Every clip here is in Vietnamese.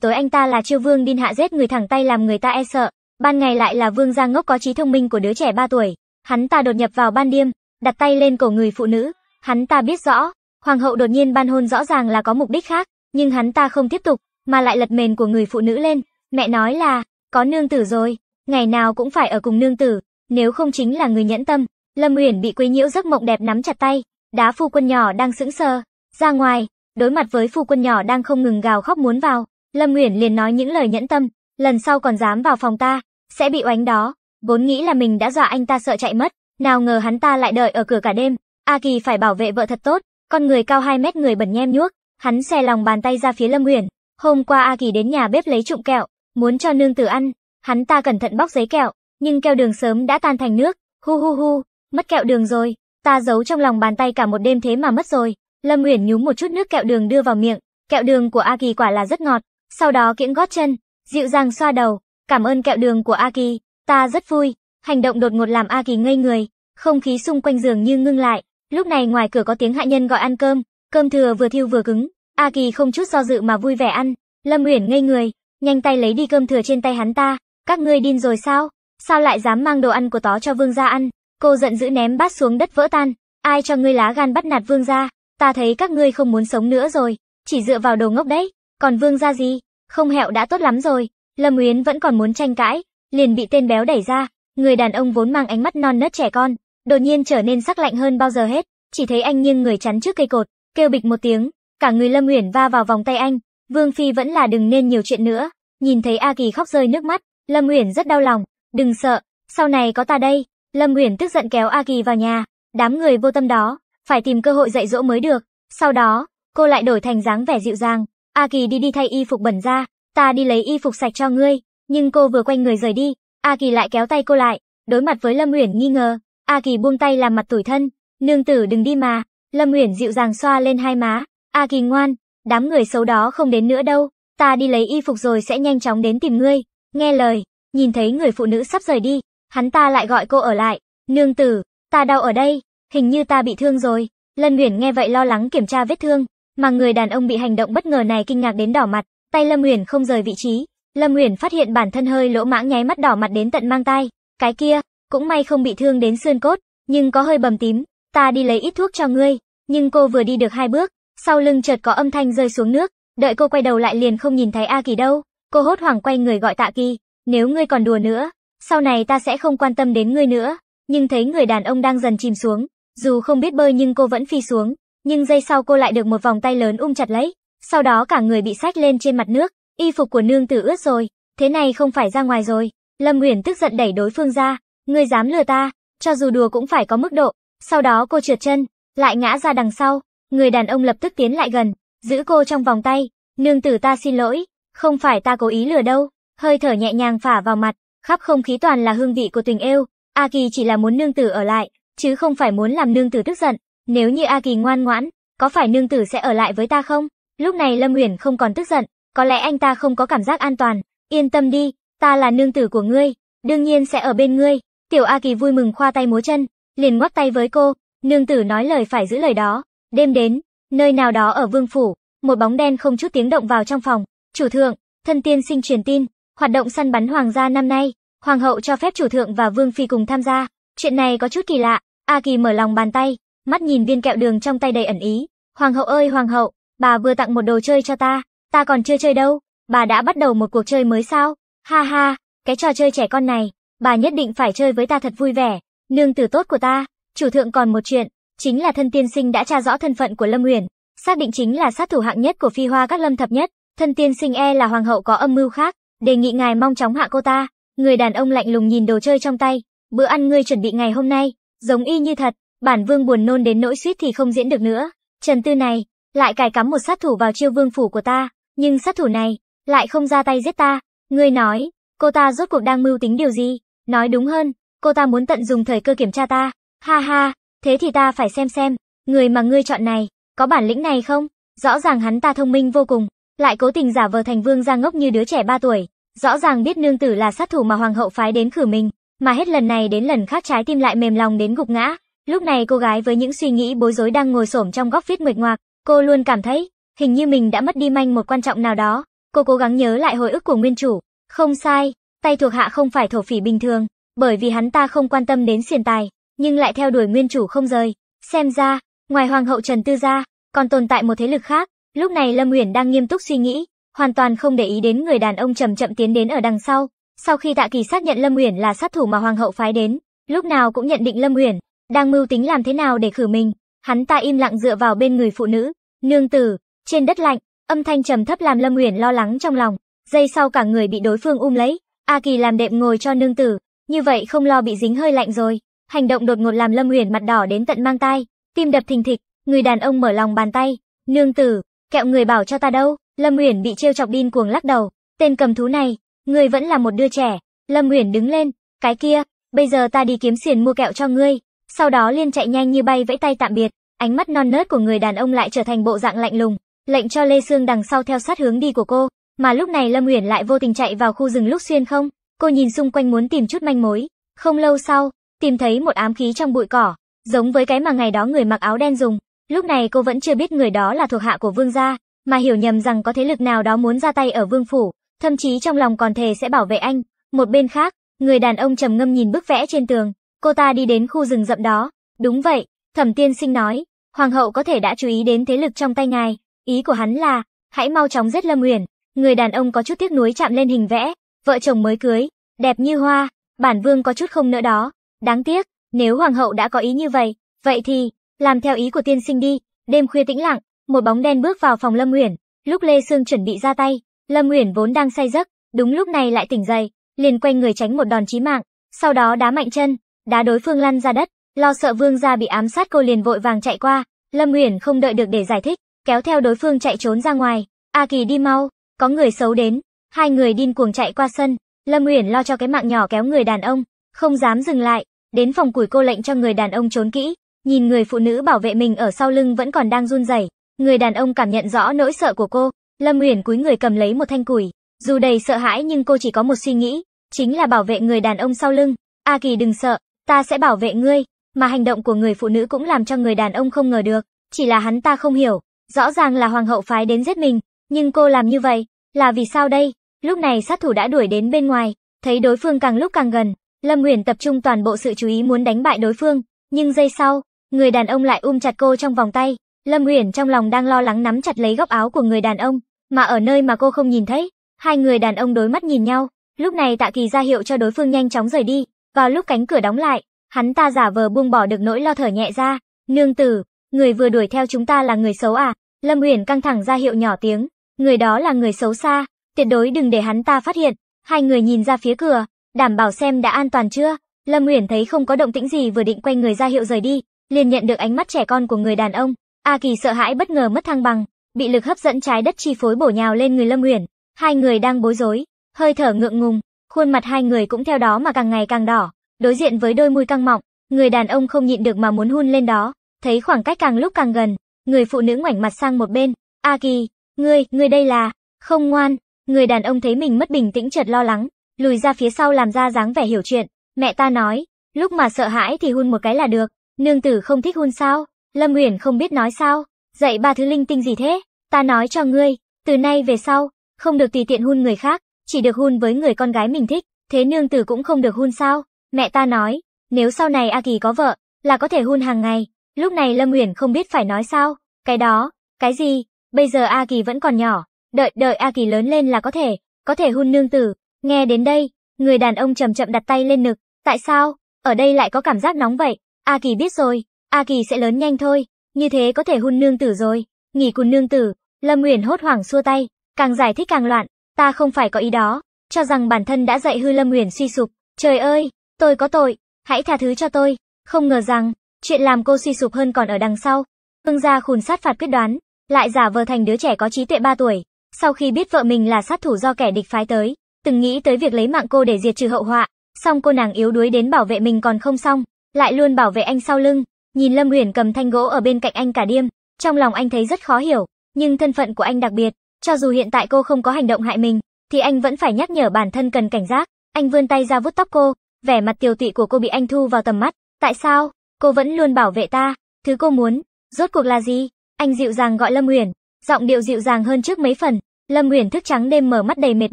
Tối anh ta là chiêu vương đin hạ giết người thẳng tay làm người ta e sợ. Ban ngày lại là vương gia ngốc có trí thông minh của đứa trẻ 3 tuổi. Hắn ta đột nhập vào ban đêm, đặt tay lên cổ người phụ nữ. Hắn ta biết rõ, hoàng hậu đột nhiên ban hôn rõ ràng là có mục đích khác, nhưng hắn ta không tiếp tục, mà lại lật mền của người phụ nữ lên. Mẹ nói là, có nương tử rồi, ngày nào cũng phải ở cùng nương tử, nếu không chính là người nhẫn tâm. Lâm Uyển bị quấy nhiễu giấc mộng đẹp nắm chặt tay, đá phu quân nhỏ đang sững sờ, ra ngoài, đối mặt với phu quân nhỏ đang không ngừng gào khóc muốn vào, Lâm Nguyễn liền nói những lời nhẫn tâm, lần sau còn dám vào phòng ta, sẽ bị oánh đó. Vốn nghĩ là mình đã dọa anh ta sợ chạy mất, nào ngờ hắn ta lại đợi ở cửa cả đêm. A Kỳ phải bảo vệ vợ thật tốt, con người cao 2 mét người bẩn nhem nhuốc, hắn xè lòng bàn tay ra phía Lâm Uyển. Hôm qua A Kỳ đến nhà bếp lấy trụm kẹo, muốn cho nương tử ăn, hắn ta cẩn thận bóc giấy kẹo, nhưng kẹo đường sớm đã tan thành nước, hu hu hu, mất kẹo đường rồi, ta giấu trong lòng bàn tay cả một đêm thế mà mất rồi. Lâm Uyển nhúng một chút nước kẹo đường đưa vào miệng, kẹo đường của A Kỳ quả là rất ngọt, sau đó kiễng gót chân, dịu dàng xoa đầu, cảm ơn kẹo đường của A Kỳ, ta rất vui. Hành động đột ngột làm A Kỳ ngây người, không khí xung quanh giường như ngưng lại, lúc này ngoài cửa có tiếng hạ nhân gọi ăn cơm, cơm thừa vừa thiêu vừa cứng, A Kỳ không chút do dự mà vui vẻ ăn, Lâm Uyển ngây người, nhanh tay lấy đi cơm thừa trên tay hắn ta, các ngươi điên rồi sao? Sao lại dám mang đồ ăn của tó cho vương gia ăn? Cô giận dữ ném bát xuống đất vỡ tan, ai cho ngươi lá gan bắt nạt vương gia, ta thấy các ngươi không muốn sống nữa rồi, chỉ dựa vào đồ ngốc đấy, còn Vương ra gì? Không hẹo đã tốt lắm rồi. Lâm Uyến vẫn còn muốn tranh cãi, liền bị tên béo đẩy ra. Người đàn ông vốn mang ánh mắt non nớt trẻ con, đột nhiên trở nên sắc lạnh hơn bao giờ hết. Chỉ thấy anh nghiêng người chắn trước cây cột, kêu bịch một tiếng, cả người Lâm Uyển va vào vòng tay anh. Vương Phi vẫn là đừng nên nhiều chuyện nữa. Nhìn thấy A Kỳ khóc rơi nước mắt, Lâm Uyển rất đau lòng. Đừng sợ, sau này có ta đây. Lâm Uyển tức giận kéo A Kỳ vào nhà. Đám người vô tâm đó, phải tìm cơ hội dạy dỗ mới được. Sau đó, cô lại đổi thành dáng vẻ dịu dàng, A Kỳ đi đi thay y phục bẩn ra, ta đi lấy y phục sạch cho ngươi, nhưng cô vừa quay người rời đi, A Kỳ lại kéo tay cô lại, đối mặt với Lâm Uyển nghi ngờ, A Kỳ buông tay làm mặt tủi thân, nương tử đừng đi mà, Lâm Uyển dịu dàng xoa lên hai má, A Kỳ ngoan, đám người xấu đó không đến nữa đâu, ta đi lấy y phục rồi sẽ nhanh chóng đến tìm ngươi, nghe lời, nhìn thấy người phụ nữ sắp rời đi, hắn ta lại gọi cô ở lại, nương tử, ta đau ở đây, hình như ta bị thương rồi, Lâm Uyển nghe vậy lo lắng kiểm tra vết thương, mà người đàn ông bị hành động bất ngờ này kinh ngạc đến đỏ mặt, tay Lâm Huyền không rời vị trí. Lâm Huyền phát hiện bản thân hơi lỗ mãng nháy mắt đỏ mặt đến tận mang tai, cái kia, cũng may không bị thương đến xương cốt, nhưng có hơi bầm tím, ta đi lấy ít thuốc cho ngươi, nhưng cô vừa đi được hai bước, sau lưng chợt có âm thanh rơi xuống nước, đợi cô quay đầu lại liền không nhìn thấy A Kỳ đâu, cô hốt hoảng quay người gọi Tạ Kỳ, nếu ngươi còn đùa nữa, sau này ta sẽ không quan tâm đến ngươi nữa, nhưng thấy người đàn ông đang dần chìm xuống, dù không biết bơi nhưng cô vẫn phi xuống, nhưng giây sau cô lại được một vòng tay lớn ôm chặt lấy, sau đó cả người bị sách lên trên mặt nước, y phục của nương tử ướt rồi, thế này không phải ra ngoài rồi. Lâm Uyển tức giận đẩy đối phương ra, ngươi dám lừa ta, cho dù đùa cũng phải có mức độ. Sau đó cô trượt chân, lại ngã ra đằng sau, người đàn ông lập tức tiến lại gần, giữ cô trong vòng tay, nương tử ta xin lỗi, không phải ta cố ý lừa đâu, hơi thở nhẹ nhàng phả vào mặt, khắp không khí toàn là hương vị của tình yêu, A Kỳ chỉ là muốn nương tử ở lại, chứ không phải muốn làm nương tử tức giận. Nếu như A Kỳ ngoan ngoãn, có phải nương tử sẽ ở lại với ta không? Lúc này Lâm Huyền không còn tức giận, có lẽ anh ta không có cảm giác an toàn. Yên tâm đi, ta là nương tử của ngươi, đương nhiên sẽ ở bên ngươi. Tiểu A Kỳ vui mừng khoa tay múa chân, liền ngoắc tay với cô, nương tử nói lời phải giữ lời đó. Đêm đến, nơi nào đó ở vương phủ, một bóng đen không chút tiếng động vào trong phòng. Chủ thượng, thân tiên sinh truyền tin, hoạt động săn bắn hoàng gia năm nay, hoàng hậu cho phép chủ thượng và vương phi cùng tham gia. Chuyện này có chút kỳ lạ, A Kỳ mở lòng bàn tay, mắt nhìn viên kẹo đường trong tay đầy ẩn ý. Hoàng hậu ơi hoàng hậu, bà vừa tặng một đồ chơi cho ta, ta còn chưa chơi đâu, bà đã bắt đầu một cuộc chơi mới sao? Ha ha, cái trò chơi trẻ con này, bà nhất định phải chơi với ta thật vui vẻ, nương tử tốt của ta. Chủ thượng còn một chuyện, chính là thân tiên sinh đã tra rõ thân phận của Lâm Uyển, xác định chính là sát thủ hạng nhất của phi hoa các lâm thập nhất, thân tiên sinh e là hoàng hậu có âm mưu khác, đề nghị ngài mong chóng hạ cô ta. Người đàn ông lạnh lùng nhìn đồ chơi trong tay, bữa ăn ngươi chuẩn bị ngày hôm nay, giống y như thật, bản vương buồn nôn đến nỗi suýt thì không diễn được nữa. Trần Tư này, lại cài cắm một sát thủ vào chiêu vương phủ của ta, nhưng sát thủ này, lại không ra tay giết ta. Ngươi nói, cô ta rốt cuộc đang mưu tính điều gì? Nói đúng hơn, cô ta muốn tận dùng thời cơ kiểm tra ta. Ha ha, thế thì ta phải xem xem, người mà ngươi chọn này, có bản lĩnh này không? Rõ ràng hắn ta thông minh vô cùng, lại cố tình giả vờ thành vương gia ngốc như đứa trẻ 3 tuổi. Rõ ràng biết nương tử là sát thủ mà hoàng hậu phái đến khử mình, mà hết lần này đến lần khác trái tim lại mềm lòng đến gục ngã. Lúc này cô gái với những suy nghĩ bối rối đang ngồi xổm trong góc viết mệt ngoạc, cô luôn cảm thấy hình như mình đã mất đi manh một quan trọng nào đó. Cô cố gắng nhớ lại hồi ức của nguyên chủ. Không sai, tay thuộc hạ không phải thổ phỉ bình thường, bởi vì hắn ta không quan tâm đến xiền tài, nhưng lại theo đuổi nguyên chủ không rời. Xem ra, ngoài hoàng hậu Trần Tư gia, còn tồn tại một thế lực khác. Lúc này Lâm Uyển đang nghiêm túc suy nghĩ, hoàn toàn không để ý đến người đàn ông chậm chậm tiến đến ở đằng sau. Sau khi Tạ Kỳ xác nhận Lâm Uyển là sát thủ mà hoàng hậu phái đến, lúc nào cũng nhận định Lâm Uyển đang mưu tính làm thế nào để khử mình. Hắn ta im lặng dựa vào bên người phụ nữ, nương tử, trên đất lạnh, âm thanh trầm thấp làm Lâm Uyển lo lắng trong lòng. Giây sau cả người bị đối phương um lấy, A Kỳ làm đệm ngồi cho nương tử, như vậy không lo bị dính hơi lạnh rồi. Hành động đột ngột làm Lâm Uyển mặt đỏ đến tận mang tai, tim đập thình thịch, người đàn ông mở lòng bàn tay, "Nương tử, kẹo người bảo cho ta đâu?" Lâm Uyển bị trêu chọc điên cuồng lắc đầu, "Tên cầm thú này, người vẫn là một đứa trẻ." Lâm Uyển đứng lên, "Cái kia, bây giờ ta đi kiếm xiển mua kẹo cho ngươi." sau đó liên chạy nhanh như bay vẫy tay tạm biệt, ánh mắt non nớt của người đàn ông lại trở thành bộ dạng lạnh lùng, lệnh cho Lê Sương đằng sau theo sát hướng đi của cô, mà lúc này Lâm Uyển lại vô tình chạy vào khu rừng lúc xuyên không, cô nhìn xung quanh muốn tìm chút manh mối, không lâu sau, tìm thấy một ám khí trong bụi cỏ, giống với cái mà ngày đó người mặc áo đen dùng, lúc này cô vẫn chưa biết người đó là thuộc hạ của vương gia, mà hiểu nhầm rằng có thế lực nào đó muốn ra tay ở vương phủ, thậm chí trong lòng còn thề sẽ bảo vệ anh. Một bên khác, người đàn ông trầm ngâm nhìn bức vẽ trên tường, cô ta đi đến khu rừng rậm đó. Đúng vậy, thẩm tiên sinh nói, hoàng hậu có thể đã chú ý đến thế lực trong tay ngài. Ý của hắn là, hãy mau chóng giết Lâm Uyển. Người đàn ông có chút tiếc nuối chạm lên hình vẽ, vợ chồng mới cưới, đẹp như hoa, bản vương có chút không nỡ đó. Đáng tiếc, nếu hoàng hậu đã có ý như vậy, vậy thì, làm theo ý của tiên sinh đi. Đêm khuya tĩnh lặng, một bóng đen bước vào phòng Lâm Uyển, lúc Lê Sương chuẩn bị ra tay, Lâm Uyển vốn đang say giấc, đúng lúc này lại tỉnh dậy, liền quay người tránh một đòn chí mạng, sau đó đá mạnh chân, đá đối phương lăn ra đất, lo sợ vương gia bị ám sát cô liền vội vàng chạy qua, Lâm Uyển không đợi được để giải thích, kéo theo đối phương chạy trốn ra ngoài, A Kỳ đi mau, có người xấu đến, hai người điên cuồng chạy qua sân, Lâm Uyển lo cho cái mạng nhỏ kéo người đàn ông, không dám dừng lại, đến phòng củi cô lệnh cho người đàn ông trốn kỹ, nhìn người phụ nữ bảo vệ mình ở sau lưng vẫn còn đang run rẩy, người đàn ông cảm nhận rõ nỗi sợ của cô, Lâm Uyển cúi người cầm lấy một thanh củi, dù đầy sợ hãi nhưng cô chỉ có một suy nghĩ, chính là bảo vệ người đàn ông sau lưng, A Kỳ đừng sợ, ta sẽ bảo vệ ngươi, mà hành động của người phụ nữ cũng làm cho người đàn ông không ngờ được, chỉ là hắn ta không hiểu, rõ ràng là hoàng hậu phái đến giết mình, nhưng cô làm như vậy, là vì sao đây? Lúc này sát thủ đã đuổi đến bên ngoài, thấy đối phương càng lúc càng gần, Lâm Uyển tập trung toàn bộ sự chú ý muốn đánh bại đối phương, nhưng giây sau, người đàn ông lại um chặt cô trong vòng tay, Lâm Uyển trong lòng đang lo lắng nắm chặt lấy góc áo của người đàn ông, mà ở nơi mà cô không nhìn thấy, hai người đàn ông đối mắt nhìn nhau, lúc này Tạ Kỳ ra hiệu cho đối phương nhanh chóng rời đi, vào lúc cánh cửa đóng lại, hắn ta giả vờ buông bỏ được nỗi lo thở nhẹ ra, "Nương tử, người vừa đuổi theo chúng ta là người xấu à?" Lâm Uyển căng thẳng ra hiệu nhỏ tiếng, "Người đó là người xấu xa, tuyệt đối đừng để hắn ta phát hiện." Hai người nhìn ra phía cửa, đảm bảo xem đã an toàn chưa. Lâm Uyển thấy không có động tĩnh gì vừa định quay người ra hiệu rời đi, liền nhận được ánh mắt trẻ con của người đàn ông. A Kỳ sợ hãi bất ngờ mất thăng bằng, bị lực hấp dẫn trái đất chi phối bổ nhào lên người Lâm Uyển. Hai người đang bối rối, hơi thở ngượng ngùng, khuôn mặt hai người cũng theo đó mà càng ngày càng đỏ, đối diện với đôi môi căng mọng, người đàn ông không nhịn được mà muốn hôn lên đó, thấy khoảng cách càng lúc càng gần, người phụ nữ ngoảnh mặt sang một bên, A Kỳ, ngươi, ngươi đây là, không ngoan, người đàn ông thấy mình mất bình tĩnh chợt lo lắng, lùi ra phía sau làm ra dáng vẻ hiểu chuyện, mẹ ta nói, lúc mà sợ hãi thì hôn một cái là được, nương tử không thích hôn sao, Lâm Uyển không biết nói sao, dạy ba thứ linh tinh gì thế, ta nói cho ngươi, từ nay về sau, không được tùy tiện hôn người khác, chỉ được hôn với người con gái mình thích, thế nương tử cũng không được hôn sao? Mẹ ta nói, nếu sau này A Kỳ có vợ, là có thể hôn hàng ngày. Lúc này Lâm Uyển không biết phải nói sao, cái đó, cái gì, bây giờ A Kỳ vẫn còn nhỏ, đợi đợi A Kỳ lớn lên là có thể, có thể hôn nương tử. Nghe đến đây, người đàn ông chậm chậm đặt tay lên ngực, tại sao, ở đây lại có cảm giác nóng vậy? A Kỳ biết rồi, A Kỳ sẽ lớn nhanh thôi, như thế có thể hôn nương tử rồi. Nghỉ cùng nương tử, Lâm Uyển hốt hoảng xua tay, càng giải thích càng loạn, Ta không phải có ý đó, cho rằng bản thân đã dạy hư Lâm Huyền suy sụp. Trời ơi, tôi có tội, hãy tha thứ cho tôi. Không ngờ rằng, chuyện làm cô suy sụp hơn còn ở đằng sau. Hương gia khùn sát phạt quyết đoán, lại giả vờ thành đứa trẻ có trí tuệ 3 tuổi. Sau khi biết vợ mình là sát thủ do kẻ địch phái tới, từng nghĩ tới việc lấy mạng cô để diệt trừ hậu họa, song cô nàng yếu đuối đến bảo vệ mình còn không xong, lại luôn bảo vệ anh sau lưng. Nhìn Lâm Huyền cầm thanh gỗ ở bên cạnh anh cả đêm, trong lòng anh thấy rất khó hiểu, nhưng thân phận của anh đặc biệt, cho dù hiện tại cô không có hành động hại mình, thì anh vẫn phải nhắc nhở bản thân cần cảnh giác. Anh vươn tay ra vuốt tóc cô, vẻ mặt tiều tụy của cô bị anh thu vào tầm mắt. Tại sao? Cô vẫn luôn bảo vệ ta, thứ cô muốn, rốt cuộc là gì? Anh dịu dàng gọi Lâm Uyển, giọng điệu dịu dàng hơn trước mấy phần. Lâm Uyển thức trắng đêm mở mắt đầy mệt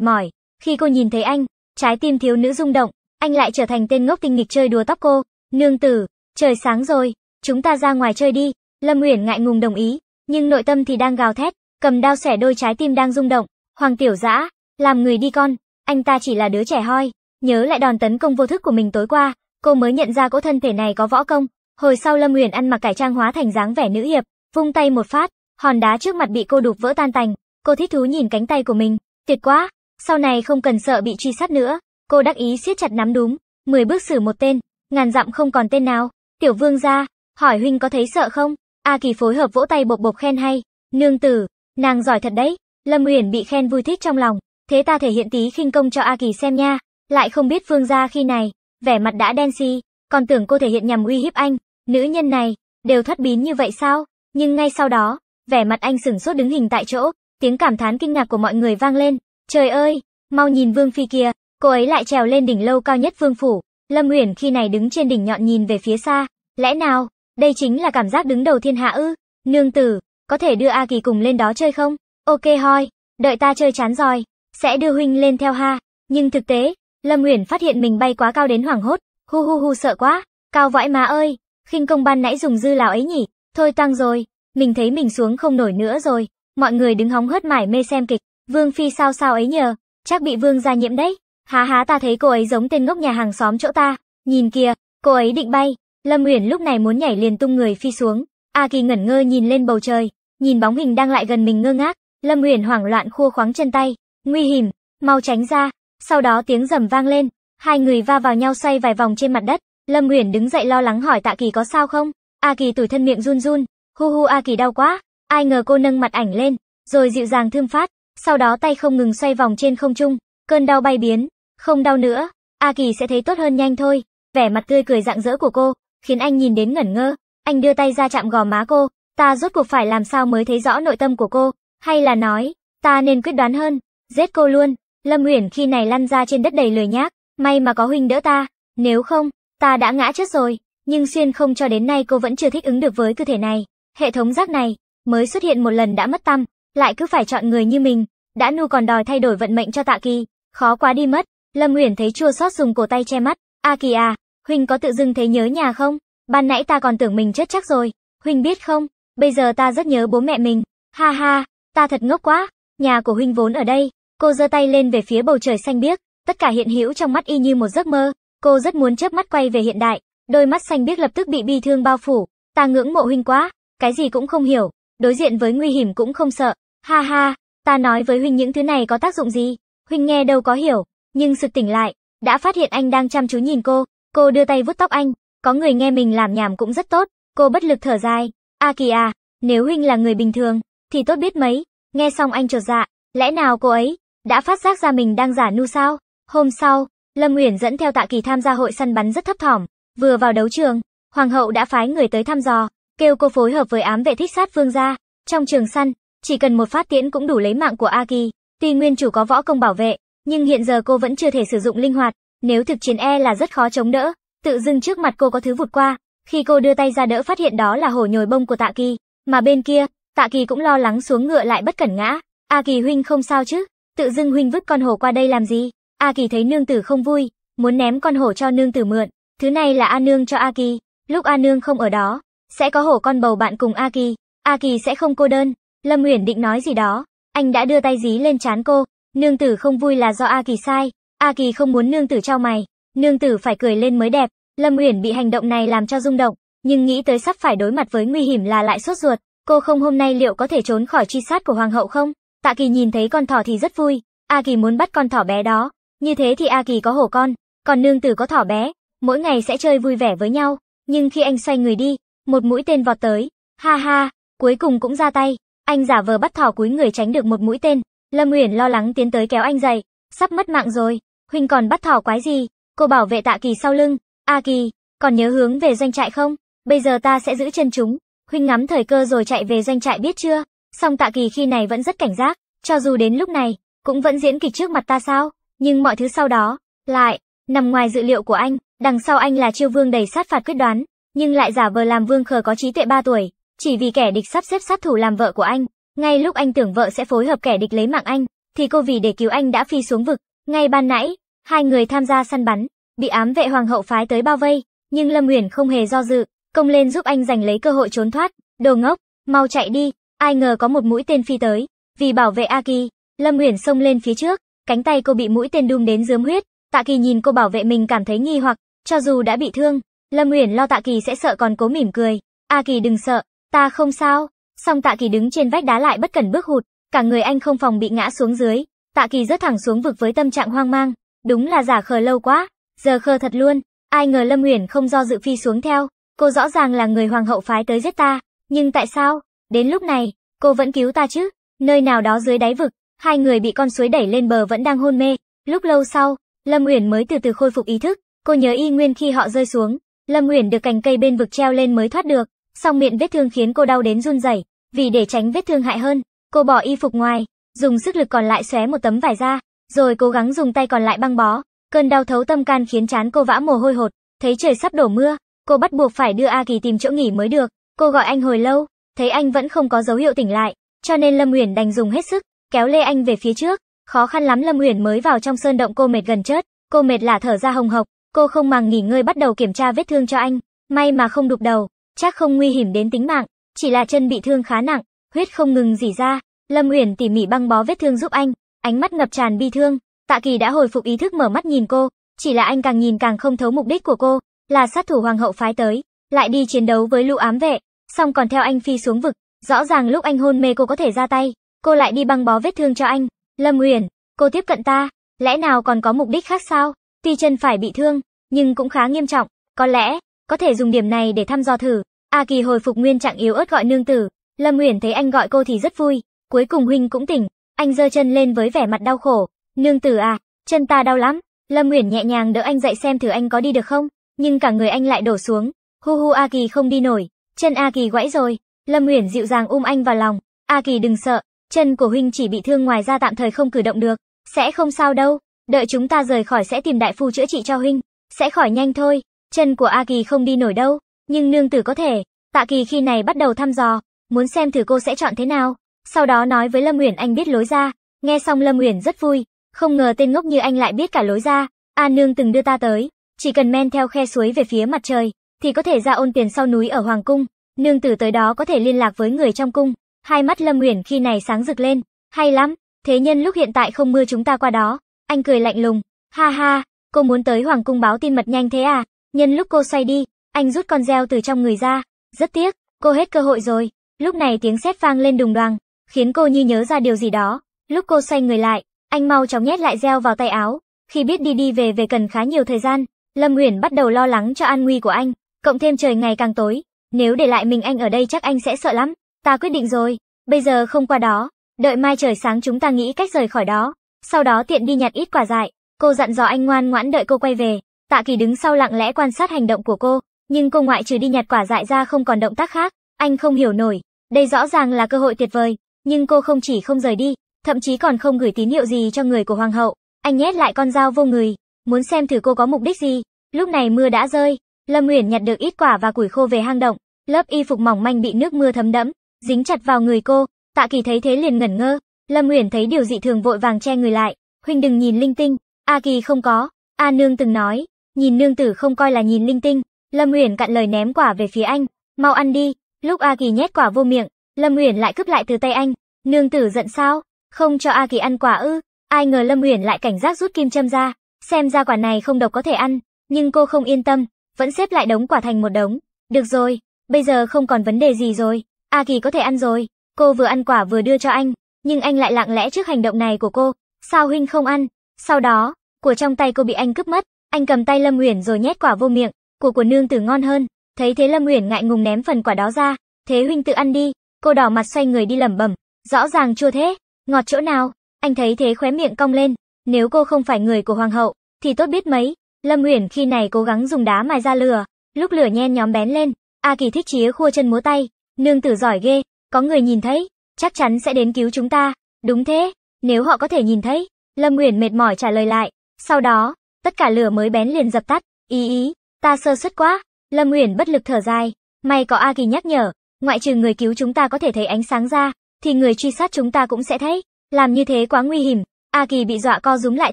mỏi, khi cô nhìn thấy anh, trái tim thiếu nữ rung động, anh lại trở thành tên ngốc tinh nghịch chơi đùa tóc cô. Nương tử, trời sáng rồi, chúng ta ra ngoài chơi đi. Lâm Uyển ngại ngùng đồng ý, nhưng nội tâm thì đang gào thét, cầm đao xẻ đôi trái tim đang rung động. Hoàng tiểu dã, làm người đi con, anh ta chỉ là đứa trẻ hoi. Nhớ lại đòn tấn công vô thức của mình tối qua, cô mới nhận ra cỗ thân thể này có võ công. Hồi sau Lâm Uyển ăn mặc cải trang hóa thành dáng vẻ nữ hiệp, vung tay một phát, hòn đá trước mặt bị cô đục vỡ tan tành. Cô thích thú nhìn cánh tay của mình, tuyệt quá, sau này không cần sợ bị truy sát nữa. Cô đắc ý siết chặt nắm đúng, mười bước xử một tên, ngàn dặm không còn tên nào. Tiểu Vương gia, hỏi huynh có thấy sợ không? A Kỳ phối hợp vỗ tay bộc bộc khen hay, nương tử, Nàng giỏi thật đấy. Lâm Uyển bị khen vui thích trong lòng, thế ta thể hiện tí khinh công cho A Kỳ xem nha. Lại không biết Phương gia khi này, vẻ mặt đã đen xì, còn tưởng cô thể hiện nhằm uy hiếp anh, nữ nhân này, đều thoát biến như vậy sao? Nhưng ngay sau đó, vẻ mặt anh sửng sốt đứng hình tại chỗ, tiếng cảm thán kinh ngạc của mọi người vang lên. Trời ơi, mau nhìn Vương phi kia, cô ấy lại trèo lên đỉnh lâu cao nhất Vương phủ. Lâm Uyển khi này đứng trên đỉnh nhọn nhìn về phía xa, lẽ nào, đây chính là cảm giác đứng đầu thiên hạ ư? Nương tử, có thể đưa A Kỳ cùng lên đó chơi không? Ok hoi, đợi ta chơi chán rồi, sẽ đưa huynh lên theo ha. Nhưng thực tế, Lâm Uyển phát hiện mình bay quá cao đến hoảng hốt, hu hu hu sợ quá, cao vãi má ơi, khinh công ban nãy dùng dư lão ấy nhỉ, thôi tăng rồi, mình thấy mình xuống không nổi nữa rồi, mọi người đứng hóng hớt mải mê xem kịch, Vương Phi sao sao ấy nhờ, chắc bị Vương gia nhiễm đấy, há há ta thấy cô ấy giống tên ngốc nhà hàng xóm chỗ ta, nhìn kìa, cô ấy định bay, Lâm Uyển lúc này muốn nhảy liền tung người phi xuống, A Kỳ ngẩn ngơ nhìn lên bầu trời, nhìn bóng hình đang lại gần mình ngơ ngác, Lâm Uyển hoảng loạn khua khoáng chân tay, nguy hiểm, mau tránh ra. Sau đó tiếng rầm vang lên, hai người va vào nhau xoay vài vòng trên mặt đất, Lâm Uyển đứng dậy lo lắng hỏi Tạ Kỳ có sao không? A Kỳ tủi thân miệng run run, hu hu A Kỳ đau quá, ai ngờ cô nâng mặt ảnh lên, rồi dịu dàng thương phát, sau đó tay không ngừng xoay vòng trên không trung, cơn đau bay biến, không đau nữa, A Kỳ sẽ thấy tốt hơn nhanh thôi. Vẻ mặt tươi cười rạng rỡ của cô, khiến anh nhìn đến ngẩn ngơ, anh đưa tay ra chạm gò má cô, ta rốt cuộc phải làm sao mới thấy rõ nội tâm của cô, hay là nói, ta nên quyết đoán hơn, giết cô luôn. Lâm Uyển khi này lăn ra trên đất đầy lười nhác, may mà có huynh đỡ ta, nếu không, ta đã ngã chết rồi, nhưng xuyên không cho đến nay cô vẫn chưa thích ứng được với cơ thể này, hệ thống giác này, mới xuất hiện một lần đã mất tâm, lại cứ phải chọn người như mình, đã nu còn đòi thay đổi vận mệnh cho Tạ Kỳ, khó quá đi mất. Lâm Uyển thấy chua xót dùng cổ tay che mắt, "A Kỳ à, huynh có tự dưng thấy nhớ nhà không? Ban nãy ta còn tưởng mình chết chắc rồi, huynh biết không, Bây giờ ta rất nhớ bố mẹ mình. Ha ha, ta thật ngốc quá. Nhà của huynh vốn ở đây. Cô giơ tay lên về phía bầu trời xanh biếc, tất cả hiện hữu trong mắt y như một giấc mơ. Cô rất muốn chớp mắt quay về hiện đại, đôi mắt xanh biếc lập tức bị bi thương bao phủ. Ta ngưỡng mộ huynh quá, cái gì cũng không hiểu, đối diện với nguy hiểm cũng không sợ. Ha ha, ta nói với huynh những thứ này có tác dụng gì? Huynh nghe đâu có hiểu, nhưng sực tỉnh lại, đã phát hiện anh đang chăm chú nhìn cô. Cô đưa tay vuốt tóc anh, có người nghe mình làm nhảm cũng rất tốt, cô bất lực thở dài. A kìa, nếu huynh là người bình thường, thì tốt biết mấy. Nghe xong anh trột dạ, lẽ nào cô ấy đã phát giác ra mình đang giả nu sao? Hôm sau, Lâm Uyển dẫn theo Tạ Kỳ tham gia hội săn bắn rất thấp thỏm, vừa vào đấu trường, hoàng hậu đã phái người tới thăm dò, kêu cô phối hợp với ám vệ thích sát vương gia. Trong trường săn, chỉ cần một phát tiễn cũng đủ lấy mạng của A Kỳ, tuy nguyên chủ có võ công bảo vệ, nhưng hiện giờ cô vẫn chưa thể sử dụng linh hoạt, nếu thực chiến e là rất khó chống đỡ. Tự dưng trước mặt cô có thứ vụt qua, khi cô đưa tay ra đỡ phát hiện đó là hổ nhồi bông của Tạ Kỳ, mà bên kia, Tạ Kỳ cũng lo lắng xuống ngựa lại bất cẩn ngã. A Kỳ huynh không sao chứ? Tự dưng huynh vứt con hổ qua đây làm gì? A Kỳ thấy nương tử không vui, muốn ném con hổ cho nương tử mượn. Thứ này là A nương cho A Kỳ, lúc A nương không ở đó, sẽ có hổ con bầu bạn cùng A Kỳ, A Kỳ sẽ không cô đơn. Lâm Uyển định nói gì đó, anh đã đưa tay dí lên trán cô, nương tử không vui là do A Kỳ sai, A Kỳ không muốn nương tử trao mày, nương tử phải cười lên mới đẹp, Lâm Uyển bị hành động này làm cho rung động, nhưng nghĩ tới sắp phải đối mặt với nguy hiểm là lại sốt ruột, cô không hôm nay liệu có thể trốn khỏi truy sát của hoàng hậu không? Tạ Kỳ nhìn thấy con thỏ thì rất vui, A Kỳ muốn bắt con thỏ bé đó, như thế thì A Kỳ có hổ con, còn nương tử có thỏ bé, mỗi ngày sẽ chơi vui vẻ với nhau, nhưng khi anh xoay người đi, một mũi tên vọt tới, ha ha, cuối cùng cũng ra tay, anh giả vờ bắt thỏ cúi người tránh được một mũi tên, Lâm Uyển lo lắng tiến tới kéo anh dậy, sắp mất mạng rồi, huynh còn bắt thỏ quái gì, cô bảo vệ Tạ Kỳ sau lưng, A Kỳ, còn nhớ hướng về doanh trại không? Bây giờ ta sẽ giữ chân chúng, huynh ngắm thời cơ rồi chạy về doanh trại biết chưa? Song Tạ Kỳ khi này vẫn rất cảnh giác, cho dù đến lúc này, cũng vẫn diễn kịch trước mặt ta sao? Nhưng mọi thứ sau đó, lại, nằm ngoài dự liệu của anh, đằng sau anh là chiêu vương đầy sát phạt quyết đoán, nhưng lại giả vờ làm vương khờ có trí tuệ 3 tuổi, chỉ vì kẻ địch sắp xếp sát thủ làm vợ của anh. Ngay lúc anh tưởng vợ sẽ phối hợp kẻ địch lấy mạng anh, thì cô vì để cứu anh đã phi xuống vực. Ngay ban nãy, hai người tham gia săn bắn, bị ám vệ hoàng hậu phái tới bao vây, nhưng Lâm Uyển không hề do dự, công lên giúp anh giành lấy cơ hội trốn thoát, đồ ngốc, mau chạy đi, ai ngờ có một mũi tên phi tới, vì bảo vệ A Kỳ, Lâm Uyển xông lên phía trước, cánh tay cô bị mũi tên đum đến rướm huyết, Tạ Kỳ nhìn cô bảo vệ mình cảm thấy nghi hoặc, cho dù đã bị thương, Lâm Uyển lo Tạ Kỳ sẽ sợ còn cố mỉm cười, A Kỳ đừng sợ, ta không sao, song Tạ Kỳ đứng trên vách đá lại bất cẩn bước hụt, cả người anh không phòng bị ngã xuống dưới, Tạ Kỳ rớt thẳng xuống vực với tâm trạng hoang mang, đúng là giả khờ lâu quá giờ khờ thật luôn, ai ngờ Lâm Uyển không do dự phi xuống theo, cô rõ ràng là người hoàng hậu phái tới giết ta, nhưng tại sao, đến lúc này, cô vẫn cứu ta chứ, nơi nào đó dưới đáy vực, hai người bị con suối đẩy lên bờ vẫn đang hôn mê, lúc lâu sau, Lâm Uyển mới từ từ khôi phục ý thức, cô nhớ y nguyên khi họ rơi xuống, Lâm Uyển được cành cây bên vực treo lên mới thoát được, song miệng vết thương khiến cô đau đến run rẩy, vì để tránh vết thương hại hơn, cô bỏ y phục ngoài, dùng sức lực còn lại xé một tấm vải ra, rồi cố gắng dùng tay còn lại băng bó, Cơn đau thấu tâm can khiến chán cô vã mồ hôi hột, thấy trời sắp đổ mưa, cô bắt buộc phải đưa A Kỳ tìm chỗ nghỉ mới được. Cô gọi anh hồi lâu, thấy anh vẫn không có dấu hiệu tỉnh lại, cho nên Lâm Uyển đành dùng hết sức, kéo lê anh về phía trước. Khó khăn lắm Lâm Uyển mới vào trong sơn động cô mệt gần chết, cô mệt lả thở ra hồng hộc, cô không màng nghỉ ngơi bắt đầu kiểm tra vết thương cho anh, may mà không đục đầu, chắc không nguy hiểm đến tính mạng, chỉ là chân bị thương khá nặng, huyết không ngừng rỉ ra. Lâm Uyển tỉ mỉ băng bó vết thương giúp anh, ánh mắt ngập tràn bi thương, Tạ Kỳ đã hồi phục ý thức mở mắt nhìn cô, chỉ là anh càng nhìn càng không thấu mục đích của cô, là sát thủ hoàng hậu phái tới, lại đi chiến đấu với lũ ám vệ, xong còn theo anh phi xuống vực, rõ ràng lúc anh hôn mê cô có thể ra tay, cô lại đi băng bó vết thương cho anh. Lâm Uyển, cô tiếp cận ta, lẽ nào còn có mục đích khác sao? Tuy chân phải bị thương, nhưng cũng khá nghiêm trọng, có lẽ có thể dùng điểm này để thăm dò thử. A Kỳ hồi phục nguyên trạng yếu ớt gọi nương tử, Lâm Uyển thấy anh gọi cô thì rất vui, cuối cùng huynh cũng tỉnh, anh giơ chân lên với vẻ mặt đau khổ, Nương tử à, chân ta đau lắm. Lâm Uyển nhẹ nhàng đỡ anh dậy xem thử anh có đi được không, nhưng cả người anh lại đổ xuống. Hu hu A Kỳ không đi nổi, chân A Kỳ gãy rồi. Lâm Uyển dịu dàng ôm anh vào lòng. A Kỳ đừng sợ, chân của huynh chỉ bị thương ngoài ra tạm thời không cử động được, sẽ không sao đâu. Đợi chúng ta rời khỏi sẽ tìm đại phu chữa trị cho huynh, sẽ khỏi nhanh thôi. Chân của A Kỳ không đi nổi đâu, nhưng nương tử có thể. Tạ Kỳ khi này bắt đầu thăm dò, muốn xem thử cô sẽ chọn thế nào. Sau đó nói với Lâm Uyển anh biết lối ra. Nghe xong Lâm Uyển rất vui, không ngờ tên ngốc như anh lại biết cả lối ra, An Nương từng đưa ta tới, chỉ cần men theo khe suối về phía mặt trời, thì có thể ra ôn tiền sau núi ở Hoàng Cung, nương tử tới đó có thể liên lạc với người trong cung. Hai mắt Lâm Uyển khi này sáng rực lên, hay lắm, thế nhân lúc hiện tại không mưa chúng ta qua đó. Anh cười lạnh lùng, ha ha, cô muốn tới Hoàng Cung báo tin mật nhanh thế à, nhân lúc cô xoay đi, anh rút con dao từ trong người ra, rất tiếc, cô hết cơ hội rồi. Lúc này tiếng sét vang lên đùng đoàng, khiến cô như nhớ ra điều gì đó, lúc cô xoay người lại, anh mau chóng nhét lại gel vào tay áo. Khi biết đi đi về về cần khá nhiều thời gian, Lâm Uyển bắt đầu lo lắng cho an nguy của anh, cộng thêm trời ngày càng tối, nếu để lại mình anh ở đây chắc anh sẽ sợ lắm. Ta quyết định rồi, bây giờ không qua đó, đợi mai trời sáng chúng ta nghĩ cách rời khỏi đó, sau đó tiện đi nhặt ít quả dại. Cô dặn dò anh ngoan ngoãn đợi cô quay về. Tạ Kỳ đứng sau lặng lẽ quan sát hành động của cô, nhưng cô ngoại trừ đi nhặt quả dại ra không còn động tác khác, anh không hiểu nổi, đây rõ ràng là cơ hội tuyệt vời, nhưng cô không chỉ không rời đi, thậm chí còn không gửi tín hiệu gì cho người của hoàng hậu. Anh nhét lại con dao vô người, muốn xem thử cô có mục đích gì. Lúc này mưa đã rơi, Lâm Uyển nhặt được ít quả và củi khô về hang động, lớp y phục mỏng manh bị nước mưa thấm đẫm, dính chặt vào người cô. Tạ Kỳ thấy thế liền ngẩn ngơ, Lâm Uyển thấy điều dị thường vội vàng che người lại, "Huynh đừng nhìn linh tinh, A Kỳ không có, A nương từng nói, nhìn nương tử không coi là nhìn linh tinh." Lâm Uyển cạn lời ném quả về phía anh, "Mau ăn đi." Lúc A Kỳ nhét quả vô miệng, Lâm Uyển lại cướp lại từ tay anh, "Nương tử giận sao?" Không cho A Kỳ ăn quả ư? Ai ngờ Lâm Uyển lại cảnh giác rút kim châm ra, xem ra quả này không độc có thể ăn, nhưng cô không yên tâm, vẫn xếp lại đống quả thành một đống. Được rồi, bây giờ không còn vấn đề gì rồi, A Kỳ có thể ăn rồi. Cô vừa ăn quả vừa đưa cho anh, nhưng anh lại lặng lẽ trước hành động này của cô. Sao huynh không ăn? Sau đó, của trong tay cô bị anh cướp mất, anh cầm tay Lâm Uyển rồi nhét quả vô miệng, của của nương tử ngon hơn. Thấy thế Lâm Uyển ngại ngùng ném phần quả đó ra, "Thế huynh tự ăn đi." Cô đỏ mặt xoay người đi lẩm bẩm, rõ ràng chua thế, Ngọt chỗ nào? Anh thấy thế khóe miệng cong lên, nếu cô không phải người của hoàng hậu, thì tốt biết mấy. Lâm Huyền khi này cố gắng dùng đá mài ra lửa, lúc lửa nhen nhóm bén lên, A Kỳ thích chía khua chân múa tay, nương tử giỏi ghê, có người nhìn thấy, chắc chắn sẽ đến cứu chúng ta. Đúng thế, nếu họ có thể nhìn thấy, Lâm Huyền mệt mỏi trả lời lại, sau đó, tất cả lửa mới bén liền dập tắt, ý ý, ta sơ suất quá, Lâm Huyền bất lực thở dài, may có A Kỳ nhắc nhở, ngoại trừ người cứu chúng ta có thể thấy ánh sáng ra, thì người truy sát chúng ta cũng sẽ thấy. Làm như thế quá nguy hiểm. A Kỳ bị dọa co rúm lại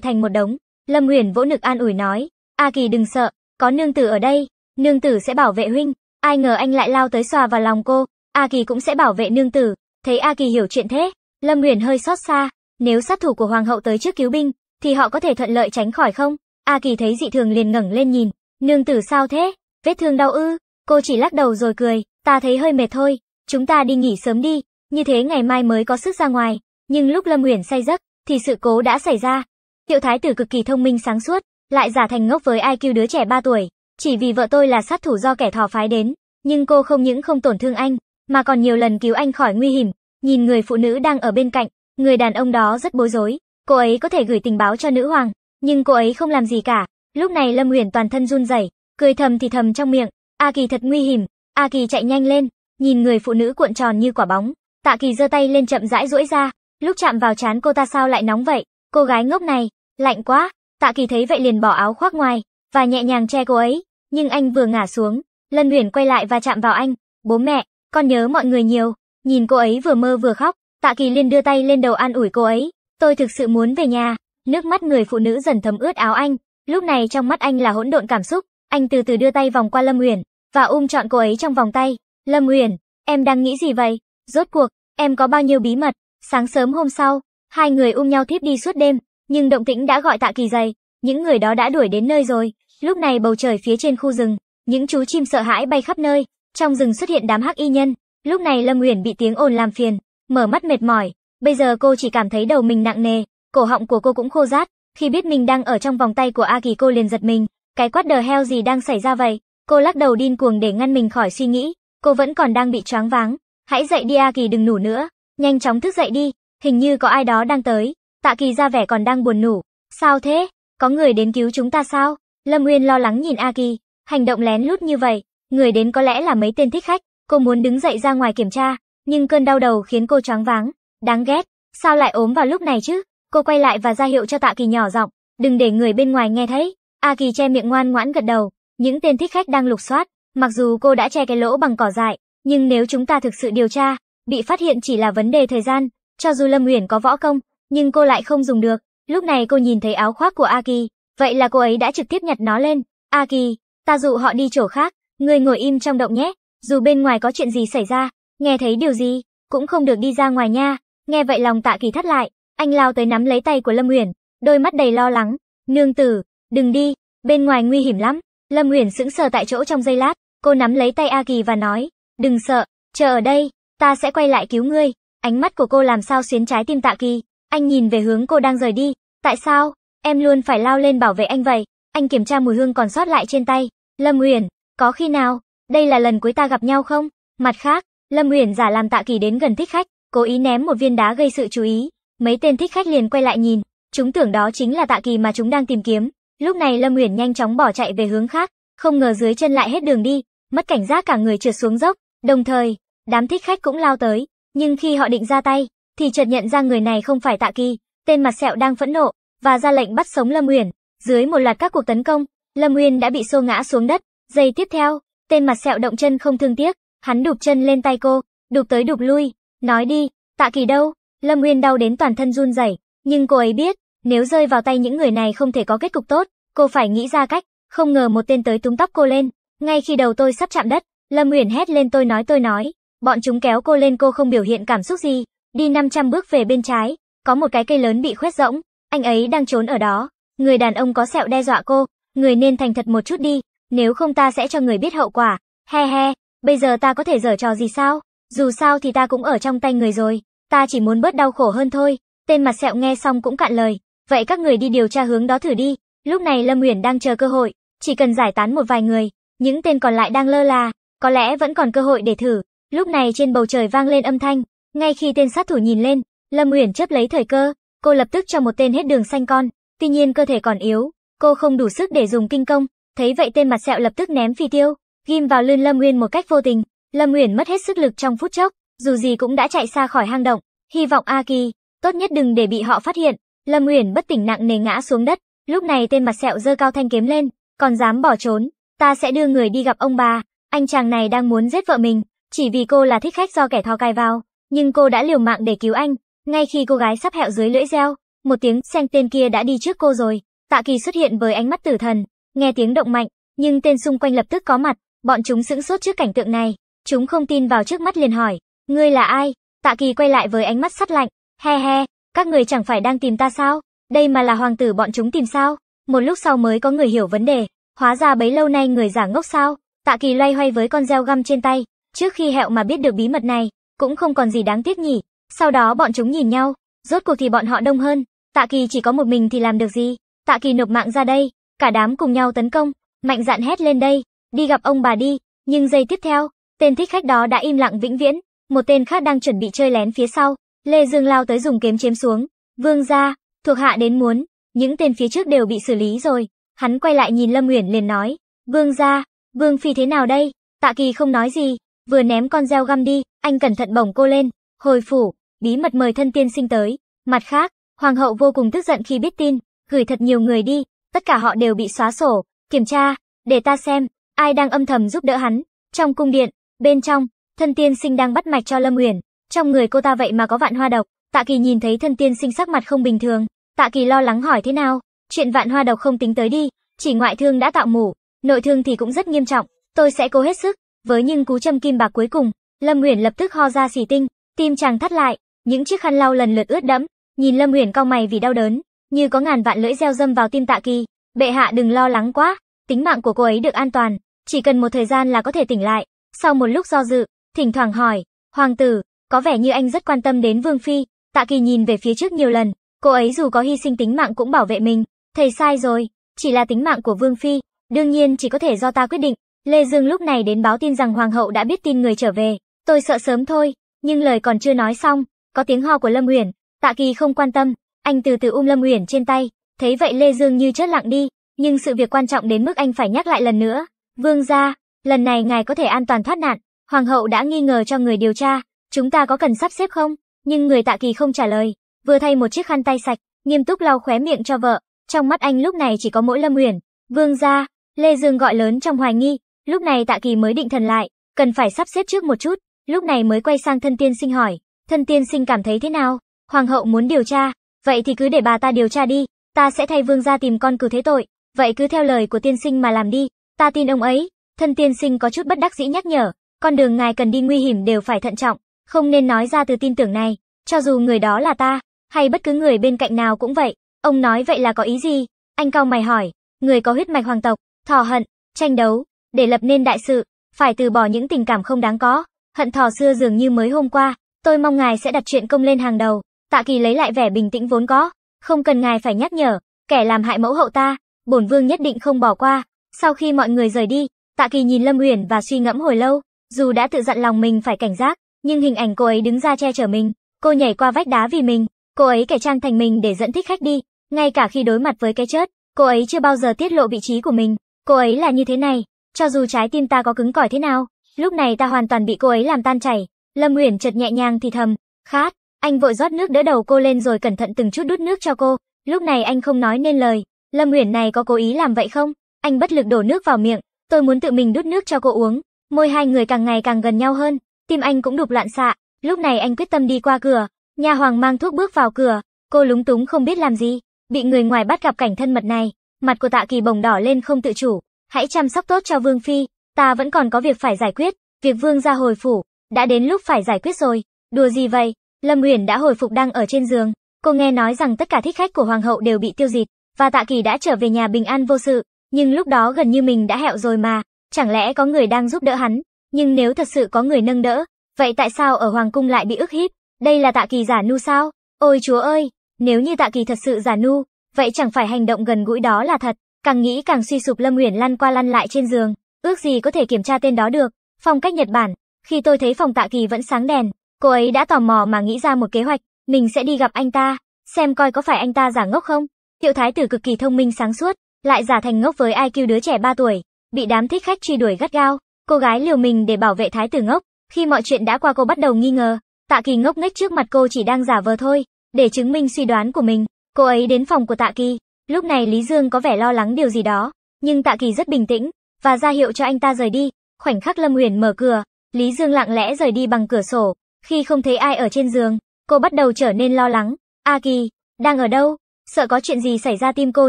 thành một đống. Lâm Huyền vỗ nực an ủi nói. A Kỳ đừng sợ, có nương tử ở đây. Nương tử sẽ bảo vệ huynh. Ai ngờ anh lại lao tới xòa vào lòng cô. A Kỳ cũng sẽ bảo vệ nương tử. Thấy A Kỳ hiểu chuyện thế, Lâm Huyền hơi xót xa. Nếu sát thủ của Hoàng hậu tới trước cứu binh, thì họ có thể thuận lợi tránh khỏi không? A Kỳ thấy dị thường liền ngẩng lên nhìn. Nương tử sao thế? Vết thương đau ư? Cô chỉ lắc đầu rồi cười. Ta thấy hơi mệt thôi. Chúng ta đi nghỉ sớm đi như thế ngày mai mới có sức ra ngoài, nhưng lúc Lâm Uyển say giấc, thì sự cố đã xảy ra. Tiểu thái tử cực kỳ thông minh sáng suốt, lại giả thành ngốc với IQ đứa trẻ 3 tuổi, chỉ vì vợ tôi là sát thủ do kẻ thò phái đến, nhưng cô không những không tổn thương anh, mà còn nhiều lần cứu anh khỏi nguy hiểm. Nhìn người phụ nữ đang ở bên cạnh, người đàn ông đó rất bối rối, cô ấy có thể gửi tình báo cho nữ hoàng, nhưng cô ấy không làm gì cả. Lúc này Lâm Uyển toàn thân run rẩy, cười thầm thì thầm trong miệng, A Kỳ thật nguy hiểm, A Kỳ chạy nhanh lên, nhìn người phụ nữ cuộn tròn như quả bóng, Tạ Kỳ giơ tay lên chậm rãi duỗi ra, lúc chạm vào chán cô ta sao lại nóng vậy, cô gái ngốc này, lạnh quá, Tạ Kỳ thấy vậy liền bỏ áo khoác ngoài, và nhẹ nhàng che cô ấy, nhưng anh vừa ngả xuống, Lân Uyển quay lại và chạm vào anh, bố mẹ, con nhớ mọi người nhiều, nhìn cô ấy vừa mơ vừa khóc, Tạ Kỳ liền đưa tay lên đầu an ủi cô ấy, tôi thực sự muốn về nhà, nước mắt người phụ nữ dần thấm ướt áo anh, lúc này trong mắt anh là hỗn độn cảm xúc, anh từ từ đưa tay vòng qua Lâm Uyển, và ôm trọn cô ấy trong vòng tay, Lâm Uyển, em đang nghĩ gì vậy? Rốt cuộc, em có bao nhiêu bí mật? Sáng sớm hôm sau, hai người ôm nhau thiếp đi suốt đêm, nhưng động tĩnh đã gọi tạ kỳ dày. Những người đó đã đuổi đến nơi rồi. Lúc này bầu trời phía trên khu rừng, những chú chim sợ hãi bay khắp nơi. Trong rừng xuất hiện đám hắc y nhân. Lúc này Lâm Uyển bị tiếng ồn làm phiền, mở mắt mệt mỏi. Bây giờ cô chỉ cảm thấy đầu mình nặng nề, cổ họng của cô cũng khô rát. Khi biết mình đang ở trong vòng tay của A Kỳ cô liền giật mình. Cái quát đờ heo gì đang xảy ra vậy? Cô lắc đầu điên cuồng để ngăn mình khỏi suy nghĩ. Cô vẫn còn đang bị choáng váng. Hãy dậy đi A Kỳ đừng ngủ nữa, nhanh chóng thức dậy đi, hình như có ai đó đang tới. Tạ Kỳ ra vẻ còn đang buồn ngủ. Sao thế? Có người đến cứu chúng ta sao? Lâm Uyên lo lắng nhìn A Kỳ, hành động lén lút như vậy, người đến có lẽ là mấy tên thích khách, cô muốn đứng dậy ra ngoài kiểm tra, nhưng cơn đau đầu khiến cô choáng váng, đáng ghét, sao lại ốm vào lúc này chứ? Cô quay lại và ra hiệu cho Tạ Kỳ nhỏ giọng, đừng để người bên ngoài nghe thấy. A Kỳ che miệng ngoan ngoãn gật đầu, những tên thích khách đang lục soát, mặc dù cô đã che cái lỗ bằng cỏ dại, nhưng nếu chúng ta thực sự điều tra, bị phát hiện chỉ là vấn đề thời gian, cho dù Lâm Uyển có võ công, nhưng cô lại không dùng được. Lúc này cô nhìn thấy áo khoác của A Kỳ, vậy là cô ấy đã trực tiếp nhặt nó lên. A Kỳ, ta dụ họ đi chỗ khác, người ngồi im trong động nhé, dù bên ngoài có chuyện gì xảy ra, nghe thấy điều gì, cũng không được đi ra ngoài nha. Nghe vậy lòng Tạ Kỳ thắt lại, anh lao tới nắm lấy tay của Lâm Uyển, đôi mắt đầy lo lắng, "Nương tử, đừng đi, bên ngoài nguy hiểm lắm." Lâm Uyển sững sờ tại chỗ trong giây lát, cô nắm lấy tay A Kỳ và nói, Đừng sợ, chờ ở đây, ta sẽ quay lại cứu ngươi. Ánh mắt của cô làm sao xuyến trái tim tạ kỳ. Anh nhìn về hướng cô đang rời đi. Tại sao? Em luôn phải lao lên bảo vệ anh vậy. Anh kiểm tra mùi hương còn sót lại trên tay. Lâm Uyển, có khi nào, đây là lần cuối ta gặp nhau không? Mặt khác, Lâm Uyển giả làm tạ kỳ đến gần thích khách, cố ý ném một viên đá gây sự chú ý. Mấy tên thích khách liền quay lại nhìn, chúng tưởng đó chính là tạ kỳ mà chúng đang tìm kiếm. Lúc này Lâm Uyển nhanh chóng bỏ chạy về hướng khác, không ngờ dưới chân lại hết đường đi, mất cảnh giác cả người trượt xuống dốc, Đồng thời, đám thích khách cũng lao tới, nhưng khi họ định ra tay, thì chợt nhận ra người này không phải Tạ Kỳ, tên mặt sẹo đang phẫn nộ, và ra lệnh bắt sống Lâm Uyển. Dưới một loạt các cuộc tấn công, Lâm Uyển đã bị xô ngã xuống đất. Giây tiếp theo, tên mặt sẹo động chân không thương tiếc, hắn đục chân lên tay cô, đục tới đục lui, nói đi, Tạ Kỳ đâu? Lâm Uyển đau đến toàn thân run rẩy, nhưng cô ấy biết, nếu rơi vào tay những người này không thể có kết cục tốt, cô phải nghĩ ra cách, không ngờ một tên tới túm tóc cô lên, ngay khi đầu tôi sắp chạm đất, Lâm Huyền hét lên tôi nói tôi nói, bọn chúng kéo cô lên cô không biểu hiện cảm xúc gì, đi 500 bước về bên trái, có một cái cây lớn bị khuyết rỗng, anh ấy đang trốn ở đó, người đàn ông có sẹo đe dọa cô, người nên thành thật một chút đi, nếu không ta sẽ cho người biết hậu quả, he he, bây giờ ta có thể giở trò gì sao, dù sao thì ta cũng ở trong tay người rồi, ta chỉ muốn bớt đau khổ hơn thôi, tên mặt sẹo nghe xong cũng cạn lời, vậy các người đi điều tra hướng đó thử đi, lúc này Lâm Huyền đang chờ cơ hội, chỉ cần giải tán một vài người, những tên còn lại đang lơ là, có lẽ vẫn còn cơ hội để thử. Lúc này trên bầu trời vang lên âm thanh, ngay khi tên sát thủ nhìn lên, Lâm Uyển chớp lấy thời cơ, cô lập tức cho một tên hết đường xanh con, tuy nhiên cơ thể còn yếu, cô không đủ sức để dùng kinh công, thấy vậy tên mặt sẹo lập tức ném phi tiêu, ghim vào lưng Lâm Uyển một cách vô tình. Lâm Uyển mất hết sức lực trong phút chốc, dù gì cũng đã chạy xa khỏi hang động, hy vọng A Kỳ, tốt nhất đừng để bị họ phát hiện. Lâm Uyển bất tỉnh nặng nề ngã xuống đất, lúc này tên mặt sẹo giơ cao thanh kiếm lên, còn dám bỏ trốn, ta sẽ đưa người đi gặp ông bà. Anh chàng này đang muốn giết vợ mình, chỉ vì cô là thích khách do kẻ thò cai vào, nhưng cô đã liều mạng để cứu anh. Ngay khi cô gái sắp hẹo dưới lưỡi dao, một tiếng xanh tên kia đã đi trước cô rồi. Tạ Kỳ xuất hiện với ánh mắt tử thần, nghe tiếng động mạnh, nhưng tên xung quanh lập tức có mặt, bọn chúng sững sốt trước cảnh tượng này. Chúng không tin vào trước mắt liền hỏi, ngươi là ai? Tạ Kỳ quay lại với ánh mắt sắt lạnh, he he, các người chẳng phải đang tìm ta sao? Đây mà là hoàng tử bọn chúng tìm sao? Một lúc sau mới có người hiểu vấn đề, hóa ra bấy lâu nay người giả ngốc sao? Tạ Kỳ loay hoay với con dao găm trên tay, trước khi hẹo mà biết được bí mật này, cũng không còn gì đáng tiếc nhỉ. Sau đó bọn chúng nhìn nhau, rốt cuộc thì bọn họ đông hơn, Tạ Kỳ chỉ có một mình thì làm được gì? Tạ Kỳ nộp mạng ra đây, cả đám cùng nhau tấn công, mạnh dạn hét lên đây, đi gặp ông bà đi, nhưng giây tiếp theo, tên thích khách đó đã im lặng vĩnh viễn, một tên khác đang chuẩn bị chơi lén phía sau, Lê Dương lao tới dùng kiếm chém xuống, vương gia, thuộc hạ đến muốn, những tên phía trước đều bị xử lý rồi, hắn quay lại nhìn Lâm Uyển liền nói, vương gia, Vương Phi thế nào đây? Tạ Kỳ không nói gì, vừa ném con dao găm đi, anh cẩn thận bổng cô lên, hồi phủ, bí mật mời thân tiên sinh tới. Mặt khác, Hoàng hậu vô cùng tức giận khi biết tin, gửi thật nhiều người đi, tất cả họ đều bị xóa sổ, kiểm tra, để ta xem, ai đang âm thầm giúp đỡ hắn. Trong cung điện, bên trong, thân tiên sinh đang bắt mạch cho Lâm Uyển, trong người cô ta vậy mà có vạn hoa độc, Tạ Kỳ nhìn thấy thân tiên sinh sắc mặt không bình thường, Tạ Kỳ lo lắng hỏi thế nào, chuyện vạn hoa độc không tính tới đi, chỉ ngoại thương đã tạo mủ, nội thương thì cũng rất nghiêm trọng, tôi sẽ cố hết sức. Với những cú châm kim bạc cuối cùng, Lâm huyền lập tức ho ra xỉ tinh, tim chàng thắt lại, những chiếc khăn lau lần lượt ướt đẫm, nhìn Lâm huyền cau mày vì đau đớn, như có ngàn vạn lưỡi gieo dâm vào tim Tạ Kỳ, "Bệ hạ đừng lo lắng quá, tính mạng của cô ấy được an toàn, chỉ cần một thời gian là có thể tỉnh lại." Sau một lúc do dự, thỉnh thoảng hỏi, "Hoàng tử, có vẻ như anh rất quan tâm đến Vương phi." Tạ Kỳ nhìn về phía trước nhiều lần, cô ấy dù có hy sinh tính mạng cũng bảo vệ mình, thầy sai rồi, chỉ là tính mạng của Vương phi, Đương nhiên chỉ có thể do ta quyết định. Lê Dương lúc này đến báo tin rằng hoàng hậu đã biết tin người trở về. Tôi sợ sớm thôi, nhưng lời còn chưa nói xong, có tiếng ho của Lâm Uyển, Tạ Kỳ không quan tâm, anh từ từ ôm um Lâm Uyển trên tay, thấy vậy Lê Dương như chết lặng đi, nhưng sự việc quan trọng đến mức anh phải nhắc lại lần nữa. Vương gia, lần này ngài có thể an toàn thoát nạn, hoàng hậu đã nghi ngờ cho người điều tra, chúng ta có cần sắp xếp không? Nhưng người Tạ Kỳ không trả lời, vừa thay một chiếc khăn tay sạch, nghiêm túc lau khóe miệng cho vợ, trong mắt anh lúc này chỉ có mỗi Lâm Uyển. Vương gia, Lê Dương gọi lớn trong hoài nghi, lúc này Tạ Kỳ mới định thần lại, cần phải sắp xếp trước một chút, lúc này mới quay sang thân tiên sinh hỏi, thân tiên sinh cảm thấy thế nào, hoàng hậu muốn điều tra, vậy thì cứ để bà ta điều tra đi, ta sẽ thay vương gia tìm con cử thế tội, vậy cứ theo lời của tiên sinh mà làm đi, ta tin ông ấy, thân tiên sinh có chút bất đắc dĩ nhắc nhở, con đường ngài cần đi nguy hiểm đều phải thận trọng, không nên nói ra từ tin tưởng này, cho dù người đó là ta, hay bất cứ người bên cạnh nào cũng vậy, ông nói vậy là có ý gì, anh cao mày hỏi, người có huyết mạch hoàng tộc, thọ hận, tranh đấu, để lập nên đại sự, phải từ bỏ những tình cảm không đáng có. Hận thò xưa dường như mới hôm qua, tôi mong ngài sẽ đặt chuyện công lên hàng đầu. Tạ Kỳ lấy lại vẻ bình tĩnh vốn có, không cần ngài phải nhắc nhở, kẻ làm hại mẫu hậu ta, bổn vương nhất định không bỏ qua. Sau khi mọi người rời đi, Tạ Kỳ nhìn Lâm Uyển và suy ngẫm hồi lâu, dù đã tự dặn lòng mình phải cảnh giác, nhưng hình ảnh cô ấy đứng ra che chở mình, cô nhảy qua vách đá vì mình, cô ấy kẻ trang thành mình để dẫn thích khách đi, ngay cả khi đối mặt với cái chết, cô ấy chưa bao giờ tiết lộ vị trí của mình, Cô ấy là như thế này, cho dù trái tim ta có cứng cỏi thế nào, lúc này ta hoàn toàn bị cô ấy làm tan chảy. Lâm Uyển chợt nhẹ nhàng thì thầm, khát, anh vội rót nước đỡ đầu cô lên rồi cẩn thận từng chút đút nước cho cô. Lúc này anh không nói nên lời, Lâm Uyển này có cố ý làm vậy không? Anh bất lực đổ nước vào miệng, tôi muốn tự mình đút nước cho cô uống. Môi hai người càng ngày càng gần nhau hơn, tim anh cũng đục loạn xạ, lúc này anh quyết tâm đi qua cửa. Nhà hoàng mang thuốc bước vào cửa, cô lúng túng không biết làm gì, bị người ngoài bắt gặp cảnh thân mật này, Mặt của tạ kỳ bồng đỏ lên không tự chủ, hãy chăm sóc tốt cho Vương Phi, ta vẫn còn có việc phải giải quyết, việc Vương ra hồi phủ, đã đến lúc phải giải quyết rồi, đùa gì vậy? Lâm Uyển đã hồi phục đang ở trên giường, cô nghe nói rằng tất cả thích khách của Hoàng hậu đều bị tiêu diệt, và tạ kỳ đã trở về nhà bình an vô sự, nhưng lúc đó gần như mình đã hẹo rồi mà, chẳng lẽ có người đang giúp đỡ hắn, nhưng nếu thật sự có người nâng đỡ, vậy tại sao ở Hoàng cung lại bị ức hiếp, đây là tạ kỳ giả nu sao? Ôi chúa ơi, nếu như tạ kỳ thật sự giả nu, vậy chẳng phải hành động gần gũi đó là thật. Càng nghĩ càng suy sụp Lâm Uyển lăn qua lăn lại trên giường, ước gì có thể kiểm tra tên đó được. Phong cách Nhật Bản, khi tôi thấy phòng Tạ Kỳ vẫn sáng đèn, cô ấy đã tò mò mà nghĩ ra một kế hoạch, mình sẽ đi gặp anh ta, xem coi có phải anh ta giả ngốc không. Tiểu thái tử cực kỳ thông minh sáng suốt, lại giả thành ngốc với IQ đứa trẻ 3 tuổi, bị đám thích khách truy đuổi gắt gao, cô gái liều mình để bảo vệ thái tử ngốc. Khi mọi chuyện đã qua cô bắt đầu nghi ngờ, Tạ Kỳ ngốc nghếch trước mặt cô chỉ đang giả vờ thôi, để chứng minh suy đoán của mình. Cô ấy đến phòng của Tạ Kỳ, lúc này Lý Dương có vẻ lo lắng điều gì đó, nhưng Tạ Kỳ rất bình tĩnh, và ra hiệu cho anh ta rời đi. Khoảnh khắc Lâm Huyền mở cửa, Lý Dương lặng lẽ rời đi bằng cửa sổ. Khi không thấy ai ở trên giường, cô bắt đầu trở nên lo lắng. A Kỳ, đang ở đâu? Sợ có chuyện gì xảy ra tim cô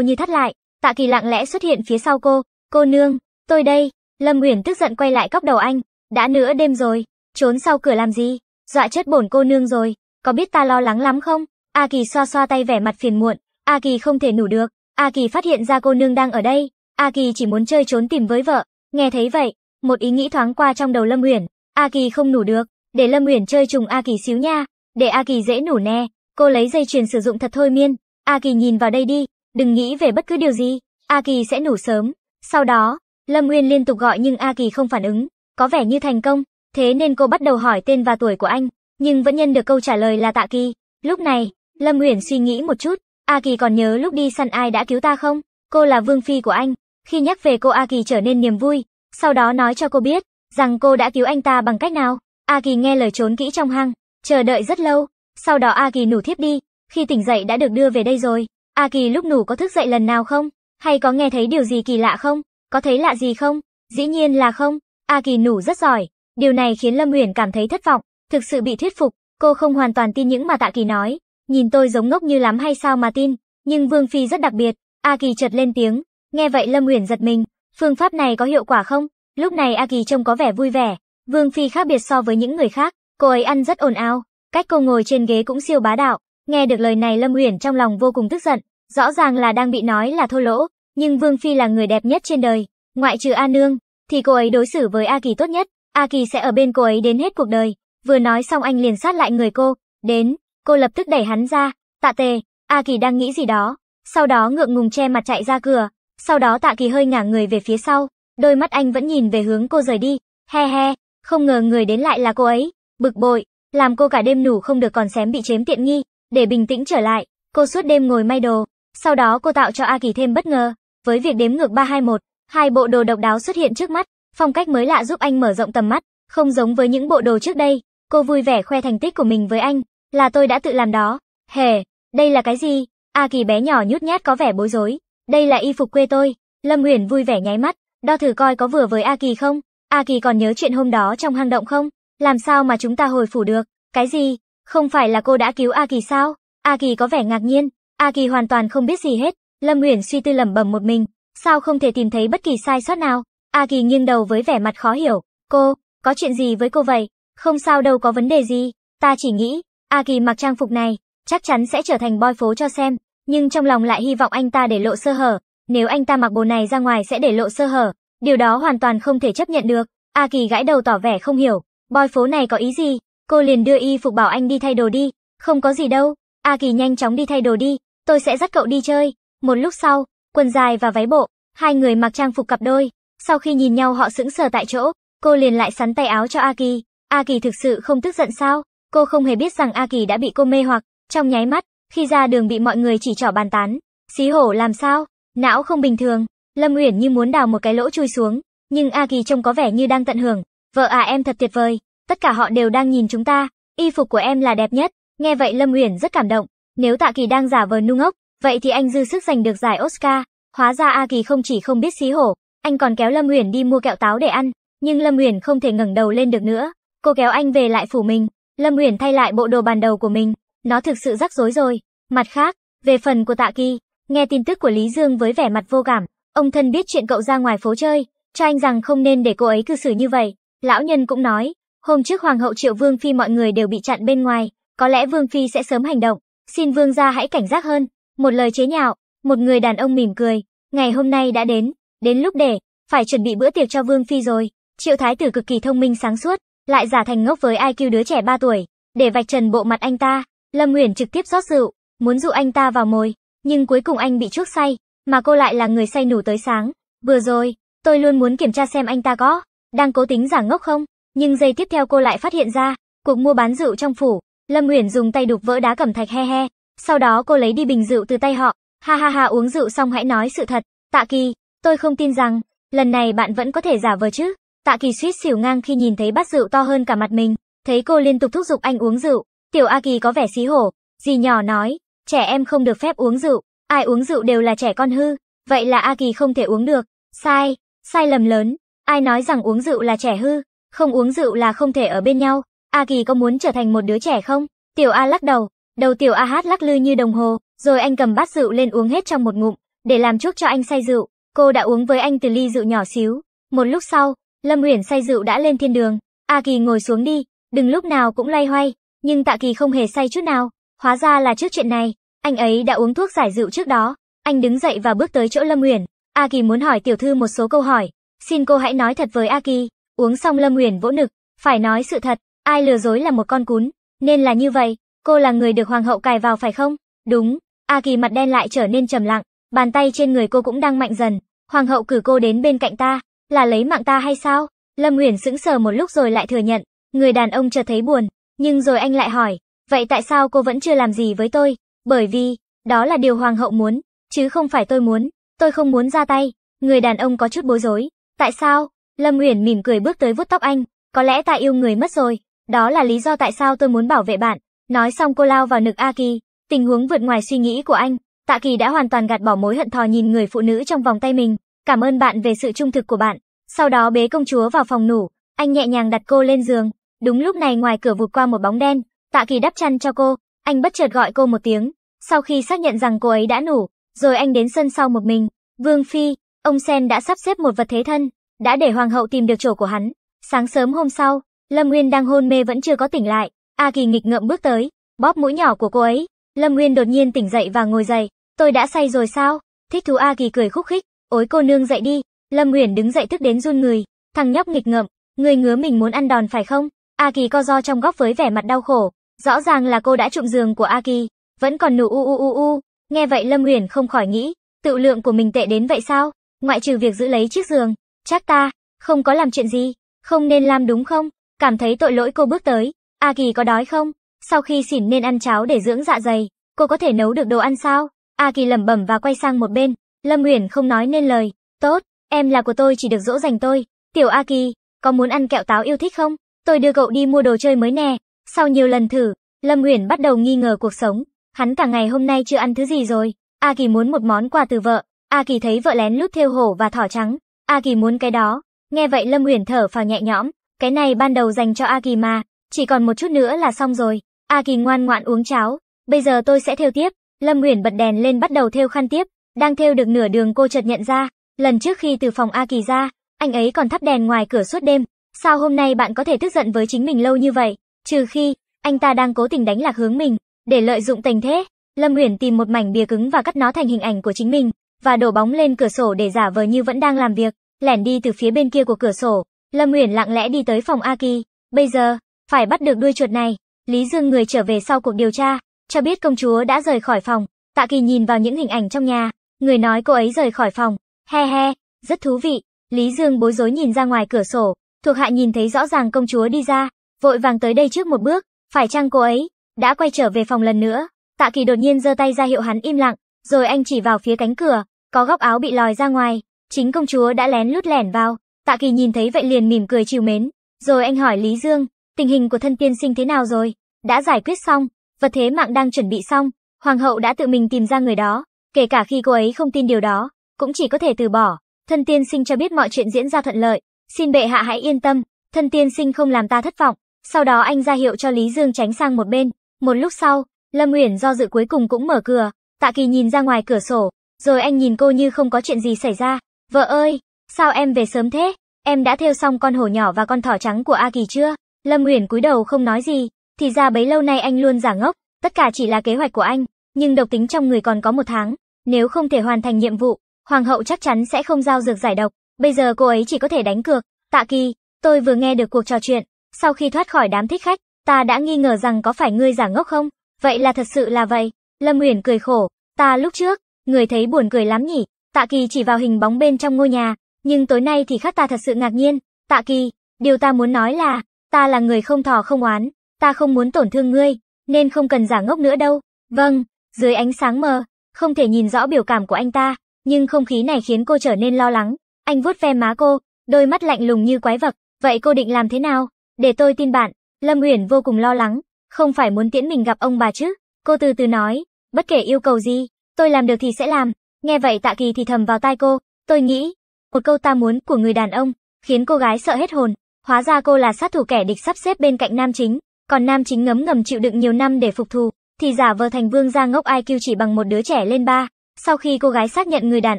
như thắt lại. Tạ Kỳ lặng lẽ xuất hiện phía sau cô. Cô nương, tôi đây. Lâm Huyền tức giận quay lại cóc đầu anh. Đã nửa đêm rồi, trốn sau cửa làm gì? Dọa chết bổn cô nương rồi, có biết ta lo lắng lắm không? A Kỳ xoa xoa tay vẻ mặt phiền muộn, A Kỳ không thể ngủ được, A Kỳ phát hiện ra cô nương đang ở đây, A Kỳ chỉ muốn chơi trốn tìm với vợ, nghe thấy vậy, một ý nghĩ thoáng qua trong đầu Lâm Uyển, A Kỳ không ngủ được, để Lâm Uyển chơi trùng A Kỳ xíu nha, để A Kỳ dễ ngủ nè, cô lấy dây chuyền sử dụng thật thôi miên, A Kỳ nhìn vào đây đi, đừng nghĩ về bất cứ điều gì, A Kỳ sẽ ngủ sớm. Sau đó, Lâm Uyên liên tục gọi nhưng A Kỳ không phản ứng, có vẻ như thành công, thế nên cô bắt đầu hỏi tên và tuổi của anh, nhưng vẫn nhân được câu trả lời là Tạ Kỳ. Lúc này, Lâm Uyển suy nghĩ một chút, A Kỳ còn nhớ lúc đi săn ai đã cứu ta không? Cô là vương phi của anh. Khi nhắc về cô A Kỳ trở nên niềm vui, sau đó nói cho cô biết rằng cô đã cứu anh ta bằng cách nào. A Kỳ nghe lời trốn kỹ trong hang, chờ đợi rất lâu, sau đó A Kỳ nủ thiếp đi, khi tỉnh dậy đã được đưa về đây rồi. A Kỳ lúc ngủ có thức dậy lần nào không? Hay có nghe thấy điều gì kỳ lạ không? Có thấy lạ gì không? Dĩ nhiên là không. A Kỳ nủ rất giỏi, điều này khiến Lâm Uyển cảm thấy thất vọng, thực sự bị thuyết phục, cô không hoàn toàn tin những mà Tạ Kỳ nói, nhìn tôi giống ngốc như lắm hay sao mà tin, nhưng Vương Phi rất đặc biệt, A Kỳ chợt lên tiếng, nghe vậy Lâm Uyển giật mình, phương pháp này có hiệu quả không? Lúc này A Kỳ trông có vẻ vui vẻ, Vương Phi khác biệt so với những người khác, cô ấy ăn rất ồn ào, cách cô ngồi trên ghế cũng siêu bá đạo, nghe được lời này Lâm Uyển trong lòng vô cùng tức giận, rõ ràng là đang bị nói là thô lỗ, nhưng Vương Phi là người đẹp nhất trên đời, ngoại trừ A Nương, thì cô ấy đối xử với A Kỳ tốt nhất, A Kỳ sẽ ở bên cô ấy đến hết cuộc đời. Vừa nói xong anh liền sát lại người cô, đến, cô lập tức đẩy hắn ra, tạ tề, A Kỳ đang nghĩ gì đó, sau đó ngượng ngùng che mặt chạy ra cửa, sau đó tạ Kỳ hơi ngả người về phía sau, đôi mắt anh vẫn nhìn về hướng cô rời đi, he he, không ngờ người đến lại là cô ấy, bực bội, làm cô cả đêm nủ không được còn xém bị chém tiện nghi, để bình tĩnh trở lại, cô suốt đêm ngồi may đồ, sau đó cô tạo cho A Kỳ thêm bất ngờ, với việc đếm ngược 321, hai bộ đồ độc đáo xuất hiện trước mắt, phong cách mới lạ giúp anh mở rộng tầm mắt, không giống với những bộ đồ trước đây, cô vui vẻ khoe thành tích của mình với anh, là tôi đã tự làm đó. Hề, đây là cái gì? A Kỳ bé nhỏ nhút nhát có vẻ bối rối. Đây là y phục quê tôi. Lâm Huyền vui vẻ nháy mắt, đo thử coi có vừa với A Kỳ không? A Kỳ còn nhớ chuyện hôm đó trong hang động không? Làm sao mà chúng ta hồi phủ được? Cái gì? Không phải là cô đã cứu A Kỳ sao? A Kỳ có vẻ ngạc nhiên, A Kỳ hoàn toàn không biết gì hết. Lâm Huyền suy tư lẩm bẩm một mình, sao không thể tìm thấy bất kỳ sai sót nào? A Kỳ nghiêng đầu với vẻ mặt khó hiểu, "Cô, có chuyện gì với cô vậy? Không sao đâu có vấn đề gì, ta chỉ nghĩ, A à Kỳ mặc trang phục này, chắc chắn sẽ trở thành boy phố cho xem, nhưng trong lòng lại hy vọng anh ta để lộ sơ hở, nếu anh ta mặc bộ này ra ngoài sẽ để lộ sơ hở, điều đó hoàn toàn không thể chấp nhận được. A à Kỳ gãi đầu tỏ vẻ không hiểu, boy phố này có ý gì, cô liền đưa y phục bảo anh đi thay đồ đi, không có gì đâu, A à Kỳ nhanh chóng đi thay đồ đi, tôi sẽ dắt cậu đi chơi. Một lúc sau, quần dài và váy bộ, hai người mặc trang phục cặp đôi, sau khi nhìn nhau họ sững sờ tại chỗ, cô liền lại sắn tay áo cho A Kỳ, A Kỳ thực sự không tức giận sao? Cô không hề biết rằng A Kỳ đã bị cô mê hoặc, trong nháy mắt, khi ra đường bị mọi người chỉ trỏ bàn tán. Xí hổ làm sao? Não không bình thường. Lâm Uyển như muốn đào một cái lỗ chui xuống, nhưng A Kỳ trông có vẻ như đang tận hưởng. Vợ à em thật tuyệt vời, tất cả họ đều đang nhìn chúng ta, y phục của em là đẹp nhất. Nghe vậy Lâm Uyển rất cảm động, nếu Tạ Kỳ đang giả vờ ngu ngốc, vậy thì anh dư sức giành được giải Oscar. Hóa ra A Kỳ không chỉ không biết xí hổ, anh còn kéo Lâm Uyển đi mua kẹo táo để ăn, nhưng Lâm Uyển không thể ngẩng đầu lên được nữa, cô kéo anh về lại phủ mình. Lâm Uyển thay lại bộ đồ ban đầu của mình, nó thực sự rắc rối rồi. Mặt khác, về phần của Tạ Kỳ, nghe tin tức của Lý Dương với vẻ mặt vô cảm, ông thân biết chuyện cậu ra ngoài phố chơi, cho anh rằng không nên để cô ấy cư xử như vậy. Lão nhân cũng nói, hôm trước Hoàng hậu Triệu Vương Phi mọi người đều bị chặn bên ngoài, có lẽ Vương Phi sẽ sớm hành động, xin Vương ra hãy cảnh giác hơn. Một lời chế nhạo, một người đàn ông mỉm cười, ngày hôm nay đã đến, đến lúc để, phải chuẩn bị bữa tiệc cho Vương Phi rồi. Triệu Thái tử cực kỳ thông minh sáng suốt, lại giả thành ngốc với IQ đứa trẻ 3 tuổi, để vạch trần bộ mặt anh ta. Lâm Nguyễn trực tiếp rót rượu, muốn dụ anh ta vào mồi, nhưng cuối cùng anh bị chuốc say, mà cô lại là người say nủ tới sáng. Vừa rồi, tôi luôn muốn kiểm tra xem anh ta có đang cố tính giả ngốc không, nhưng giây tiếp theo cô lại phát hiện ra, cuộc mua bán rượu trong phủ, Lâm Nguyễn dùng tay đục vỡ đá cẩm thạch he he, sau đó cô lấy đi bình rượu từ tay họ, ha ha ha uống rượu xong hãy nói sự thật, Tạ Kỳ, tôi không tin rằng, lần này bạn vẫn có thể giả vờ chứ. Tạ Kỳ suýt xỉu ngang khi nhìn thấy bát rượu to hơn cả mặt mình, thấy cô liên tục thúc giục anh uống rượu, Tiểu A Kỳ có vẻ xí hổ, dì nhỏ nói, trẻ em không được phép uống rượu, ai uống rượu đều là trẻ con hư, vậy là A Kỳ không thể uống được, sai, sai lầm lớn, ai nói rằng uống rượu là trẻ hư, không uống rượu là không thể ở bên nhau, A Kỳ có muốn trở thành một đứa trẻ không? Tiểu A lắc đầu, đầu Tiểu A hát lắc lư như đồng hồ, rồi anh cầm bát rượu lên uống hết trong một ngụm, để làm chuốc cho anh say rượu, cô đã uống với anh từ ly rượu nhỏ xíu, một lúc sau, Lâm Uyển say rượu đã lên thiên đường, A Kỳ ngồi xuống đi, đừng lúc nào cũng loay hoay, nhưng Tạ Kỳ không hề say chút nào, hóa ra là trước chuyện này, anh ấy đã uống thuốc giải rượu trước đó. Anh đứng dậy và bước tới chỗ Lâm Uyển, A Kỳ muốn hỏi tiểu thư một số câu hỏi, xin cô hãy nói thật với A Kỳ. Uống xong Lâm Uyển vỗ ngực, phải nói sự thật, ai lừa dối là một con cún, nên là như vậy, cô là người được hoàng hậu cài vào phải không? Đúng, A Kỳ mặt đen lại trở nên trầm lặng, bàn tay trên người cô cũng đang mạnh dần, hoàng hậu cử cô đến bên cạnh ta, là lấy mạng ta hay sao? Lâm Uyển sững sờ một lúc rồi lại thừa nhận, người đàn ông chợt thấy buồn, nhưng rồi anh lại hỏi, vậy tại sao cô vẫn chưa làm gì với tôi? Bởi vì, đó là điều hoàng hậu muốn, chứ không phải tôi muốn, tôi không muốn ra tay. Người đàn ông có chút bối rối, tại sao? Lâm Uyển mỉm cười bước tới vuốt tóc anh, có lẽ ta yêu người mất rồi, đó là lý do tại sao tôi muốn bảo vệ bạn. Nói xong cô lao vào nực A Kỳ, tình huống vượt ngoài suy nghĩ của anh, Tạ Kỳ đã hoàn toàn gạt bỏ mối hận thò nhìn người phụ nữ trong vòng tay mình, Cảm ơn bạn về sự trung thực của bạn. Sau đó bế công chúa vào phòng ngủ, anh nhẹ nhàng đặt cô lên giường. Đúng lúc này ngoài cửa vụt qua một bóng đen, Tạ Kỳ đắp chăn cho cô, anh bất chợt gọi cô một tiếng. Sau khi xác nhận rằng cô ấy đã ngủ, rồi anh đến sân sau một mình. Vương Phi, ông Sen đã sắp xếp một vật thế thân, đã để hoàng hậu tìm được chỗ của hắn. Sáng sớm hôm sau, Lâm Nguyên đang hôn mê vẫn chưa có tỉnh lại, A Kỳ nghịch ngợm bước tới, bóp mũi nhỏ của cô ấy. Lâm Nguyên đột nhiên tỉnh dậy và ngồi dậy, tôi đã say rồi sao? Thích thú A Kỳ cười khúc khích, ối cô nương dậy đi, Lâm Uyển đứng dậy thức đến run người, thằng nhóc nghịch ngợm, người ngứa mình muốn ăn đòn phải không? A Kỳ co do trong góc với vẻ mặt đau khổ, rõ ràng là cô đã trộm giường của A Kỳ, vẫn còn nụ u u u u. Nghe vậy Lâm Uyển không khỏi nghĩ, tự lượng của mình tệ đến vậy sao? Ngoại trừ việc giữ lấy chiếc giường, chắc ta không có làm chuyện gì, không nên làm đúng không? Cảm thấy tội lỗi cô bước tới, A Kỳ có đói không? Sau khi xỉn nên ăn cháo để dưỡng dạ dày, cô có thể nấu được đồ ăn sao? A Kỳ lẩm bẩm và quay sang một bên, Lâm Huyền không nói nên lời. Tốt, em là của tôi chỉ được dỗ dành tôi. Tiểu A Kỳ, có muốn ăn kẹo táo yêu thích không? Tôi đưa cậu đi mua đồ chơi mới nè. Sau nhiều lần thử, Lâm Huyền bắt đầu nghi ngờ cuộc sống. Hắn cả ngày hôm nay chưa ăn thứ gì rồi. A Kỳ muốn một món quà từ vợ. A Kỳ thấy vợ lén lút thêu hổ và thỏ trắng. A Kỳ muốn cái đó. Nghe vậy Lâm Huyền thở phào nhẹ nhõm. Cái này ban đầu dành cho A Kỳ mà. Chỉ còn một chút nữa là xong rồi. A Kỳ ngoan ngoãn uống cháo. Bây giờ tôi sẽ thêu tiếp. Lâm Huyền bật đèn lên bắt đầu thêu khăn tiếp. Đang theo được nửa đường cô chợt nhận ra, lần trước khi từ phòng A Kỳ ra, anh ấy còn thắp đèn ngoài cửa suốt đêm. Sao hôm nay bạn có thể tức giận với chính mình lâu như vậy? Trừ khi, anh ta đang cố tình đánh lạc hướng mình, để lợi dụng tình thế. Lâm Huyền tìm một mảnh bìa cứng và cắt nó thành hình ảnh của chính mình, và đổ bóng lên cửa sổ để giả vờ như vẫn đang làm việc, lẻn đi từ phía bên kia của cửa sổ. Lâm Huyền lặng lẽ đi tới phòng A Kỳ. Bây giờ, phải bắt được đuôi chuột này. Lý Dương người trở về sau cuộc điều tra, cho biết công chúa đã rời khỏi phòng. Tạ Kỳ nhìn vào những hình ảnh trong nhà, Người nói cô ấy rời khỏi phòng. He he, rất thú vị. Lý Dương bối rối nhìn ra ngoài cửa sổ. Thuộc hạ nhìn thấy rõ ràng công chúa đi ra, vội vàng tới đây trước một bước. Phải chăng cô ấy đã quay trở về phòng lần nữa? Tạ Kỳ đột nhiên giơ tay ra hiệu hắn im lặng, rồi anh chỉ vào phía cánh cửa, có góc áo bị lòi ra ngoài. Chính công chúa đã lén lút lẻn vào. Tạ Kỳ nhìn thấy vậy liền mỉm cười chiều mến. Rồi anh hỏi Lý Dương, tình hình của thân tiên sinh thế nào rồi? Đã giải quyết xong, vật thế mạng đang chuẩn bị xong, hoàng hậu đã tự mình tìm ra người đó. Kể cả khi cô ấy không tin điều đó, cũng chỉ có thể từ bỏ. Thân tiên sinh cho biết mọi chuyện diễn ra thuận lợi, xin bệ hạ hãy yên tâm, thân tiên sinh không làm ta thất vọng. Sau đó anh ra hiệu cho Lý Dương tránh sang một bên. Một lúc sau, Lâm Uyển do dự cuối cùng cũng mở cửa, Tạ Kỳ nhìn ra ngoài cửa sổ, rồi anh nhìn cô như không có chuyện gì xảy ra. Vợ ơi, sao em về sớm thế? Em đã theo xong con hổ nhỏ và con thỏ trắng của A Kỳ chưa? Lâm Uyển cúi đầu không nói gì, thì ra bấy lâu nay anh luôn giả ngốc, tất cả chỉ là kế hoạch của anh, nhưng độc tính trong người còn có một tháng, nếu không thể hoàn thành nhiệm vụ, hoàng hậu chắc chắn sẽ không giao dược giải độc, bây giờ cô ấy chỉ có thể đánh cược. Tạ Kỳ, tôi vừa nghe được cuộc trò chuyện, sau khi thoát khỏi đám thích khách, ta đã nghi ngờ rằng có phải ngươi giả ngốc không? Vậy là thật sự là vậy. Lâm Uyển cười khổ, ta lúc trước, người thấy buồn cười lắm nhỉ. Tạ Kỳ chỉ vào hình bóng bên trong ngôi nhà, nhưng tối nay thì khác ta thật sự ngạc nhiên. Tạ Kỳ, điều ta muốn nói là, ta là người không thò không oán, ta không muốn tổn thương ngươi, nên không cần giả ngốc nữa đâu. Vâng, dưới ánh sáng mờ, không thể nhìn rõ biểu cảm của anh ta, nhưng không khí này khiến cô trở nên lo lắng. Anh vuốt ve má cô, đôi mắt lạnh lùng như quái vật. Vậy cô định làm thế nào? Để tôi tin bạn. Lâm Uyển vô cùng lo lắng. Không phải muốn tiễn mình gặp ông bà chứ? Cô từ từ nói. Bất kể yêu cầu gì, tôi làm được thì sẽ làm. Nghe vậy Tạ Kỳ thì thầm vào tai cô. Tôi nghĩ, một câu ta muốn của người đàn ông, khiến cô gái sợ hết hồn. Hóa ra cô là sát thủ kẻ địch sắp xếp bên cạnh nam chính. Còn nam chính ngấm ngầm chịu đựng nhiều năm để phục thù thì giả vờ thành vương gia ngốc IQ chỉ bằng một đứa trẻ lên ba. Sau khi cô gái xác nhận người đàn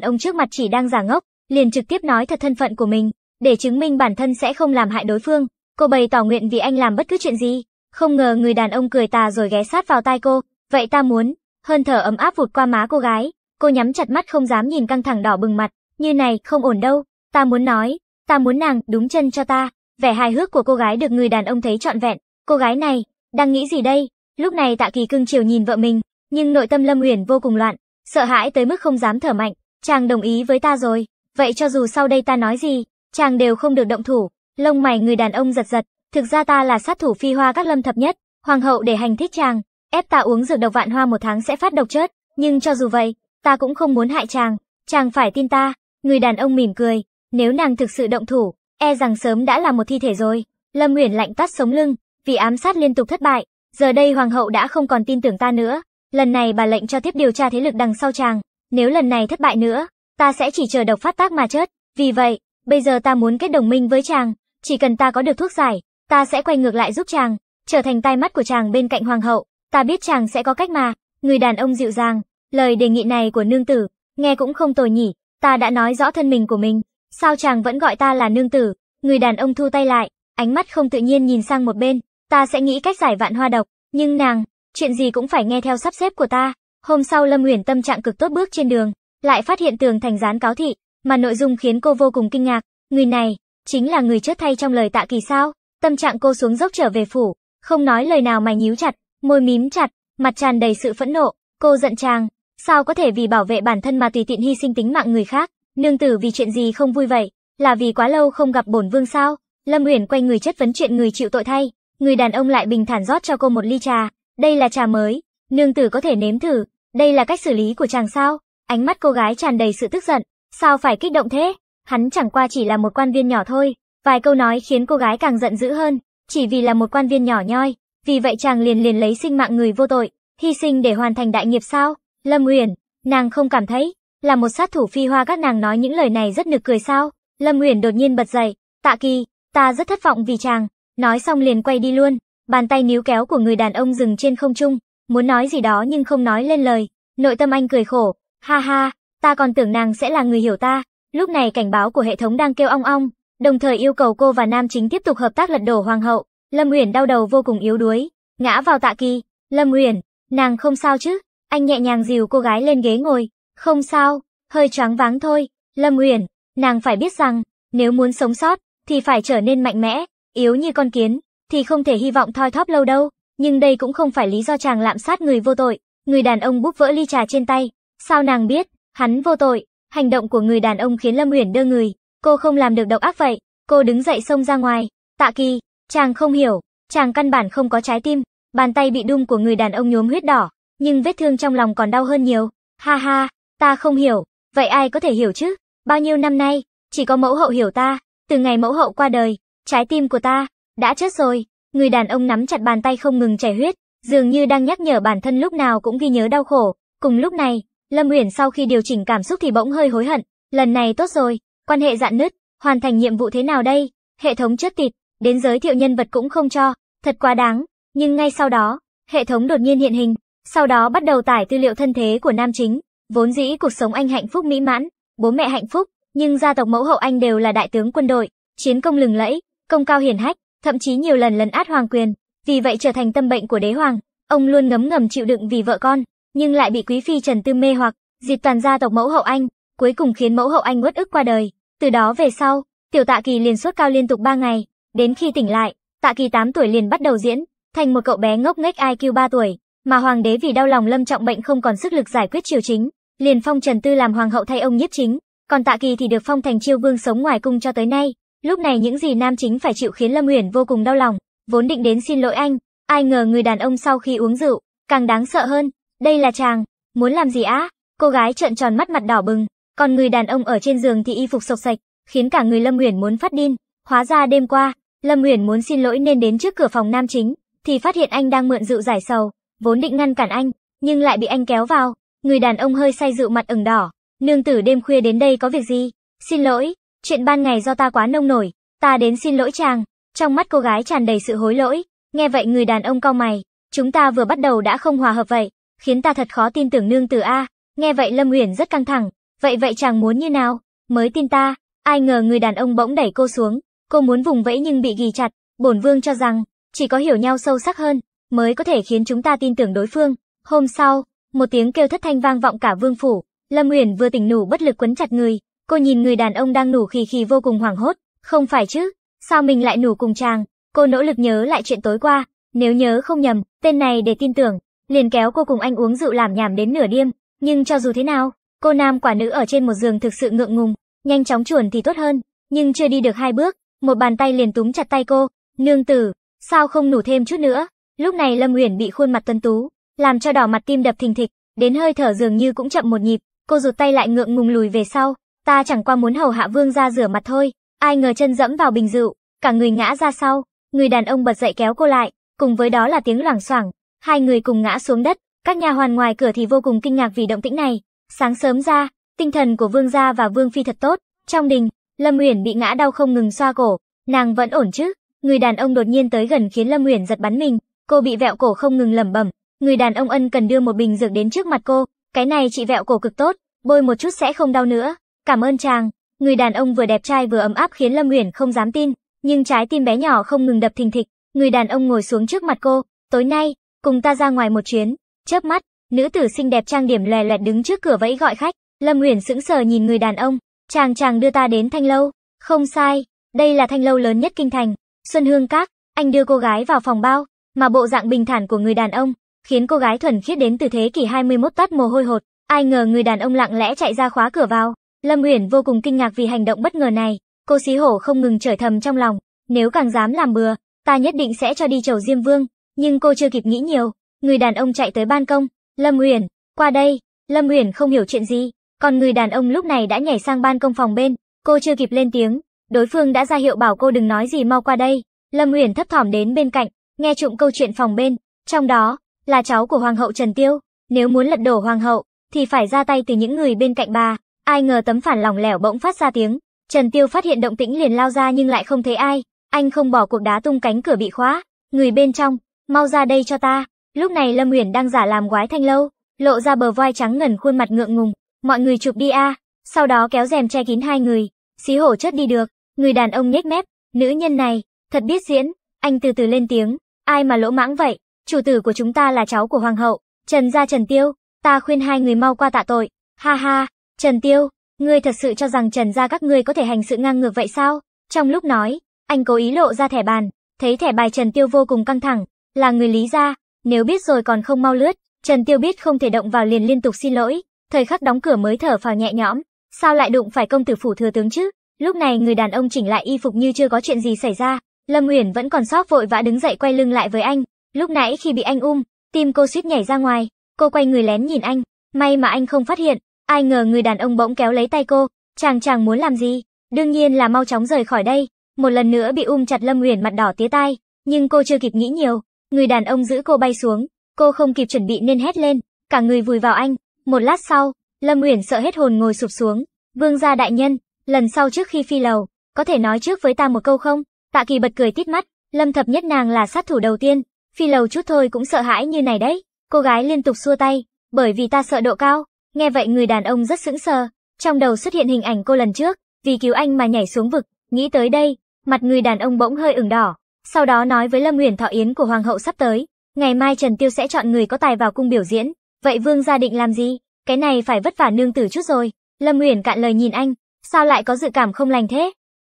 ông trước mặt chỉ đang giả ngốc, liền trực tiếp nói thật thân phận của mình, để chứng minh bản thân sẽ không làm hại đối phương. Cô bày tỏ nguyện vì anh làm bất cứ chuyện gì. Không ngờ người đàn ông cười tà rồi ghé sát vào tai cô, vậy ta muốn. Hơn thở ấm áp vụt qua má cô gái, cô nhắm chặt mắt không dám nhìn căng thẳng đỏ bừng mặt, như này không ổn đâu, ta muốn nói, ta muốn nàng đúng chân cho ta. Vẻ hài hước của cô gái được người đàn ông thấy trọn vẹn, cô gái này, đang nghĩ gì đây? Lúc này Tạ Kỳ cưng chiều nhìn vợ mình, nhưng nội tâm Lâm Uyển vô cùng loạn, sợ hãi tới mức không dám thở mạnh, chàng đồng ý với ta rồi, vậy cho dù sau đây ta nói gì, chàng đều không được động thủ. Lông mày người đàn ông giật giật, thực ra ta là sát thủ phi hoa các lâm thập nhất, hoàng hậu để hành thích chàng, ép ta uống dược độc vạn hoa một tháng sẽ phát độc chết, nhưng cho dù vậy, ta cũng không muốn hại chàng, chàng phải tin ta. Người đàn ông mỉm cười, nếu nàng thực sự động thủ, e rằng sớm đã là một thi thể rồi. Lâm Uyển lạnh toát sống lưng, vì ám sát liên tục thất bại, Giờ đây hoàng hậu đã không còn tin tưởng ta nữa, lần này bà lệnh cho tiếp điều tra thế lực đằng sau chàng, nếu lần này thất bại nữa, ta sẽ chỉ chờ độc phát tác mà chết. Vì vậy, bây giờ ta muốn kết đồng minh với chàng, chỉ cần ta có được thuốc giải, ta sẽ quay ngược lại giúp chàng, trở thành tai mắt của chàng bên cạnh hoàng hậu, ta biết chàng sẽ có cách mà. Người đàn ông dịu dàng, lời đề nghị này của nương tử, nghe cũng không tồi nhỉ, ta đã nói rõ thân mình của mình, sao chàng vẫn gọi ta là nương tử? Người đàn ông thu tay lại, ánh mắt không tự nhiên nhìn sang một bên, ta sẽ nghĩ cách giải vạn hoa độc, nhưng nàng, chuyện gì cũng phải nghe theo sắp xếp của ta. Hôm sau Lâm Uyển tâm trạng cực tốt bước trên đường, lại phát hiện tường thành dán cáo thị, mà nội dung khiến cô vô cùng kinh ngạc, người này, chính là người chết thay trong lời tạ kỳ sao, tâm trạng cô xuống dốc trở về phủ, không nói lời nào mày nhíu chặt, môi mím chặt, mặt tràn đầy sự phẫn nộ, cô giận chàng, sao có thể vì bảo vệ bản thân mà tùy tiện hy sinh tính mạng người khác, nương tử vì chuyện gì không vui vậy, là vì quá lâu không gặp bổn vương sao, Lâm Uyển quay người chất vấn chuyện người chịu tội thay, Người đàn ông lại bình thản rót cho cô một ly trà. Đây là trà mới, nương tử có thể nếm thử. Đây là cách xử lý của chàng sao? Ánh mắt cô gái tràn đầy sự tức giận. Sao phải kích động thế? Hắn chẳng qua chỉ là một quan viên nhỏ thôi. Vài câu nói khiến cô gái càng giận dữ hơn. Chỉ vì là một quan viên nhỏ nhoi. Vì vậy chàng liền liền lấy sinh mạng người vô tội. Hy sinh để hoàn thành đại nghiệp sao? Lâm Uyển, nàng không cảm thấy. Là một sát thủ phi hoa các nàng nói những lời này rất nực cười sao? Lâm Uyển đột nhiên bật dậy. Tạ kỳ, ta rất thất vọng vì chàng. Nói xong liền quay đi luôn, bàn tay níu kéo của người đàn ông dừng trên không trung, muốn nói gì đó nhưng không nói lên lời. Nội tâm anh cười khổ, ha ha, ta còn tưởng nàng sẽ là người hiểu ta. Lúc này cảnh báo của hệ thống đang kêu ong ong, đồng thời yêu cầu cô và nam chính tiếp tục hợp tác lật đổ hoàng hậu. Lâm Uyển đau đầu vô cùng yếu đuối, ngã vào tạ kỳ. Lâm Uyển, nàng không sao chứ? Anh nhẹ nhàng dìu cô gái lên ghế ngồi. Không sao, hơi choáng váng thôi. Lâm Uyển, nàng phải biết rằng, nếu muốn sống sót, thì phải trở nên mạnh mẽ. Yếu như con kiến, thì không thể hy vọng thoi thóp lâu đâu, nhưng đây cũng không phải lý do chàng lạm sát người vô tội. Người đàn ông búp vỡ ly trà trên tay, sao nàng biết, hắn vô tội, hành động của người đàn ông khiến Lâm Uyển đơ người, cô không làm được độc ác vậy, cô đứng dậy xông ra ngoài, tạ kỳ, chàng không hiểu, chàng căn bản không có trái tim, bàn tay bị đung của người đàn ông nhuốm huyết đỏ, nhưng vết thương trong lòng còn đau hơn nhiều, ha ha, ta không hiểu, vậy ai có thể hiểu chứ, bao nhiêu năm nay, chỉ có mẫu hậu hiểu ta, từ ngày mẫu hậu qua đời, Trái tim của ta, đã chết rồi. Người đàn ông nắm chặt bàn tay không ngừng chảy huyết, dường như đang nhắc nhở bản thân lúc nào cũng ghi nhớ đau khổ. Cùng lúc này, Lâm Uyển sau khi điều chỉnh cảm xúc thì bỗng hơi hối hận. Lần này tốt rồi, quan hệ dạn nứt, hoàn thành nhiệm vụ thế nào đây? Hệ thống chết tịt, đến giới thiệu nhân vật cũng không cho, thật quá đáng. Nhưng ngay sau đó, hệ thống đột nhiên hiện hình, sau đó bắt đầu tải tư liệu thân thế của nam chính. Vốn dĩ cuộc sống anh hạnh phúc mỹ mãn, bố mẹ hạnh phúc, nhưng gia tộc mẫu hậu anh đều là đại tướng quân đội, chiến công lừng lẫy, công cao hiển hách, thậm chí nhiều lần lấn át hoàng quyền, vì vậy trở thành tâm bệnh của đế hoàng. Ông luôn ngấm ngầm chịu đựng vì vợ con, nhưng lại bị quý phi Trần Tư mê hoặc, diệt toàn gia tộc mẫu hậu anh, cuối cùng khiến mẫu hậu anh uất ức qua đời. Từ đó về sau, Tiểu Tạ Kỳ liền sốt cao liên tục 3 ngày, đến khi tỉnh lại, Tạ Kỳ 8 tuổi liền bắt đầu diễn, thành một cậu bé ngốc nghếch IQ 3 tuổi, mà hoàng đế vì đau lòng lâm trọng bệnh không còn sức lực giải quyết triều chính, liền phong Trần Tư làm hoàng hậu thay ông nhiếp chính, còn Tạ Kỳ thì được phong thành chiêu vương sống ngoài cung cho tới nay. Lúc này những gì nam chính phải chịu khiến Lâm Uyển vô cùng đau lòng, vốn định đến xin lỗi anh, ai ngờ người đàn ông sau khi uống rượu, càng đáng sợ hơn, đây là chàng, muốn làm gì á? Cô gái trợn tròn mắt mặt đỏ bừng, còn người đàn ông ở trên giường thì y phục sộc sạch, khiến cả người Lâm Uyển muốn phát điên. Hóa ra đêm qua, Lâm Uyển muốn xin lỗi nên đến trước cửa phòng nam chính, thì phát hiện anh đang mượn rượu giải sầu, vốn định ngăn cản anh, nhưng lại bị anh kéo vào. Người đàn ông hơi say rượu mặt ửng đỏ, nương tử đêm khuya đến đây có việc gì? Xin lỗi, chuyện ban ngày do ta quá nông nổi, ta đến xin lỗi chàng. Trong mắt cô gái tràn đầy sự hối lỗi, nghe vậy người đàn ông cau mày, chúng ta vừa bắt đầu đã không hòa hợp vậy, khiến ta thật khó tin tưởng nương tử A. Nghe vậy Lâm Uyển rất căng thẳng, vậy vậy chàng muốn như nào, mới tin ta, ai ngờ người đàn ông bỗng đẩy cô xuống, cô muốn vùng vẫy nhưng bị ghi chặt, bổn vương cho rằng, chỉ có hiểu nhau sâu sắc hơn, mới có thể khiến chúng ta tin tưởng đối phương. Hôm sau, một tiếng kêu thất thanh vang vọng cả vương phủ, Lâm Uyển vừa tỉnh nủ bất lực quấn chặt người, Cô nhìn người đàn ông đang nủ khì khì vô cùng hoảng hốt, không phải chứ, sao mình lại nủ cùng chàng? Cô nỗ lực nhớ lại chuyện tối qua, nếu nhớ không nhầm, tên này để tin tưởng, liền kéo cô cùng anh uống rượu làm nhảm đến nửa đêm, nhưng cho dù thế nào, cô nam quả nữ ở trên một giường thực sự ngượng ngùng, nhanh chóng chuồn thì tốt hơn, nhưng chưa đi được hai bước, một bàn tay liền túm chặt tay cô, "Nương tử, sao không nủ thêm chút nữa?" Lúc này Lâm Uyển bị khuôn mặt tuấn tú, làm cho đỏ mặt tim đập thình thịch, đến hơi thở dường như cũng chậm một nhịp, cô rụt tay lại ngượng ngùng lùi về sau, ta chẳng qua muốn hầu hạ vương ra rửa mặt thôi, ai ngờ chân dẫm vào bình rượu, cả người ngã ra sau, người đàn ông bật dậy kéo cô lại, cùng với đó là tiếng loảng xoảng, hai người cùng ngã xuống đất, các nhà hoàn ngoài cửa thì vô cùng kinh ngạc vì động tĩnh này. Sáng sớm ra, tinh thần của vương gia và vương phi thật tốt, trong đình, Lâm Uyển bị ngã đau không ngừng xoa cổ, nàng vẫn ổn chứ? Người đàn ông đột nhiên tới gần khiến Lâm Uyển giật bắn mình, cô bị vẹo cổ không ngừng lẩm bẩm, người đàn ông ân cần đưa một bình dược đến trước mặt cô, cái này trị vẹo cổ cực tốt, bôi một chút sẽ không đau nữa. Cảm ơn chàng, người đàn ông vừa đẹp trai vừa ấm áp khiến Lâm Uyển không dám tin, nhưng trái tim bé nhỏ không ngừng đập thình thịch, người đàn ông ngồi xuống trước mặt cô, "Tối nay, cùng ta ra ngoài một chuyến." Chớp mắt, nữ tử xinh đẹp trang điểm lè lẹt đứng trước cửa vẫy gọi khách, Lâm Uyển sững sờ nhìn người đàn ông, "Chàng chàng đưa ta đến Thanh lâu?" "Không sai, đây là Thanh lâu lớn nhất kinh thành, Xuân Hương Các." Anh đưa cô gái vào phòng bao, mà bộ dạng bình thản của người đàn ông khiến cô gái thuần khiết đến từ thế kỷ 21 tắt mồ hôi hột, ai ngờ người đàn ông lặng lẽ chạy ra khóa cửa vào. Lâm Uyển vô cùng kinh ngạc vì hành động bất ngờ này, cô xí hổ không ngừng trở thầm trong lòng, nếu càng dám làm bừa, ta nhất định sẽ cho đi chầu Diêm Vương, nhưng cô chưa kịp nghĩ nhiều, người đàn ông chạy tới ban công, Lâm Uyển, qua đây, Lâm Uyển không hiểu chuyện gì, còn người đàn ông lúc này đã nhảy sang ban công phòng bên, cô chưa kịp lên tiếng, đối phương đã ra hiệu bảo cô đừng nói gì mau qua đây, Lâm Uyển thấp thỏm đến bên cạnh, nghe trụm câu chuyện phòng bên, trong đó là cháu của Hoàng hậu Trần Tiêu, nếu muốn lật đổ Hoàng hậu, thì phải ra tay từ những người bên cạnh bà. Ai ngờ tấm phản lỏng lẻo bỗng phát ra tiếng. Trần Tiêu phát hiện động tĩnh liền lao ra nhưng lại không thấy ai. Anh không bỏ cuộc đá tung cánh cửa bị khóa. Người bên trong, mau ra đây cho ta. Lúc này Lâm Uyển đang giả làm quái thanh lâu, lộ ra bờ vai trắng ngần khuôn mặt ngượng ngùng. Mọi người chụp đi a. À. Sau đó kéo rèm che kín hai người. Xí hổ chất đi được. Người đàn ông nhếch mép. Nữ nhân này, thật biết diễn. Anh từ từ lên tiếng. Ai mà lỗ mãng vậy? Chủ tử của chúng ta là cháu của hoàng hậu. Trần gia Trần Tiêu. Ta khuyên hai người mau qua tạ tội. Ha ha, Trần Tiêu, ngươi thật sự cho rằng Trần gia các ngươi có thể hành sự ngang ngược vậy sao? Trong lúc nói, anh cố ý lộ ra thẻ bàn, thấy thẻ bài Trần Tiêu vô cùng căng thẳng, là người lý gia, nếu biết rồi còn không mau lướt, Trần Tiêu biết không thể động vào liền liên tục xin lỗi, thời khắc đóng cửa mới thở phào nhẹ nhõm, sao lại đụng phải công tử phủ thừa tướng chứ? Lúc này người đàn ông chỉnh lại y phục như chưa có chuyện gì xảy ra, Lâm Uyển vẫn còn sót vội vã đứng dậy quay lưng lại với anh, lúc nãy khi bị anh um, tim cô suýt nhảy ra ngoài, cô quay người lén nhìn anh, may mà anh không phát hiện, Ai ngờ người đàn ông bỗng kéo lấy tay cô, chàng chàng muốn làm gì? Đương nhiên là mau chóng rời khỏi đây. Một lần nữa bị um chặt Lâm Uyển mặt đỏ tía tai, nhưng cô chưa kịp nghĩ nhiều, người đàn ông giữ cô bay xuống, cô không kịp chuẩn bị nên hét lên, cả người vùi vào anh. Một lát sau, Lâm Uyển sợ hết hồn ngồi sụp xuống, "Vương gia đại nhân, lần sau trước khi phi lầu, có thể nói trước với ta một câu không?" Tạ Kỳ bật cười tít mắt, Lâm Thập Nhất nàng là sát thủ đầu tiên, phi lầu chút thôi cũng sợ hãi như này đấy. Cô gái liên tục xua tay, bởi vì ta sợ độ cao, Nghe vậy người đàn ông rất sững sờ, trong đầu xuất hiện hình ảnh cô lần trước, vì cứu anh mà nhảy xuống vực, nghĩ tới đây, mặt người đàn ông bỗng hơi ửng đỏ, sau đó nói với Lâm Uyển thọ yến của hoàng hậu sắp tới, ngày mai Trần Tiêu sẽ chọn người có tài vào cung biểu diễn, vậy vương gia định làm gì? Cái này phải vất vả nương tử chút rồi. Lâm Uyển cạn lời nhìn anh, sao lại có dự cảm không lành thế?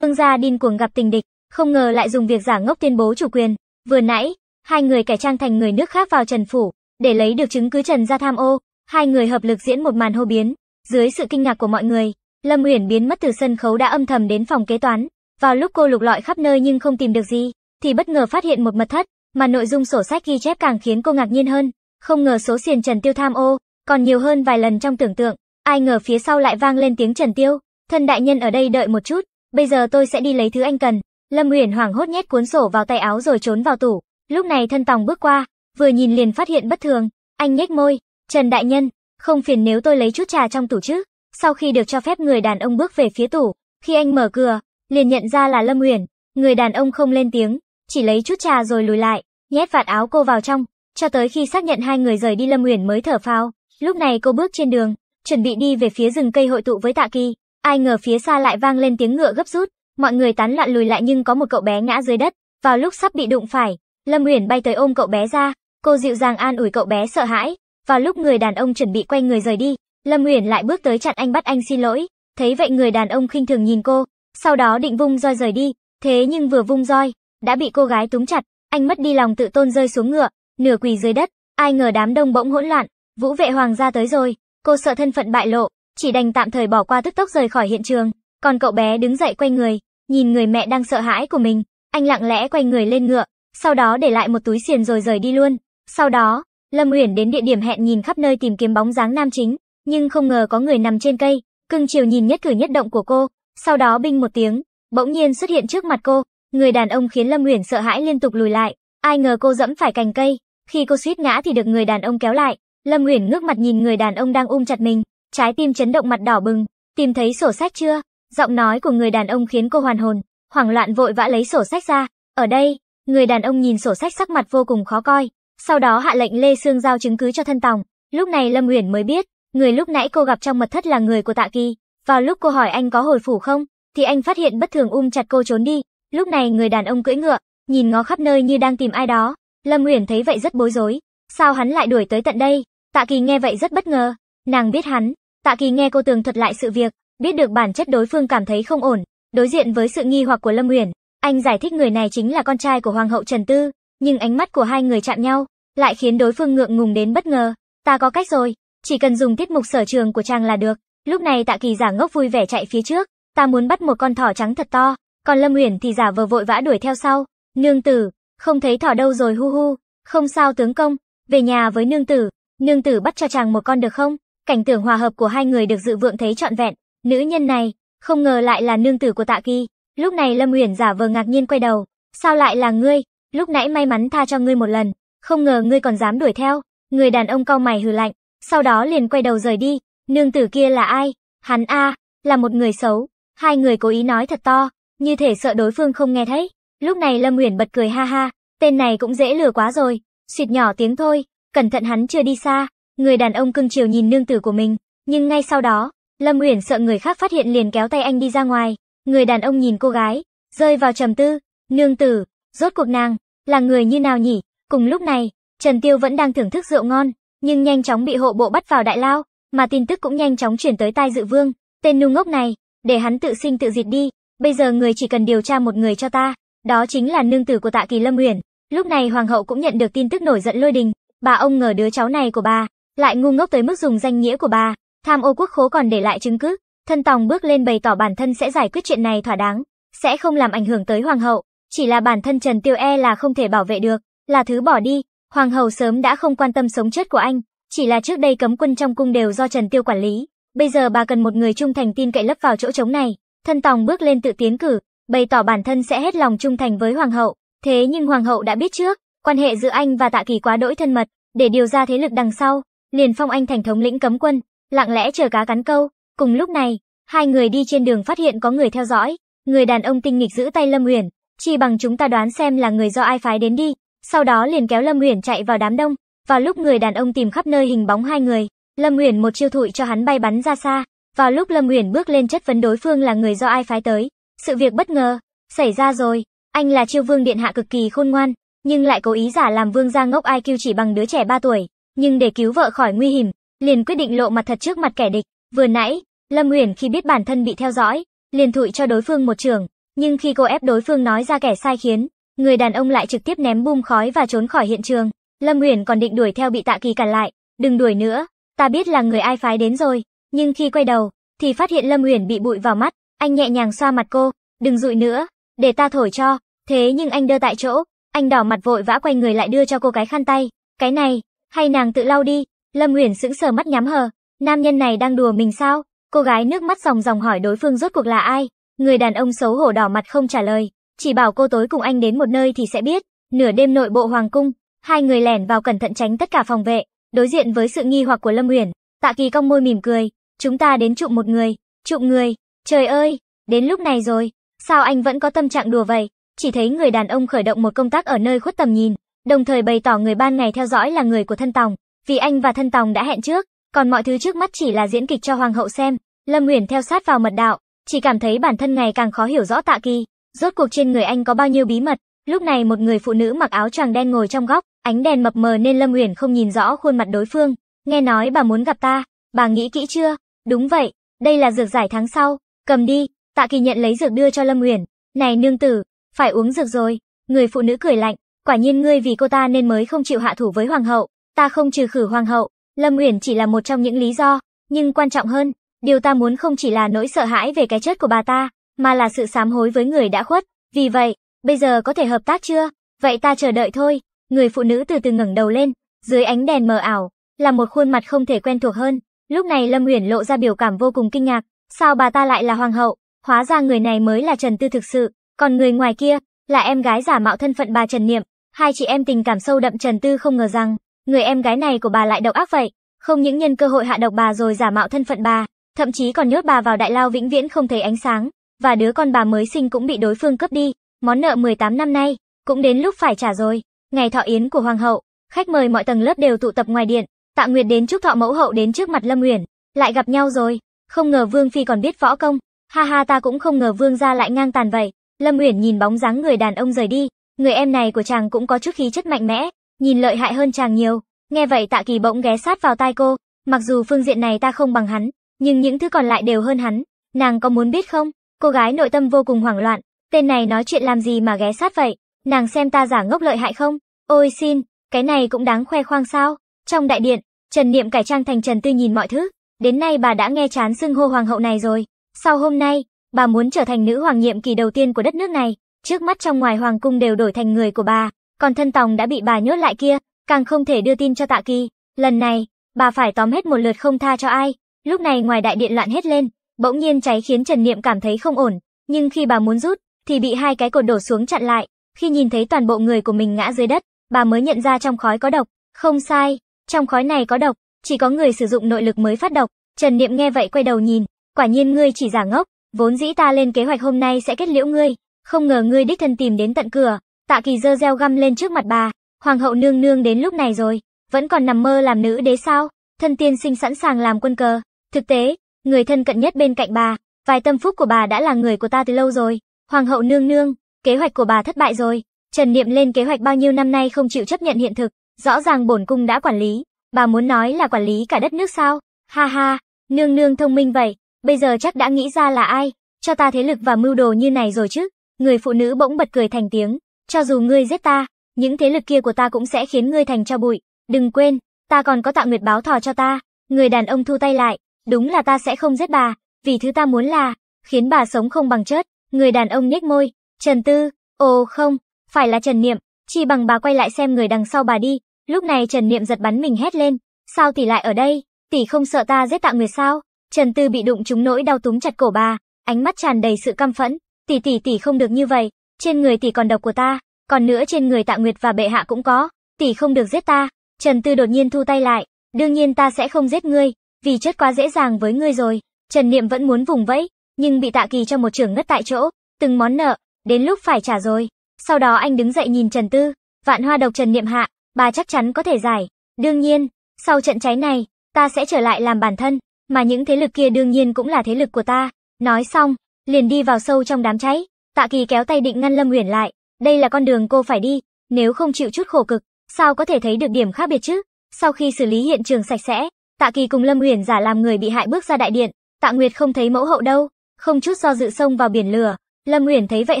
Vương gia điên cuồng gặp tình địch, không ngờ lại dùng việc giả ngốc tuyên bố chủ quyền, vừa nãy, hai người cải trang thành người nước khác vào Trần phủ, để lấy được chứng cứ Trần gia tham ô, Hai người hợp lực diễn một màn hô biến, dưới sự kinh ngạc của mọi người, Lâm Uyển biến mất từ sân khấu đã âm thầm đến phòng kế toán. Vào lúc cô lục lọi khắp nơi nhưng không tìm được gì, thì bất ngờ phát hiện một mật thất, mà nội dung sổ sách ghi chép càng khiến cô ngạc nhiên hơn. Không ngờ số tiền Trần Tiêu tham ô còn nhiều hơn vài lần trong tưởng tượng. Ai ngờ phía sau lại vang lên tiếng Trần Tiêu, "Thân đại nhân ở đây đợi một chút, bây giờ tôi sẽ đi lấy thứ anh cần." Lâm Uyển hoảng hốt nhét cuốn sổ vào tay áo rồi trốn vào tủ. Lúc này thân tòng bước qua, vừa nhìn liền phát hiện bất thường, anh nhếch môi, Trần Đại Nhân, không phiền nếu tôi lấy chút trà trong tủ chứ? Sau khi được cho phép người đàn ông bước về phía tủ, khi anh mở cửa, liền nhận ra là Lâm Uyển, người đàn ông không lên tiếng, chỉ lấy chút trà rồi lùi lại, nhét vạt áo cô vào trong, cho tới khi xác nhận hai người rời đi Lâm Uyển mới thở phào. Lúc này cô bước trên đường, chuẩn bị đi về phía rừng cây hội tụ với Tạ Kỳ, ai ngờ phía xa lại vang lên tiếng ngựa gấp rút, mọi người tán loạn lùi lại nhưng có một cậu bé ngã dưới đất, vào lúc sắp bị đụng phải, Lâm Uyển bay tới ôm cậu bé ra, cô dịu dàng an ủi cậu bé sợ hãi, vào lúc người đàn ông chuẩn bị quay người rời đi, Lâm Uyển lại bước tới chặn anh bắt anh xin lỗi, thấy vậy người đàn ông khinh thường nhìn cô, sau đó định vung roi rời đi, thế nhưng vừa vung roi, đã bị cô gái túm chặt, anh mất đi lòng tự tôn rơi xuống ngựa, nửa quỳ dưới đất, ai ngờ đám đông bỗng hỗn loạn, Vũ vệ hoàng gia tới rồi, cô sợ thân phận bại lộ, chỉ đành tạm thời bỏ qua tức tốc rời khỏi hiện trường, còn cậu bé đứng dậy quay người, nhìn người mẹ đang sợ hãi của mình, anh lặng lẽ quay người lên ngựa, sau đó để lại một túi xiền rồi rời đi luôn. Sau đó, Lâm Uyển đến địa điểm hẹn nhìn khắp nơi tìm kiếm bóng dáng nam chính, nhưng không ngờ có người nằm trên cây, cưng chiều nhìn nhất cử nhất động của cô, sau đó binh một tiếng, bỗng nhiên xuất hiện trước mặt cô, người đàn ông khiến Lâm Uyển sợ hãi liên tục lùi lại, ai ngờ cô dẫm phải cành cây, khi cô suýt ngã thì được người đàn ông kéo lại, Lâm Uyển ngước mặt nhìn người đàn ông đang ôm chặt mình, trái tim chấn động mặt đỏ bừng, tìm thấy sổ sách chưa? Giọng nói của người đàn ông khiến cô hoàn hồn, hoảng loạn vội vã lấy sổ sách ra, ở đây, người đàn ông nhìn sổ sách sắc mặt vô cùng khó coi, sau đó hạ lệnh Lê xương giao chứng cứ cho thân tòng. Lúc này Lâm Uyển mới biết, người lúc nãy cô gặp trong mật thất là người của Tạ Kỳ. Vào lúc cô hỏi anh có hồi phủ không, thì anh phát hiện bất thường um chặt cô trốn đi. Lúc này người đàn ông cưỡi ngựa, nhìn ngó khắp nơi như đang tìm ai đó. Lâm Uyển thấy vậy rất bối rối, sao hắn lại đuổi tới tận đây? Tạ Kỳ nghe vậy rất bất ngờ, nàng biết hắn, Tạ Kỳ nghe cô tường thuật lại sự việc, biết được bản chất đối phương cảm thấy không ổn, đối diện với sự nghi hoặc của Lâm Uyển, anh giải thích người này chính là con trai của hoàng hậu Trần Tư, nhưng ánh mắt của hai người chạm nhau, lại khiến đối phương ngượng ngùng đến bất ngờ. Ta có cách rồi, chỉ cần dùng tiết mục sở trường của chàng là được. Lúc này Tạ Kỳ giả ngốc vui vẻ chạy phía trước, ta muốn bắt một con thỏ trắng thật to, còn Lâm Uyển thì giả vờ vội vã đuổi theo sau. Nương tử, không thấy thỏ đâu rồi hu hu, không sao tướng công, về nhà với nương tử, nương tử bắt cho chàng một con được không? Cảnh tượng hòa hợp của hai người được dự vượng thấy trọn vẹn, nữ nhân này, không ngờ lại là nương tử của Tạ Kỳ. Lúc này Lâm Uyển giả vờ ngạc nhiên quay đầu, sao lại là ngươi, lúc nãy may mắn tha cho ngươi một lần, không ngờ ngươi còn dám đuổi theo. Người đàn ông cau mày hừ lạnh, sau đó liền quay đầu rời đi. Nương tử kia là ai? Hắn a, là một người xấu. Hai người cố ý nói thật to, như thể sợ đối phương không nghe thấy. Lúc này Lâm Uyển bật cười ha ha, tên này cũng dễ lừa quá rồi, suýt nhỏ tiếng thôi, cẩn thận hắn chưa đi xa. Người đàn ông cưng chiều nhìn nương tử của mình, nhưng ngay sau đó, Lâm Uyển sợ người khác phát hiện liền kéo tay anh đi ra ngoài. Người đàn ông nhìn cô gái, rơi vào trầm tư, nương tử, rốt cuộc nàng là người như nào nhỉ? Cùng lúc này, Trần Tiêu vẫn đang thưởng thức rượu ngon, nhưng nhanh chóng bị hộ bộ bắt vào đại lao, mà tin tức cũng nhanh chóng chuyển tới tai Dự Vương, tên ngu ngốc này, để hắn tự sinh tự diệt đi, bây giờ người chỉ cần điều tra một người cho ta, đó chính là nương tử của Tạ Kỳ Lâm Uyển. Lúc này hoàng hậu cũng nhận được tin tức nổi giận lôi đình, bà ông ngờ đứa cháu này của bà lại ngu ngốc tới mức dùng danh nghĩa của bà, tham ô quốc khố còn để lại chứng cứ, thân tòng bước lên bày tỏ bản thân sẽ giải quyết chuyện này thỏa đáng, sẽ không làm ảnh hưởng tới hoàng hậu, chỉ là bản thân Trần Tiêu e là không thể bảo vệ được, là thứ bỏ đi, hoàng hậu sớm đã không quan tâm sống chết của anh, chỉ là trước đây cấm quân trong cung đều do Trần Tiêu quản lý, bây giờ bà cần một người trung thành tin cậy lấp vào chỗ trống này. Thân Tòng bước lên tự tiến cử, bày tỏ bản thân sẽ hết lòng trung thành với hoàng hậu, thế nhưng hoàng hậu đã biết trước, quan hệ giữa anh và Tạ Kỳ quá đỗi thân mật, để điều ra thế lực đằng sau, liền phong anh thành thống lĩnh cấm quân, lặng lẽ chờ cá cắn câu. Cùng lúc này, hai người đi trên đường phát hiện có người theo dõi, người đàn ông tinh nghịch giữ tay Lâm Uyển, chỉ bằng chúng ta đoán xem là người do ai phái đến đi, sau đó liền kéo Lâm Uyển chạy vào đám đông. Vào lúc người đàn ông tìm khắp nơi hình bóng hai người, Lâm Uyển một chiêu thụi cho hắn bay bắn ra xa. Vào lúc Lâm Uyển bước lên chất vấn đối phương là người do ai phái tới, sự việc bất ngờ xảy ra rồi, anh là Chiêu Vương điện hạ cực kỳ khôn ngoan, nhưng lại cố ý giả làm vương gia ngốc IQ chỉ bằng đứa trẻ 3 tuổi, nhưng để cứu vợ khỏi nguy hiểm, liền quyết định lộ mặt thật trước mặt kẻ địch. Vừa nãy, Lâm Uyển khi biết bản thân bị theo dõi, liền thụi cho đối phương một trường, nhưng khi cô ép đối phương nói ra kẻ sai khiến, người đàn ông lại trực tiếp ném bum khói và trốn khỏi hiện trường. Lâm Uyển còn định đuổi theo bị Tạ Kỳ cản lại, "Đừng đuổi nữa, ta biết là người ai phái đến rồi." Nhưng khi quay đầu, thì phát hiện Lâm Uyển bị bụi vào mắt, anh nhẹ nhàng xoa mặt cô, "Đừng dụi nữa, để ta thổi cho." Thế nhưng anh đưa tại chỗ, anh đỏ mặt vội vã quay người lại đưa cho cô cái khăn tay, "Cái này, hay nàng tự lau đi." Lâm Uyển sững sờ mắt nhắm hờ, nam nhân này đang đùa mình sao? Cô gái nước mắt ròng ròng hỏi đối phương rốt cuộc là ai? Người đàn ông xấu hổ đỏ mặt không trả lời, chỉ bảo cô tối cùng anh đến một nơi thì sẽ biết. Nửa đêm nội bộ hoàng cung, hai người lẻn vào cẩn thận tránh tất cả phòng vệ, đối diện với sự nghi hoặc của Lâm Uyển, Tạ Kỳ cong môi mỉm cười, chúng ta đến trụ một người, trụ người, trời ơi, đến lúc này rồi, sao anh vẫn có tâm trạng đùa vậy? Chỉ thấy người đàn ông khởi động một công tác ở nơi khuất tầm nhìn, đồng thời bày tỏ người ban ngày theo dõi là người của thân tòng, vì anh và thân tòng đã hẹn trước, còn mọi thứ trước mắt chỉ là diễn kịch cho hoàng hậu xem. Lâm Uyển theo sát vào mật đạo, chỉ cảm thấy bản thân ngày càng khó hiểu rõ Tạ Kỳ, Rốt cuộc trên người anh có bao nhiêu bí mật? Lúc này một người phụ nữ mặc áo choàng đen ngồi trong góc, ánh đèn mập mờ nên Lâm Uyển không nhìn rõ khuôn mặt đối phương. Nghe nói bà muốn gặp ta, bà nghĩ kỹ chưa? Đúng vậy, đây là dược giải tháng sau, cầm đi. Tạ Kỳ nhận lấy dược đưa cho Lâm Uyển. Này nương tử, phải uống dược rồi. Người phụ nữ cười lạnh, quả nhiên ngươi vì cô ta nên mới không chịu hạ thủ với hoàng hậu, ta không trừ khử hoàng hậu, Lâm Uyển chỉ là một trong những lý do, nhưng quan trọng hơn, điều ta muốn không chỉ là nỗi sợ hãi về cái chết của bà ta, mà là sự sám hối với người đã khuất. Vì vậy, bây giờ có thể hợp tác chưa? Vậy ta chờ đợi thôi. Người phụ nữ từ từ ngẩng đầu lên, dưới ánh đèn mờ ảo, là một khuôn mặt không thể quen thuộc hơn. Lúc này Lâm Uyển lộ ra biểu cảm vô cùng kinh ngạc, sao bà ta lại là hoàng hậu? Hóa ra người này mới là Trần Tư thực sự, còn người ngoài kia là em gái giả mạo thân phận bà Trần Niệm. Hai chị em tình cảm sâu đậm Trần Tư không ngờ rằng, người em gái này của bà lại độc ác vậy, không những nhân cơ hội hạ độc bà rồi giả mạo thân phận bà, thậm chí còn nhốt bà vào đại lao vĩnh viễn không thấy ánh sáng và đứa con bà mới sinh cũng bị đối phương cướp đi, món nợ 18 năm nay, cũng đến lúc phải trả rồi. Ngày thọ yến của hoàng hậu, khách mời mọi tầng lớp đều tụ tập ngoài điện, Tạ Nguyệt đến chúc thọ mẫu hậu đến trước mặt Lâm Uyển, lại gặp nhau rồi, không ngờ Vương phi còn biết võ công, ha ha ta cũng không ngờ Vương gia lại ngang tàn vậy. Lâm Uyển nhìn bóng dáng người đàn ông rời đi, người em này của chàng cũng có chút khí chất mạnh mẽ, nhìn lợi hại hơn chàng nhiều. Nghe vậy Tạ Kỳ bỗng ghé sát vào tai cô, mặc dù phương diện này ta không bằng hắn, nhưng những thứ còn lại đều hơn hắn, nàng có muốn biết không? Cô gái nội tâm vô cùng hoảng loạn, tên này nói chuyện làm gì mà ghé sát vậy, nàng xem ta giả ngốc lợi hại không? Ôi xin, cái này cũng đáng khoe khoang sao? Trong đại điện, Trần Niệm cải trang thành Trần Tư nhìn mọi thứ, đến nay bà đã nghe chán xưng hô hoàng hậu này rồi. Sau hôm nay, bà muốn trở thành nữ hoàng nhiệm kỳ đầu tiên của đất nước này, trước mắt trong ngoài hoàng cung đều đổi thành người của bà, còn thân tòng đã bị bà nhốt lại kia, càng không thể đưa tin cho Tạ Kỳ. Lần này, bà phải tóm hết một lượt không tha cho ai. Lúc này ngoài đại điện loạn hết lên, Bỗng nhiên cháy khiến Trần Niệm cảm thấy không ổn, nhưng khi bà muốn rút, thì bị hai cái cột đổ xuống chặn lại. Khi nhìn thấy toàn bộ người của mình ngã dưới đất, bà mới nhận ra trong khói có độc. Không sai, trong khói này có độc, chỉ có người sử dụng nội lực mới phát độc. Trần Niệm nghe vậy quay đầu nhìn, quả nhiên ngươi chỉ giả ngốc, vốn dĩ ta lên kế hoạch hôm nay sẽ kết liễu ngươi, không ngờ ngươi đích thân tìm đến tận cửa. Tạ Kỳ dơ reo găm lên trước mặt bà, hoàng hậu nương nương đến lúc này rồi, vẫn còn nằm mơ làm nữ đế sao? Thân tiên sinh sẵn sàng làm quân cờ. Thực tế, người thân cận nhất bên cạnh bà, vài tâm phúc của bà đã là người của ta từ lâu rồi. Hoàng hậu nương nương, kế hoạch của bà thất bại rồi. Trần Niệm lên kế hoạch bao nhiêu năm nay không chịu chấp nhận hiện thực, rõ ràng bổn cung đã quản lý, bà muốn nói là quản lý cả đất nước sao? Ha ha, nương nương thông minh vậy, bây giờ chắc đã nghĩ ra là ai, cho ta thế lực và mưu đồ như này rồi chứ. Người phụ nữ bỗng bật cười thành tiếng, cho dù ngươi giết ta, những thế lực kia của ta cũng sẽ khiến ngươi thành cho bụi. Đừng quên, ta còn có tạo nguyệt báo thò cho ta. Người đàn ông thu tay lại, Đúng là ta sẽ không giết bà, vì thứ ta muốn là, khiến bà sống không bằng chết. Người đàn ông nhếch môi, Trần Tư, ồ không, phải là Trần Niệm, chỉ bằng bà quay lại xem người đằng sau bà đi. Lúc này Trần Niệm giật bắn mình hét lên, sao tỷ lại ở đây, tỷ không sợ ta giết tạ nguyệt sao? Trần Tư bị đụng trúng nỗi đau túm chặt cổ bà, ánh mắt tràn đầy sự căm phẫn, tỷ tỷ tỷ không được như vậy, trên người tỷ còn độc của ta, còn nữa trên người Tạ Nguyệt và bệ hạ cũng có, tỷ không được giết ta. Trần Tư đột nhiên thu tay lại, đương nhiên ta sẽ không giết ngươi, vì chất quá dễ dàng với ngươi rồi. Trần Niệm vẫn muốn vùng vẫy, nhưng bị Tạ Kỳ cho một trưởng ngất tại chỗ, từng món nợ, đến lúc phải trả rồi. Sau đó anh đứng dậy nhìn Trần Tư, vạn hoa độc Trần Niệm hạ, bà chắc chắn có thể giải. Đương nhiên, sau trận cháy này, ta sẽ trở lại làm bản thân, mà những thế lực kia đương nhiên cũng là thế lực của ta. Nói xong, liền đi vào sâu trong đám cháy. Tạ Kỳ kéo tay định ngăn Lâm Huyền lại, đây là con đường cô phải đi, nếu không chịu chút khổ cực, sao có thể thấy được điểm khác biệt chứ? Sau khi xử lý hiện trường sạch sẽ, Tạ Kỳ cùng Lâm Uyển giả làm người bị hại bước ra đại điện, Tạ Nguyệt không thấy mẫu hậu đâu, không chút do dự xông vào biển lửa, Lâm Uyển thấy vậy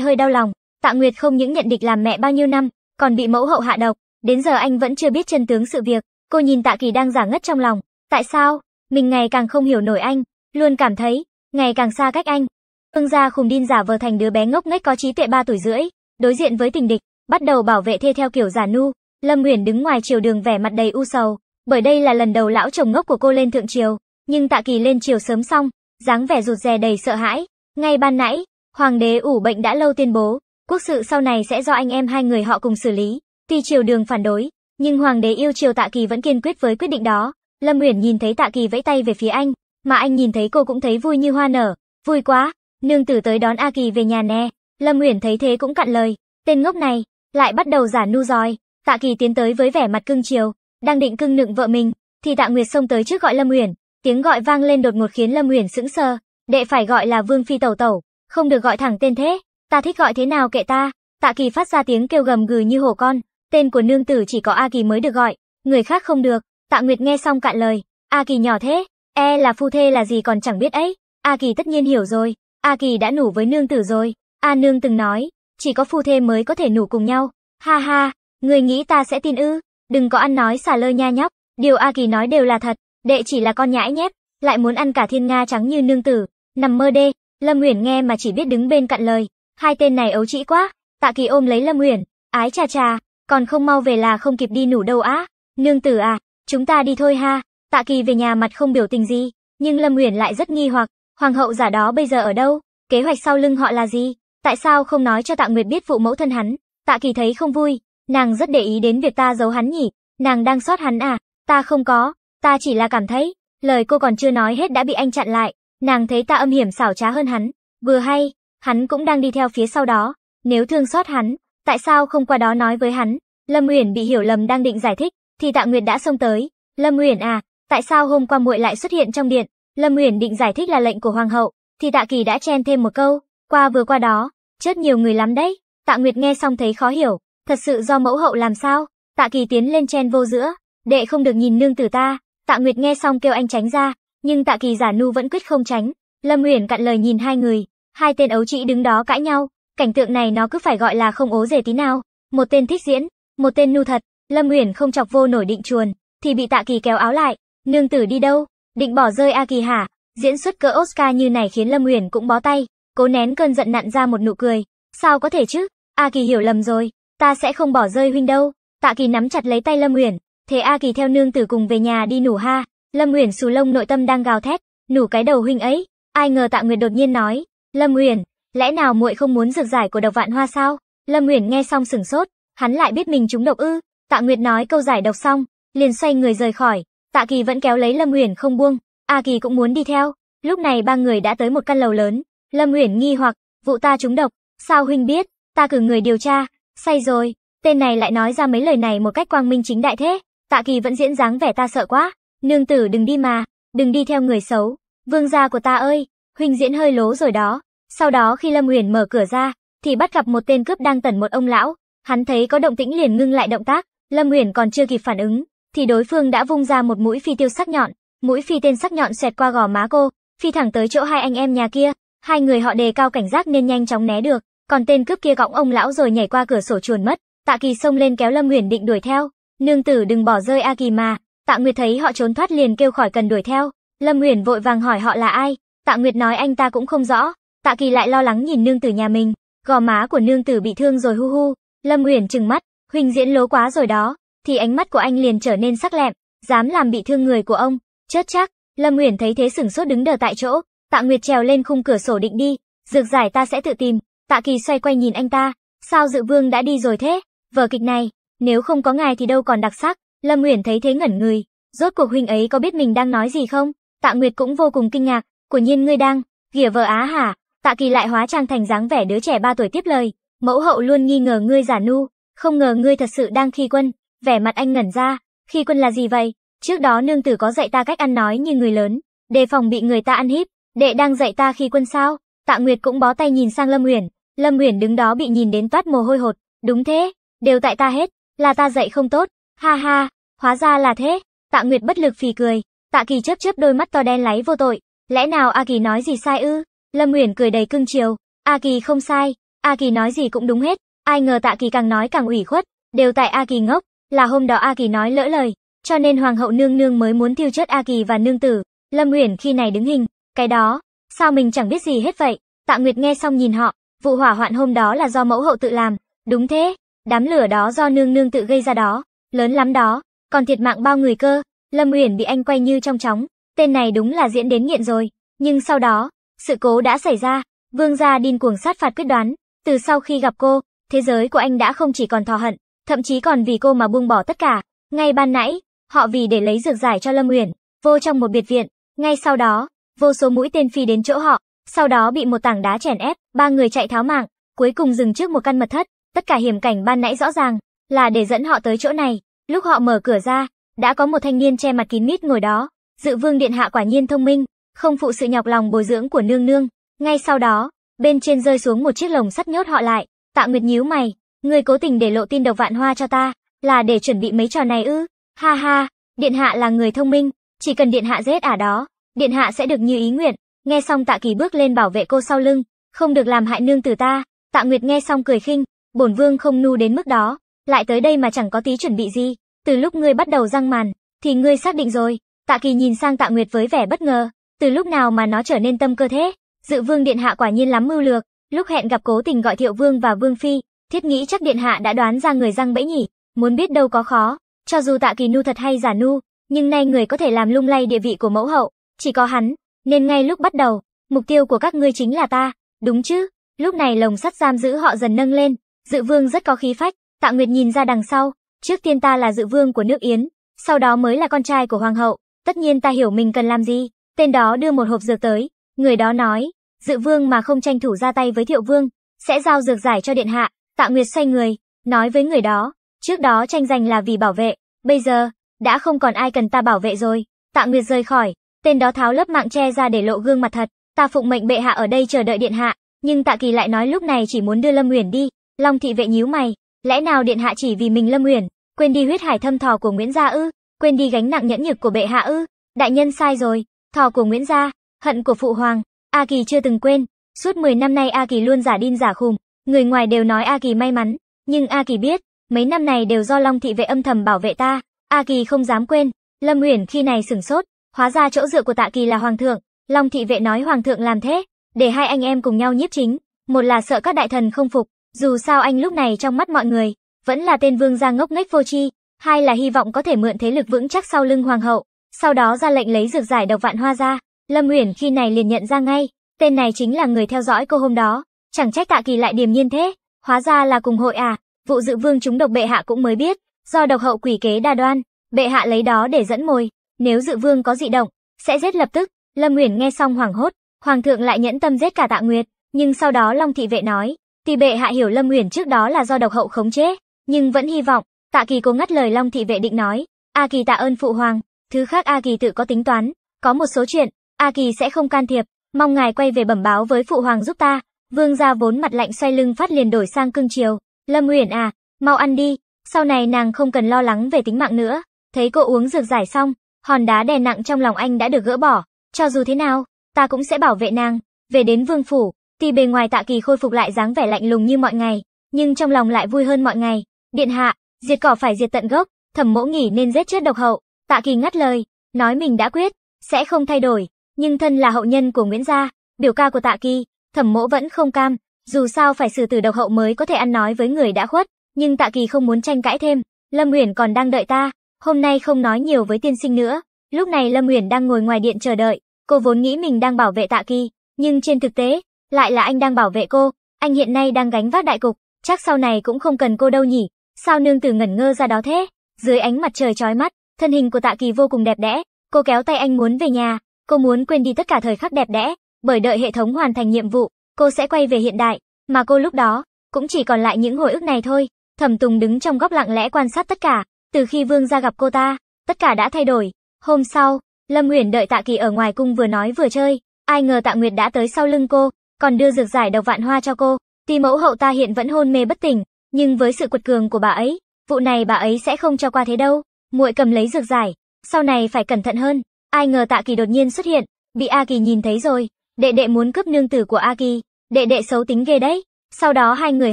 hơi đau lòng, Tạ Nguyệt không những nhận địch làm mẹ bao nhiêu năm, còn bị mẫu hậu hạ độc, đến giờ anh vẫn chưa biết chân tướng sự việc, cô nhìn Tạ Kỳ đang giả ngất trong lòng, tại sao, mình ngày càng không hiểu nổi anh, luôn cảm thấy, ngày càng xa cách anh. Phương gia khùng điên giả vờ thành đứa bé ngốc nghếch có trí tuệ 3 tuổi rưỡi, đối diện với tình địch, bắt đầu bảo vệ thê theo kiểu giả nu, Lâm Uyển đứng ngoài chiều đường vẻ mặt đầy u sầu, bởi đây là lần đầu lão chồng ngốc của cô lên thượng triều, nhưng Tạ Kỳ lên triều sớm xong, dáng vẻ rụt rè đầy sợ hãi. Ngay ban nãy, hoàng đế ủ bệnh đã lâu tuyên bố, quốc sự sau này sẽ do anh em hai người họ cùng xử lý. Tuy triều đường phản đối, nhưng hoàng đế yêu triều Tạ Kỳ vẫn kiên quyết với quyết định đó. Lâm Uyển nhìn thấy Tạ Kỳ vẫy tay về phía anh, mà anh nhìn thấy cô cũng thấy vui như hoa nở, vui quá, nương tử tới đón A Kỳ về nhà nè. Lâm Uyển thấy thế cũng cạn lời, tên ngốc này lại bắt đầu giả nu rồi. Tạ Kỳ tiến tới với vẻ mặt cưng chiều, đang định cưng nựng vợ mình, thì Tạ Nguyệt xông tới trước gọi Lâm Uyển, tiếng gọi vang lên đột ngột khiến Lâm Uyển sững sờ, đệ phải gọi là Vương phi tẩu tẩu, không được gọi thẳng tên thế, ta thích gọi thế nào kệ ta. Tạ Kỳ phát ra tiếng kêu gầm gừ như hổ con, tên của nương tử chỉ có A Kỳ mới được gọi, người khác không được. Tạ Nguyệt nghe xong cạn lời, A Kỳ nhỏ thế, e là phu thê là gì còn chẳng biết ấy. A Kỳ tất nhiên hiểu rồi, A Kỳ đã nủ với nương tử rồi, A nương từng nói, chỉ có phu thê mới có thể nủ cùng nhau. Ha ha, người nghĩ ta sẽ tin ư? Đừng có ăn nói xả lơ nha nhóc, điều A Kỳ nói đều là thật, đệ chỉ là con nhãi nhép, lại muốn ăn cả thiên nga trắng như nương tử, nằm mơ đê. Lâm Uyển nghe mà chỉ biết đứng bên cạnh lời, hai tên này ấu trĩ quá. Tạ Kỳ ôm lấy Lâm Uyển, ái chà chà, còn không mau về là không kịp đi nủ đâu á. Nương tử à, chúng ta đi thôi ha. Tạ Kỳ về nhà mặt không biểu tình gì, nhưng Lâm Uyển lại rất nghi hoặc, hoàng hậu giả đó bây giờ ở đâu? Kế hoạch sau lưng họ là gì? Tại sao không nói cho Tạ Nguyệt biết vụ mẫu thân hắn? Tạ Kỳ thấy không vui, Nàng rất để ý đến việc ta giấu hắn nhỉ, nàng đang sót hắn à, ta không có, ta chỉ là cảm thấy, lời cô còn chưa nói hết đã bị anh chặn lại, nàng thấy ta âm hiểm xảo trá hơn hắn, vừa hay, hắn cũng đang đi theo phía sau đó, nếu thương xót hắn, tại sao không qua đó nói với hắn, Lâm Uyển bị hiểu lầm đang định giải thích, thì Tạ Nguyệt đã xông tới, Lâm Uyển à, tại sao hôm qua muội lại xuất hiện trong điện, Lâm Uyển định giải thích là lệnh của hoàng hậu, thì Tạ Kỳ đã chen thêm một câu, qua vừa qua đó, chết nhiều người lắm đấy, Tạ Nguyệt nghe xong thấy khó hiểu, thật sự do mẫu hậu làm sao? Tạ Kỳ tiến lên chen vô giữa, đệ không được nhìn nương tử ta, Tạ Nguyệt nghe xong kêu anh tránh ra, nhưng Tạ Kỳ giả nu vẫn quyết không tránh. Lâm Uyển cặn lời nhìn hai người, hai tên ấu trĩ đứng đó cãi nhau, cảnh tượng này nó cứ phải gọi là không ố dề tí nào, một tên thích diễn, một tên nu thật, Lâm Uyển không chọc vô nổi định chuồn, thì bị Tạ Kỳ kéo áo lại, nương tử đi đâu, định bỏ rơi A Kỳ hả? Diễn xuất cỡ Oscar như này khiến Lâm Uyển cũng bó tay, cố nén cơn giận nặn ra một nụ cười, sao có thể chứ, A Kỳ hiểu lầm rồi, ta sẽ không bỏ rơi huynh đâu. Tạ Kỳ nắm chặt lấy tay Lâm Uyển, thế A Kỳ theo nương tử cùng về nhà đi nủ ha. Lâm Uyển xù lông nội tâm đang gào thét, nủ cái đầu huynh ấy. Ai ngờ Tạ Nguyệt đột nhiên nói, "Lâm Uyển, lẽ nào muội không muốn dược giải của độc vạn hoa sao?" Lâm Uyển nghe xong sửng sốt, hắn lại biết mình trúng độc ư? Tạ Nguyệt nói câu giải độc xong, liền xoay người rời khỏi, Tạ Kỳ vẫn kéo lấy Lâm Uyển không buông, A Kỳ cũng muốn đi theo. Lúc này ba người đã tới một căn lầu lớn, Lâm Uyển nghi hoặc, "Vụ ta trúng độc, sao huynh biết?" Ta cử người điều tra, say rồi, tên này lại nói ra mấy lời này một cách quang minh chính đại thế, tạ kỳ vẫn diễn dáng vẻ ta sợ quá, nương tử đừng đi mà, đừng đi theo người xấu, vương gia của ta ơi, huynh diễn hơi lố rồi đó. Sau đó khi Lâm Huyền mở cửa ra, thì bắt gặp một tên cướp đang tẩn một ông lão, hắn thấy có động tĩnh liền ngưng lại động tác, Lâm Huyền còn chưa kịp phản ứng, thì đối phương đã vung ra một mũi phi tiêu sắc nhọn, mũi phi tên sắc nhọn xẹt qua gò má cô, phi thẳng tới chỗ hai anh em nhà kia, hai người họ đề cao cảnh giác nên nhanh chóng né được, còn tên cướp kia cõng ông lão rồi nhảy qua cửa sổ chuồn mất tạ kỳ xông lên kéo lâm huyền định đuổi theo nương tử đừng bỏ rơi a kỳ mà tạ nguyệt thấy họ trốn thoát liền kêu khỏi cần đuổi theo lâm huyền vội vàng hỏi họ là ai tạ nguyệt nói anh ta cũng không rõ tạ kỳ lại lo lắng nhìn nương tử nhà mình gò má của nương tử bị thương rồi hu hu lâm huyền trừng mắt huynh diễn lố quá rồi đó thì ánh mắt của anh liền trở nên sắc lẹm dám làm bị thương người của ông chết chắc lâm huyền thấy thế sửng sốt đứng đờ tại chỗ tạ nguyệt trèo lên khung cửa sổ định đi dược giải ta sẽ tự tìm Tạ Kỳ xoay quay nhìn anh ta, sao Dự Vương đã đi rồi thế? Vở kịch này, nếu không có ngài thì đâu còn đặc sắc. Lâm Uyển thấy thế ngẩn người, rốt cuộc huynh ấy có biết mình đang nói gì không? Tạ Nguyệt cũng vô cùng kinh ngạc, của nhiên ngươi đang ghìa vợ á hả? Tạ Kỳ lại hóa trang thành dáng vẻ đứa trẻ ba tuổi tiếp lời, mẫu hậu luôn nghi ngờ ngươi giả nu, không ngờ ngươi thật sự đang khi quân, vẻ mặt anh ngẩn ra, khi quân là gì vậy? Trước đó nương tử có dạy ta cách ăn nói như người lớn, đề phòng bị người ta ăn hiếp, đệ đang dạy ta khi quân sao? Tạ Nguyệt cũng bó tay nhìn sang Lâm Uyển, Lâm Uyển đứng đó bị nhìn đến toát mồ hôi hột, đúng thế, đều tại ta hết, là ta dạy không tốt, ha ha, hóa ra là thế, Tạ Nguyệt bất lực phì cười, Tạ Kỳ chớp chớp đôi mắt to đen láy vô tội, lẽ nào A Kỳ nói gì sai ư? Lâm Uyển cười đầy cưng chiều, A Kỳ không sai, A Kỳ nói gì cũng đúng hết, ai ngờ Tạ Kỳ càng nói càng ủy khuất, đều tại A Kỳ ngốc, là hôm đó A Kỳ nói lỡ lời, cho nên hoàng hậu nương nương mới muốn tiêu chết A Kỳ và nương tử. Lâm Uyển khi này đứng hình, cái đó, sao mình chẳng biết gì hết vậy? Tạ Nguyệt nghe xong nhìn họ, Vụ hỏa hoạn hôm đó là do mẫu hậu tự làm. Đúng thế, đám lửa đó do nương nương tự gây ra đó. Lớn lắm đó, còn thiệt mạng bao người cơ. Lâm Uyển bị anh quay như trong chóng. Tên này đúng là diễn đến nghiện rồi. Nhưng sau đó, sự cố đã xảy ra. Vương gia điên cuồng sát phạt quyết đoán. Từ sau khi gặp cô, thế giới của anh đã không chỉ còn thò hận, thậm chí còn vì cô mà buông bỏ tất cả. Ngay ban nãy, họ vì để lấy dược giải cho Lâm Uyển, vô trong một biệt viện. Ngay sau đó, vô số mũi tên phi đến chỗ họ, sau đó bị một tảng đá chèn ép, ba người chạy tháo mạng, cuối cùng dừng trước một căn mật thất, tất cả hiểm cảnh ban nãy rõ ràng là để dẫn họ tới chỗ này, lúc họ mở cửa ra, đã có một thanh niên che mặt kín mít ngồi đó, Dự Vương điện hạ quả nhiên thông minh, không phụ sự nhọc lòng bồi dưỡng của nương nương, ngay sau đó, bên trên rơi xuống một chiếc lồng sắt nhốt họ lại, Tạ Nguyệt nhíu mày, người cố tình để lộ tin độc vạn hoa cho ta, là để chuẩn bị mấy trò này ư? Ha ha, điện hạ là người thông minh, chỉ cần điện hạ giết ả đó, điện hạ sẽ được như ý nguyện, Nghe xong Tạ Kỳ bước lên bảo vệ cô sau lưng, không được làm hại nương Từ ta. Tạ Nguyệt nghe xong cười khinh, bổn vương không nu đến mức đó, lại tới đây mà chẳng có tí chuẩn bị gì. Từ lúc ngươi bắt đầu răng màn, thì ngươi xác định rồi. Tạ Kỳ nhìn sang Tạ Nguyệt với vẻ bất ngờ, từ lúc nào mà nó trở nên tâm cơ thế? Dự vương điện hạ quả nhiên lắm mưu lược, lúc hẹn gặp cố tình gọi thiệu vương và vương phi, thiết nghĩ chắc điện hạ đã đoán ra người răng bẫy nhỉ, muốn biết đâu có khó. Cho dù Tạ Kỳ nu thật hay giả nu, nhưng nay người có thể làm lung lay địa vị của mẫu hậu, chỉ có hắn, nên ngay lúc bắt đầu, mục tiêu của các ngươi chính là ta, đúng chứ? Lúc này lồng sắt giam giữ họ dần nâng lên, dự vương rất có khí phách, tạ nguyệt nhìn ra đằng sau, trước tiên ta là dự vương của nước Yến, sau đó mới là con trai của hoàng hậu, tất nhiên ta hiểu mình cần làm gì, tên đó đưa một hộp dược tới, người đó nói, dự vương mà không tranh thủ ra tay với thiệu vương, sẽ giao dược giải cho điện hạ, tạ nguyệt xoay người, nói với người đó, trước đó tranh giành là vì bảo vệ, bây giờ, đã không còn ai cần ta bảo vệ rồi, tạ nguyệt rời khỏi, Tên đó tháo lớp mạng che ra để lộ gương mặt thật. Ta phụng mệnh bệ hạ ở đây chờ đợi điện hạ, nhưng Tạ Kỳ lại nói lúc này chỉ muốn đưa Lâm Uyển đi. Long thị vệ nhíu mày, lẽ nào điện hạ chỉ vì mình Lâm Uyển, quên đi huyết hải thâm thò của Nguyễn gia ư? Quên đi gánh nặng nhẫn nhục của bệ hạ ư? Đại nhân sai rồi, thò của Nguyễn gia, hận của phụ hoàng, A Kỳ chưa từng quên. Suốt 10 năm nay A Kỳ luôn giả điên giả khùng, người ngoài đều nói A Kỳ may mắn, nhưng A Kỳ biết, mấy năm này đều do Long thị vệ âm thầm bảo vệ ta, A Kỳ không dám quên. Lâm Uyển khi này sửng sốt, Hóa ra chỗ dựa của Tạ Kỳ là hoàng thượng, Long thị vệ nói hoàng thượng làm thế, để hai anh em cùng nhau nhiếp chính, một là sợ các đại thần không phục, dù sao anh lúc này trong mắt mọi người, vẫn là tên vương gia ngốc nghếch vô tri, hai là hy vọng có thể mượn thế lực vững chắc sau lưng hoàng hậu, sau đó ra lệnh lấy dược giải độc vạn hoa ra. Lâm Uyển khi này liền nhận ra ngay, tên này chính là người theo dõi cô hôm đó, chẳng trách Tạ Kỳ lại điềm nhiên thế, hóa ra là cùng hội à, vụ dự vương chúng độc bệ hạ cũng mới biết, do độc hậu quỷ kế đa đoan, bệ hạ lấy đó để dẫn mồi, nếu dự vương có dị động, sẽ giết lập tức. Lâm Uyển nghe xong hoảng hốt, hoàng thượng lại nhẫn tâm giết cả Tạ Nguyệt, nhưng sau đó Long thị vệ nói, tỷ bệ hạ hiểu Lâm Uyển trước đó là do độc hậu khống chế, nhưng vẫn hy vọng. Tạ Kỳ cố ngắt lời Long thị vệ định nói, A Kỳ tạ ơn phụ hoàng, thứ khác A Kỳ tự có tính toán, có một số chuyện, A Kỳ sẽ không can thiệp, mong ngài quay về bẩm báo với phụ hoàng giúp ta. Vương gia vốn mặt lạnh xoay lưng phát liền đổi sang cưng chiều, Lâm Uyển à, mau ăn đi, sau này nàng không cần lo lắng về tính mạng nữa. Thấy cô uống dược giải xong, hòn đá đè nặng trong lòng anh đã được gỡ bỏ, cho dù thế nào, ta cũng sẽ bảo vệ nàng. Về đến vương phủ, thì bề ngoài Tạ Kỳ khôi phục lại dáng vẻ lạnh lùng như mọi ngày, nhưng trong lòng lại vui hơn mọi ngày. Điện hạ, diệt cỏ phải diệt tận gốc, Thẩm Mỗ nghỉ nên giết chết độc hậu. Tạ Kỳ ngắt lời, nói mình đã quyết, sẽ không thay đổi, nhưng thân là hậu nhân của Nguyễn gia, biểu ca của Tạ Kỳ, Thẩm Mỗ vẫn không cam, dù sao phải xử tử độc hậu mới có thể ăn nói với người đã khuất, nhưng Tạ Kỳ không muốn tranh cãi thêm, Lâm Huyền còn đang đợi ta, Hôm nay không nói nhiều với tiên sinh nữa. Lúc này Lâm Uyển đang ngồi ngoài điện chờ đợi, cô vốn nghĩ mình đang bảo vệ Tạ Kỳ, nhưng trên thực tế, lại là anh đang bảo vệ cô, anh hiện nay đang gánh vác đại cục, chắc sau này cũng không cần cô đâu nhỉ. Sao nương tử ngẩn ngơ ra đó thế? Dưới ánh mặt trời chói mắt, thân hình của Tạ Kỳ vô cùng đẹp đẽ, cô kéo tay anh muốn về nhà, cô muốn quên đi tất cả thời khắc đẹp đẽ, bởi đợi hệ thống hoàn thành nhiệm vụ, cô sẽ quay về hiện đại, mà cô lúc đó cũng chỉ còn lại những hồi ức này thôi. Thẩm Tùng đứng trong góc lặng lẽ quan sát tất cả, từ khi vương gia gặp cô ta, tất cả đã thay đổi. Hôm sau, Lâm Uyển đợi Tạ Kỳ ở ngoài cung vừa nói vừa chơi, ai ngờ Tạ Nguyệt đã tới sau lưng cô, còn đưa dược giải độc vạn hoa cho cô. Tuy mẫu hậu ta hiện vẫn hôn mê bất tỉnh, nhưng với sự quật cường của bà ấy, vụ này bà ấy sẽ không cho qua thế đâu. Muội cầm lấy dược giải, sau này phải cẩn thận hơn. Ai ngờ Tạ Kỳ đột nhiên xuất hiện, bị A Kỳ nhìn thấy rồi, đệ đệ muốn cướp nương tử của A Kỳ, đệ đệ xấu tính ghê đấy. Sau đó hai người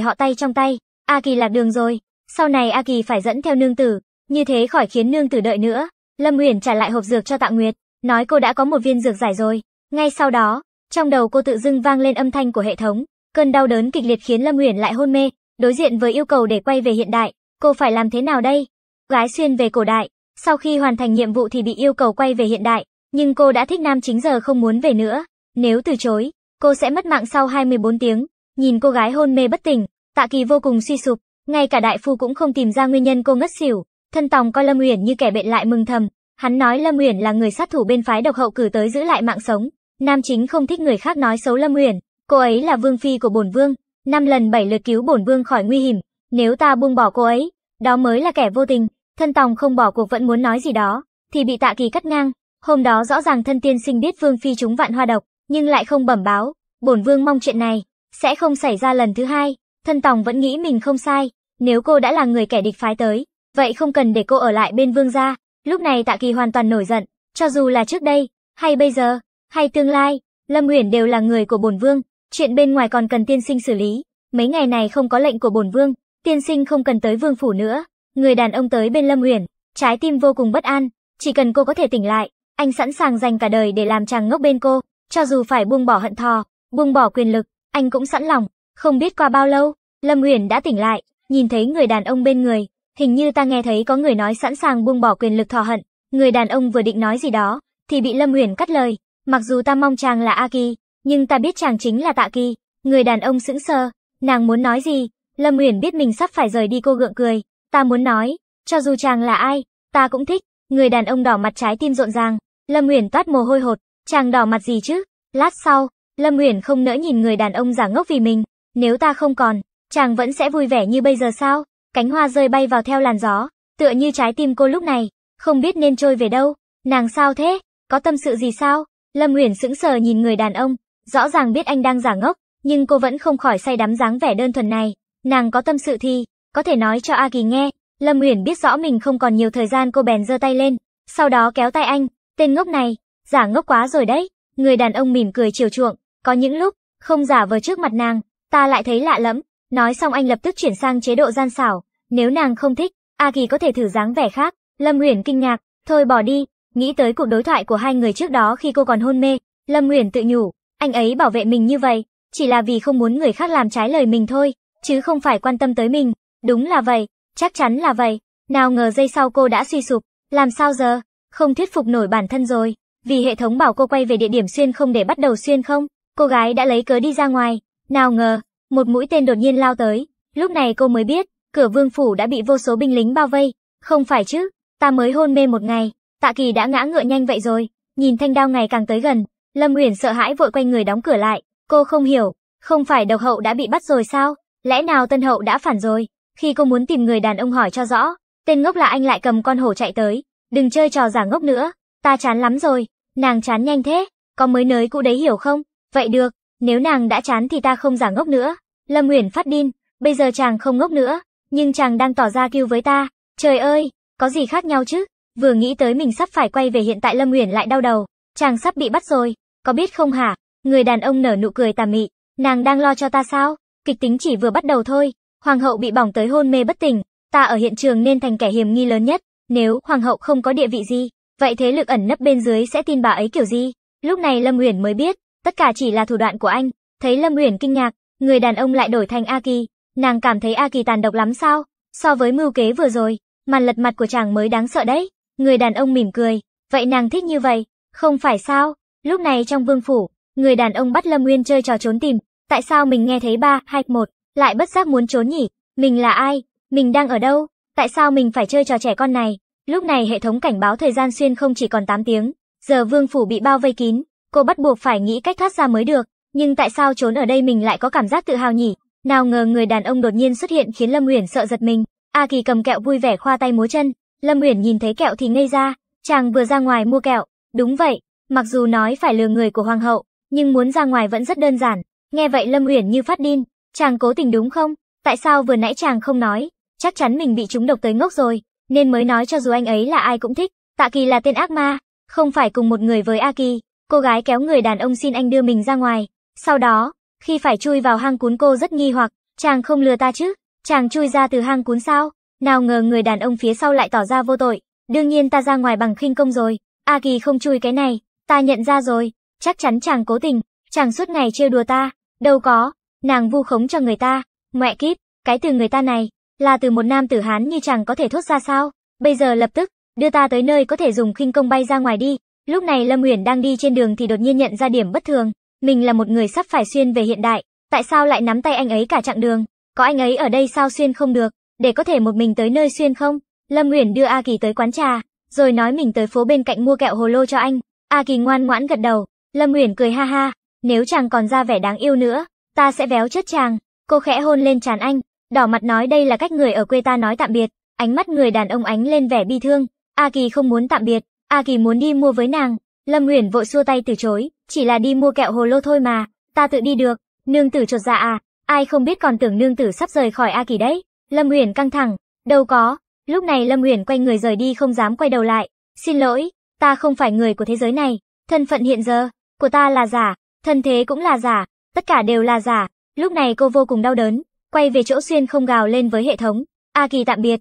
họ tay trong tay, A Kỳ lạc đường rồi, sau này A Kỳ phải dẫn theo nương tử, như thế khỏi khiến nương tử đợi nữa. Lâm Uyển trả lại hộp dược cho Tạ Nguyệt, nói cô đã có một viên dược giải rồi. Ngay sau đó, trong đầu cô tự dưng vang lên âm thanh của hệ thống, cơn đau đớn kịch liệt khiến Lâm Uyển lại hôn mê, đối diện với yêu cầu để quay về hiện đại, cô phải làm thế nào đây? Gái xuyên về cổ đại, sau khi hoàn thành nhiệm vụ thì bị yêu cầu quay về hiện đại, nhưng cô đã thích nam chính giờ không muốn về nữa, nếu từ chối, cô sẽ mất mạng sau 24 tiếng. Nhìn cô gái hôn mê bất tỉnh, Tạ Kỳ vô cùng suy sụp, ngay cả đại phu cũng không tìm ra nguyên nhân cô ngất xỉu, Thân Tòng coi Lâm Uyển như kẻ bệnh lại mừng thầm, hắn nói Lâm Uyển là người sát thủ bên phái độc hậu cử tới giữ lại mạng sống. Nam chính không thích người khác nói xấu Lâm Uyển, cô ấy là vương phi của bổn vương, năm lần bảy lượt cứu bổn vương khỏi nguy hiểm, nếu ta buông bỏ cô ấy, đó mới là kẻ vô tình. Thân Tòng không bỏ cuộc vẫn muốn nói gì đó, thì bị Tạ Kỳ cắt ngang. Hôm đó rõ ràng thân tiên sinh biết vương phi chúng vạn hoa độc, nhưng lại không bẩm báo, bổn vương mong chuyện này sẽ không xảy ra lần thứ hai. Thân Tòng vẫn nghĩ mình không sai, nếu cô đã là người kẻ địch phái tới, vậy không cần để cô ở lại bên vương gia. Lúc này Tạ Kỳ hoàn toàn nổi giận, cho dù là trước đây, hay bây giờ, hay tương lai, Lâm Uyển đều là người của bổn vương, chuyện bên ngoài còn cần tiên sinh xử lý. Mấy ngày này không có lệnh của bổn vương, tiên sinh không cần tới vương phủ nữa. Người đàn ông tới bên Lâm Uyển, trái tim vô cùng bất an, chỉ cần cô có thể tỉnh lại, anh sẵn sàng dành cả đời để làm chàng ngốc bên cô, cho dù phải buông bỏ hận thò, buông bỏ quyền lực, anh cũng sẵn lòng. Không biết qua bao lâu, Lâm Uyển đã tỉnh lại, nhìn thấy người đàn ông bên người, Hình như ta nghe thấy có người nói sẵn sàng buông bỏ quyền lực thọ hận. Người đàn ông vừa định nói gì đó, thì bị Lâm Huyền cắt lời. Mặc dù ta mong chàng là A Kỳ, nhưng ta biết chàng chính là Tạ Kỳ. Người đàn ông sững sờ, nàng muốn nói gì? Lâm Huyền biết mình sắp phải rời đi cô gượng cười. Ta muốn nói, cho dù chàng là ai, ta cũng thích. Người đàn ông đỏ mặt trái tim rộn ràng. Lâm Huyền toát mồ hôi hột, chàng đỏ mặt gì chứ? Lát sau, Lâm Huyền không nỡ nhìn người đàn ông giả ngốc vì mình. Nếu ta không còn, chàng vẫn sẽ vui vẻ như bây giờ sao? cánh hoa rơi bay vào theo làn gió, tựa như trái tim cô lúc này, không biết nên trôi về đâu, nàng sao thế, có tâm sự gì sao? Lâm Uyển sững sờ nhìn người đàn ông, rõ ràng biết anh đang giả ngốc, nhưng cô vẫn không khỏi say đắm dáng vẻ đơn thuần này, nàng có tâm sự thì có thể nói cho A Kỳ nghe. Lâm Uyển biết rõ mình không còn nhiều thời gian cô bèn giơ tay lên, sau đó kéo tay anh, tên ngốc này, giả ngốc quá rồi đấy. Người đàn ông mỉm cười chiều chuộng, có những lúc, không giả vờ trước mặt nàng, ta lại thấy lạ lẫm. Nói xong anh lập tức chuyển sang chế độ gian xảo, nếu nàng không thích, A Kỳ có thể thử dáng vẻ khác. Lâm Uyển kinh ngạc, thôi bỏ đi, nghĩ tới cuộc đối thoại của hai người trước đó khi cô còn hôn mê, Lâm Uyển tự nhủ, anh ấy bảo vệ mình như vậy, chỉ là vì không muốn người khác làm trái lời mình thôi, chứ không phải quan tâm tới mình. Đúng là vậy, chắc chắn là vậy. Nào ngờ giây sau cô đã suy sụp, làm sao giờ? Không thuyết phục nổi bản thân rồi, vì hệ thống bảo cô quay về địa điểm xuyên không để bắt đầu xuyên không, cô gái đã lấy cớ đi ra ngoài. Nào ngờ, một mũi tên đột nhiên lao tới, lúc này cô mới biết, cửa vương phủ đã bị vô số binh lính bao vây. Không phải chứ, ta mới hôn mê một ngày, tạ kỳ đã ngã ngựa nhanh vậy rồi. Nhìn thanh đao ngày càng tới gần, Lâm Uyển sợ hãi vội quay người đóng cửa lại, cô không hiểu, không phải độc hậu đã bị bắt rồi sao? Lẽ nào tân hậu đã phản rồi? Khi cô muốn tìm người đàn ông hỏi cho rõ, tên ngốc là anh lại cầm con hổ chạy tới. Đừng chơi trò giả ngốc nữa, ta chán lắm rồi. Nàng chán nhanh thế, có mới nới cũ đấy hiểu không? Vậy được, nếu nàng đã chán thì ta không giả ngốc nữa. Lâm Uyển phát điên, bây giờ chàng không ngốc nữa, nhưng chàng đang tỏ ra kêu với ta. Trời ơi, có gì khác nhau chứ? Vừa nghĩ tới mình sắp phải quay về hiện tại Lâm Uyển lại đau đầu, chàng sắp bị bắt rồi, có biết không hả? Người đàn ông nở nụ cười tà mị, nàng đang lo cho ta sao? Kịch tính chỉ vừa bắt đầu thôi, hoàng hậu bị bỏng tới hôn mê bất tỉnh, ta ở hiện trường nên thành kẻ hiểm nghi lớn nhất, nếu hoàng hậu không có địa vị gì, vậy thế lực ẩn nấp bên dưới sẽ tin bà ấy kiểu gì? Lúc này Lâm Uyển mới biết, tất cả chỉ là thủ đoạn của anh. Thấy Lâm Uyển kinh ngạc, người đàn ông lại đổi thành A Kỳ, Nàng cảm thấy A Kỳ tàn độc lắm sao? So với mưu kế vừa rồi, màn lật mặt của chàng mới đáng sợ đấy. Người đàn ông mỉm cười, vậy nàng thích như vậy, không phải sao? Lúc này trong vương phủ, người đàn ông bắt Lâm Nguyên chơi trò trốn tìm, tại sao mình nghe thấy ba hai một lại bất giác muốn trốn nhỉ? Mình là ai? Mình đang ở đâu? Tại sao mình phải chơi trò trẻ con này? Lúc này hệ thống cảnh báo thời gian xuyên không chỉ còn 8 tiếng, giờ vương phủ bị bao vây kín, cô bắt buộc phải nghĩ cách thoát ra mới được, nhưng tại sao trốn ở đây mình lại có cảm giác tự hào nhỉ? Nào ngờ người đàn ông đột nhiên xuất hiện khiến Lâm Uyển sợ giật mình. A Kỳ cầm kẹo vui vẻ khoa tay múa chân, Lâm Uyển nhìn thấy kẹo thì ngây ra, chàng vừa ra ngoài mua kẹo, đúng vậy, mặc dù nói phải lừa người của hoàng hậu, nhưng muốn ra ngoài vẫn rất đơn giản. Nghe vậy Lâm Uyển như phát điên, chàng cố tình đúng không? Tại sao vừa nãy chàng không nói? Chắc chắn mình bị chúng độc tới ngốc rồi, nên mới nói cho dù anh ấy là ai cũng thích. Tạ Kỳ là tên ác ma, không phải cùng một người với A Kỳ. Cô gái kéo người đàn ông xin anh đưa mình ra ngoài. Sau đó, khi phải chui vào hang cún cô rất nghi hoặc, chàng không lừa ta chứ, chàng chui ra từ hang cún sao? Nào ngờ người đàn ông phía sau lại tỏ ra vô tội, đương nhiên ta ra ngoài bằng khinh công rồi, A Kỳ không chui cái này, ta nhận ra rồi, chắc chắn chàng cố tình, chàng suốt ngày trêu đùa ta, đâu có, nàng vu khống cho người ta, mẹ kíp, cái từ người ta này, là từ một nam tử Hán như chàng có thể thốt ra sao, bây giờ lập tức, đưa ta tới nơi có thể dùng khinh công bay ra ngoài đi, lúc này Lâm Huyền đang đi trên đường thì đột nhiên nhận ra điểm bất thường, mình là một người sắp phải xuyên về hiện đại, tại sao lại nắm tay anh ấy cả chặng đường? Có anh ấy ở đây sao xuyên không được, để có thể một mình tới nơi xuyên không? Lâm Uyển đưa A Kỳ tới quán trà, rồi nói mình tới phố bên cạnh mua kẹo hồ lô cho anh. A Kỳ ngoan ngoãn gật đầu, Lâm Uyển cười ha ha, nếu chàng còn ra vẻ đáng yêu nữa, ta sẽ véo chết chàng. Cô khẽ hôn lên trán anh, đỏ mặt nói đây là cách người ở quê ta nói tạm biệt. Ánh mắt người đàn ông ánh lên vẻ bi thương, A Kỳ không muốn tạm biệt, A Kỳ muốn đi mua với nàng, Lâm Uyển vội xua tay từ chối, chỉ là đi mua kẹo hồ lô thôi mà, ta tự đi được, nương tử trột dạ à, ai không biết còn tưởng nương tử sắp rời khỏi A Kỳ đấy. Lâm Huyền căng thẳng, đâu có, lúc này Lâm Huyền quay người rời đi không dám quay đầu lại, xin lỗi, ta không phải người của thế giới này, thân phận hiện giờ, của ta là giả, thân thế cũng là giả, tất cả đều là giả, lúc này cô vô cùng đau đớn, quay về chỗ xuyên không gào lên với hệ thống, A Kỳ tạm biệt.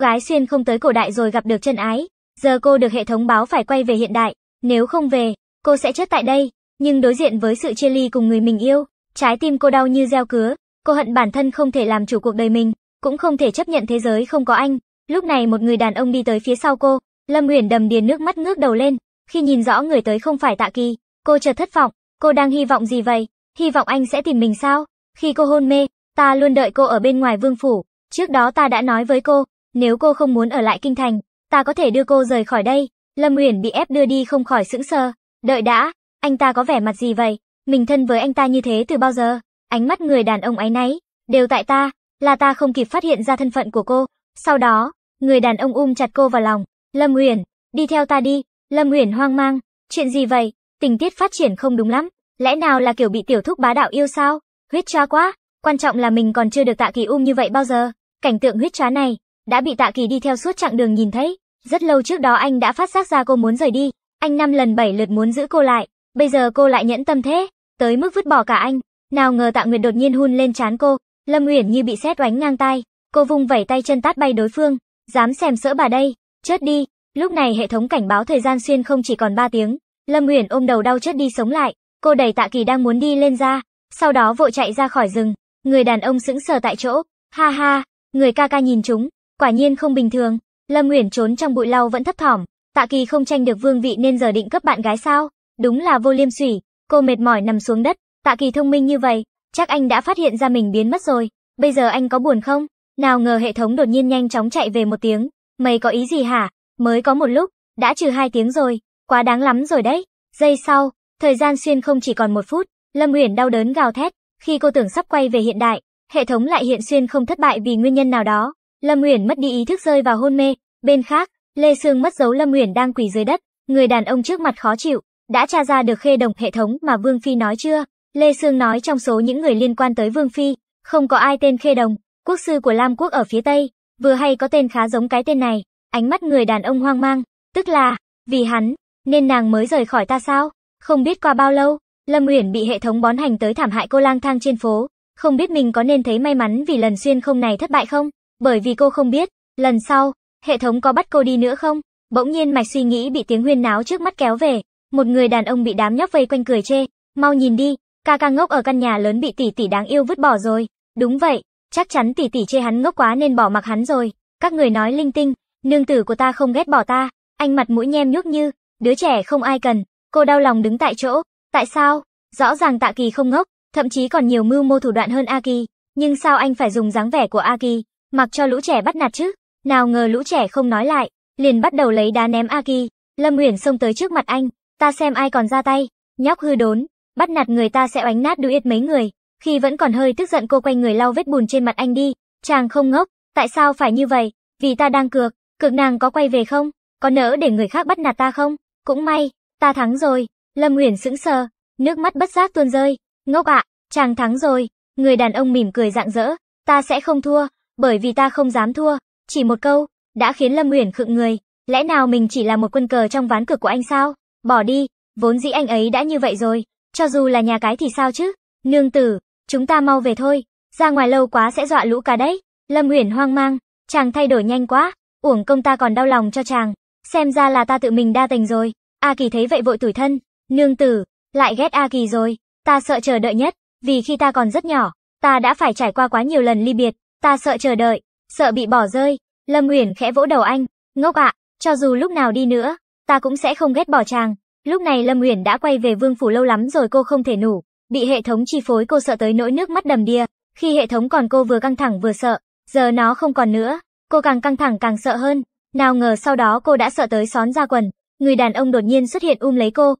Gái xuyên không tới cổ đại rồi gặp được chân ái, giờ cô được hệ thống báo phải quay về hiện đại, nếu không về, cô sẽ chết tại đây, nhưng đối diện với sự chia ly cùng người mình yêu, trái tim cô đau như gieo cứa, cô hận bản thân không thể làm chủ cuộc đời mình, cũng không thể chấp nhận thế giới không có anh. Lúc này một người đàn ông đi tới phía sau cô, Lâm Uyển đầm điền nước mắt ngước đầu lên, khi nhìn rõ người tới không phải Tạ Kỳ, cô chợt thất vọng, cô đang hy vọng gì vậy? Hy vọng anh sẽ tìm mình sao? Khi cô hôn mê, ta luôn đợi cô ở bên ngoài vương phủ, trước đó ta đã nói với cô, nếu cô không muốn ở lại kinh thành, ta có thể đưa cô rời khỏi đây. Lâm Uyển bị ép đưa đi không khỏi sững sờ, Đợi đã, anh ta có vẻ mặt gì vậy? Mình thân với anh ta như thế từ bao giờ? Ánh mắt người đàn ông ấy nấy đều tại ta, là ta không kịp phát hiện ra thân phận của cô. Sau đó, người đàn ông um chặt cô vào lòng. Lâm Uyển, đi theo ta đi. Lâm Uyển hoang mang, chuyện gì vậy? Tình tiết phát triển không đúng lắm. Lẽ nào là kiểu bị tiểu thúc bá đạo yêu sao? Huyết tra quá, quan trọng là mình còn chưa được tạ kỳ um như vậy bao giờ. Cảnh tượng huyết trá này, đã bị tạ kỳ đi theo suốt chặng đường nhìn thấy. Rất lâu trước đó anh đã phát giác ra cô muốn rời đi, anh năm lần bảy lượt muốn giữ cô lại, bây giờ cô lại nhẫn tâm thế, tới mức vứt bỏ cả anh. Nào ngờ Tạ Nguyệt đột nhiên hun lên trán cô, Lâm Uyển như bị xét oánh ngang tai, cô vung vẩy tay chân tát bay đối phương, dám xem sỡ bà đây, chết đi. Lúc này hệ thống cảnh báo thời gian xuyên không chỉ còn 3 tiếng, Lâm Uyển ôm đầu đau chết đi sống lại, cô đẩy Tạ Kỳ đang muốn đi lên ra, sau đó vội chạy ra khỏi rừng, người đàn ông sững sờ tại chỗ, ha ha, người ca ca nhìn chúng, quả nhiên không bình thường. Lâm Uyển trốn trong bụi lau vẫn thấp thỏm, Tạ Kỳ không tranh được vương vị nên giờ định cấp bạn gái sao? Đúng là vô liêm sỉ, cô mệt mỏi nằm xuống đất, Tạ Kỳ thông minh như vậy, chắc anh đã phát hiện ra mình biến mất rồi, bây giờ anh có buồn không? Nào ngờ hệ thống đột nhiên nhanh chóng chạy về một tiếng, mày có ý gì hả? Mới có một lúc, đã trừ hai tiếng rồi, quá đáng lắm rồi đấy. Giây sau, thời gian xuyên không chỉ còn một phút, Lâm Uyển đau đớn gào thét, khi cô tưởng sắp quay về hiện đại, hệ thống lại hiện xuyên không thất bại vì nguyên nhân nào đó. Lâm Uyển mất đi ý thức rơi vào hôn mê, bên khác, Lê Sương mất dấu Lâm Uyển đang quỳ dưới đất, người đàn ông trước mặt khó chịu, đã tra ra được khê đồng hệ thống mà Vương Phi nói chưa? Lê Sương nói trong số những người liên quan tới Vương Phi, không có ai tên khê đồng, quốc sư của Lam Quốc ở phía Tây, vừa hay có tên khá giống cái tên này, ánh mắt người đàn ông hoang mang, tức là, vì hắn, nên nàng mới rời khỏi ta sao? Không biết qua bao lâu, Lâm Uyển bị hệ thống bón hành tới thảm hại cô lang thang trên phố, không biết mình có nên thấy may mắn vì lần xuyên không này thất bại không, bởi vì cô không biết, lần sau, hệ thống có bắt cô đi nữa không? Bỗng nhiên mạch suy nghĩ bị tiếng huyên náo trước mắt kéo về, một người đàn ông bị đám nhóc vây quanh cười chê, mau nhìn đi, ca ca ngốc ở căn nhà lớn bị tỷ tỷ đáng yêu vứt bỏ rồi. Đúng vậy, chắc chắn tỷ tỷ chê hắn ngốc quá nên bỏ mặc hắn rồi. Các người nói linh tinh, nương tử của ta không ghét bỏ ta, anh mặt mũi nhem nhúc như, đứa trẻ không ai cần, cô đau lòng đứng tại chỗ, tại sao? Rõ ràng Tạ Kỳ không ngốc, thậm chí còn nhiều mưu mô thủ đoạn hơn A Kỳ, nhưng sao anh phải dùng dáng vẻ của A Kỳ, mặc cho lũ trẻ bắt nạt chứ? Nào ngờ lũ trẻ không nói lại, liền bắt đầu lấy đá ném Aki. Lâm Uyển xông tới trước mặt anh, ta xem ai còn ra tay, nhóc hư đốn, bắt nạt người ta sẽ oánh nát đuôi yết mấy người. Khi vẫn còn hơi tức giận cô quay người lau vết bùn trên mặt anh đi, chàng không ngốc, tại sao phải như vậy, vì ta đang cược, cược nàng có quay về không, có nỡ để người khác bắt nạt ta không, cũng may, ta thắng rồi, Lâm Uyển sững sờ, nước mắt bất giác tuôn rơi, ngốc ạ, chàng thắng rồi, người đàn ông mỉm cười rạng rỡ, ta sẽ không thua, bởi vì ta không dám thua, chỉ một câu, đã khiến Lâm Uyển khựng người, lẽ nào mình chỉ là một quân cờ trong ván cược của anh sao? Bỏ đi, vốn dĩ anh ấy đã như vậy rồi, cho dù là nhà cái thì sao chứ? Nương tử, chúng ta mau về thôi, ra ngoài lâu quá sẽ dọa lũ cá đấy. Lâm Uyển hoang mang, chàng thay đổi nhanh quá, uổng công ta còn đau lòng cho chàng, xem ra là ta tự mình đa tình rồi. A Kỳ thấy vậy vội tủi thân, nương tử, lại ghét A Kỳ rồi, ta sợ chờ đợi nhất, vì khi ta còn rất nhỏ, ta đã phải trải qua quá nhiều lần ly biệt, ta sợ chờ đợi, sợ bị bỏ rơi, Lâm Uyển khẽ vỗ đầu anh, ngốc ạ, cho dù lúc nào đi nữa, ta cũng sẽ không ghét bỏ chàng. Lúc này Lâm Uyển đã quay về vương phủ lâu lắm rồi cô không thể ngủ, bị hệ thống chi phối cô sợ tới nỗi nước mắt đầm đìa, khi hệ thống còn cô vừa căng thẳng vừa sợ, giờ nó không còn nữa, cô càng căng thẳng càng sợ hơn, nào ngờ sau đó cô đã sợ tới xón ra quần, người đàn ông đột nhiên xuất hiện um lấy cô.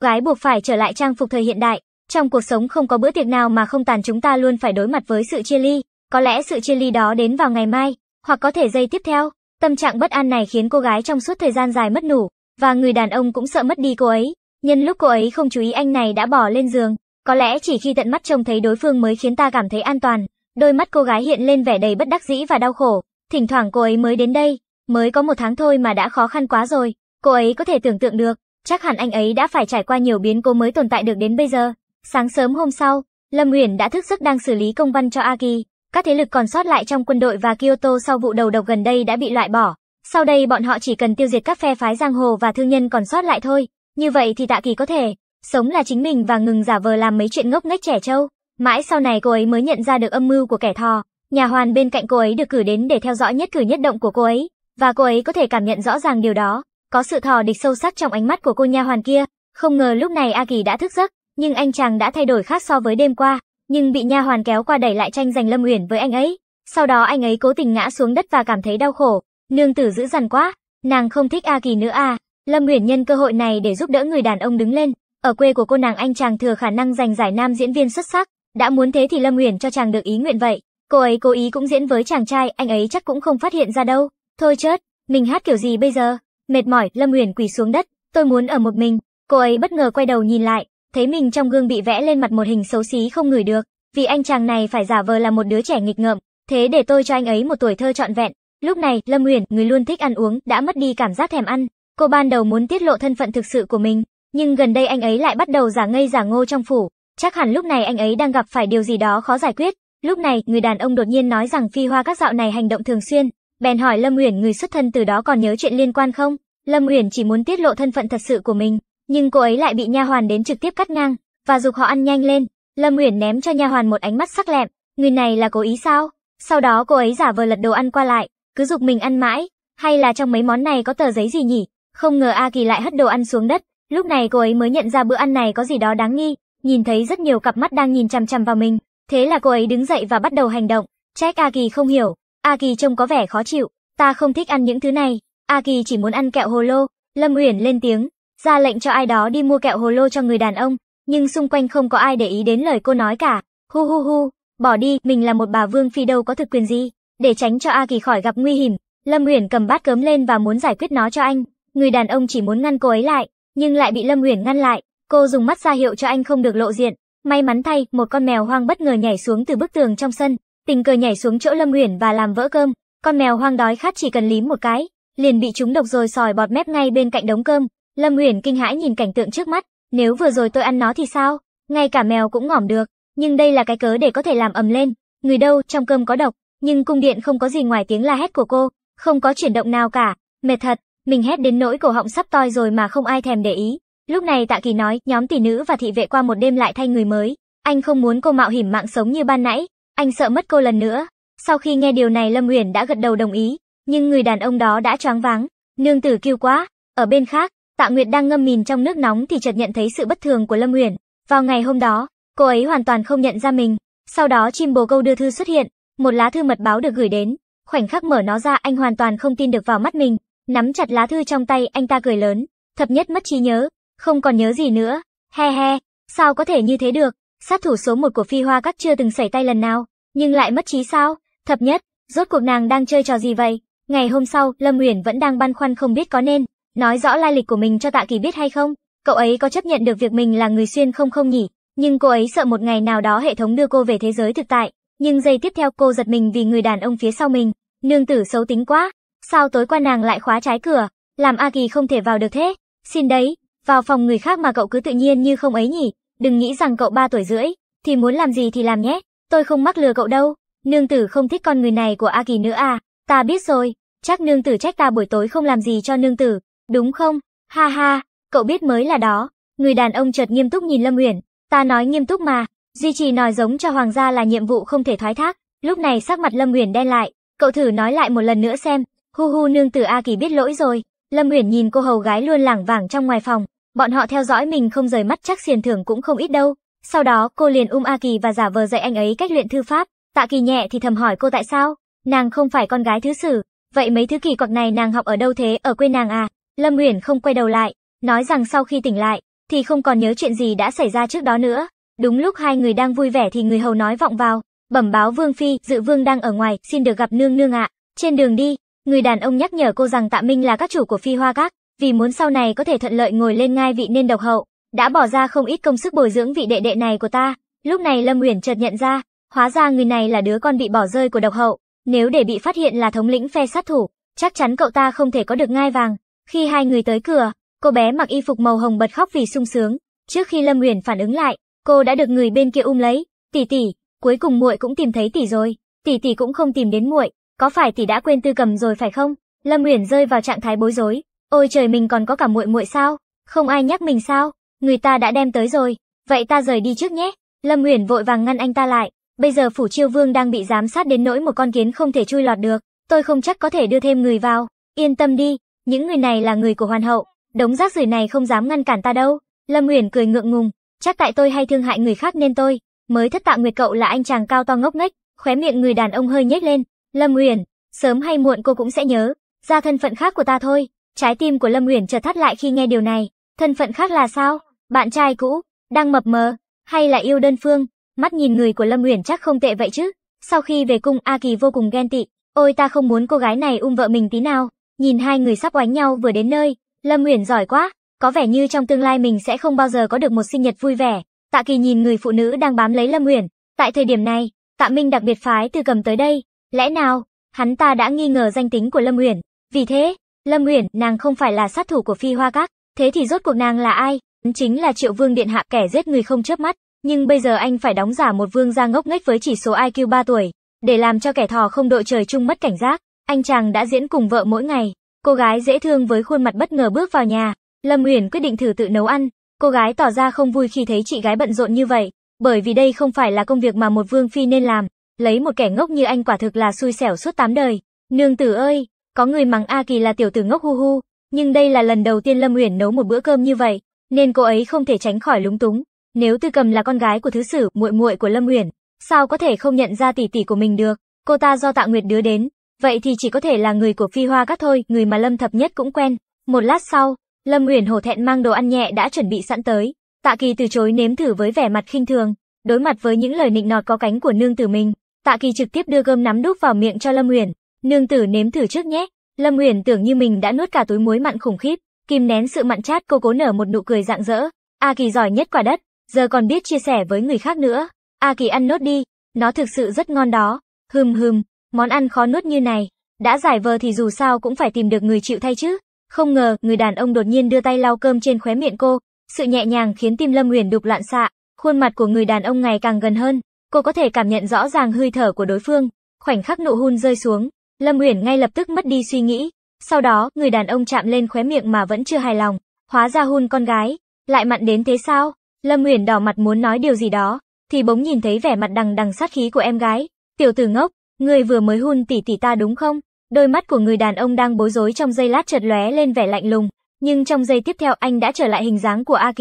Gái buộc phải trở lại trang phục thời hiện đại, trong cuộc sống không có bữa tiệc nào mà không tàn chúng ta luôn phải đối mặt với sự chia ly, có lẽ sự chia ly đó đến vào ngày mai, hoặc có thể giây tiếp theo. Tâm trạng bất an này khiến cô gái trong suốt thời gian dài mất ngủ, và người đàn ông cũng sợ mất đi cô ấy. Nhân lúc cô ấy không chú ý anh này đã bỏ lên giường, có lẽ chỉ khi tận mắt trông thấy đối phương mới khiến ta cảm thấy an toàn. Đôi mắt cô gái hiện lên vẻ đầy bất đắc dĩ và đau khổ, thỉnh thoảng cô ấy mới đến đây, mới có một tháng thôi mà đã khó khăn quá rồi, cô ấy có thể tưởng tượng được, chắc hẳn anh ấy đã phải trải qua nhiều biến cố mới tồn tại được đến bây giờ. Sáng sớm hôm sau, Lâm Uyển đã thức giấc đang xử lý công văn cho Aki. Các thế lực còn sót lại trong quân đội và Kyoto sau vụ đầu độc gần đây đã bị loại bỏ. Sau đây bọn họ chỉ cần tiêu diệt các phe phái giang hồ và thương nhân còn sót lại thôi. Như vậy thì Tạ Kỳ có thể sống là chính mình và ngừng giả vờ làm mấy chuyện ngốc nghếch trẻ trâu. Mãi sau này cô ấy mới nhận ra được âm mưu của kẻ thò. Nhà hoàn bên cạnh cô ấy được cử đến để theo dõi nhất cử nhất động của cô ấy, và cô ấy có thể cảm nhận rõ ràng điều đó. Có sự thò địch sâu sắc trong ánh mắt của cô nha hoàn kia. Không ngờ lúc này A Kỳ đã thức giấc, nhưng anh chàng đã thay đổi khác so với đêm qua, nhưng bị nha hoàn kéo qua đẩy lại tranh giành Lâm Uyển với anh ấy. Sau đó anh ấy cố tình ngã xuống đất và cảm thấy đau khổ, nương tử dữ dằn quá, nàng không thích A Kỳ nữa à. Lâm Uyển nhân cơ hội này để giúp đỡ người đàn ông đứng lên, ở quê của cô nàng anh chàng thừa khả năng giành giải nam diễn viên xuất sắc, đã muốn thế thì Lâm Uyển cho chàng được ý nguyện vậy. Cô ấy cố ý cũng diễn với chàng trai, anh ấy chắc cũng không phát hiện ra đâu. Thôi chết, mình hát kiểu gì bây giờ? Mệt mỏi, Lâm Uyển quỳ xuống đất, tôi muốn ở một mình. Cô ấy bất ngờ quay đầu nhìn lại, thấy mình trong gương bị vẽ lên mặt một hình xấu xí không ngửi được, vì anh chàng này phải giả vờ là một đứa trẻ nghịch ngợm, thế để tôi cho anh ấy một tuổi thơ trọn vẹn. Lúc này, Lâm Uyển, người luôn thích ăn uống, đã mất đi cảm giác thèm ăn. Cô ban đầu muốn tiết lộ thân phận thực sự của mình, nhưng gần đây anh ấy lại bắt đầu giả ngây giả ngô trong phủ, chắc hẳn lúc này anh ấy đang gặp phải điều gì đó khó giải quyết. Lúc này, người đàn ông đột nhiên nói rằng Phi Hoa các dạo này hành động thường xuyên, bèn hỏi Lâm Uyển người xuất thân từ đó còn nhớ chuyện liên quan không? Lâm Uyển chỉ muốn tiết lộ thân phận thật sự của mình, nhưng cô ấy lại bị nha hoàn đến trực tiếp cắt ngang và dục họ ăn nhanh lên. Lâm Uyển ném cho nha hoàn một ánh mắt sắc lẹm, người này là cố ý sao? Sau đó cô ấy giả vờ lật đồ ăn qua lại, cứ dục mình ăn mãi, hay là trong mấy món này có tờ giấy gì nhỉ? Không ngờ A Kỳ lại hất đồ ăn xuống đất, lúc này cô ấy mới nhận ra bữa ăn này có gì đó đáng nghi, nhìn thấy rất nhiều cặp mắt đang nhìn chằm chằm vào mình, thế là cô ấy đứng dậy và bắt đầu hành động. Trách A Kỳ không hiểu, A Kỳ trông có vẻ khó chịu, ta không thích ăn những thứ này, A Kỳ chỉ muốn ăn kẹo hồ lô, Lâm Uyển lên tiếng, ra lệnh cho ai đó đi mua kẹo hồ lô cho người đàn ông, nhưng xung quanh không có ai để ý đến lời cô nói cả. Hu hu hu, bỏ đi, mình là một bà vương phi đâu có thực quyền gì. Để tránh cho A Kỳ khỏi gặp nguy hiểm, Lâm Uyển cầm bát cớm lên và muốn giải quyết nó cho anh. Người đàn ông chỉ muốn ngăn cô ấy lại, nhưng lại bị Lâm Uyển ngăn lại. Cô dùng mắt ra hiệu cho anh không được lộ diện. May mắn thay, một con mèo hoang bất ngờ nhảy xuống từ bức tường trong sân, tình cờ nhảy xuống chỗ Lâm Uyển và làm vỡ cơm. Con mèo hoang đói khát chỉ cần lím một cái, liền bị chúng độc rồi sòi bọt mép ngay bên cạnh đống cơm. Lâm Uyển kinh hãi nhìn cảnh tượng trước mắt, nếu vừa rồi tôi ăn nó thì sao? Ngay cả mèo cũng ngỏm được, nhưng đây là cái cớ để có thể làm ầm lên. Người đâu trong cơm có độc, nhưng cung điện không có gì ngoài tiếng la hét của cô, không có chuyển động nào cả. Mệt thật, mình hét đến nỗi cổ họng sắp toi rồi mà không ai thèm để ý. Lúc này Tạ Kỳ nói, nhóm tỷ nữ và thị vệ qua một đêm lại thay người mới. Anh không muốn cô mạo hiểm mạng sống như ban nãy, anh sợ mất cô lần nữa. Sau khi nghe điều này Lâm Uyển đã gật đầu đồng ý, nhưng người đàn ông đó đã choáng váng. Nương tử kêu quá, ở bên khác, Tạ Nguyệt đang ngâm mình trong nước nóng thì chợt nhận thấy sự bất thường của Lâm Uyển. Vào ngày hôm đó, cô ấy hoàn toàn không nhận ra mình. Sau đó chim bồ câu đưa thư xuất hiện, một lá thư mật báo được gửi đến. Khoảnh khắc mở nó ra anh hoàn toàn không tin được vào mắt mình. Nắm chặt lá thư trong tay anh ta cười lớn. Thập nhất mất trí nhớ, không còn nhớ gì nữa. He he, sao có thể như thế được? Sát thủ số một của phi hoa các chưa từng xảy tay lần nào, nhưng lại mất trí sao? Thập nhất, rốt cuộc nàng đang chơi trò gì vậy? Ngày hôm sau, Lâm Uyển vẫn đang băn khoăn không biết có nên Nói rõ lai lịch của mình cho Tạ Kỳ biết hay không? Cậu ấy có chấp nhận được việc mình là người xuyên không không nhỉ? Nhưng cô ấy sợ một ngày nào đó hệ thống đưa cô về thế giới thực tại. Nhưng giây tiếp theo cô giật mình vì người đàn ông phía sau mình. Nương tử xấu tính quá. Sao tối qua nàng lại khóa trái cửa? Làm A Kỳ không thể vào được thế. Xin đấy, vào phòng người khác mà cậu cứ tự nhiên như không ấy nhỉ? Đừng nghĩ rằng cậu ba tuổi rưỡi, thì muốn làm gì thì làm nhé. Tôi không mắc lừa cậu đâu. Nương tử không thích con người này của A Kỳ nữa à? Ta biết rồi, chắc nương tử trách ta buổi tối không làm gì cho nương tử đúng không? Ha ha, cậu biết mới là đó. Người đàn ông chợt nghiêm túc nhìn Lâm Uyển, ta nói nghiêm túc mà, duy trì nòi giống cho hoàng gia là nhiệm vụ không thể thoái thác. Lúc này sắc mặt Lâm Uyển đen lại, cậu thử nói lại một lần nữa xem, hu hu nương tử A Kỳ biết lỗi rồi. Lâm Uyển nhìn cô hầu gái luôn lảng vảng trong ngoài phòng, bọn họ theo dõi mình không rời mắt chắc xiền thưởng cũng không ít đâu. Sau đó cô liền um A Kỳ và giả vờ dạy anh ấy cách luyện thư pháp, tạ kỳ nhẹ thì thầm hỏi cô tại sao, nàng không phải con gái thứ sử, vậy mấy thứ kỳ quặc này nàng học ở đâu thế, ở quê nàng à, Lâm Uyển không quay đầu lại, nói rằng sau khi tỉnh lại, thì không còn nhớ chuyện gì đã xảy ra trước đó nữa. Đúng lúc hai người đang vui vẻ thì người hầu nói vọng vào, bẩm báo Vương Phi, dự Vương đang ở ngoài, xin được gặp nương nương ạ. Trên đường đi, người đàn ông nhắc nhở cô rằng Tạ Minh là các chủ của Phi Hoa Các, vì muốn sau này có thể thuận lợi ngồi lên ngai vị nên độc hậu, đã bỏ ra không ít công sức bồi dưỡng vị đệ đệ này của ta. Lúc này Lâm Uyển chợt nhận ra, hóa ra người này là đứa con bị bỏ rơi của độc hậu, nếu để bị phát hiện là thống lĩnh phe sát thủ, chắc chắn cậu ta không thể có được ngai vàng. Khi hai người tới cửa, cô bé mặc y phục màu hồng bật khóc vì sung sướng. Trước khi Lâm Uyển phản ứng lại, cô đã được người bên kia um lấy. "Tỷ tỷ, cuối cùng muội cũng tìm thấy tỷ rồi, tỷ tỷ cũng không tìm đến muội, có phải tỷ đã quên Tư Cầm rồi phải không?" Lâm Uyển rơi vào trạng thái bối rối. "Ôi trời mình còn có cả muội muội sao? Không ai nhắc mình sao? Người ta đã đem tới rồi, vậy ta rời đi trước nhé." Lâm Uyển vội vàng ngăn anh ta lại. Bây giờ phủ Chiêu Vương đang bị giám sát đến nỗi một con kiến không thể chui lọt được, tôi không chắc có thể đưa thêm người vào. Yên tâm đi, những người này là người của hoàn hậu, đống rác rưởi này không dám ngăn cản ta đâu. Lâm Huyền cười ngượng ngùng, chắc tại tôi hay thương hại người khác nên tôi mới thất tạ nguyệt cậu là anh chàng cao to ngốc nghếch, khóe miệng người đàn ông hơi nhếch lên. Lâm Huyền, sớm hay muộn cô cũng sẽ nhớ ra thân phận khác của ta thôi. Trái tim của Lâm Huyền chợt thắt lại khi nghe điều này. Thân phận khác là sao? Bạn trai cũ, đang mập mờ, hay là yêu đơn phương? Mắt nhìn người của Lâm Huyền chắc không tệ vậy chứ. Sau khi về cung A Kỳ vô cùng ghen tị, ôi ta không muốn cô gái này um vợ mình tí nào. Nhìn hai người sắp oánh nhau vừa đến nơi, Lâm Uyển giỏi quá, có vẻ như trong tương lai mình sẽ không bao giờ có được một sinh nhật vui vẻ. Tạ Kỳ nhìn người phụ nữ đang bám lấy Lâm Uyển, tại thời điểm này, Tạ Minh đặc biệt phái Từ Cầm tới đây, lẽ nào hắn ta đã nghi ngờ danh tính của Lâm Uyển, vì thế, Lâm Uyển, nàng không phải là sát thủ của Phi Hoa Các, thế thì rốt cuộc nàng là ai? Chính là Triệu Vương điện hạ kẻ giết người không chớp mắt, nhưng bây giờ anh phải đóng giả một vương gia ngốc nghếch với chỉ số IQ 3 tuổi, để làm cho kẻ thò không đội trời chung mất cảnh giác. Anh chàng đã diễn cùng vợ mỗi ngày. Cô gái dễ thương với khuôn mặt bất ngờ bước vào nhà. Lâm Uyển quyết định thử tự nấu ăn. Cô gái tỏ ra không vui khi thấy chị gái bận rộn như vậy, bởi vì đây không phải là công việc mà một vương phi nên làm. Lấy một kẻ ngốc như anh quả thực là xui xẻo suốt tám đời. Nương tử ơi, có người mắng A Kỳ là tiểu tử ngốc hu hu, nhưng đây là lần đầu tiên Lâm Uyển nấu một bữa cơm như vậy, nên cô ấy không thể tránh khỏi lúng túng. Nếu Tư Cầm là con gái của thứ sử, muội muội của Lâm Uyển, sao có thể không nhận ra tỷ tỷ của mình được? Cô ta do Tạ Nguyệt đưa đến, Vậy thì chỉ có thể là người của Phi Hoa Các thôi, người mà Lâm Thập Nhất cũng quen. Một lát sau, Lâm Uyển hổ thẹn mang đồ ăn nhẹ đã chuẩn bị sẵn tới. Tạ Kỳ từ chối nếm thử với vẻ mặt khinh thường, đối mặt với những lời nịnh nọt có cánh của nương tử mình, Tạ Kỳ trực tiếp đưa gươm nắm đúc vào miệng cho Lâm Uyển, "Nương tử nếm thử trước nhé." Lâm Uyển tưởng như mình đã nuốt cả túi muối mặn khủng khiếp, kìm nén sự mặn chát cô cố nở một nụ cười rạng rỡ, "A Kỳ giỏi nhất quả đất, giờ còn biết chia sẻ với người khác nữa. A Kỳ ăn nốt đi, nó thực sự rất ngon đó." Hừm hừm, món ăn khó nuốt như này, đã giải vờ thì dù sao cũng phải tìm được người chịu thay chứ. Không ngờ, người đàn ông đột nhiên đưa tay lau cơm trên khóe miệng cô, sự nhẹ nhàng khiến tim Lâm Uyển đục loạn xạ, khuôn mặt của người đàn ông ngày càng gần hơn, cô có thể cảm nhận rõ ràng hơi thở của đối phương. Khoảnh khắc nụ hôn rơi xuống, Lâm Uyển ngay lập tức mất đi suy nghĩ, sau đó, người đàn ông chạm lên khóe miệng mà vẫn chưa hài lòng, hóa ra hôn con gái, lại mặn đến thế sao? Lâm Uyển đỏ mặt muốn nói điều gì đó, thì bỗng nhìn thấy vẻ mặt đằng đằng sát khí của em gái, tiểu tử ngốc, Người vừa mới hôn tỷ tỷ ta đúng không? Đôi mắt của người đàn ông đang bối rối trong giây lát chợt lóe lên vẻ lạnh lùng, nhưng trong giây tiếp theo anh đã trở lại hình dáng của Aki.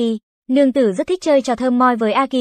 Nương tử rất thích chơi trò thơm moi với Aki,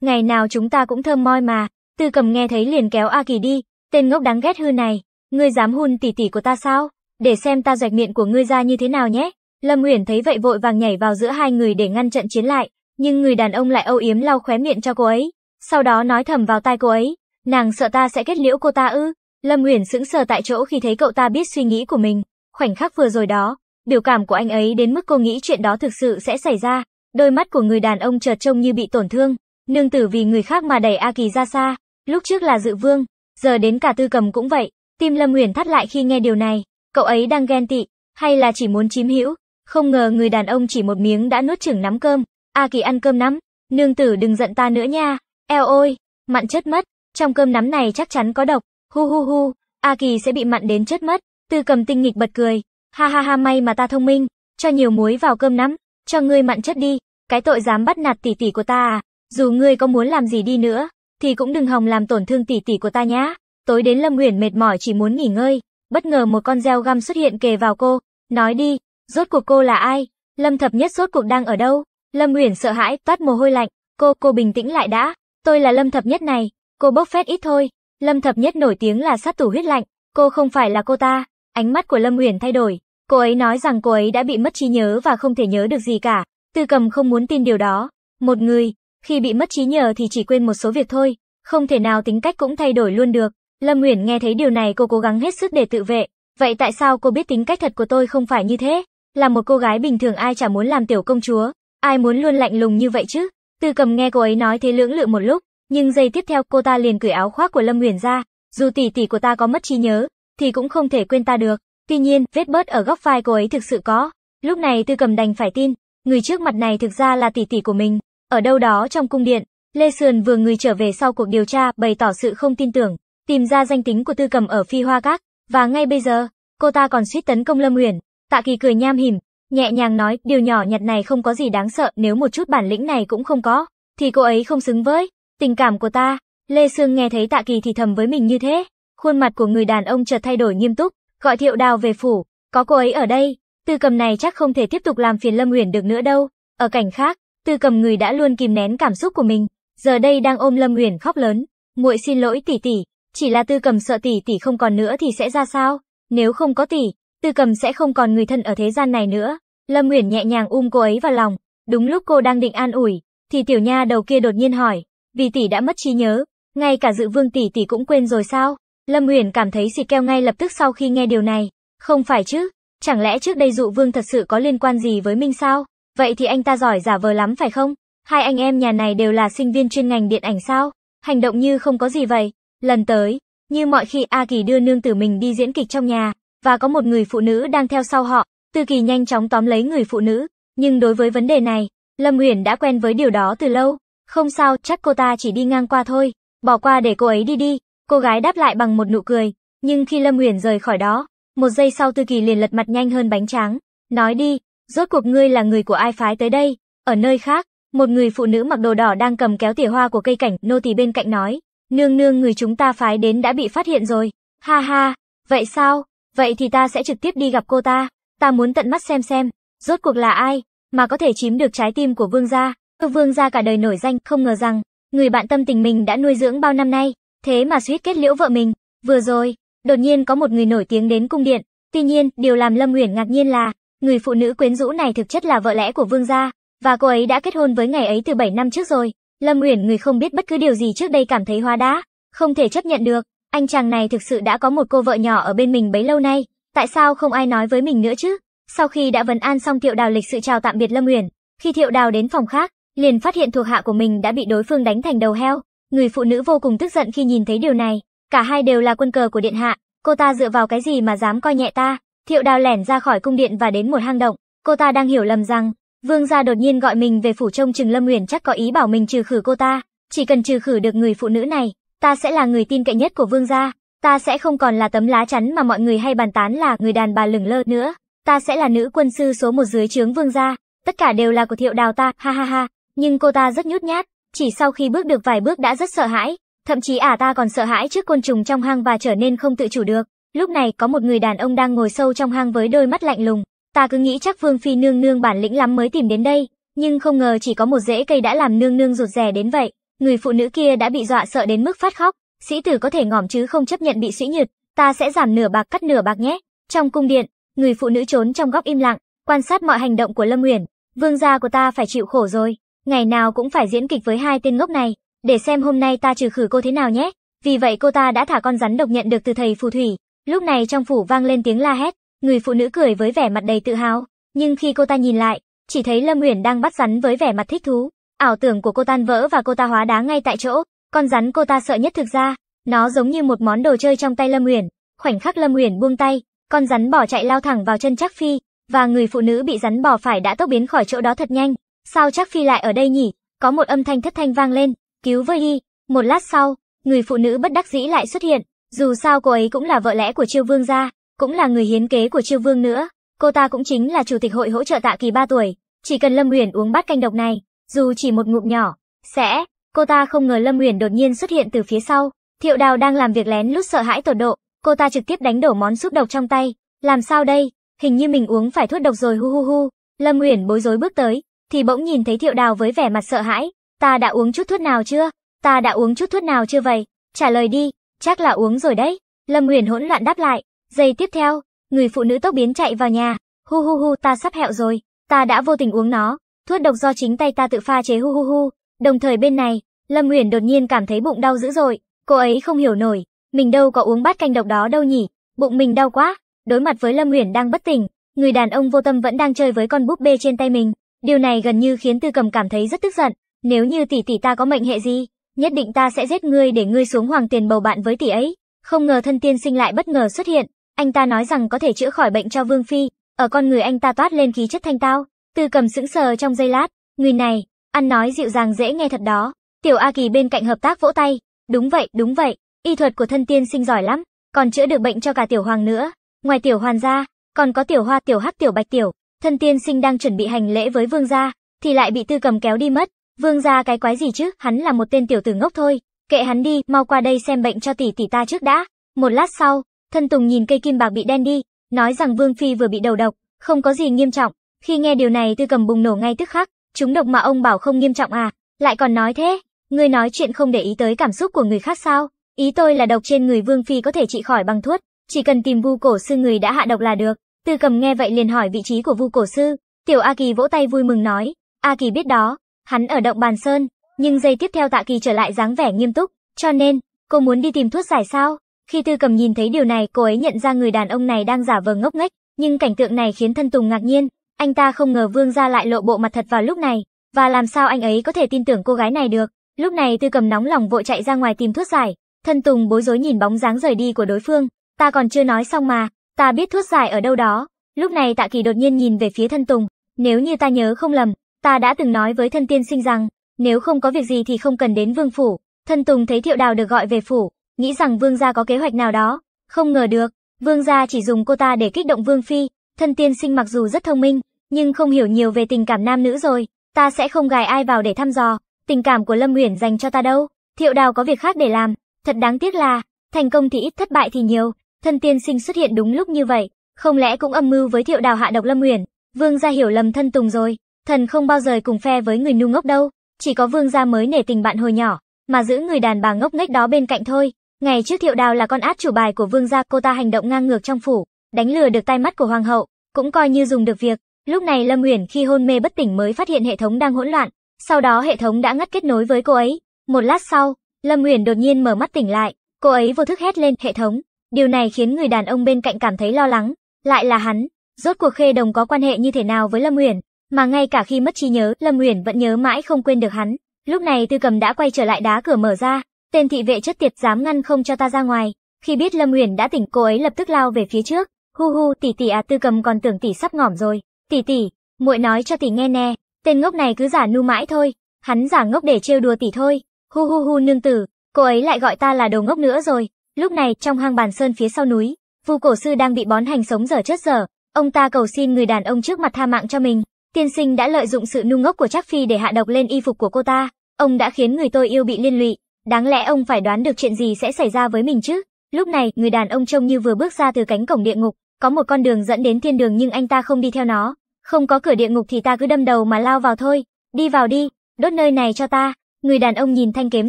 ngày nào chúng ta cũng thơm moi mà. Tư cầm nghe thấy liền kéo Aki đi, tên ngốc đáng ghét hư này, ngươi dám hôn tỷ tỷ của ta sao? Để xem ta rạch miệng của ngươi ra như thế nào nhé. Lâm Uyển thấy vậy vội vàng nhảy vào giữa hai người để ngăn trận chiến lại, nhưng người đàn ông lại âu yếm lau khóe miệng cho cô ấy, sau đó nói thầm vào tai cô ấy, Nàng sợ ta sẽ kết liễu cô ta ư? Lâm Uyển sững sờ tại chỗ khi thấy cậu ta biết suy nghĩ của mình. Khoảnh khắc vừa rồi đó, biểu cảm của anh ấy đến mức cô nghĩ chuyện đó thực sự sẽ xảy ra. Đôi mắt của người đàn ông chợt trông như bị tổn thương. Nương tử vì người khác mà đẩy A Kỳ ra xa. Lúc trước là dự vương, giờ đến cả tư cầm cũng vậy. Tim Lâm Uyển thắt lại khi nghe điều này. Cậu ấy đang ghen tị, hay là chỉ muốn chiếm hữu? Không ngờ người đàn ông chỉ một miếng đã nuốt chửng nắm cơm. A Kỳ ăn cơm nắm. Nương tử đừng giận ta nữa nha. Eo ôi, mặn chết mất. Trong cơm nắm này chắc chắn có độc, hu hu hu, A Kỳ sẽ bị mặn đến chết mất, tư cầm tinh nghịch bật cười, ha ha ha may mà ta thông minh, cho nhiều muối vào cơm nắm, cho ngươi mặn chất đi, cái tội dám bắt nạt tỷ tỷ của ta à, dù ngươi có muốn làm gì đi nữa, thì cũng đừng hòng làm tổn thương tỷ tỷ của ta nhá. Tối đến Lâm Uyển mệt mỏi chỉ muốn nghỉ ngơi, bất ngờ một con dao găm xuất hiện kề vào cô, nói đi, rốt cuộc cô là ai, Lâm Thập Nhất rốt cuộc đang ở đâu, Lâm Uyển sợ hãi, toát mồ hôi lạnh, cô, cô bình tĩnh lại đã, tôi là Lâm Thập Nhất này, Cô bốc phét ít thôi, Lâm Thập Nhất nổi tiếng là sát thủ huyết lạnh, cô không phải là cô ta. Ánh mắt của Lâm Huyền thay đổi, cô ấy nói rằng cô ấy đã bị mất trí nhớ và không thể nhớ được gì cả. Tư Cầm không muốn tin điều đó. Một người, khi bị mất trí nhớ thì chỉ quên một số việc thôi, không thể nào tính cách cũng thay đổi luôn được. Lâm Huyền nghe thấy điều này cô cố gắng hết sức để tự vệ. Vậy tại sao cô biết tính cách thật của tôi không phải như thế? Là một cô gái bình thường ai chả muốn làm tiểu công chúa, ai muốn luôn lạnh lùng như vậy chứ? Tư Cầm nghe cô ấy nói thế lưỡng lự một lúc, nhưng giây tiếp theo cô ta liền cởi áo khoác của Lâm Uyển ra, dù tỷ tỷ của ta có mất trí nhớ, thì cũng không thể quên ta được. Tuy nhiên, vết bớt ở góc vai cô ấy thực sự có. Lúc này Tư Cầm đành phải tin, người trước mặt này thực ra là tỷ tỷ của mình. Ở đâu đó trong cung điện, Lê Sườn vừa người trở về sau cuộc điều tra bày tỏ sự không tin tưởng, tìm ra danh tính của Tư Cầm ở Phi Hoa Các, và ngay bây giờ, cô ta còn suýt tấn công Lâm Uyển. Tạ Kỳ cười nham hiểm, nhẹ nhàng nói, điều nhỏ nhặt này không có gì đáng sợ, nếu một chút bản lĩnh này cũng không có, thì cô ấy không xứng với. Tình cảm của ta, Lê Sương nghe thấy Tạ Kỳ thì thầm với mình như thế, khuôn mặt của người đàn ông chợt thay đổi nghiêm túc, gọi Thiệu Đào về phủ, có cô ấy ở đây, Tư Cầm này chắc không thể tiếp tục làm phiền Lâm Uyển được nữa đâu. Ở cảnh khác, Tư Cầm người đã luôn kìm nén cảm xúc của mình, giờ đây đang ôm Lâm Uyển khóc lớn, "Muội xin lỗi tỷ tỷ, chỉ là Tư Cầm sợ tỷ tỷ không còn nữa thì sẽ ra sao? Nếu không có tỷ, Tư Cầm sẽ không còn người thân ở thế gian này nữa." Lâm Uyển nhẹ nhàng ôm um cô ấy vào lòng, đúng lúc cô đang định an ủi, thì tiểu nha đầu kia đột nhiên hỏi, vì tỷ đã mất trí nhớ, ngay cả dự vương tỷ tỷ cũng quên rồi sao? Lâm Uyển cảm thấy xịt keo ngay lập tức sau khi nghe điều này. Không phải chứ, chẳng lẽ trước đây dụ vương thật sự có liên quan gì với Minh sao? Vậy thì anh ta giỏi giả vờ lắm phải không? Hai anh em nhà này đều là sinh viên chuyên ngành điện ảnh sao? Hành động như không có gì vậy. Lần tới, như mọi khi A Kỳ đưa nương tử mình đi diễn kịch trong nhà, và có một người phụ nữ đang theo sau họ, Tư Kỳ nhanh chóng tóm lấy người phụ nữ, nhưng đối với vấn đề này, Lâm Uyển đã quen với điều đó từ lâu, không sao, chắc cô ta chỉ đi ngang qua thôi, bỏ qua để cô ấy đi đi. Cô gái đáp lại bằng một nụ cười, nhưng khi Lâm Uyển rời khỏi đó, một giây sau Tư Kỳ liền lật mặt nhanh hơn bánh tráng. Nói đi, rốt cuộc ngươi là người của ai phái tới đây? Ở nơi khác, một người phụ nữ mặc đồ đỏ đang cầm kéo tỉa hoa của cây cảnh nô tỳ bên cạnh nói. Nương nương người chúng ta phái đến đã bị phát hiện rồi. Ha ha, vậy sao? Vậy thì ta sẽ trực tiếp đi gặp cô ta. Ta muốn tận mắt xem xem, rốt cuộc là ai, mà có thể chiếm được trái tim của vương gia. Vương gia cả đời nổi danh, không ngờ rằng, người bạn tâm tình mình đã nuôi dưỡng bao năm nay, thế mà suýt kết liễu vợ mình. Vừa rồi, đột nhiên có một người nổi tiếng đến cung điện, tuy nhiên, điều làm Lâm Uyển ngạc nhiên là, người phụ nữ quyến rũ này thực chất là vợ lẽ của Vương gia, và cô ấy đã kết hôn với ngày ấy từ 7 năm trước rồi. Lâm Uyển người không biết bất cứ điều gì trước đây cảm thấy hoa đá, không thể chấp nhận được, anh chàng này thực sự đã có một cô vợ nhỏ ở bên mình bấy lâu nay, tại sao không ai nói với mình nữa chứ? Sau khi đã vấn an xong Thiệu Đào lịch sự chào tạm biệt Lâm Uyển, khi Thiệu Đào đến phòng khác, liền phát hiện thuộc hạ của mình đã bị đối phương đánh thành đầu heo. Người phụ nữ vô cùng tức giận khi nhìn thấy điều này, cả hai đều là quân cờ của điện hạ, cô ta dựa vào cái gì mà dám coi nhẹ ta? Thiệu Đào lẻn ra khỏi cung điện và đến một hang động, cô ta đang hiểu lầm rằng Vương gia đột nhiên gọi mình về phủ trông Trừng Lâm Uyển chắc có ý bảo mình trừ khử cô ta, chỉ cần trừ khử được người phụ nữ này, ta sẽ là người tin cậy nhất của vương gia, ta sẽ không còn là tấm lá chắn mà mọi người hay bàn tán là người đàn bà lửng lơ nữa, ta sẽ là nữ quân sư số một dưới trướng vương gia, tất cả đều là của Thiệu Đào ta, ha ha ha nhưng cô ta rất nhút nhát, chỉ sau khi bước được vài bước đã rất sợ hãi, thậm chí ả à ta còn sợ hãi trước côn trùng trong hang và trở nên không tự chủ được. Lúc này có một người đàn ông đang ngồi sâu trong hang với đôi mắt lạnh lùng, ta cứ nghĩ chắc Vương Phi nương nương bản lĩnh lắm mới tìm đến đây, nhưng không ngờ chỉ có một rễ cây đã làm nương nương rụt rè đến vậy. Người phụ nữ kia đã bị dọa sợ đến mức phát khóc, sĩ tử có thể ngỏm chứ không chấp nhận bị sỉ nhược, ta sẽ giảm nửa bạc cắt nửa bạc nhé. Trong cung điện, người phụ nữ trốn trong góc im lặng, quan sát mọi hành động của Lâm Uyển, vương gia của ta phải chịu khổ rồi. Ngày nào cũng phải diễn kịch với hai tên ngốc này, để xem hôm nay ta trừ khử cô thế nào nhé. Vì vậy cô ta đã thả con rắn độc nhận được từ thầy phù thủy. Lúc này trong phủ vang lên tiếng la hét, người phụ nữ cười với vẻ mặt đầy tự hào. Nhưng khi cô ta nhìn lại, chỉ thấy Lâm Uyển đang bắt rắn với vẻ mặt thích thú. Ảo tưởng của cô tan vỡ và cô ta hóa đá ngay tại chỗ. Con rắn cô ta sợ nhất thực ra, nó giống như một món đồ chơi trong tay Lâm Uyển. Khoảnh khắc Lâm Uyển buông tay, con rắn bỏ chạy lao thẳng vào chân Trác Phi, và người phụ nữ bị rắn bỏ phải đã tốc biến khỏi chỗ đó thật nhanh. Sao chắc Phi lại ở đây nhỉ? Có một âm thanh thất thanh vang lên, cứu với y Một lát sau, người phụ nữ bất đắc dĩ lại xuất hiện, dù sao cô ấy cũng là vợ lẽ của Chiêu Vương gia, cũng là người hiến kế của Chiêu Vương nữa. Cô ta cũng chính là chủ tịch hội hỗ trợ Tạ Kỳ 3 tuổi, chỉ cần Lâm Uyển uống bát canh độc này, dù chỉ một ngụm nhỏ, sẽ. Cô ta không ngờ Lâm Uyển đột nhiên xuất hiện từ phía sau, Thiệu Đào đang làm việc lén lút sợ hãi tột độ, cô ta trực tiếp đánh đổ món súp độc trong tay. Làm sao đây? Hình như mình uống phải thuốc độc rồi hu hu hu. Lâm Uyển bối rối bước tới, thì bỗng nhìn thấy thiệu đào với vẻ mặt sợ hãi, ta đã uống chút thuốc nào chưa? Ta đã uống chút thuốc nào chưa vậy? Trả lời đi, chắc là uống rồi đấy. Lâm Huyền hỗn loạn đáp lại, giây tiếp theo, người phụ nữ tốc biến chạy vào nhà, hu hu hu ta sắp hẹo rồi, ta đã vô tình uống nó, thuốc độc do chính tay ta tự pha chế hu hu hu. Đồng thời bên này, Lâm Huyền đột nhiên cảm thấy bụng đau dữ dội, cô ấy không hiểu nổi, mình đâu có uống bát canh độc đó đâu nhỉ, bụng mình đau quá. Đối mặt với Lâm Huyền đang bất tỉnh, người đàn ông vô tâm vẫn đang chơi với con búp bê trên tay mình, Điều này gần như khiến Tư Cầm cảm thấy rất tức giận, nếu như tỷ tỷ ta có mệnh hệ gì, nhất định ta sẽ giết ngươi để ngươi xuống hoàng tiền bầu bạn với tỷ ấy. Không ngờ thân tiên sinh lại bất ngờ xuất hiện, anh ta nói rằng có thể chữa khỏi bệnh cho Vương Phi, ở con người anh ta toát lên khí chất thanh tao. Tư Cầm sững sờ trong giây lát, người này, ăn nói dịu dàng dễ nghe thật đó. Tiểu A Kỳ bên cạnh hợp tác vỗ tay, đúng vậy, đúng vậy, y thuật của thân tiên sinh giỏi lắm, còn chữa được bệnh cho cả tiểu hoàng nữa. Ngoài tiểu hoàn ra, còn có tiểu hoa, tiểu hắc, tiểu bạch tiểu, thân tiên sinh đang chuẩn bị hành lễ với vương gia, thì lại bị tư cầm kéo đi mất. Vương gia cái quái gì chứ, hắn là một tên tiểu tử ngốc thôi, kệ hắn đi, mau qua đây xem bệnh cho tỷ tỷ ta trước đã. Một lát sau, thân tùng nhìn cây kim bạc bị đen đi, nói rằng vương phi vừa bị đầu độc, không có gì nghiêm trọng. Khi nghe điều này tư cầm bùng nổ ngay tức khắc, chúng độc mà ông bảo không nghiêm trọng à, lại còn nói thế, ngươi nói chuyện không để ý tới cảm xúc của người khác sao? Ý tôi là độc trên người vương phi có thể trị khỏi bằng thuốc, chỉ cần tìm vu cổ sư người đã hạ độc là được. Tư cầm nghe vậy liền hỏi vị trí của Vu Cổ Sư, Tiểu A Kỳ vỗ tay vui mừng nói, A Kỳ biết đó, hắn ở động bàn sơn, nhưng giây tiếp theo Tạ Kỳ trở lại dáng vẻ nghiêm túc, cho nên, cô muốn đi tìm thuốc giải sao? Khi Tư Cầm nhìn thấy điều này, cô ấy nhận ra người đàn ông này đang giả vờ ngốc nghếch, nhưng cảnh tượng này khiến Thân Tùng ngạc nhiên, anh ta không ngờ Vương gia lại lộ bộ mặt thật vào lúc này, và làm sao anh ấy có thể tin tưởng cô gái này được. Lúc này Tư Cầm nóng lòng vội chạy ra ngoài tìm thuốc giải, Thân Tùng bối rối nhìn bóng dáng rời đi của đối phương, ta còn chưa nói xong mà, ta biết thuốc giải ở đâu đó. Lúc này Tạ Kỳ đột nhiên nhìn về phía thân Tùng, nếu như ta nhớ không lầm, ta đã từng nói với thân tiên sinh rằng, nếu không có việc gì thì không cần đến vương phủ. Thân Tùng thấy Thiệu Đào được gọi về phủ, nghĩ rằng vương gia có kế hoạch nào đó, không ngờ được, vương gia chỉ dùng cô ta để kích động vương phi, thân tiên sinh mặc dù rất thông minh, nhưng không hiểu nhiều về tình cảm nam nữ rồi, ta sẽ không gài ai vào để thăm dò, tình cảm của Lâm Uyển dành cho ta đâu, Thiệu Đào có việc khác để làm, thật đáng tiếc là, thành công thì ít thất bại thì nhiều, thân tiên sinh xuất hiện đúng lúc như vậy, không lẽ cũng âm mưu với thiệu đào hạ độc Lâm Uyển? Vương gia hiểu lầm thân tùng rồi, thần không bao giờ cùng phe với người ngu ngốc đâu, chỉ có vương gia mới nể tình bạn hồi nhỏ, mà giữ người đàn bà ngốc nghếch đó bên cạnh thôi. Ngày trước thiệu đào là con át chủ bài của vương gia cô ta hành động ngang ngược trong phủ, đánh lừa được tai mắt của hoàng hậu, cũng coi như dùng được việc. Lúc này Lâm Uyển khi hôn mê bất tỉnh mới phát hiện hệ thống đang hỗn loạn, sau đó hệ thống đã ngắt kết nối với cô ấy. Một lát sau, Lâm Uyển đột nhiên mở mắt tỉnh lại, cô ấy vô thức hét lên, "Hệ thống, Điều này khiến người đàn ông bên cạnh cảm thấy lo lắng, lại là hắn, rốt cuộc Khê Đồng có quan hệ như thế nào với Lâm Uyển, mà ngay cả khi mất trí nhớ, Lâm Uyển vẫn nhớ mãi không quên được hắn. Lúc này Tư Cầm đã quay trở lại đá cửa mở ra, tên thị vệ chất tiệt dám ngăn không cho ta ra ngoài. Khi biết Lâm Uyển đã tỉnh, cô ấy lập tức lao về phía trước. Hu hu, tỷ tỷ à, Tư Cầm còn tưởng tỷ sắp ngỏm rồi. Tỷ tỷ, muội nói cho tỷ nghe nè, tên ngốc này cứ giả nu mãi thôi, hắn giả ngốc để trêu đùa tỷ thôi. Hu hu hu nương tử, cô ấy lại gọi ta là đồ ngốc nữa rồi. Lúc này, trong hang bàn sơn phía sau núi, Vu cổ sư đang bị bón hành sống dở chết dở, ông ta cầu xin người đàn ông trước mặt tha mạng cho mình. Tiên sinh đã lợi dụng sự ngu ngốc của Trác Phi để hạ độc lên y phục của cô ta, ông đã khiến người tôi yêu bị liên lụy, đáng lẽ ông phải đoán được chuyện gì sẽ xảy ra với mình chứ? Lúc này, người đàn ông trông như vừa bước ra từ cánh cổng địa ngục, có một con đường dẫn đến thiên đường nhưng anh ta không đi theo nó. Không có cửa địa ngục thì ta cứ đâm đầu mà lao vào thôi, đi vào đi, đốt nơi này cho ta. Người đàn ông nhìn thanh kiếm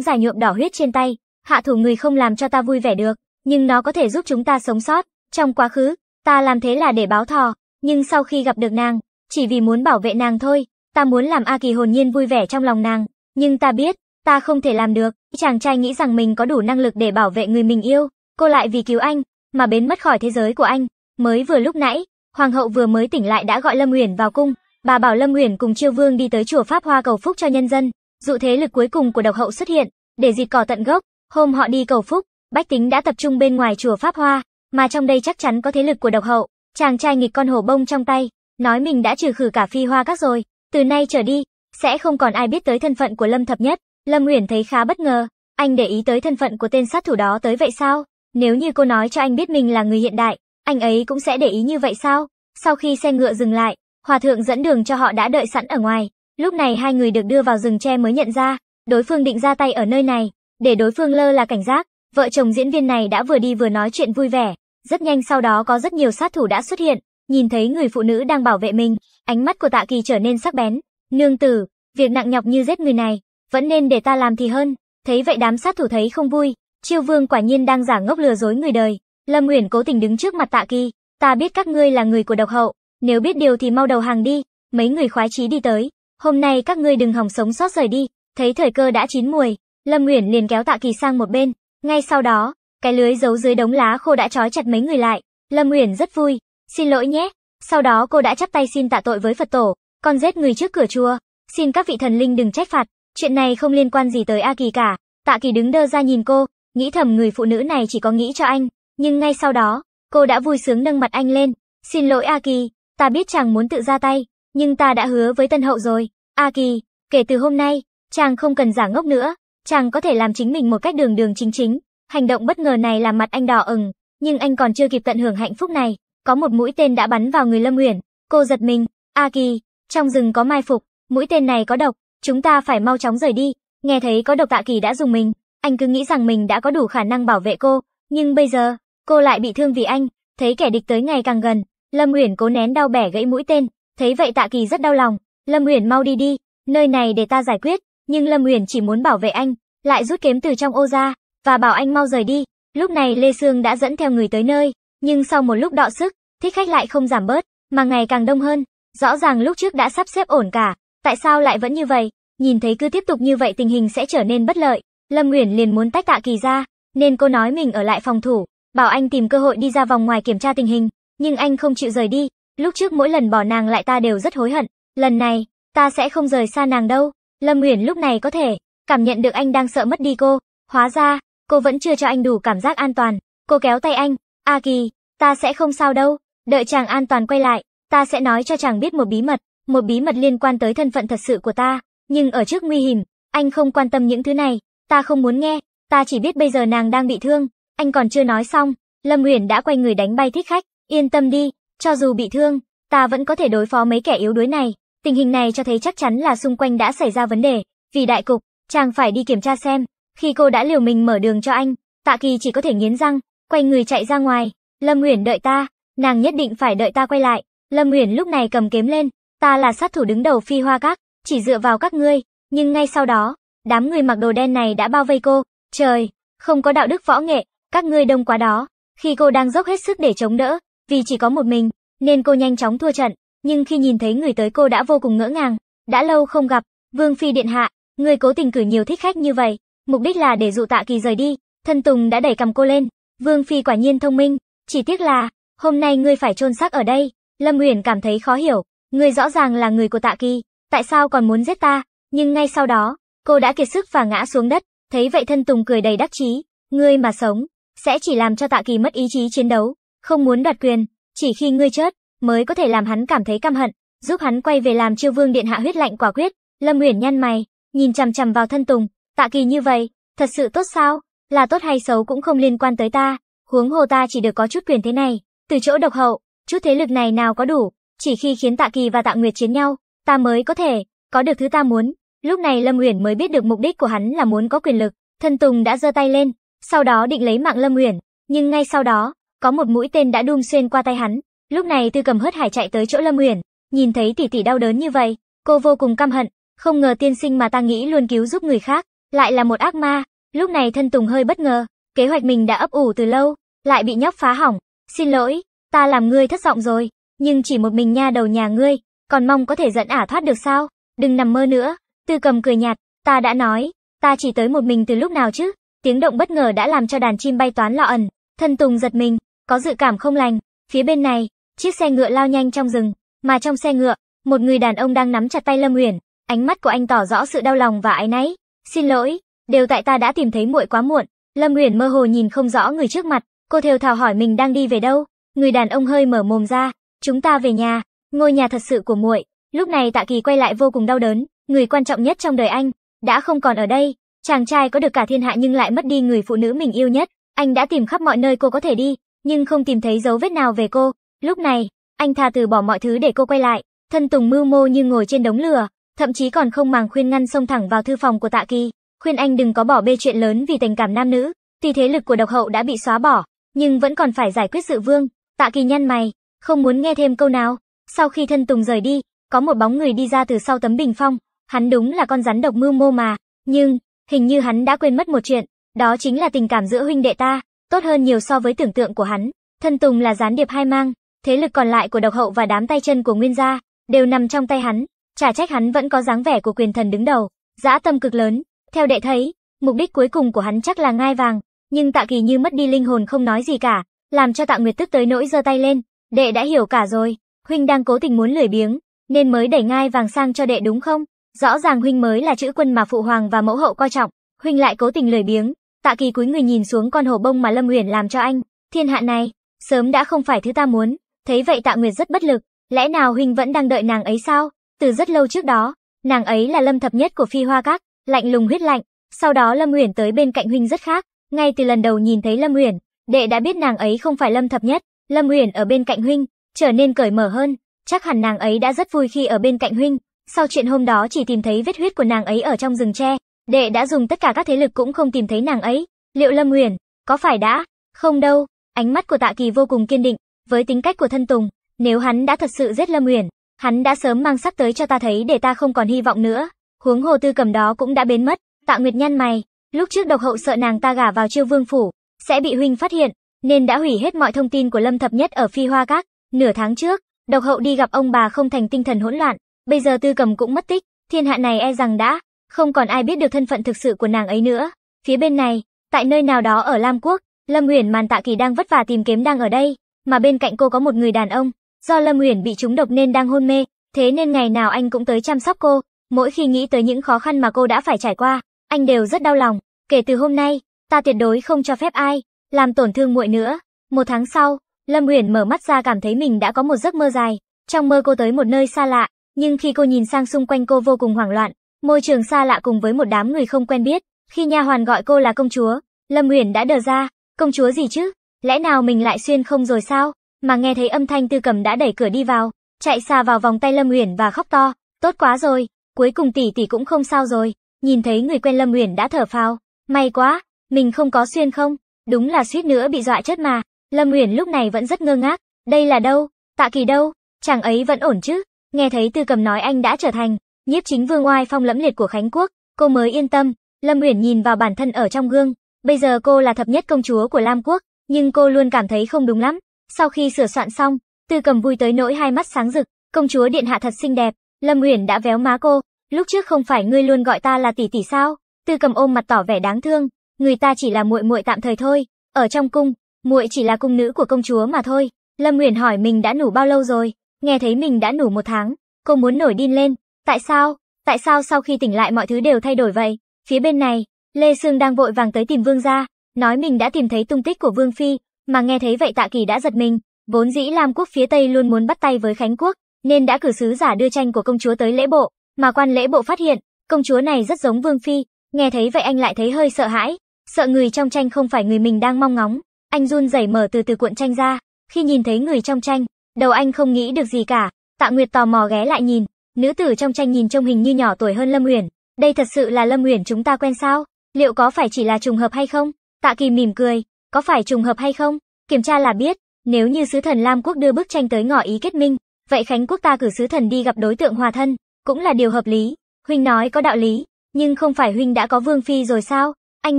dài nhuộm đỏ huyết trên tay, hạ thủ người không làm cho ta vui vẻ được, nhưng nó có thể giúp chúng ta sống sót. Trong quá khứ, ta làm thế là để báo thù, nhưng sau khi gặp được nàng, chỉ vì muốn bảo vệ nàng thôi, ta muốn làm A Kỳ hồn nhiên vui vẻ trong lòng nàng, nhưng ta biết, ta không thể làm được. Chàng trai nghĩ rằng mình có đủ năng lực để bảo vệ người mình yêu, cô lại vì cứu anh mà biến mất khỏi thế giới của anh. Mới vừa lúc nãy, hoàng hậu vừa mới tỉnh lại đã gọi Lâm Uyển vào cung, bà bảo Lâm Uyển cùng Chiêu Vương đi tới chùa Pháp Hoa cầu phúc cho nhân dân, dụ thế lực cuối cùng của độc hậu xuất hiện, để diệt cỏ tận gốc, Hôm họ đi cầu phúc, bách tính đã tập trung bên ngoài chùa Pháp Hoa, mà trong đây chắc chắn có thế lực của độc hậu. Chàng trai nghịch con hổ bông trong tay, nói mình đã trừ khử cả phi hoa các rồi, từ nay trở đi, sẽ không còn ai biết tới thân phận của Lâm Thập Nhất. Lâm Uyển thấy khá bất ngờ, anh để ý tới thân phận của tên sát thủ đó tới vậy sao? Nếu như cô nói cho anh biết mình là người hiện đại, anh ấy cũng sẽ để ý như vậy sao? Sau khi xe ngựa dừng lại, hòa thượng dẫn đường cho họ đã đợi sẵn ở ngoài. Lúc này hai người được đưa vào rừng tre mới nhận ra, đối phương định ra tay ở nơi này, để đối phương lơ là cảnh giác, vợ chồng diễn viên này đã vừa đi vừa nói chuyện vui vẻ. Rất nhanh sau đó có rất nhiều sát thủ đã xuất hiện, nhìn thấy người phụ nữ đang bảo vệ mình, ánh mắt của Tạ Kỳ trở nên sắc bén. Nương tử, việc nặng nhọc như giết người này, vẫn nên để ta làm thì hơn. Thấy vậy đám sát thủ thấy không vui, Chiêu Vương quả nhiên đang giả ngốc lừa dối người đời. Lâm Uyển cố tình đứng trước mặt Tạ Kỳ, ta biết các ngươi là người của độc hậu, nếu biết điều thì mau đầu hàng đi. Mấy người khoái chí đi tới, hôm nay các ngươi đừng hòng sống sót rời đi. Thấy thời cơ đã chín muồi, Lâm Uyển liền kéo Tạ Kỳ sang một bên, ngay sau đó, cái lưới giấu dưới đống lá khô đã trói chặt mấy người lại, Lâm Uyển rất vui, "Xin lỗi nhé." Sau đó cô đã chắp tay xin tạ tội với Phật tổ, "Con giết người trước cửa chùa, xin các vị thần linh đừng trách phạt, chuyện này không liên quan gì tới A Kỳ cả." Tạ Kỳ đứng đơ ra nhìn cô, nghĩ thầm người phụ nữ này chỉ có nghĩ cho anh, nhưng ngay sau đó, cô đã vui sướng nâng mặt anh lên, "Xin lỗi A Kỳ, ta biết chàng muốn tự ra tay, nhưng ta đã hứa với Tân Hậu rồi." "A Kỳ, kể từ hôm nay, chàng không cần giả ngốc nữa." chàng có thể làm chính mình một cách đường đường chính chính. Hành động bất ngờ này làm mặt anh đỏ ửng, nhưng anh còn chưa kịp tận hưởng hạnh phúc này, có một mũi tên đã bắn vào người Lâm Uyển, cô giật mình, "A Kỳ, trong rừng có mai phục, mũi tên này có độc, chúng ta phải mau chóng rời đi." Nghe thấy có độc Tạ Kỳ đã dùng mình, anh cứ nghĩ rằng mình đã có đủ khả năng bảo vệ cô, nhưng bây giờ, cô lại bị thương vì anh, thấy kẻ địch tới ngày càng gần, Lâm Uyển cố nén đau bẻ gãy mũi tên, thấy vậy Tạ Kỳ rất đau lòng, "Lâm Uyển mau đi đi, nơi này để ta giải quyết." nhưng Lâm Uyển chỉ muốn bảo vệ anh, lại rút kiếm từ trong ô ra, và bảo anh mau rời đi. Lúc này Lê Sương đã dẫn theo người tới nơi, nhưng sau một lúc đọ sức, thích khách lại không giảm bớt, mà ngày càng đông hơn. Rõ ràng lúc trước đã sắp xếp ổn cả, tại sao lại vẫn như vậy? Nhìn thấy cứ tiếp tục như vậy tình hình sẽ trở nên bất lợi, Lâm Uyển liền muốn tách Tạ Kỳ ra, nên cô nói mình ở lại phòng thủ, bảo anh tìm cơ hội đi ra vòng ngoài kiểm tra tình hình, nhưng anh không chịu rời đi. Lúc trước mỗi lần bỏ nàng lại ta đều rất hối hận, lần này, ta sẽ không rời xa nàng đâu. Lâm Uyển lúc này có thể cảm nhận được anh đang sợ mất đi cô, hóa ra, cô vẫn chưa cho anh đủ cảm giác an toàn. Cô kéo tay anh, "A Kỳ, ta sẽ không sao đâu, đợi chàng an toàn quay lại, ta sẽ nói cho chàng biết một bí mật, một bí mật liên quan tới thân phận thật sự của ta, nhưng ở trước nguy hiểm, anh không quan tâm những thứ này, ta không muốn nghe, ta chỉ biết bây giờ nàng đang bị thương." Anh còn chưa nói xong, Lâm Uyển đã quay người đánh bay thích khách, "Yên tâm đi, cho dù bị thương, ta vẫn có thể đối phó mấy kẻ yếu đuối này." Tình hình này cho thấy chắc chắn là xung quanh đã xảy ra vấn đề, vì đại cục, chàng phải đi kiểm tra xem. Khi cô đã liều mình mở đường cho anh, Tạ Kỳ chỉ có thể nghiến răng, quay người chạy ra ngoài. Lâm Uyển đợi ta, nàng nhất định phải đợi ta quay lại. Lâm Uyển lúc này cầm kiếm lên, ta là sát thủ đứng đầu phi hoa các, chỉ dựa vào các ngươi, nhưng ngay sau đó, đám người mặc đồ đen này đã bao vây cô. Trời, không có đạo đức võ nghệ, các ngươi đông quá đó. Khi cô đang dốc hết sức để chống đỡ, vì chỉ có một mình, nên cô nhanh chóng thua trận nhưng khi nhìn thấy người tới cô đã vô cùng ngỡ ngàng, đã lâu không gặp, Vương Phi Điện Hạ, người cố tình cử nhiều thích khách như vậy, mục đích là để dụ tạ kỳ rời đi, thân Tùng đã đẩy cầm cô lên, Vương Phi quả nhiên thông minh, chỉ tiếc là, hôm nay ngươi phải chôn xác ở đây, Lâm Uyển cảm thấy khó hiểu, người rõ ràng là người của tạ kỳ, tại sao còn muốn giết ta, nhưng ngay sau đó, cô đã kiệt sức và ngã xuống đất, thấy vậy thân Tùng cười đầy đắc chí, ngươi mà sống, sẽ chỉ làm cho tạ kỳ mất ý chí chiến đấu, không muốn đoạt quyền, chỉ khi ngươi chết, mới có thể làm hắn cảm thấy căm hận, giúp hắn quay về làm chiêu vương điện hạ huyết lạnh quả quyết. Lâm Uyển nhăn mày, nhìn chằm chằm vào thân tùng, tạ kỳ như vậy, thật sự tốt sao, là tốt hay xấu cũng không liên quan tới ta, huống hồ ta chỉ được có chút quyền thế này, từ chỗ độc hậu, chút thế lực này nào có đủ, chỉ khi khiến tạ kỳ và tạ nguyệt chiến nhau, ta mới có thể, có được thứ ta muốn. Lúc này Lâm Uyển mới biết được mục đích của hắn là muốn có quyền lực, thân tùng đã giơ tay lên, sau đó định lấy mạng Lâm Uyển, nhưng ngay sau đó, có một mũi tên đã đum xuyên qua tay hắn, Lúc này Tư Cầm hớt hải chạy tới chỗ Lâm Uyển, nhìn thấy tỷ tỷ đau đớn như vậy, cô vô cùng căm hận, không ngờ tiên sinh mà ta nghĩ luôn cứu giúp người khác, lại là một ác ma. Lúc này thân Tùng hơi bất ngờ, kế hoạch mình đã ấp ủ từ lâu, lại bị nhóc phá hỏng. Xin lỗi, ta làm ngươi thất vọng rồi, nhưng chỉ một mình nha đầu nhà ngươi, còn mong có thể dẫn ả thoát được sao? Đừng nằm mơ nữa. Tư Cầm cười nhạt, ta đã nói, ta chỉ tới một mình từ lúc nào chứ? Tiếng động bất ngờ đã làm cho đàn chim bay toán lọ ẩn. Thân Tùng giật mình, có dự cảm không lành. Phía bên này, Chiếc xe ngựa lao nhanh trong rừng, mà trong xe ngựa, một người đàn ông đang nắm chặt tay Lâm Uyển, ánh mắt của anh tỏ rõ sự đau lòng và áy náy. "Xin lỗi, đều tại ta đã tìm thấy muội quá muộn." Lâm Uyển mơ hồ nhìn không rõ người trước mặt, cô thều thào hỏi mình đang đi về đâu. Người đàn ông hơi mở mồm ra, "Chúng ta về nhà, ngôi nhà thật sự của muội." Lúc này Tạ Kỳ quay lại vô cùng đau đớn, người quan trọng nhất trong đời anh đã không còn ở đây, chàng trai có được cả thiên hạ nhưng lại mất đi người phụ nữ mình yêu nhất. Anh đã tìm khắp mọi nơi cô có thể đi, nhưng không tìm thấy dấu vết nào về cô. Lúc này, anh tha từ bỏ mọi thứ để cô quay lại, thân Tùng mưu mô như ngồi trên đống lửa, thậm chí còn không màng khuyên ngăn xông thẳng vào thư phòng của Tạ Kỳ, khuyên anh đừng có bỏ bê chuyện lớn vì tình cảm nam nữ, tuy thế lực của độc hậu đã bị xóa bỏ, nhưng vẫn còn phải giải quyết sự vương. Tạ Kỳ nhăn mày, không muốn nghe thêm câu nào. Sau khi thân Tùng rời đi, có một bóng người đi ra từ sau tấm bình phong, hắn đúng là con rắn độc mưu mô mà, nhưng hình như hắn đã quên mất một chuyện, đó chính là tình cảm giữa huynh đệ ta, tốt hơn nhiều so với tưởng tượng của hắn. Thân Tùng là gián điệp hai mang, Thế lực còn lại của độc hậu và đám tay chân của Nguyên gia đều nằm trong tay hắn, chả trách hắn vẫn có dáng vẻ của quyền thần đứng đầu, dã tâm cực lớn. Theo đệ thấy, mục đích cuối cùng của hắn chắc là ngai vàng, nhưng Tạ Kỳ như mất đi linh hồn không nói gì cả, làm cho Tạ Nguyệt tức tới nỗi giơ tay lên, đệ đã hiểu cả rồi, huynh đang cố tình muốn lười biếng, nên mới đẩy ngai vàng sang cho đệ đúng không? Rõ ràng huynh mới là chữ quân mà phụ hoàng và mẫu hậu coi trọng, huynh lại cố tình lười biếng. Tạ Kỳ cúi người nhìn xuống con hổ bông mà Lâm Uyển làm cho anh, thiên hạ này sớm đã không phải thứ ta muốn, Thấy vậy Tạ Nguyệt rất bất lực, lẽ nào huynh vẫn đang đợi nàng ấy sao? Từ rất lâu trước đó, nàng ấy là lâm thập nhất của Phi Hoa Các, lạnh lùng huyết lạnh, sau đó Lâm Uyển tới bên cạnh huynh rất khác, ngay từ lần đầu nhìn thấy Lâm Uyển, đệ đã biết nàng ấy không phải Lâm thập nhất, Lâm Uyển ở bên cạnh huynh, trở nên cởi mở hơn, chắc hẳn nàng ấy đã rất vui khi ở bên cạnh huynh, sau chuyện hôm đó chỉ tìm thấy vết huyết của nàng ấy ở trong rừng tre, đệ đã dùng tất cả các thế lực cũng không tìm thấy nàng ấy, liệu Lâm Uyển có phải đã? Không đâu, ánh mắt của Tạ Kỳ vô cùng kiên định, với tính cách của thân Tùng, nếu hắn đã thật sự giết Lâm Uyển, hắn đã sớm mang sắc tới cho ta thấy để ta không còn hy vọng nữa. Huống hồ tư cầm đó cũng đã biến mất, Tạ Nguyệt nhăn mày, lúc trước độc hậu sợ nàng ta gả vào chiêu vương phủ, sẽ bị huynh phát hiện, nên đã hủy hết mọi thông tin của Lâm Thập Nhất ở Phi Hoa Các. Nửa tháng trước, độc hậu đi gặp ông bà không thành tinh thần hỗn loạn, bây giờ tư cầm cũng mất tích, thiên hạ này e rằng đã, không còn ai biết được thân phận thực sự của nàng ấy nữa. Phía bên này, tại nơi nào đó ở Lam Quốc, Lâm Uyển Màn Tạ Kỳ đang vất vả tìm kiếm đang ở đây, mà bên cạnh cô có một người đàn ông, do Lâm Uyển bị trúng độc nên đang hôn mê, thế nên ngày nào anh cũng tới chăm sóc cô, mỗi khi nghĩ tới những khó khăn mà cô đã phải trải qua, anh đều rất đau lòng, kể từ hôm nay, ta tuyệt đối không cho phép ai làm tổn thương muội nữa. Một tháng sau, Lâm Uyển mở mắt ra cảm thấy mình đã có một giấc mơ dài, trong mơ cô tới một nơi xa lạ, nhưng khi cô nhìn sang xung quanh cô vô cùng hoảng loạn, môi trường xa lạ cùng với một đám người không quen biết, khi nha hoàn gọi cô là công chúa, Lâm Uyển đã đờ ra, công chúa gì chứ? Lẽ nào mình lại xuyên không rồi sao? Mà nghe thấy âm thanh Tư Cầm đã đẩy cửa đi vào, chạy xa vào vòng tay Lâm Uyển và khóc to, tốt quá rồi, cuối cùng tỷ tỷ cũng không sao rồi. Nhìn thấy người quen Lâm Uyển đã thở phào, may quá, mình không có xuyên không, đúng là suýt nữa bị dọa chết mà. Lâm Uyển lúc này vẫn rất ngơ ngác, đây là đâu? Tạ Kỳ đâu? Chàng ấy vẫn ổn chứ? Nghe thấy Tư Cầm nói anh đã trở thành nhiếp chính vương oai phong lẫm liệt của Khánh Quốc, cô mới yên tâm. Lâm Uyển nhìn vào bản thân ở trong gương, bây giờ cô là thập nhất công chúa của Lam Quốc, nhưng cô luôn cảm thấy không đúng lắm. Sau khi sửa soạn xong, Tư Cầm vui tới nỗi hai mắt sáng rực, công chúa điện hạ thật xinh đẹp, Lâm Uyển đã véo má cô, lúc trước không phải ngươi luôn gọi ta là tỷ tỷ sao? Tư Cầm ôm mặt tỏ vẻ đáng thương, người ta chỉ là muội muội tạm thời thôi, ở trong cung, muội chỉ là cung nữ của công chúa mà thôi. Lâm Uyển hỏi mình đã nủ bao lâu rồi, nghe thấy mình đã nủ một tháng, cô muốn nổi điên lên, tại sao, tại sao sau khi tỉnh lại mọi thứ đều thay đổi vậy? Phía bên này, Lê Sương đang vội vàng tới tìm Vương gia, nói mình đã tìm thấy tung tích của Vương Phi, mà nghe thấy vậy Tạ Kỳ đã giật mình, vốn dĩ Lam quốc phía Tây luôn muốn bắt tay với Khánh quốc, nên đã cử sứ giả đưa tranh của công chúa tới lễ bộ, mà quan lễ bộ phát hiện, công chúa này rất giống Vương Phi, nghe thấy vậy anh lại thấy hơi sợ hãi, sợ người trong tranh không phải người mình đang mong ngóng, anh run rẩy mở từ từ cuộn tranh ra, khi nhìn thấy người trong tranh, đầu anh không nghĩ được gì cả, Tạ Nguyệt tò mò ghé lại nhìn, nữ tử trong tranh nhìn trông hình như nhỏ tuổi hơn Lâm Uyển, đây thật sự là Lâm Uyển chúng ta quen sao? Liệu có phải chỉ là trùng hợp hay không? Tạ Kỳ mỉm cười, có phải trùng hợp hay không? Kiểm tra là biết, nếu như sứ thần Lam Quốc đưa bức tranh tới ngỏ ý kết minh, vậy Khánh Quốc ta cử sứ thần đi gặp đối tượng hòa thân, cũng là điều hợp lý. Huynh nói có đạo lý, nhưng không phải Huynh đã có Vương Phi rồi sao? Anh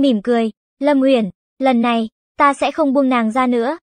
mỉm cười, Lâm Uyển, lần này, ta sẽ không buông nàng ra nữa.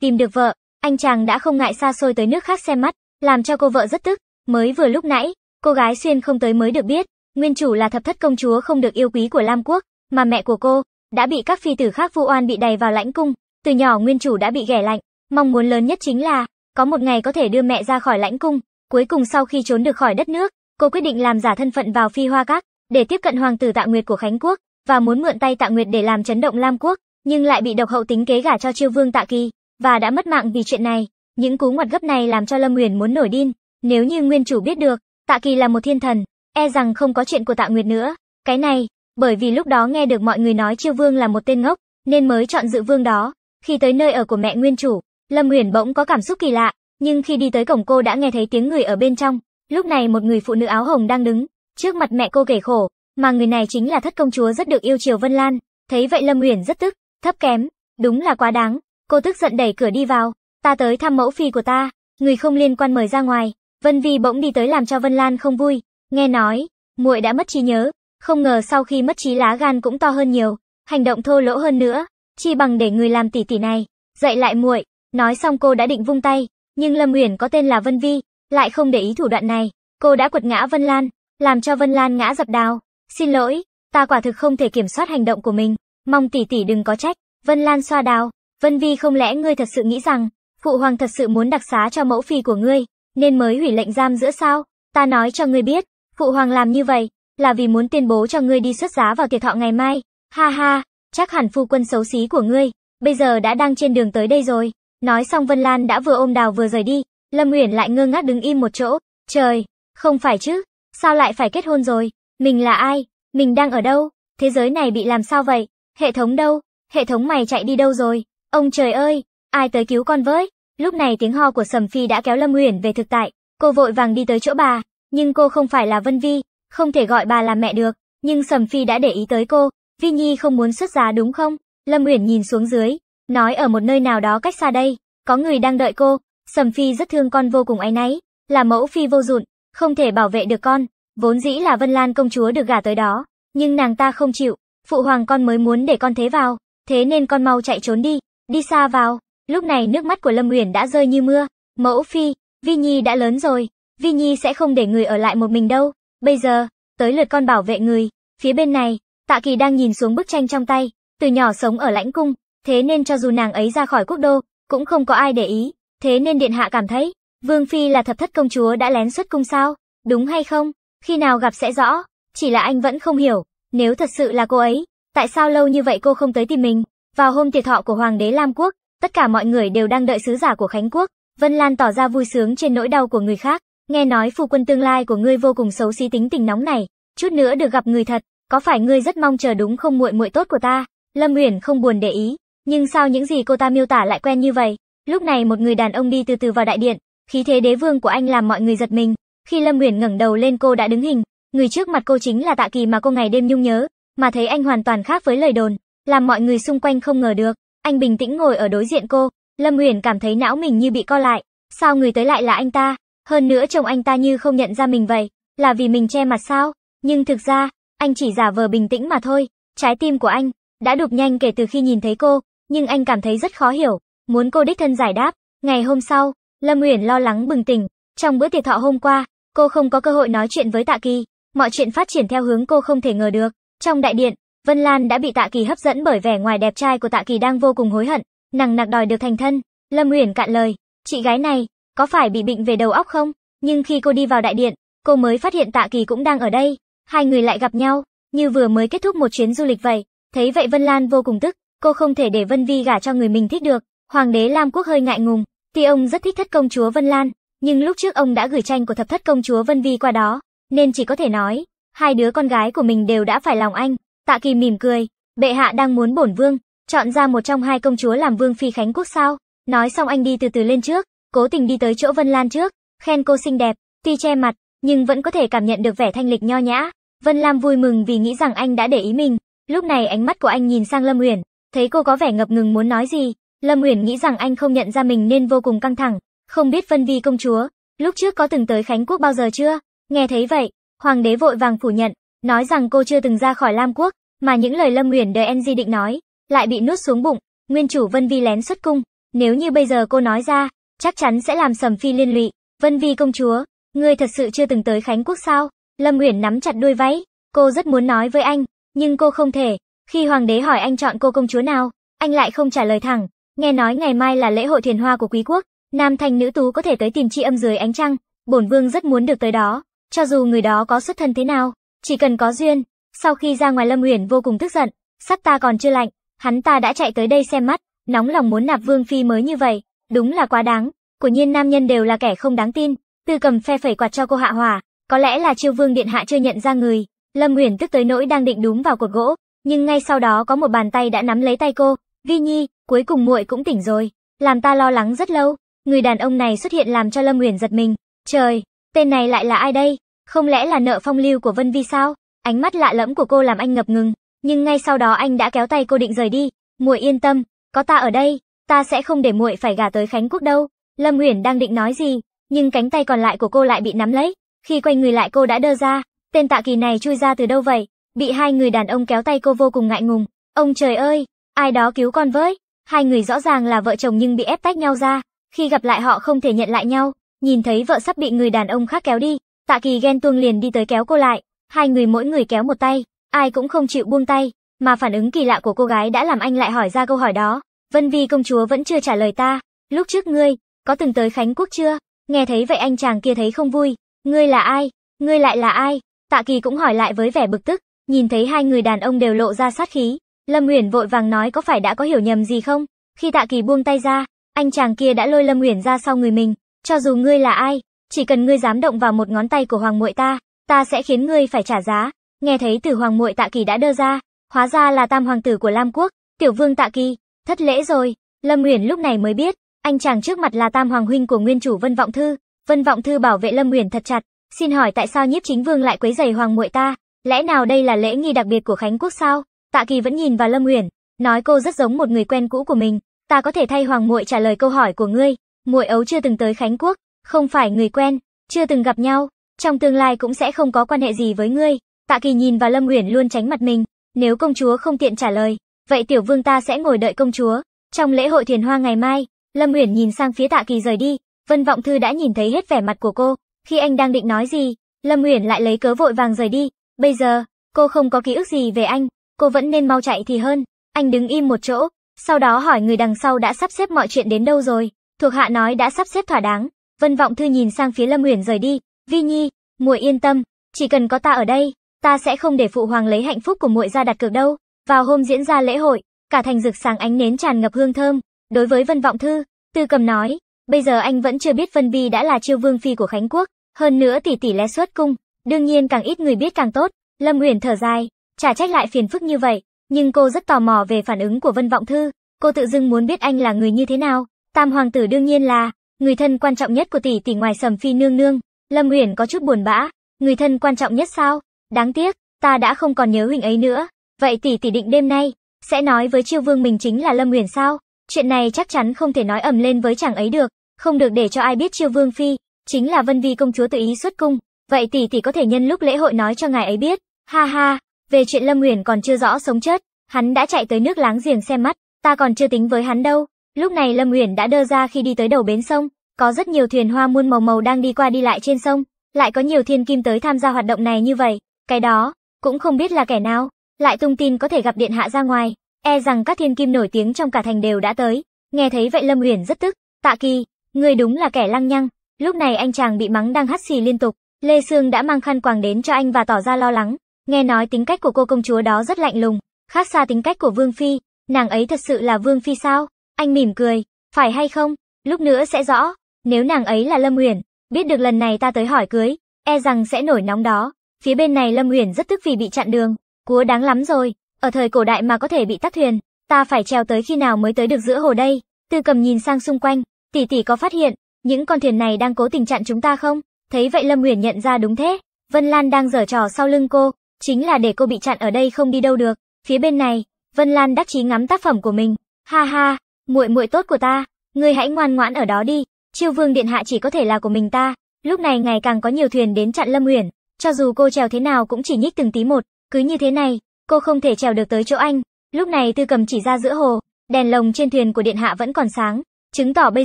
Tìm được vợ, anh chàng đã không ngại xa xôi tới nước khác xem mắt, làm cho cô vợ rất tức, mới vừa lúc nãy, cô gái xuyên không tới mới được biết, nguyên chủ là thập thất công chúa không được yêu quý của Lam Quốc, mà mẹ của cô, đã bị các phi tử khác vu oan bị đày vào lãnh cung, từ nhỏ nguyên chủ đã bị ghẻ lạnh, mong muốn lớn nhất chính là có một ngày có thể đưa mẹ ra khỏi lãnh cung, cuối cùng sau khi trốn được khỏi đất nước, cô quyết định làm giả thân phận vào Phi Hoa Các để tiếp cận hoàng tử Tạ Nguyệt của Khánh Quốc và muốn mượn tay Tạ Nguyệt để làm chấn động Lam Quốc, nhưng lại bị độc hậu tính kế gả cho Chiêu Vương Tạ Kỳ và đã mất mạng vì chuyện này. Những cú ngoặt gấp này làm cho Lâm Huyền muốn nổi điên, nếu như nguyên chủ biết được, Tạ Kỳ là một thiên thần, e rằng không có chuyện của Tạ Nguyệt nữa. Cái này, bởi vì lúc đó nghe được mọi người nói Chiêu Vương là một tên ngốc, nên mới chọn dự vương đó. Khi tới nơi ở của mẹ nguyên chủ, Lâm Uyển bỗng có cảm xúc kỳ lạ, nhưng khi đi tới cổng cô đã nghe thấy tiếng người ở bên trong. Lúc này một người phụ nữ áo hồng đang đứng trước mặt mẹ cô kể khổ, mà người này chính là thất công chúa rất được yêu chiều Vân Lan. Thấy vậy Lâm Uyển rất tức, thấp kém, đúng là quá đáng. Cô tức giận đẩy cửa đi vào, "Ta tới thăm mẫu phi của ta, người không liên quan mời ra ngoài." Vân Vi bỗng đi tới làm cho Vân Lan không vui, nghe nói, muội đã mất trí nhớ, không ngờ sau khi mất trí lá gan cũng to hơn nhiều, hành động thô lỗ hơn nữa, chi bằng để người làm tỷ tỷ này dậy lại muội. Nói xong cô đã định vung tay, nhưng Lâm Uyển có tên là Vân Vi, lại không để ý thủ đoạn này, cô đã quật ngã Vân Lan, làm cho Vân Lan ngã dập đào. "Xin lỗi, ta quả thực không thể kiểm soát hành động của mình, mong tỷ tỷ đừng có trách." Vân Lan xoa đào, "Vân Vi không lẽ ngươi thật sự nghĩ rằng phụ hoàng thật sự muốn đặc xá cho mẫu phi của ngươi, nên mới hủy lệnh giam giữa sao? Ta nói cho ngươi biết, phụ hoàng làm như vậy là vì muốn tuyên bố cho ngươi đi xuất giá vào tiệc thọ ngày mai. Ha ha, chắc hẳn phu quân xấu xí của ngươi, bây giờ đã đang trên đường tới đây rồi. Nói xong Vân Lan đã vừa ôm đào vừa rời đi, Lâm Uyển lại ngơ ngác đứng im một chỗ. Trời, không phải chứ, sao lại phải kết hôn rồi? Mình là ai? Mình đang ở đâu? Thế giới này bị làm sao vậy? Hệ thống đâu? Hệ thống mày chạy đi đâu rồi? Ông trời ơi, ai tới cứu con với? Lúc này tiếng ho của Sầm Phi đã kéo Lâm Uyển về thực tại, cô vội vàng đi tới chỗ bà, nhưng cô không phải là Vân Vi, không thể gọi bà là mẹ được, nhưng Sầm Phi đã để ý tới cô, Vi Nhi không muốn xuất giá đúng không? Lâm Uyển nhìn xuống dưới, nói ở một nơi nào đó cách xa đây, có người đang đợi cô, Sầm Phi rất thương con vô cùng áy náy, là mẫu Phi vô dụng, không thể bảo vệ được con, vốn dĩ là Vân Lan công chúa được gả tới đó, nhưng nàng ta không chịu, phụ hoàng con mới muốn để con thế vào, thế nên con mau chạy trốn đi, đi xa vào. Lúc này nước mắt của Lâm Uyển đã rơi như mưa, mẫu Phi, Vi Nhi đã lớn rồi, Vi Nhi sẽ không để người ở lại một mình đâu. Bây giờ, tới lượt con bảo vệ người. Phía bên này, Tạ Kỳ đang nhìn xuống bức tranh trong tay, từ nhỏ sống ở lãnh cung, thế nên cho dù nàng ấy ra khỏi quốc đô, cũng không có ai để ý, thế nên điện hạ cảm thấy, Vương Phi là thập thất công chúa đã lén xuất cung sao, đúng hay không, khi nào gặp sẽ rõ, chỉ là anh vẫn không hiểu, nếu thật sự là cô ấy, tại sao lâu như vậy cô không tới tìm mình, vào hôm tiệc thọ của Hoàng đế Lam Quốc, tất cả mọi người đều đang đợi sứ giả của Khánh Quốc, Vân Lan tỏ ra vui sướng trên nỗi đau của người khác, Nghe nói phu quân tương lai của ngươi vô cùng xấu xí tính tình nóng này, chút nữa được gặp người thật, có phải ngươi rất mong chờ đúng không muội muội tốt của ta? Lâm Uyển không buồn để ý, nhưng sao những gì cô ta miêu tả lại quen như vậy? Lúc này một người đàn ông đi từ từ vào đại điện, khí thế đế vương của anh làm mọi người giật mình. Khi Lâm Uyển ngẩng đầu lên cô đã đứng hình, người trước mặt cô chính là Tạ Kỳ mà cô ngày đêm nhung nhớ, mà thấy anh hoàn toàn khác với lời đồn, làm mọi người xung quanh không ngờ được. Anh bình tĩnh ngồi ở đối diện cô, Lâm Uyển cảm thấy não mình như bị co lại, sao người tới lại là anh ta? Hơn nữa chồng anh ta như không nhận ra mình vậy, là vì mình che mặt sao? Nhưng thực ra, anh chỉ giả vờ bình tĩnh mà thôi. Trái tim của anh đã đục nhanh kể từ khi nhìn thấy cô, nhưng anh cảm thấy rất khó hiểu, muốn cô đích thân giải đáp. Ngày hôm sau, Lâm Uyển lo lắng bừng tỉnh, trong bữa tiệc thọ hôm qua, cô không có cơ hội nói chuyện với Tạ Kỳ, mọi chuyện phát triển theo hướng cô không thể ngờ được. Trong đại điện, Vân Lan đã bị Tạ Kỳ hấp dẫn bởi vẻ ngoài đẹp trai của Tạ Kỳ đang vô cùng hối hận, nàng nặc đòi được thành thân. Lâm Uyển cạn lời, chị gái này, có phải bị bệnh về đầu óc không? Nhưng khi cô đi vào đại điện, cô mới phát hiện Tạ Kỳ cũng đang ở đây. Hai người lại gặp nhau, như vừa mới kết thúc một chuyến du lịch vậy. Thấy vậy Vân Lan vô cùng tức, cô không thể để Vân Vi gả cho người mình thích được. Hoàng đế Lam Quốc hơi ngại ngùng, tuy ông rất thích thất công chúa Vân Lan, nhưng lúc trước ông đã gửi tranh của thập thất công chúa Vân Vi qua đó, nên chỉ có thể nói, hai đứa con gái của mình đều đã phải lòng anh. Tạ Kỳ mỉm cười, bệ hạ đang muốn bổn vương, chọn ra một trong hai công chúa làm vương phi khánh quốc sao. Nói xong anh đi từ từ lên trước, cố tình đi tới chỗ Vân Lan trước, khen cô xinh đẹp, tuy che mặt, nhưng vẫn có thể cảm nhận được vẻ thanh lịch nho nhã. Vân Lam vui mừng vì nghĩ rằng anh đã để ý mình. Lúc này ánh mắt của anh nhìn sang Lâm Uyển, thấy cô có vẻ ngập ngừng muốn nói gì. Lâm Uyển nghĩ rằng anh không nhận ra mình nên vô cùng căng thẳng, không biết Vân Vi công chúa, lúc trước có từng tới Khánh Quốc bao giờ chưa? Nghe thấy vậy, hoàng đế vội vàng phủ nhận, nói rằng cô chưa từng ra khỏi Lam Quốc, mà những lời Lâm Uyển đời NG định nói, lại bị nuốt xuống bụng, nguyên chủ Vân Vi lén xuất cung, nếu như bây giờ cô nói ra, chắc chắn sẽ làm Sầm Phi liên lụy. Vân Vi công chúa, ngươi thật sự chưa từng tới Khánh Quốc sao? Lâm Uyển nắm chặt đuôi váy, cô rất muốn nói với anh, nhưng cô không thể. Khi hoàng đế hỏi anh chọn cô công chúa nào, anh lại không trả lời thẳng. Nghe nói ngày mai là lễ hội thiền hoa của quý quốc, nam thanh nữ tú có thể tới tìm tri âm dưới ánh trăng, bổn vương rất muốn được tới đó, cho dù người đó có xuất thân thế nào, chỉ cần có duyên. Sau khi ra ngoài Lâm Uyển vô cùng tức giận, sắc ta còn chưa lạnh, hắn ta đã chạy tới đây xem mắt, nóng lòng muốn nạp vương phi mới như vậy. Đúng là quá đáng, của nhiên nam nhân đều là kẻ không đáng tin, tư cầm phe phẩy quạt cho cô hạ hòa, có lẽ là chiêu vương điện hạ chưa nhận ra người. Lâm Uyển tức tới nỗi đang định đúng vào cột gỗ, nhưng ngay sau đó có một bàn tay đã nắm lấy tay cô, Vi Nhi, cuối cùng muội cũng tỉnh rồi, làm ta lo lắng rất lâu. Người đàn ông này xuất hiện làm cho Lâm Uyển giật mình, trời, tên này lại là ai đây? Không lẽ là nợ phong lưu của Vân Vi sao? Ánh mắt lạ lẫm của cô làm anh ngập ngừng, nhưng ngay sau đó anh đã kéo tay cô định rời đi, "Muội yên tâm, có ta ở đây." ta sẽ không để muội phải gả tới Khánh Quốc đâu. Lâm Uyển đang định nói gì, nhưng cánh tay còn lại của cô lại bị nắm lấy, khi quay người lại cô đã đơ ra, tên tạ kỳ này chui ra từ đâu vậy, bị hai người đàn ông kéo tay cô vô cùng ngại ngùng, ông trời ơi, ai đó cứu con với, hai người rõ ràng là vợ chồng nhưng bị ép tách nhau ra, khi gặp lại họ không thể nhận lại nhau, nhìn thấy vợ sắp bị người đàn ông khác kéo đi, tạ kỳ ghen tuông liền đi tới kéo cô lại, hai người mỗi người kéo một tay, ai cũng không chịu buông tay, mà phản ứng kỳ lạ của cô gái đã làm anh lại hỏi ra câu hỏi đó, Vân Vi công chúa vẫn chưa trả lời ta, lúc trước ngươi, có từng tới Khánh Quốc chưa? Nghe thấy vậy anh chàng kia thấy không vui, ngươi là ai, ngươi lại là ai? Tạ Kỳ cũng hỏi lại với vẻ bực tức, nhìn thấy hai người đàn ông đều lộ ra sát khí, Lâm Uyển vội vàng nói có phải đã có hiểu nhầm gì không? Khi Tạ Kỳ buông tay ra, anh chàng kia đã lôi Lâm Uyển ra sau người mình, cho dù ngươi là ai, chỉ cần ngươi dám động vào một ngón tay của hoàng muội ta, ta sẽ khiến ngươi phải trả giá. Nghe thấy từ hoàng muội Tạ Kỳ đã đưa ra, hóa ra là tam hoàng tử của Lam Quốc, tiểu vương Tạ Kỳ, Thất lễ rồi, Lâm Uyển lúc này mới biết, anh chàng trước mặt là tam hoàng huynh của nguyên chủ Vân Vọng Thư. Vân Vọng Thư bảo vệ Lâm Uyển thật chặt, xin hỏi tại sao nhiếp chính vương lại quấy giày hoàng muội ta? Lẽ nào đây là lễ nghi đặc biệt của Khánh Quốc sao? Tạ Kỳ vẫn nhìn vào Lâm Uyển, nói cô rất giống một người quen cũ của mình, ta có thể thay hoàng muội trả lời câu hỏi của ngươi. Muội ấu chưa từng tới Khánh Quốc, không phải người quen, chưa từng gặp nhau, trong tương lai cũng sẽ không có quan hệ gì với ngươi. Tạ Kỳ nhìn vào Lâm Uyển luôn tránh mặt mình, nếu công chúa không tiện trả lời, Vậy tiểu vương ta sẽ ngồi đợi công chúa. Trong lễ hội thiền hoa ngày mai, Lâm Uyển nhìn sang phía Tạ Kỳ rời đi, Vân Vọng Thư đã nhìn thấy hết vẻ mặt của cô, khi anh đang định nói gì, Lâm Uyển lại lấy cớ vội vàng rời đi. Bây giờ, cô không có ký ức gì về anh, cô vẫn nên mau chạy thì hơn. Anh đứng im một chỗ, sau đó hỏi người đằng sau đã sắp xếp mọi chuyện đến đâu rồi. Thuộc hạ nói đã sắp xếp thỏa đáng. Vân Vọng Thư nhìn sang phía Lâm Uyển rời đi, "Vi Nhi, muội yên tâm, chỉ cần có ta ở đây, ta sẽ không để phụ hoàng lấy hạnh phúc của muội ra đặt cược đâu." Vào hôm diễn ra lễ hội, cả thành rực sáng ánh nến tràn ngập hương thơm. Đối với Vân Vọng Thư, Tư Cầm nói, bây giờ anh vẫn chưa biết Vân Vi đã là chiêu vương phi của Khánh Quốc, hơn nữa tỷ tỷ lé xuất cung, đương nhiên càng ít người biết càng tốt. Lâm Uyển thở dài, chả trách lại phiền phức như vậy, nhưng cô rất tò mò về phản ứng của Vân Vọng Thư, cô tự dưng muốn biết anh là người như thế nào. Tam hoàng tử đương nhiên là người thân quan trọng nhất của tỷ tỷ ngoài Sầm Phi nương nương. Lâm Uyển có chút buồn bã, người thân quan trọng nhất sao? Đáng tiếc, ta đã không còn nhớ huynh ấy nữa. Vậy tỷ tỷ định đêm nay sẽ nói với Chiêu Vương mình chính là Lâm Uyển sao? Chuyện này chắc chắn không thể nói ầm lên với chàng ấy được, không được để cho ai biết Chiêu Vương phi chính là Vân Vi công chúa tự ý xuất cung, vậy tỷ tỷ có thể nhân lúc lễ hội nói cho ngài ấy biết. Ha ha, về chuyện Lâm Uyển còn chưa rõ sống chết, hắn đã chạy tới nước láng giềng xem mắt, ta còn chưa tính với hắn đâu. Lúc này Lâm Uyển đã đơ ra khi đi tới đầu bến sông, có rất nhiều thuyền hoa muôn màu màu đang đi qua đi lại trên sông, lại có nhiều thiên kim tới tham gia hoạt động này như vậy, cái đó cũng không biết là kẻ nào lại tung tin có thể gặp điện hạ ra ngoài, e rằng các thiên kim nổi tiếng trong cả thành đều đã tới. Nghe thấy vậy Lâm Uyển rất tức, "Tạ Kỳ, người đúng là kẻ lăng nhăng." Lúc này anh chàng bị mắng đang hắt xì liên tục, Lê Sương đã mang khăn quàng đến cho anh và tỏ ra lo lắng, nghe nói tính cách của cô công chúa đó rất lạnh lùng, khác xa tính cách của Vương phi, nàng ấy thật sự là Vương phi sao? Anh mỉm cười, "Phải hay không? Lúc nữa sẽ rõ, nếu nàng ấy là Lâm Uyển, biết được lần này ta tới hỏi cưới, e rằng sẽ nổi nóng đó." Phía bên này Lâm Uyển rất tức vì bị chặn đường, Cúa đáng lắm rồi, ở thời cổ đại mà có thể bị tắc thuyền, ta phải treo tới khi nào mới tới được giữa hồ đây? Tư cầm nhìn sang xung quanh, tỷ tỷ có phát hiện, những con thuyền này đang cố tình chặn chúng ta không? Thấy vậy Lâm Huyền nhận ra đúng thế, Vân Lan đang giở trò sau lưng cô, chính là để cô bị chặn ở đây không đi đâu được. Phía bên này, Vân Lan đắc chí ngắm tác phẩm của mình. Ha ha, muội muội tốt của ta, ngươi hãy ngoan ngoãn ở đó đi. Chiêu Vương điện hạ chỉ có thể là của mình ta. Lúc này ngày càng có nhiều thuyền đến chặn Lâm Huyền, cho dù cô trèo thế nào cũng chỉ nhích từng tí một, cứ như thế này, cô không thể trèo được tới chỗ anh. Lúc này Tư Cầm chỉ ra giữa hồ, đèn lồng trên thuyền của điện hạ vẫn còn sáng, chứng tỏ bây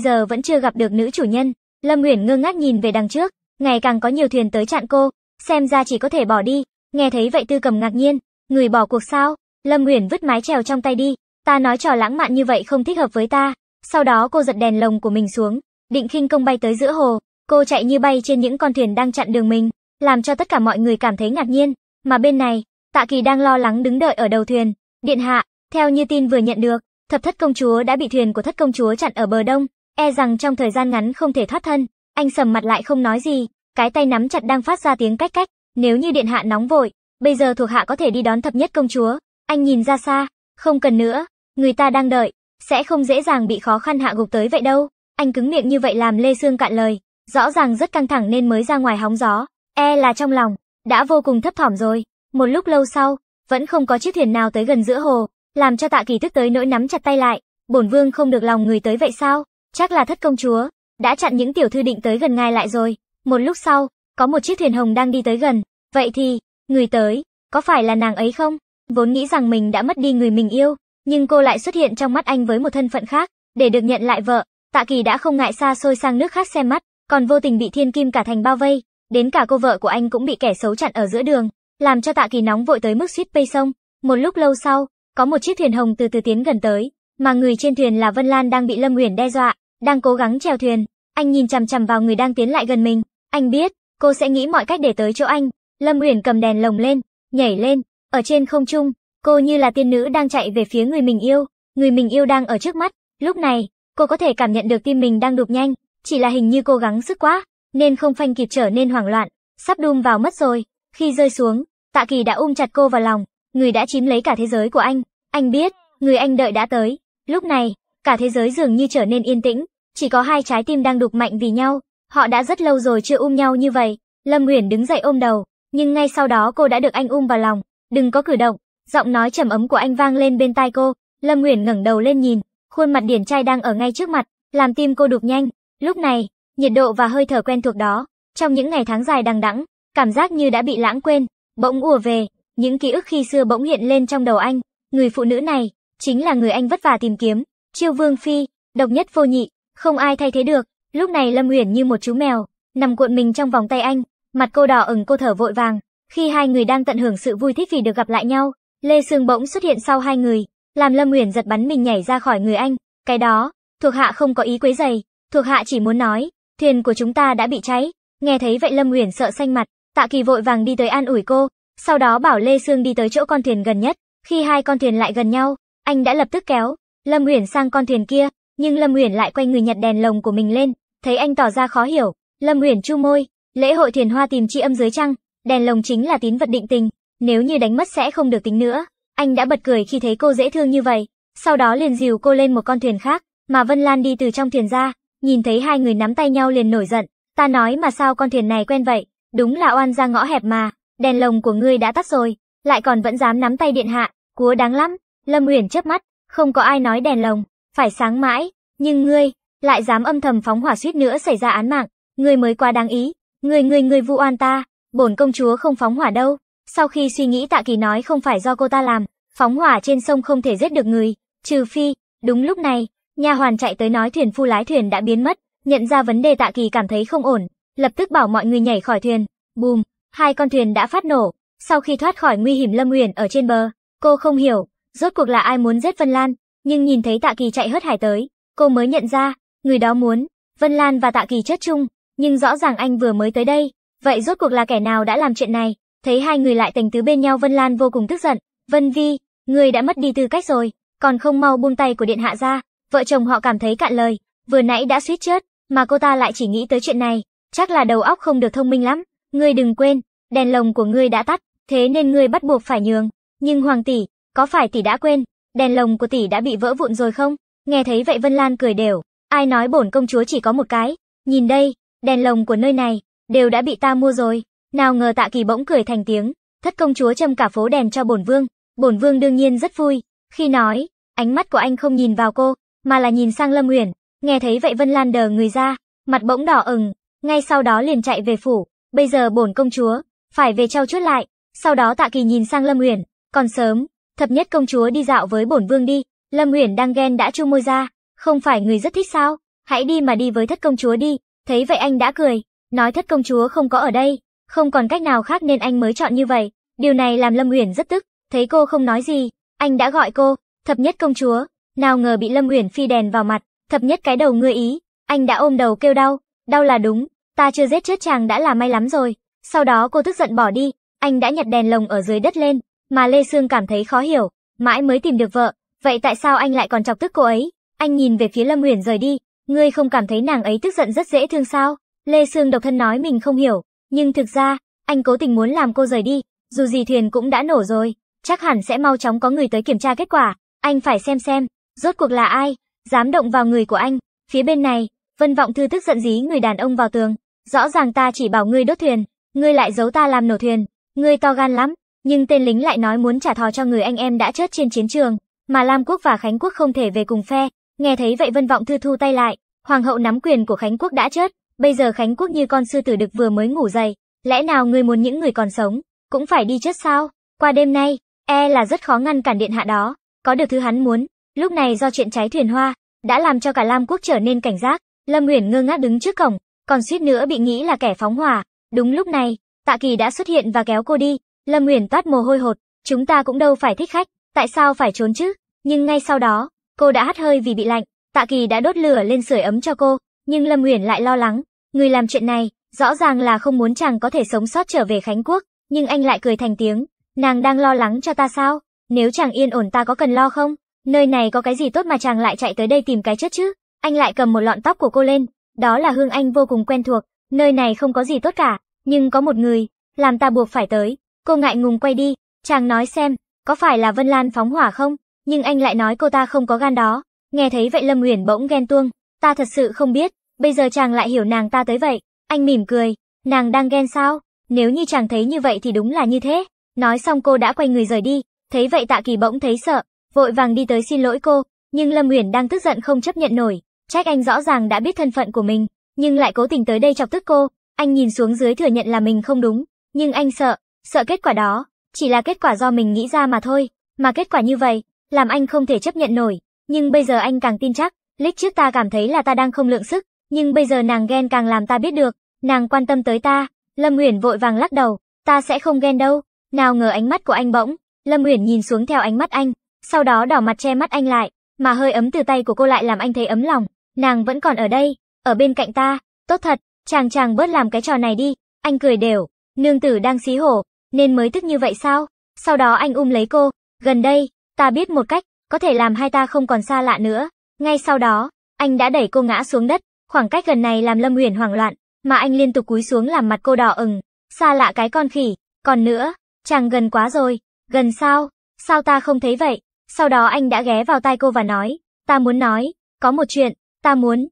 giờ vẫn chưa gặp được nữ chủ nhân. Lâm Uyển ngơ ngác nhìn về đằng trước, ngày càng có nhiều thuyền tới chặn cô, xem ra chỉ có thể bỏ đi. Nghe thấy vậy Tư Cầm ngạc nhiên, người bỏ cuộc sao? Lâm Uyển vứt mái trèo trong tay đi, ta nói trò lãng mạn như vậy không thích hợp với ta. Sau đó cô giật đèn lồng của mình xuống, định khinh công bay tới giữa hồ, cô chạy như bay trên những con thuyền đang chặn đường mình, làm cho tất cả mọi người cảm thấy ngạc nhiên, mà bên này, Tạ Kỳ đang lo lắng đứng đợi ở đầu thuyền. Điện hạ, theo như tin vừa nhận được, thập thất công chúa đã bị thuyền của thất công chúa chặn ở bờ đông, e rằng trong thời gian ngắn không thể thoát thân. Anh sầm mặt lại không nói gì, cái tay nắm chặt đang phát ra tiếng cách cách, nếu như điện hạ nóng vội, bây giờ thuộc hạ có thể đi đón thập nhất công chúa. Anh nhìn ra xa, không cần nữa, người ta đang đợi, sẽ không dễ dàng bị khó khăn hạ gục tới vậy đâu. Anh cứng miệng như vậy làm Lê Sương cạn lời, rõ ràng rất căng thẳng nên mới ra ngoài hóng gió, e là trong lòng, đã vô cùng thấp thỏm rồi. Một lúc lâu sau, vẫn không có chiếc thuyền nào tới gần giữa hồ, làm cho Tạ Kỳ tức tới nỗi nắm chặt tay lại, bổn vương không được lòng người tới vậy sao? Chắc là thất công chúa, đã chặn những tiểu thư định tới gần ngài lại rồi. Một lúc sau, có một chiếc thuyền hồng đang đi tới gần, vậy thì, người tới, có phải là nàng ấy không? Vốn nghĩ rằng mình đã mất đi người mình yêu, nhưng cô lại xuất hiện trong mắt anh với một thân phận khác, để được nhận lại vợ, Tạ Kỳ đã không ngại xa xôi sang nước khác xem mắt, còn vô tình bị thiên kim cả thành bao vây, đến cả cô vợ của anh cũng bị kẻ xấu chặn ở giữa đường, làm cho tạ kỳ nóng vội tới mức suýt bay sông. Một lúc lâu sau, có một chiếc thuyền hồng từ từ tiến gần tới, mà người trên thuyền là Vân Lan đang bị Lâm Uyển đe dọa, đang cố gắng trèo thuyền. Anh nhìn chằm chằm vào người đang tiến lại gần mình, anh biết, cô sẽ nghĩ mọi cách để tới chỗ anh. Lâm Uyển cầm đèn lồng lên, nhảy lên, ở trên không trung, cô như là tiên nữ đang chạy về phía người mình yêu, người mình yêu đang ở trước mắt. Lúc này, cô có thể cảm nhận được tim mình đang đục nhanh, chỉ là hình như cố gắng sức quá, nên không phanh kịp trở nên hoảng loạn, sắp đùm vào mất rồi. Khi rơi xuống, Tạ Kỳ đã ôm chặt cô vào lòng, người đã chiếm lấy cả thế giới của anh. Anh biết, người anh đợi đã tới. Lúc này, cả thế giới dường như trở nên yên tĩnh, chỉ có hai trái tim đang đục mạnh vì nhau. Họ đã rất lâu rồi chưa ôm nhau như vậy. Lâm Uyển đứng dậy ôm đầu, nhưng ngay sau đó cô đã được anh ôm vào lòng. "Đừng có cử động." Giọng nói trầm ấm của anh vang lên bên tai cô. Lâm Uyển ngẩng đầu lên nhìn, khuôn mặt điển trai đang ở ngay trước mặt, làm tim cô đục nhanh. Lúc này, nhiệt độ và hơi thở quen thuộc đó, trong những ngày tháng dài đằng đẵng, cảm giác như đã bị lãng quên, Bỗng ùa về, những ký ức khi xưa bỗng hiện lên trong đầu anh, người phụ nữ này, chính là người anh vất vả tìm kiếm, chiêu vương phi, độc nhất vô nhị, không ai thay thế được, lúc này Lâm Uyển như một chú mèo, nằm cuộn mình trong vòng tay anh, mặt cô đỏ ửng cô thở vội vàng, khi hai người đang tận hưởng sự vui thích vì được gặp lại nhau, Lê Sương bỗng xuất hiện sau hai người, làm Lâm Uyển giật bắn mình nhảy ra khỏi người anh, cái đó, thuộc hạ không có ý quấy giày, thuộc hạ chỉ muốn nói, thuyền của chúng ta đã bị cháy, nghe thấy vậy Lâm Uyển sợ xanh mặt, Tạ Kỳ vội vàng đi tới an ủi cô, sau đó bảo Lê Sương đi tới chỗ con thuyền gần nhất. Khi hai con thuyền lại gần nhau, anh đã lập tức kéo Lâm Uyển sang con thuyền kia, nhưng Lâm Uyển lại quay người nhặt đèn lồng của mình lên, thấy anh tỏ ra khó hiểu, Lâm Uyển chu môi, lễ hội thuyền hoa tìm chi âm dưới trăng, đèn lồng chính là tín vật định tình, nếu như đánh mất sẽ không được tính nữa. Anh đã bật cười khi thấy cô dễ thương như vậy, sau đó liền dìu cô lên một con thuyền khác, mà Vân Lan đi từ trong thuyền ra, nhìn thấy hai người nắm tay nhau liền nổi giận, ta nói mà sao con thuyền này quen vậy, Đúng là oan ra ngõ hẹp mà, đèn lồng của ngươi đã tắt rồi, lại còn vẫn dám nắm tay điện hạ, cúa đáng lắm. Lâm Uyển chớp mắt, không có ai nói đèn lồng, phải sáng mãi, nhưng ngươi, lại dám âm thầm phóng hỏa suýt nữa xảy ra án mạng, ngươi mới quá đáng ý, người người người vu oan ta, bổn công chúa không phóng hỏa đâu. Sau khi suy nghĩ Tạ Kỳ nói không phải do cô ta làm, phóng hỏa trên sông không thể giết được người, trừ phi, đúng lúc này, nha hoàn chạy tới nói thuyền phu lái thuyền đã biến mất, nhận ra vấn đề Tạ Kỳ cảm thấy không ổn, lập tức bảo mọi người nhảy khỏi thuyền. Bùm, hai con thuyền đã phát nổ. Sau khi thoát khỏi nguy hiểm Lâm Uyển ở trên bờ, cô không hiểu, rốt cuộc là ai muốn giết Vân Lan, nhưng nhìn thấy Tạ Kỳ chạy hớt hải tới, cô mới nhận ra, người đó muốn, Vân Lan và Tạ Kỳ chết chung, nhưng rõ ràng anh vừa mới tới đây, vậy rốt cuộc là kẻ nào đã làm chuyện này? Thấy hai người lại tình tứ bên nhau Vân Lan vô cùng tức giận, Vân Vi, người đã mất đi tư cách rồi, còn không mau buông tay của điện hạ ra, vợ chồng họ cảm thấy cạn lời, vừa nãy đã suýt chết, mà cô ta lại chỉ nghĩ tới chuyện này, chắc là đầu óc không được thông minh lắm, ngươi đừng quên, đèn lồng của ngươi đã tắt, thế nên ngươi bắt buộc phải nhường. Nhưng hoàng tỷ, có phải tỷ đã quên, đèn lồng của tỷ đã bị vỡ vụn rồi không? Nghe thấy vậy Vân Lan cười đều, ai nói bổn công chúa chỉ có một cái, nhìn đây, đèn lồng của nơi này, đều đã bị ta mua rồi. Nào ngờ tạ kỳ bỗng cười thành tiếng, thất công chúa châm cả phố đèn cho bổn vương, bổn vương đương nhiên rất vui. Khi nói, ánh mắt của anh không nhìn vào cô, mà là nhìn sang Lâm Uyển, nghe thấy vậy Vân Lan đờ người ra, mặt bỗng đỏ ửng, ngay sau đó liền chạy về phủ, bây giờ bổn công chúa, phải về trao chút lại, sau đó tạ kỳ nhìn sang Lâm Uyển, còn sớm, thập nhất công chúa đi dạo với bổn vương đi, Lâm Uyển đang ghen đã chu môi ra, không phải người rất thích sao, hãy đi mà đi với thất công chúa đi, thấy vậy anh đã cười, nói thất công chúa không có ở đây, không còn cách nào khác nên anh mới chọn như vậy, điều này làm Lâm Uyển rất tức, thấy cô không nói gì, anh đã gọi cô, thập nhất công chúa, nào ngờ bị Lâm Uyển phi đèn vào mặt, thập nhất cái đầu ngươi ý, anh đã ôm đầu kêu đau, Đau là đúng, ta chưa giết chết chàng đã là may lắm rồi. Sau đó cô tức giận bỏ đi, anh đã nhặt đèn lồng ở dưới đất lên, mà Lê Sương cảm thấy khó hiểu, mãi mới tìm được vợ, vậy tại sao anh lại còn chọc tức cô ấy? Anh nhìn về phía Lâm Huyền rời đi, ngươi không cảm thấy nàng ấy tức giận rất dễ thương sao? Lê Sương độc thân nói mình không hiểu, nhưng thực ra, anh cố tình muốn làm cô rời đi, dù gì thuyền cũng đã nổ rồi, chắc hẳn sẽ mau chóng có người tới kiểm tra kết quả, anh phải xem xem, rốt cuộc là ai, dám động vào người của anh. Phía bên này, Vân vọng thư tức giận dí người đàn ông vào tường. Rõ ràng ta chỉ bảo ngươi đốt thuyền, ngươi lại giấu ta làm nổ thuyền, ngươi to gan lắm. Nhưng tên lính lại nói muốn trả thò cho người anh em đã chết trên chiến trường, mà Lam Quốc và Khánh Quốc không thể về cùng phe. Nghe thấy vậy Vân vọng thư thu tay lại, hoàng hậu nắm quyền của Khánh Quốc đã chết, bây giờ Khánh Quốc như con sư tử đực vừa mới ngủ dậy, lẽ nào ngươi muốn những người còn sống, cũng phải đi chết sao? Qua đêm nay, e là rất khó ngăn cản điện hạ đó, có được thứ hắn muốn. Lúc này do chuyện cháy thuyền hoa, đã làm cho cả Lam Quốc trở nên cảnh giác, Lâm Uyển ngơ ngác đứng trước cổng, còn suýt nữa bị nghĩ là kẻ phóng hỏa. Đúng lúc này, Tạ Kỳ đã xuất hiện và kéo cô đi. Lâm Uyển toát mồ hôi hột, chúng ta cũng đâu phải thích khách, tại sao phải trốn chứ? Nhưng ngay sau đó, cô đã hắt hơi vì bị lạnh, Tạ Kỳ đã đốt lửa lên sưởi ấm cho cô, nhưng Lâm Uyển lại lo lắng, người làm chuyện này, rõ ràng là không muốn chàng có thể sống sót trở về Khánh Quốc, nhưng anh lại cười thành tiếng, nàng đang lo lắng cho ta sao? Nếu chàng yên ổn ta có cần lo không? Nơi này có cái gì tốt mà chàng lại chạy tới đây tìm cái chết chứ? Anh lại cầm một lọn tóc của cô lên, đó là Hương Anh vô cùng quen thuộc, nơi này không có gì tốt cả, nhưng có một người, làm ta buộc phải tới. Cô ngại ngùng quay đi, chàng nói xem, có phải là Vân Lan phóng hỏa không? Nhưng anh lại nói cô ta không có gan đó. Nghe thấy vậy Lâm Uyển bỗng ghen tuông, ta thật sự không biết, bây giờ chàng lại hiểu nàng ta tới vậy. Anh mỉm cười, nàng đang ghen sao? Nếu như chàng thấy như vậy thì đúng là như thế. Nói xong cô đã quay người rời đi, thấy vậy Tạ Kỳ bỗng thấy sợ, vội vàng đi tới xin lỗi cô, nhưng Lâm Uyển đang tức giận không chấp nhận nổi, Trách anh rõ ràng đã biết thân phận của mình, nhưng lại cố tình tới đây chọc tức cô. Anh nhìn xuống dưới thừa nhận là mình không đúng, nhưng anh sợ, sợ kết quả đó, chỉ là kết quả do mình nghĩ ra mà thôi. Mà kết quả như vậy, làm anh không thể chấp nhận nổi. Nhưng bây giờ anh càng tin chắc, lít trước ta cảm thấy là ta đang không lượng sức, nhưng bây giờ nàng ghen càng làm ta biết được, nàng quan tâm tới ta. Lâm Uyển vội vàng lắc đầu, ta sẽ không ghen đâu. Nào ngờ ánh mắt của anh bỗng, Lâm Uyển nhìn xuống theo ánh mắt anh, sau đó đỏ mặt che mắt anh lại, mà hơi ấm từ tay của cô lại làm anh thấy ấm lòng nàng vẫn còn ở đây, ở bên cạnh ta, tốt thật, chàng chàng bớt làm cái trò này đi, anh cười đều, nương tử đang xí hổ, nên mới tức như vậy sao? Sau đó anh um lấy cô, gần đây, ta biết một cách, có thể làm hai ta không còn xa lạ nữa. Ngay sau đó, anh đã đẩy cô ngã xuống đất, khoảng cách gần này làm Lâm Huyền hoảng loạn, mà anh liên tục cúi xuống làm mặt cô đỏ ửng, xa lạ cái con khỉ, còn nữa, chàng gần quá rồi, gần sao? Sao ta không thấy vậy? Sau đó anh đã ghé vào tai cô và nói, ta muốn nói, có một chuyện, ta muốn.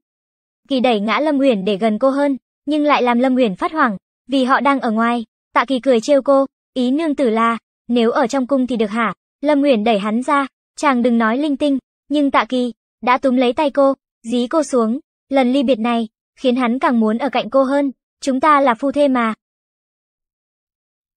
Kỳ đẩy ngã Lâm Huyền để gần cô hơn, nhưng lại làm Lâm Huyền phát hoảng, vì họ đang ở ngoài. Tạ Kỳ cười trêu cô, ý nương tử là, nếu ở trong cung thì được hả? Lâm Huyền đẩy hắn ra, chàng đừng nói linh tinh, nhưng Tạ Kỳ đã túm lấy tay cô, dí cô xuống. Lần ly biệt này, khiến hắn càng muốn ở cạnh cô hơn, chúng ta là phu thê mà.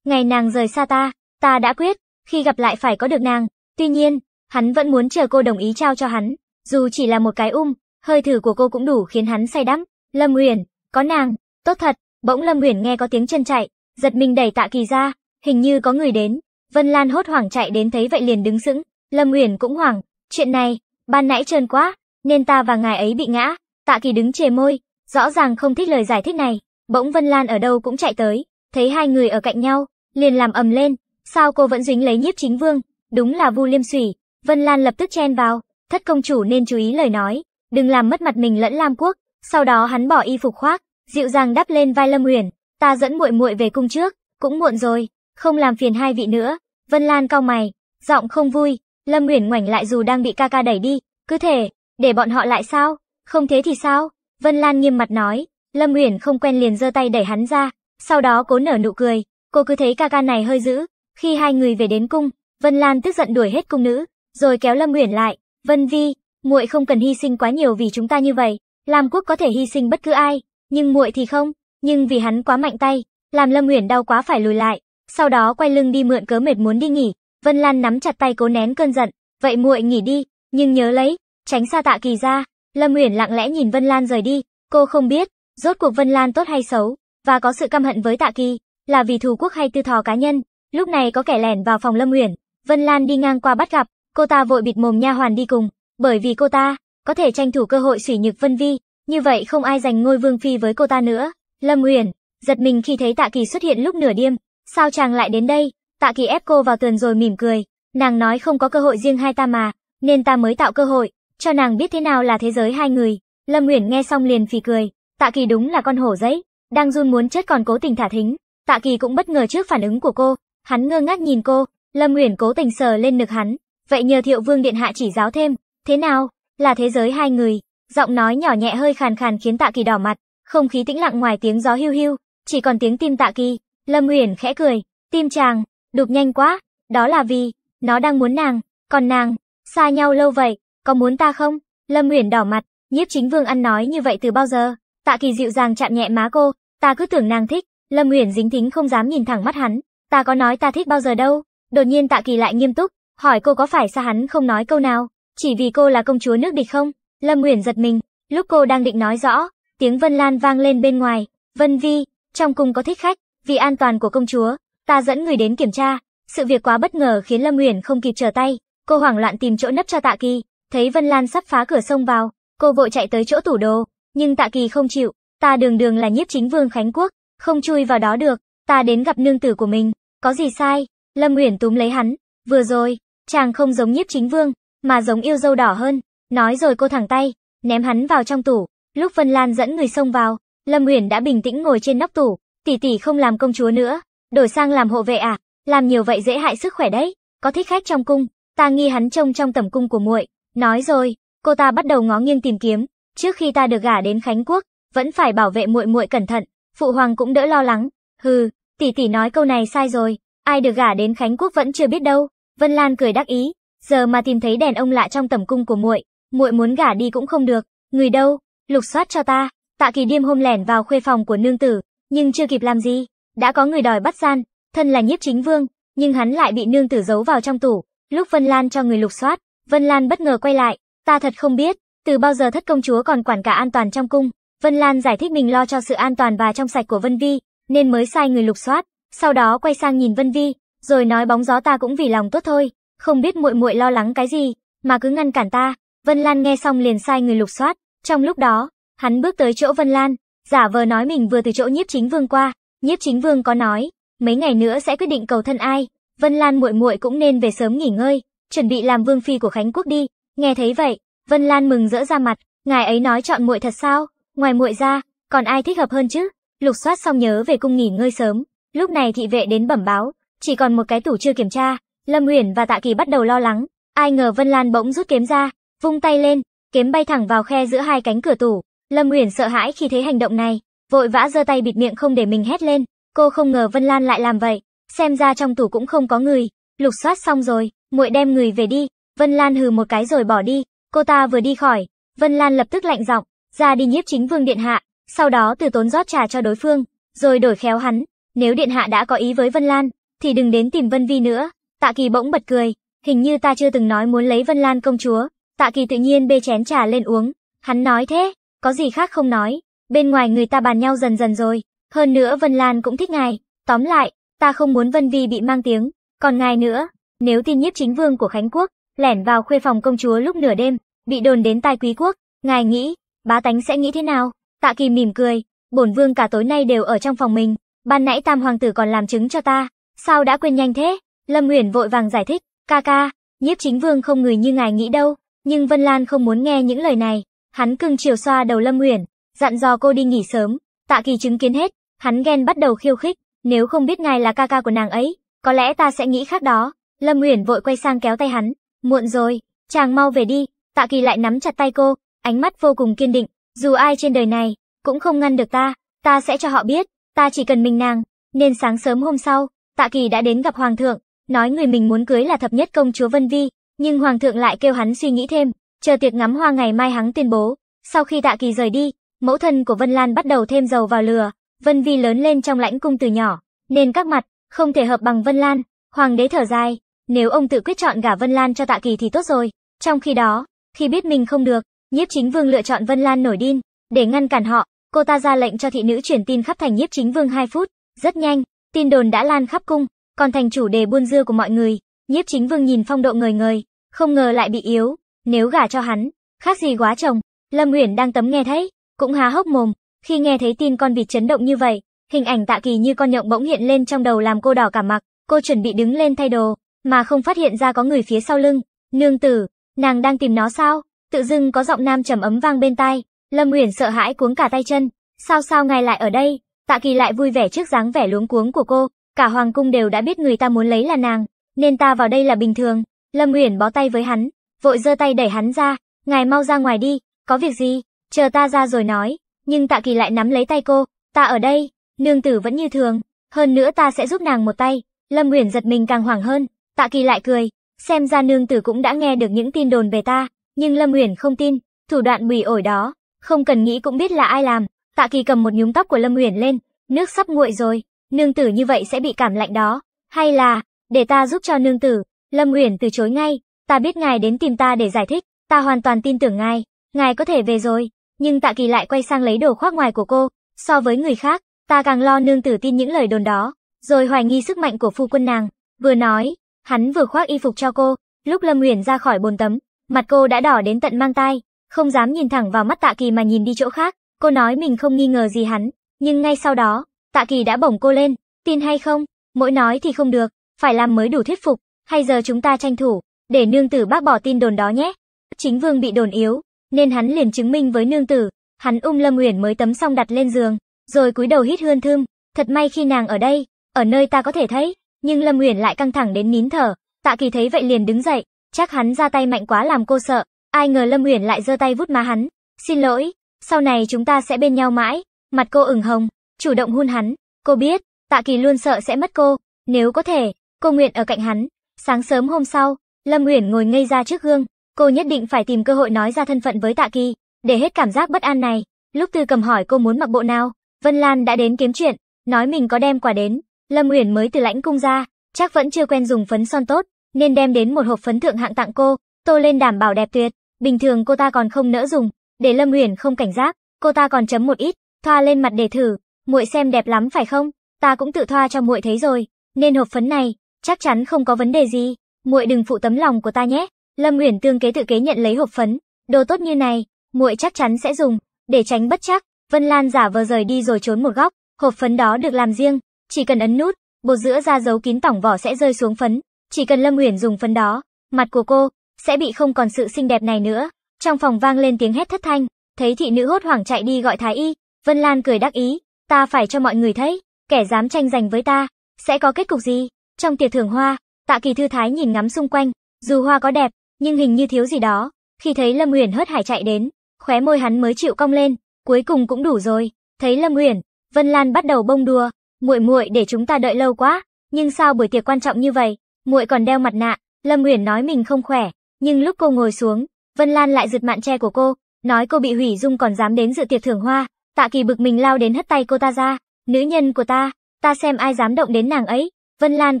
Ngày nàng rời xa ta, ta đã quyết, khi gặp lại phải có được nàng, tuy nhiên, hắn vẫn muốn chờ cô đồng ý trao cho hắn, dù chỉ là một cái um, hơi thử của cô cũng đủ khiến hắn say đắm. Lâm Uyển, có nàng, tốt thật. Bỗng Lâm Uyển nghe có tiếng chân chạy, giật mình đẩy Tạ Kỳ ra, hình như có người đến. Vân Lan hốt hoảng chạy đến thấy vậy liền đứng sững, Lâm Uyển cũng hoảng, chuyện này, ban nãy trơn quá, nên ta và ngài ấy bị ngã. Tạ Kỳ đứng chề môi, rõ ràng không thích lời giải thích này. Bỗng Vân Lan ở đâu cũng chạy tới, thấy hai người ở cạnh nhau, liền làm ầm lên, sao cô vẫn dính lấy nhiếp chính vương, đúng là Vu Liêm Sủy. Vân Lan lập tức chen vào, thất công chủ nên chú ý lời nói, đừng làm mất mặt mình lẫn Lam Quốc. Sau đó hắn bỏ y phục khoác, dịu dàng đắp lên vai Lâm Uyển, ta dẫn muội muội về cung trước, cũng muộn rồi, không làm phiền hai vị nữa. Vân Lan cau mày, giọng không vui, Lâm Uyển ngoảnh lại dù đang bị ca ca đẩy đi, cứ thể, để bọn họ lại sao? Không thế thì sao? Vân Lan nghiêm mặt nói, Lâm Uyển không quen liền giơ tay đẩy hắn ra, sau đó cố nở nụ cười, cô cứ thấy ca ca này hơi dữ. Khi hai người về đến cung, Vân Lan tức giận đuổi hết cung nữ, rồi kéo Lâm Uyển lại, "Vân Vi, muội không cần hy sinh quá nhiều vì chúng ta như vậy, Lam Quốc có thể hy sinh bất cứ ai, nhưng muội thì không, nhưng vì hắn quá mạnh tay, làm Lâm Uyển đau quá phải lùi lại, sau đó quay lưng đi mượn cớ mệt muốn đi nghỉ, Vân Lan nắm chặt tay cố nén cơn giận, vậy muội nghỉ đi, nhưng nhớ lấy, tránh xa Tạ Kỳ ra. Lâm Uyển lặng lẽ nhìn Vân Lan rời đi, cô không biết, rốt cuộc Vân Lan tốt hay xấu, và có sự căm hận với Tạ Kỳ, là vì thù quốc hay tư thò cá nhân. Lúc này có kẻ lẻn vào phòng Lâm Uyển, Vân Lan đi ngang qua bắt gặp, cô ta vội bịt mồm nha hoàn đi cùng, bởi vì cô ta, có thể tranh thủ cơ hội sỉ nhục Vân Vi, như vậy không ai giành ngôi vương phi với cô ta nữa. Lâm Uyển, giật mình khi thấy Tạ Kỳ xuất hiện lúc nửa đêm, sao chàng lại đến đây? Tạ Kỳ ép cô vào tường rồi mỉm cười, nàng nói không có cơ hội riêng hai ta mà, nên ta mới tạo cơ hội, cho nàng biết thế nào là thế giới hai người. Lâm Uyển nghe xong liền phì cười, Tạ Kỳ đúng là con hổ giấy, đang run muốn chết còn cố tình thả thính. Tạ Kỳ cũng bất ngờ trước phản ứng của cô, hắn ngơ ngác nhìn cô, Lâm Uyển cố tình sờ lên ngực hắn, vậy nhờ Thiệu Vương điện hạ chỉ giáo thêm, Thế nào? Là thế giới hai người. Giọng nói nhỏ nhẹ hơi khàn khàn khiến Tạ Kỳ đỏ mặt, không khí tĩnh lặng ngoài tiếng gió hiu hiu, chỉ còn tiếng tim Tạ Kỳ. Lâm Huyền khẽ cười, tim chàng đục nhanh quá, đó là vì nó đang muốn nàng, còn nàng, xa nhau lâu vậy, có muốn ta không? Lâm Huyền đỏ mặt, Nhiếp Chính Vương ăn nói như vậy từ bao giờ? Tạ Kỳ dịu dàng chạm nhẹ má cô, ta cứ tưởng nàng thích. Lâm Huyền dính thính không dám nhìn thẳng mắt hắn, ta có nói ta thích bao giờ đâu. Đột nhiên Tạ Kỳ lại nghiêm túc, hỏi cô có phải xa hắn không nói câu nào. Chỉ vì cô là công chúa nước địch không? Lâm Uyển giật mình, lúc cô đang định nói rõ, tiếng Vân Lan vang lên bên ngoài, "Vân Vi, trong cung có thích khách, vì an toàn của công chúa, ta dẫn người đến kiểm tra." Sự việc quá bất ngờ khiến Lâm Uyển không kịp trở tay, cô hoảng loạn tìm chỗ nấp cho Tạ Kỳ, thấy Vân Lan sắp phá cửa xông vào, cô vội chạy tới chỗ tủ đồ, nhưng Tạ Kỳ không chịu, "Ta đường đường là nhiếp chính vương Khánh Quốc, không chui vào đó được, ta đến gặp nương tử của mình, có gì sai?" Lâm Uyển túm lấy hắn, "Vừa rồi, chàng không giống nhiếp chính vương, mà giống yêu dâu đỏ hơn. Nói rồi cô thẳng tay, ném hắn vào trong tủ. Lúc Vân Lan dẫn người xông vào, Lâm Huyền đã bình tĩnh ngồi trên nóc tủ, tỷ tỷ không làm công chúa nữa, đổi sang làm hộ vệ à, làm nhiều vậy dễ hại sức khỏe đấy, có thích khách trong cung, ta nghi hắn trông trong tẩm cung của muội. Nói rồi, cô ta bắt đầu ngó nghiêng tìm kiếm, trước khi ta được gả đến Khánh Quốc, vẫn phải bảo vệ muội muội cẩn thận, phụ hoàng cũng đỡ lo lắng. Hừ, tỷ tỷ nói câu này sai rồi, ai được gả đến Khánh Quốc vẫn chưa biết đâu. Vân Lan cười đắc ý, giờ mà tìm thấy đèn ông lạ trong tầm cung của muội, muội muốn gả đi cũng không được, người đâu, lục soát cho ta. Tạ Kỳ Điềm hôm lẻn vào khuê phòng của nương tử, nhưng chưa kịp làm gì, đã có người đòi bắt gian, thân là nhiếp chính vương, nhưng hắn lại bị nương tử giấu vào trong tủ, lúc Vân Lan cho người lục soát, Vân Lan bất ngờ quay lại, ta thật không biết, từ bao giờ thất công chúa còn quản cả an toàn trong cung, Vân Lan giải thích mình lo cho sự an toàn và trong sạch của Vân Vi, nên mới sai người lục soát, sau đó quay sang nhìn Vân Vi, rồi nói bóng gió ta cũng vì lòng tốt thôi, không biết muội muội lo lắng cái gì, mà cứ ngăn cản ta. Vân Lan nghe xong liền sai người lục soát, trong lúc đó, hắn bước tới chỗ Vân Lan, giả vờ nói mình vừa từ chỗ Nhiếp Chính Vương qua, Nhiếp Chính Vương có nói, mấy ngày nữa sẽ quyết định cầu thân ai, Vân Lan muội muội cũng nên về sớm nghỉ ngơi, chuẩn bị làm vương phi của Khánh Quốc đi. Nghe thấy vậy, Vân Lan mừng rỡ ra mặt, ngài ấy nói chọn muội thật sao? Ngoài muội ra, còn ai thích hợp hơn chứ? Lục soát xong nhớ về cung nghỉ ngơi sớm. Lúc này thị vệ đến bẩm báo, chỉ còn một cái tủ chưa kiểm tra, Lâm Uyển và Tạ Kỳ bắt đầu lo lắng, ai ngờ Vân Lan bỗng rút kiếm ra, vung tay lên, kiếm bay thẳng vào khe giữa hai cánh cửa tủ. Lâm Uyển sợ hãi khi thấy hành động này, vội vã giơ tay bịt miệng không để mình hét lên, cô không ngờ Vân Lan lại làm vậy, xem ra trong tủ cũng không có người. Lục soát xong rồi, muội đem người về đi. Vân Lan hừ một cái rồi bỏ đi, cô ta vừa đi khỏi, Vân Lan lập tức lạnh giọng, ra đi nhiếp chính vương điện hạ, sau đó từ tốn rót trà cho đối phương, rồi đổi khéo hắn, nếu điện hạ đã có ý với Vân Lan, thì đừng đến tìm Vân Vi nữa. Tạ Kỳ bỗng bật cười, hình như ta chưa từng nói muốn lấy Vân Lan công chúa. Tạ Kỳ tự nhiên bê chén trà lên uống, hắn nói thế, có gì khác không nói, bên ngoài người ta bàn nhau dần dần rồi, hơn nữa Vân Lan cũng thích ngài, tóm lại, ta không muốn Vân Vi bị mang tiếng, còn ngài nữa, nếu tin nhiếp chính vương của Khánh Quốc, lẻn vào khuê phòng công chúa lúc nửa đêm, bị đồn đến tai quý quốc, ngài nghĩ, bá tánh sẽ nghĩ thế nào? Tạ Kỳ mỉm cười, bổn vương cả tối nay đều ở trong phòng mình, ban nãy tam hoàng tử còn làm chứng cho ta, sao đã quên nhanh thế? Lâm Uyển vội vàng giải thích, ca ca, nhiếp chính vương không người như ngài nghĩ đâu, nhưng Vân Lan không muốn nghe những lời này, hắn cưng chiều xoa đầu Lâm Uyển, dặn dò cô đi nghỉ sớm, tạ kỳ chứng kiến hết, hắn ghen bắt đầu khiêu khích, nếu không biết ngài là ca ca của nàng ấy, có lẽ ta sẽ nghĩ khác đó. Lâm Uyển vội quay sang kéo tay hắn, muộn rồi, chàng mau về đi, tạ kỳ lại nắm chặt tay cô, ánh mắt vô cùng kiên định, dù ai trên đời này, cũng không ngăn được ta, ta sẽ cho họ biết, ta chỉ cần mình nàng, nên sáng sớm hôm sau, tạ kỳ đã đến gặp hoàng thượng, nói người mình muốn cưới là thập nhất công chúa Vân Vi, nhưng hoàng thượng lại kêu hắn suy nghĩ thêm, chờ tiệc ngắm hoa ngày mai hắn tuyên bố. Sau khi Tạ Kỳ rời đi, mẫu thân của Vân Lan bắt đầu thêm dầu vào lửa, Vân Vi lớn lên trong lãnh cung từ nhỏ, nên các mặt không thể hợp bằng Vân Lan, hoàng đế thở dài, nếu ông tự quyết chọn gả Vân Lan cho Tạ Kỳ thì tốt rồi. Trong khi đó, khi biết mình không được, Nhiếp Chính Vương lựa chọn Vân Lan nổi điên, để ngăn cản họ, cô ta ra lệnh cho thị nữ chuyển tin khắp thành Nhiếp Chính Vương 2 phút, rất nhanh, tin đồn đã lan khắp cung, còn thành chủ đề buôn dưa của mọi người. Nhiếp chính vương nhìn phong độ người người, không ngờ lại bị yếu, nếu gả cho hắn, khác gì quá chồng. Lâm Uyển đang tấm nghe thấy, cũng há hốc mồm, khi nghe thấy tin con vịt chấn động như vậy, hình ảnh tạ kỳ như con nhộng bỗng hiện lên trong đầu làm cô đỏ cả mặt, cô chuẩn bị đứng lên thay đồ, mà không phát hiện ra có người phía sau lưng. Nương tử, nàng đang tìm nó sao? Tự dưng có giọng nam trầm ấm vang bên tai, Lâm Uyển sợ hãi cuống cả tay chân, sao sao ngài lại ở đây? Tạ Kỳ lại vui vẻ trước dáng vẻ luống cuống của cô, Cả hoàng cung đều đã biết người ta muốn lấy là nàng, nên ta vào đây là bình thường. Lâm Uyển bó tay với hắn, vội giơ tay đẩy hắn ra, ngài mau ra ngoài đi, có việc gì, chờ ta ra rồi nói. Nhưng Tạ Kỳ lại nắm lấy tay cô, ta ở đây, nương tử vẫn như thường, hơn nữa ta sẽ giúp nàng một tay. Lâm Uyển giật mình càng hoảng hơn, Tạ Kỳ lại cười, xem ra nương tử cũng đã nghe được những tin đồn về ta, nhưng Lâm Uyển không tin, thủ đoạn bỉ ổi đó, không cần nghĩ cũng biết là ai làm. Tạ Kỳ cầm một nhúm tóc của Lâm Uyển lên, nước sắp nguội rồi, nương tử như vậy sẽ bị cảm lạnh đó, hay là, để ta giúp cho nương tử, Lâm Uyển từ chối ngay, ta biết ngài đến tìm ta để giải thích, ta hoàn toàn tin tưởng ngài, ngài có thể về rồi, nhưng tạ kỳ lại quay sang lấy đồ khoác ngoài của cô, so với người khác, ta càng lo nương tử tin những lời đồn đó, rồi hoài nghi sức mạnh của phu quân nàng, vừa nói, hắn vừa khoác y phục cho cô, lúc Lâm Uyển ra khỏi bồn tắm, mặt cô đã đỏ đến tận mang tai, không dám nhìn thẳng vào mắt tạ kỳ mà nhìn đi chỗ khác, cô nói mình không nghi ngờ gì hắn, nhưng ngay sau đó, Tạ Kỳ đã bổng cô lên, tin hay không? Mỗi nói thì không được, phải làm mới đủ thuyết phục, hay giờ chúng ta tranh thủ, để nương tử bác bỏ tin đồn đó nhé. Chính vương bị đồn yếu, nên hắn liền chứng minh với nương tử, hắn ung Lâm Uyển mới tấm xong đặt lên giường, rồi cúi đầu hít hương thơm, thật may khi nàng ở đây, ở nơi ta có thể thấy, nhưng Lâm Uyển lại căng thẳng đến nín thở, Tạ Kỳ thấy vậy liền đứng dậy, chắc hắn ra tay mạnh quá làm cô sợ, ai ngờ Lâm Uyển lại giơ tay vút má hắn, "Xin lỗi, sau này chúng ta sẽ bên nhau mãi." Mặt cô ửng hồng, chủ động hôn hắn. Cô biết, Tạ Kỳ luôn sợ sẽ mất cô, nếu có thể, cô nguyện ở cạnh hắn. Sáng sớm hôm sau, Lâm Uyển ngồi ngây ra trước gương, cô nhất định phải tìm cơ hội nói ra thân phận với Tạ Kỳ, để hết cảm giác bất an này. Lúc Tư Cầm hỏi cô muốn mặc bộ nào, Vân Lan đã đến kiếm chuyện, nói mình có đem quà đến, Lâm Uyển mới từ lãnh cung ra, chắc vẫn chưa quen dùng phấn son tốt, nên đem đến một hộp phấn thượng hạng tặng cô, tô lên đảm bảo đẹp tuyệt, bình thường cô ta còn không nỡ dùng, để Lâm Uyển không cảnh giác, cô ta còn chấm một ít, thoa lên mặt để thử, muội xem đẹp lắm phải không? Ta cũng tự thoa cho muội thấy rồi, nên hộp phấn này chắc chắn không có vấn đề gì, muội đừng phụ tấm lòng của ta nhé." Lâm Uyển Tương kế tự kế nhận lấy hộp phấn, đồ tốt như này, muội chắc chắn sẽ dùng, để tránh bất chắc, Vân Lan giả vờ rời đi rồi trốn một góc, hộp phấn đó được làm riêng, chỉ cần ấn nút, bột giữa da giấu kín tỏng vỏ sẽ rơi xuống phấn, chỉ cần Lâm Uyển dùng phấn đó, mặt của cô sẽ bị không còn sự xinh đẹp này nữa. Trong phòng vang lên tiếng hét thất thanh, thấy thị nữ hốt hoảng chạy đi gọi thái y, Vân Lan cười đắc ý, ta phải cho mọi người thấy, kẻ dám tranh giành với ta, sẽ có kết cục gì. Trong tiệc thưởng hoa, Tạ Kỳ thư thái nhìn ngắm xung quanh, dù hoa có đẹp, nhưng hình như thiếu gì đó. Khi thấy Lâm Uyển hớt hải chạy đến, khóe môi hắn mới chịu cong lên, cuối cùng cũng đủ rồi. Thấy Lâm Uyển, Vân Lan bắt đầu bông đùa, "Muội muội để chúng ta đợi lâu quá, nhưng sao buổi tiệc quan trọng như vậy, muội còn đeo mặt nạ?" Lâm Uyển nói mình không khỏe, nhưng lúc cô ngồi xuống, Vân Lan lại giật mạn che của cô, nói cô bị hủy dung còn dám đến dự tiệc thưởng hoa. Tạ Kỳ bực mình lao đến hất tay cô ta ra, nữ nhân của ta, ta xem ai dám động đến nàng ấy. Vân Lan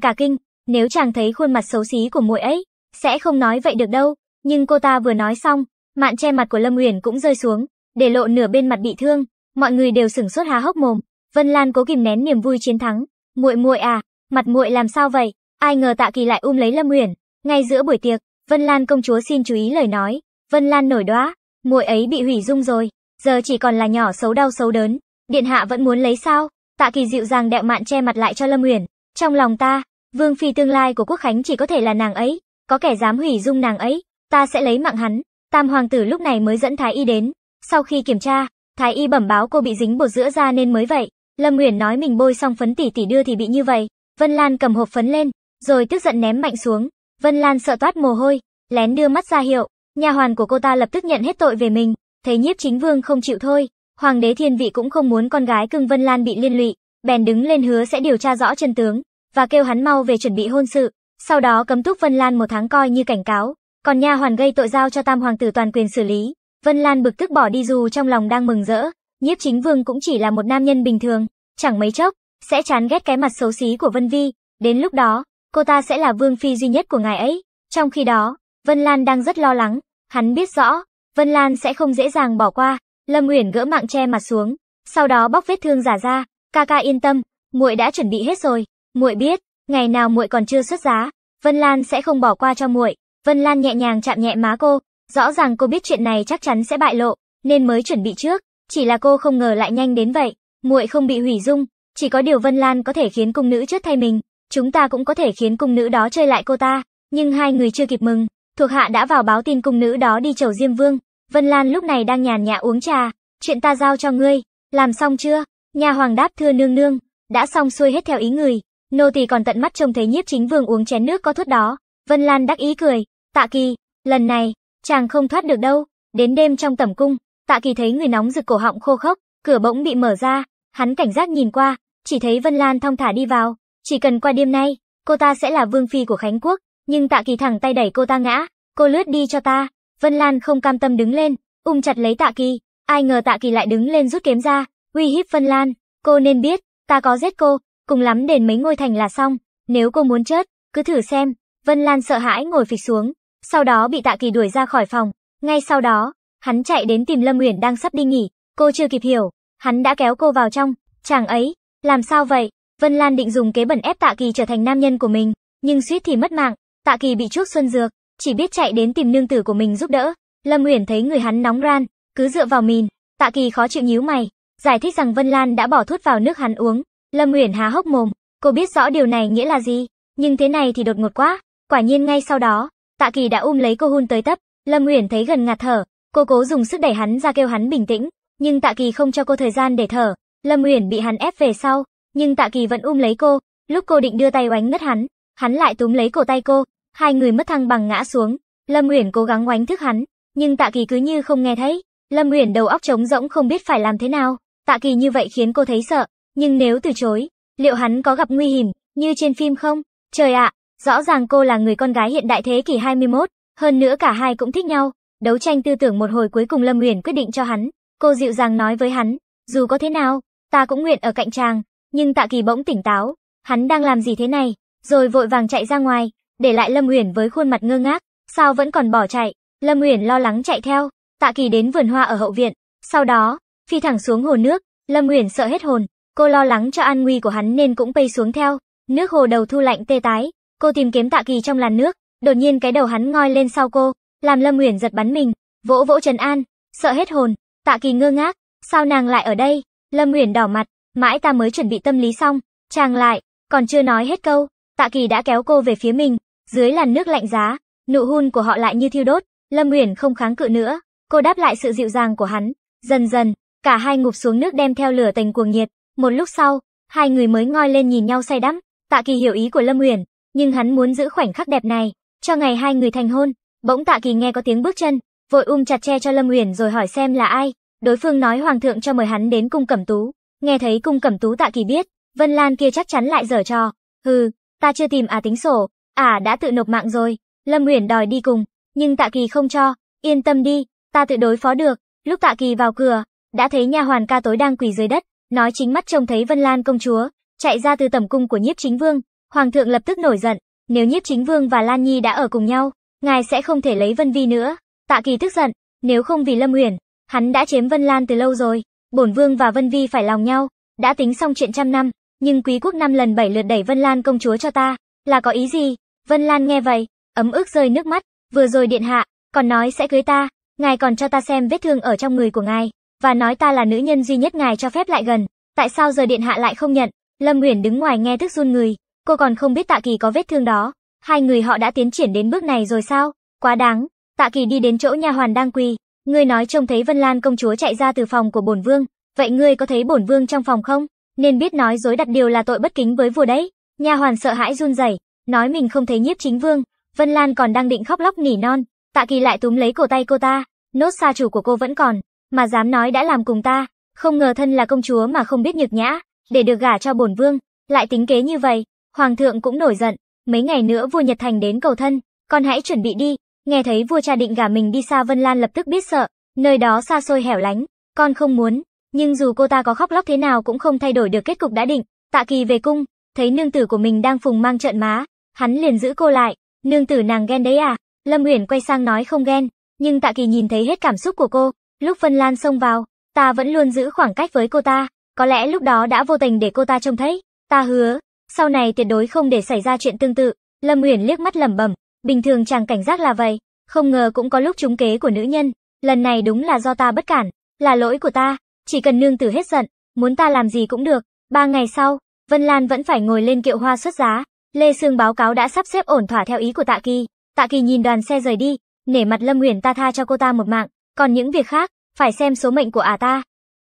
cả kinh, nếu chàng thấy khuôn mặt xấu xí của muội ấy, sẽ không nói vậy được đâu. Nhưng cô ta vừa nói xong, mạn che mặt của Lâm Uyển cũng rơi xuống, để lộ nửa bên mặt bị thương, mọi người đều sửng sốt há hốc mồm. Vân Lan cố kìm nén niềm vui chiến thắng, "Muội muội à, mặt muội làm sao vậy?" Ai ngờ Tạ Kỳ lại ôm lấy Lâm Uyển, ngay giữa buổi tiệc, Vân Lan công chúa xin chú ý lời nói, Vân Lan nổi đóa, muội ấy bị hủy dung rồi giờ chỉ còn là nhỏ xấu đau xấu đớn. Điện hạ vẫn muốn lấy sao? Tạ Kỳ dịu dàng đẹo mạn che mặt lại cho Lâm Uyển. Trong lòng ta, vương phi tương lai của quốc khánh chỉ có thể là nàng ấy. Có kẻ dám hủy dung nàng ấy, ta sẽ lấy mạng hắn. Tam hoàng tử lúc này mới dẫn Thái Y đến. Sau khi kiểm tra, Thái Y bẩm báo cô bị dính bột giữa da nên mới vậy. Lâm Uyển nói mình bôi xong phấn tỉ tỉ đưa thì bị như vậy. Vân Lan cầm hộp phấn lên, rồi tức giận ném mạnh xuống. Vân Lan sợ toát mồ hôi, lén đưa mắt ra hiệu. Nhà hoàn của cô ta lập tức nhận hết tội về mình thấy nhiếp chính vương không chịu thôi, hoàng đế thiên vị cũng không muốn con gái Cưng Vân Lan bị liên lụy, bèn đứng lên hứa sẽ điều tra rõ chân tướng, và kêu hắn mau về chuẩn bị hôn sự, sau đó cấm túc Vân Lan một tháng coi như cảnh cáo, còn nha hoàn gây tội giao cho tam hoàng tử toàn quyền xử lý. Vân Lan bực tức bỏ đi dù trong lòng đang mừng rỡ, nhiếp chính vương cũng chỉ là một nam nhân bình thường, chẳng mấy chốc, sẽ chán ghét cái mặt xấu xí của Vân Vi, đến lúc đó, cô ta sẽ là vương phi duy nhất của ngài ấy. Trong khi đó, Vân Lan đang rất lo lắng, hắn biết rõ, Vân Lan sẽ không dễ dàng bỏ qua. Lâm Uyển gỡ mạng che mặt xuống, sau đó bóc vết thương giả ra, "Ca ca yên tâm, muội đã chuẩn bị hết rồi, muội biết, ngày nào muội còn chưa xuất giá, Vân Lan sẽ không bỏ qua cho muội." Vân Lan nhẹ nhàng chạm nhẹ má cô, rõ ràng cô biết chuyện này chắc chắn sẽ bại lộ, nên mới chuẩn bị trước, chỉ là cô không ngờ lại nhanh đến vậy, muội không bị hủy dung, chỉ có điều Vân Lan có thể khiến cung nữ trước thay mình, chúng ta cũng có thể khiến cung nữ đó chơi lại cô ta, nhưng hai người chưa kịp mừng, thuộc hạ đã vào báo tin cung nữ đó đi chầu Diêm Vương. Vân Lan lúc này đang nhàn nhã uống trà, chuyện ta giao cho ngươi, làm xong chưa? Nhà hoàng đáp thưa nương nương, đã xong xuôi hết theo ý người, nô tỳ còn tận mắt trông thấy nhiếp chính vương uống chén nước có thuốc đó. Vân Lan đắc ý cười, tạ kỳ, lần này, chàng không thoát được đâu, đến đêm trong tẩm cung, tạ kỳ thấy người nóng rực cổ họng khô khốc, cửa bỗng bị mở ra, hắn cảnh giác nhìn qua, chỉ thấy Vân Lan thong thả đi vào, chỉ cần qua đêm nay, cô ta sẽ là vương phi của Khánh Quốc, nhưng Tạ Kỳ thẳng tay đẩy cô ta ngã, cô lướt đi cho ta. Vân Lan không cam tâm đứng lên, ôm um chặt lấy Tạ Kỳ, ai ngờ Tạ Kỳ lại đứng lên rút kiếm ra, uy hiếp Vân Lan, cô nên biết, ta có giết cô, cùng lắm đền mấy ngôi thành là xong, nếu cô muốn chết, cứ thử xem. Vân Lan sợ hãi ngồi phịch xuống, sau đó bị Tạ Kỳ đuổi ra khỏi phòng, ngay sau đó, hắn chạy đến tìm Lâm Uyển đang sắp đi nghỉ, cô chưa kịp hiểu, hắn đã kéo cô vào trong, chàng ấy, làm sao vậy? Vân Lan định dùng kế bẩn ép Tạ Kỳ trở thành nam nhân của mình, nhưng suýt thì mất mạng, Tạ Kỳ bị chuốc xuân dược, chỉ biết chạy đến tìm nương tử của mình giúp đỡ. Lâm Uyển thấy người hắn nóng ran, cứ dựa vào mình, Tạ Kỳ khó chịu nhíu mày, giải thích rằng Vân Lan đã bỏ thuốc vào nước hắn uống. Lâm Uyển há hốc mồm, cô biết rõ điều này nghĩa là gì, nhưng thế này thì đột ngột quá. Quả nhiên ngay sau đó, Tạ Kỳ đã um lấy cô hôn tới tấp, Lâm Uyển thấy gần ngạt thở, cô cố dùng sức đẩy hắn ra kêu hắn bình tĩnh, nhưng Tạ Kỳ không cho cô thời gian để thở, Lâm Uyển bị hắn ép về sau, nhưng Tạ Kỳ vẫn um lấy cô, lúc cô định đưa tay oánh ngất hắn, hắn lại túm lấy cổ tay cô, hai người mất thăng bằng ngã xuống. Lâm Uyển cố gắng oánh thức hắn, nhưng Tạ Kỳ cứ như không nghe thấy. Lâm Uyển đầu óc trống rỗng không biết phải làm thế nào. Tạ Kỳ như vậy khiến cô thấy sợ, nhưng nếu từ chối, liệu hắn có gặp nguy hiểm như trên phim không? Trời ạ, rõ ràng cô là người con gái hiện đại thế kỷ 21, hơn nữa cả hai cũng thích nhau. Đấu tranh tư tưởng một hồi cuối cùng Lâm Uyển quyết định cho hắn, cô dịu dàng nói với hắn, dù có thế nào, ta cũng nguyện ở cạnh chàng, nhưng Tạ Kỳ bỗng tỉnh táo, hắn đang làm gì thế này, rồi vội vàng chạy ra ngoài, để lại Lâm Uyển với khuôn mặt ngơ ngác, sao vẫn còn bỏ chạy? Lâm Uyển lo lắng chạy theo, Tạ Kỳ đến vườn hoa ở hậu viện, sau đó, phi thẳng xuống hồ nước, Lâm Uyển sợ hết hồn, cô lo lắng cho an nguy của hắn nên cũng bay xuống theo. Nước hồ đầu thu lạnh tê tái, cô tìm kiếm Tạ Kỳ trong làn nước, đột nhiên cái đầu hắn ngoi lên sau cô, làm Lâm Uyển giật bắn mình, vỗ vỗ Trần An, sợ hết hồn, Tạ Kỳ ngơ ngác, sao nàng lại ở đây? Lâm Uyển đỏ mặt, mãi ta mới chuẩn bị tâm lý xong, chàng lại, còn chưa nói hết câu, Tạ Kỳ đã kéo cô về phía mình, dưới làn nước lạnh giá, nụ hôn của họ lại như thiêu đốt, Lâm Uyển không kháng cự nữa, cô đáp lại sự dịu dàng của hắn, dần dần, cả hai ngụp xuống nước đem theo lửa tành cuồng nhiệt, một lúc sau, hai người mới ngoi lên nhìn nhau say đắm, Tạ Kỳ hiểu ý của Lâm Uyển, nhưng hắn muốn giữ khoảnh khắc đẹp này cho ngày hai người thành hôn. Bỗng Tạ Kỳ nghe có tiếng bước chân, vội ung chặt che cho Lâm Uyển rồi hỏi xem là ai. Đối phương nói hoàng thượng cho mời hắn đến cung Cẩm Tú. Nghe thấy cung Cẩm Tú Tạ Kỳ biết, Vân Lan kia chắc chắn lại giở trò. Hừ, ta chưa tìm à tính sổ, À đã tự nộp mạng rồi, Lâm Uyển đòi đi cùng, nhưng Tạ Kỳ không cho, yên tâm đi, ta tự đối phó được. Lúc Tạ Kỳ vào cửa, đã thấy nha hoàn ca tối đang quỳ dưới đất, nói chính mắt trông thấy Vân Lan công chúa, chạy ra từ tẩm cung của nhiếp chính vương, hoàng thượng lập tức nổi giận, nếu nhiếp chính vương và Lan Nhi đã ở cùng nhau, ngài sẽ không thể lấy Vân Vi nữa. Tạ Kỳ tức giận, nếu không vì Lâm Uyển, hắn đã chiếm Vân Lan từ lâu rồi, bổn vương và Vân Vi phải lòng nhau, đã tính xong chuyện trăm năm, nhưng quý quốc năm lần bảy lượt đẩy Vân Lan công chúa cho ta, là có ý gì? Vân Lan nghe vậy, ấm ức rơi nước mắt, vừa rồi điện hạ, còn nói sẽ cưới ta, ngài còn cho ta xem vết thương ở trong người của ngài, và nói ta là nữ nhân duy nhất ngài cho phép lại gần, tại sao giờ điện hạ lại không nhận? Lâm Uyển đứng ngoài nghe tức run người, cô còn không biết Tạ Kỳ có vết thương đó, hai người họ đã tiến triển đến bước này rồi sao? Quá đáng. Tạ Kỳ đi đến chỗ nhà hoàn đang quỳ, ngươi nói trông thấy Vân Lan công chúa chạy ra từ phòng của bổn vương, vậy ngươi có thấy bổn vương trong phòng không? Nên biết nói dối đặt điều là tội bất kính với vua đấy. Nhà hoàn sợ hãi run rẩy, nói mình không thấy nhiếp chính vương, Vân Lan còn đang định khóc lóc nỉ non, Tạ Kỳ lại túm lấy cổ tay cô ta, nốt xa chủ của cô vẫn còn, mà dám nói đã làm cùng ta, không ngờ thân là công chúa mà không biết nhược nhã, để được gả cho bổn vương, lại tính kế như vậy, hoàng thượng cũng nổi giận, mấy ngày nữa vua Nhật Thành đến cầu thân, con hãy chuẩn bị đi, nghe thấy vua cha định gả mình đi xa Vân Lan lập tức biết sợ, nơi đó xa xôi hẻo lánh, con không muốn, nhưng dù cô ta có khóc lóc thế nào cũng không thay đổi được kết cục đã định, Tạ Kỳ về cung, thấy nương tử của mình đang phùng mang trận má, Hắn liền giữ cô lại, nương tử nàng ghen đấy à? Lâm Uyển quay sang nói không ghen, nhưng Tạ Kỳ nhìn thấy hết cảm xúc của cô, lúc Vân Lan xông vào, ta vẫn luôn giữ khoảng cách với cô ta, có lẽ lúc đó đã vô tình để cô ta trông thấy, ta hứa, sau này tuyệt đối không để xảy ra chuyện tương tự. Lâm Uyển liếc mắt lẩm bẩm, bình thường chàng cảnh giác là vậy, không ngờ cũng có lúc trúng kế của nữ nhân, lần này đúng là do ta bất cản, là lỗi của ta, chỉ cần nương tử hết giận, muốn ta làm gì cũng được. Ba ngày sau, Vân Lan vẫn phải ngồi lên kiệu hoa xuất giá, Lê Sương báo cáo đã sắp xếp ổn thỏa theo ý của Tạ Kỳ. Tạ Kỳ nhìn đoàn xe rời đi, nể mặt Lâm Uyển ta tha cho cô ta một mạng, còn những việc khác, phải xem số mệnh của ả à ta.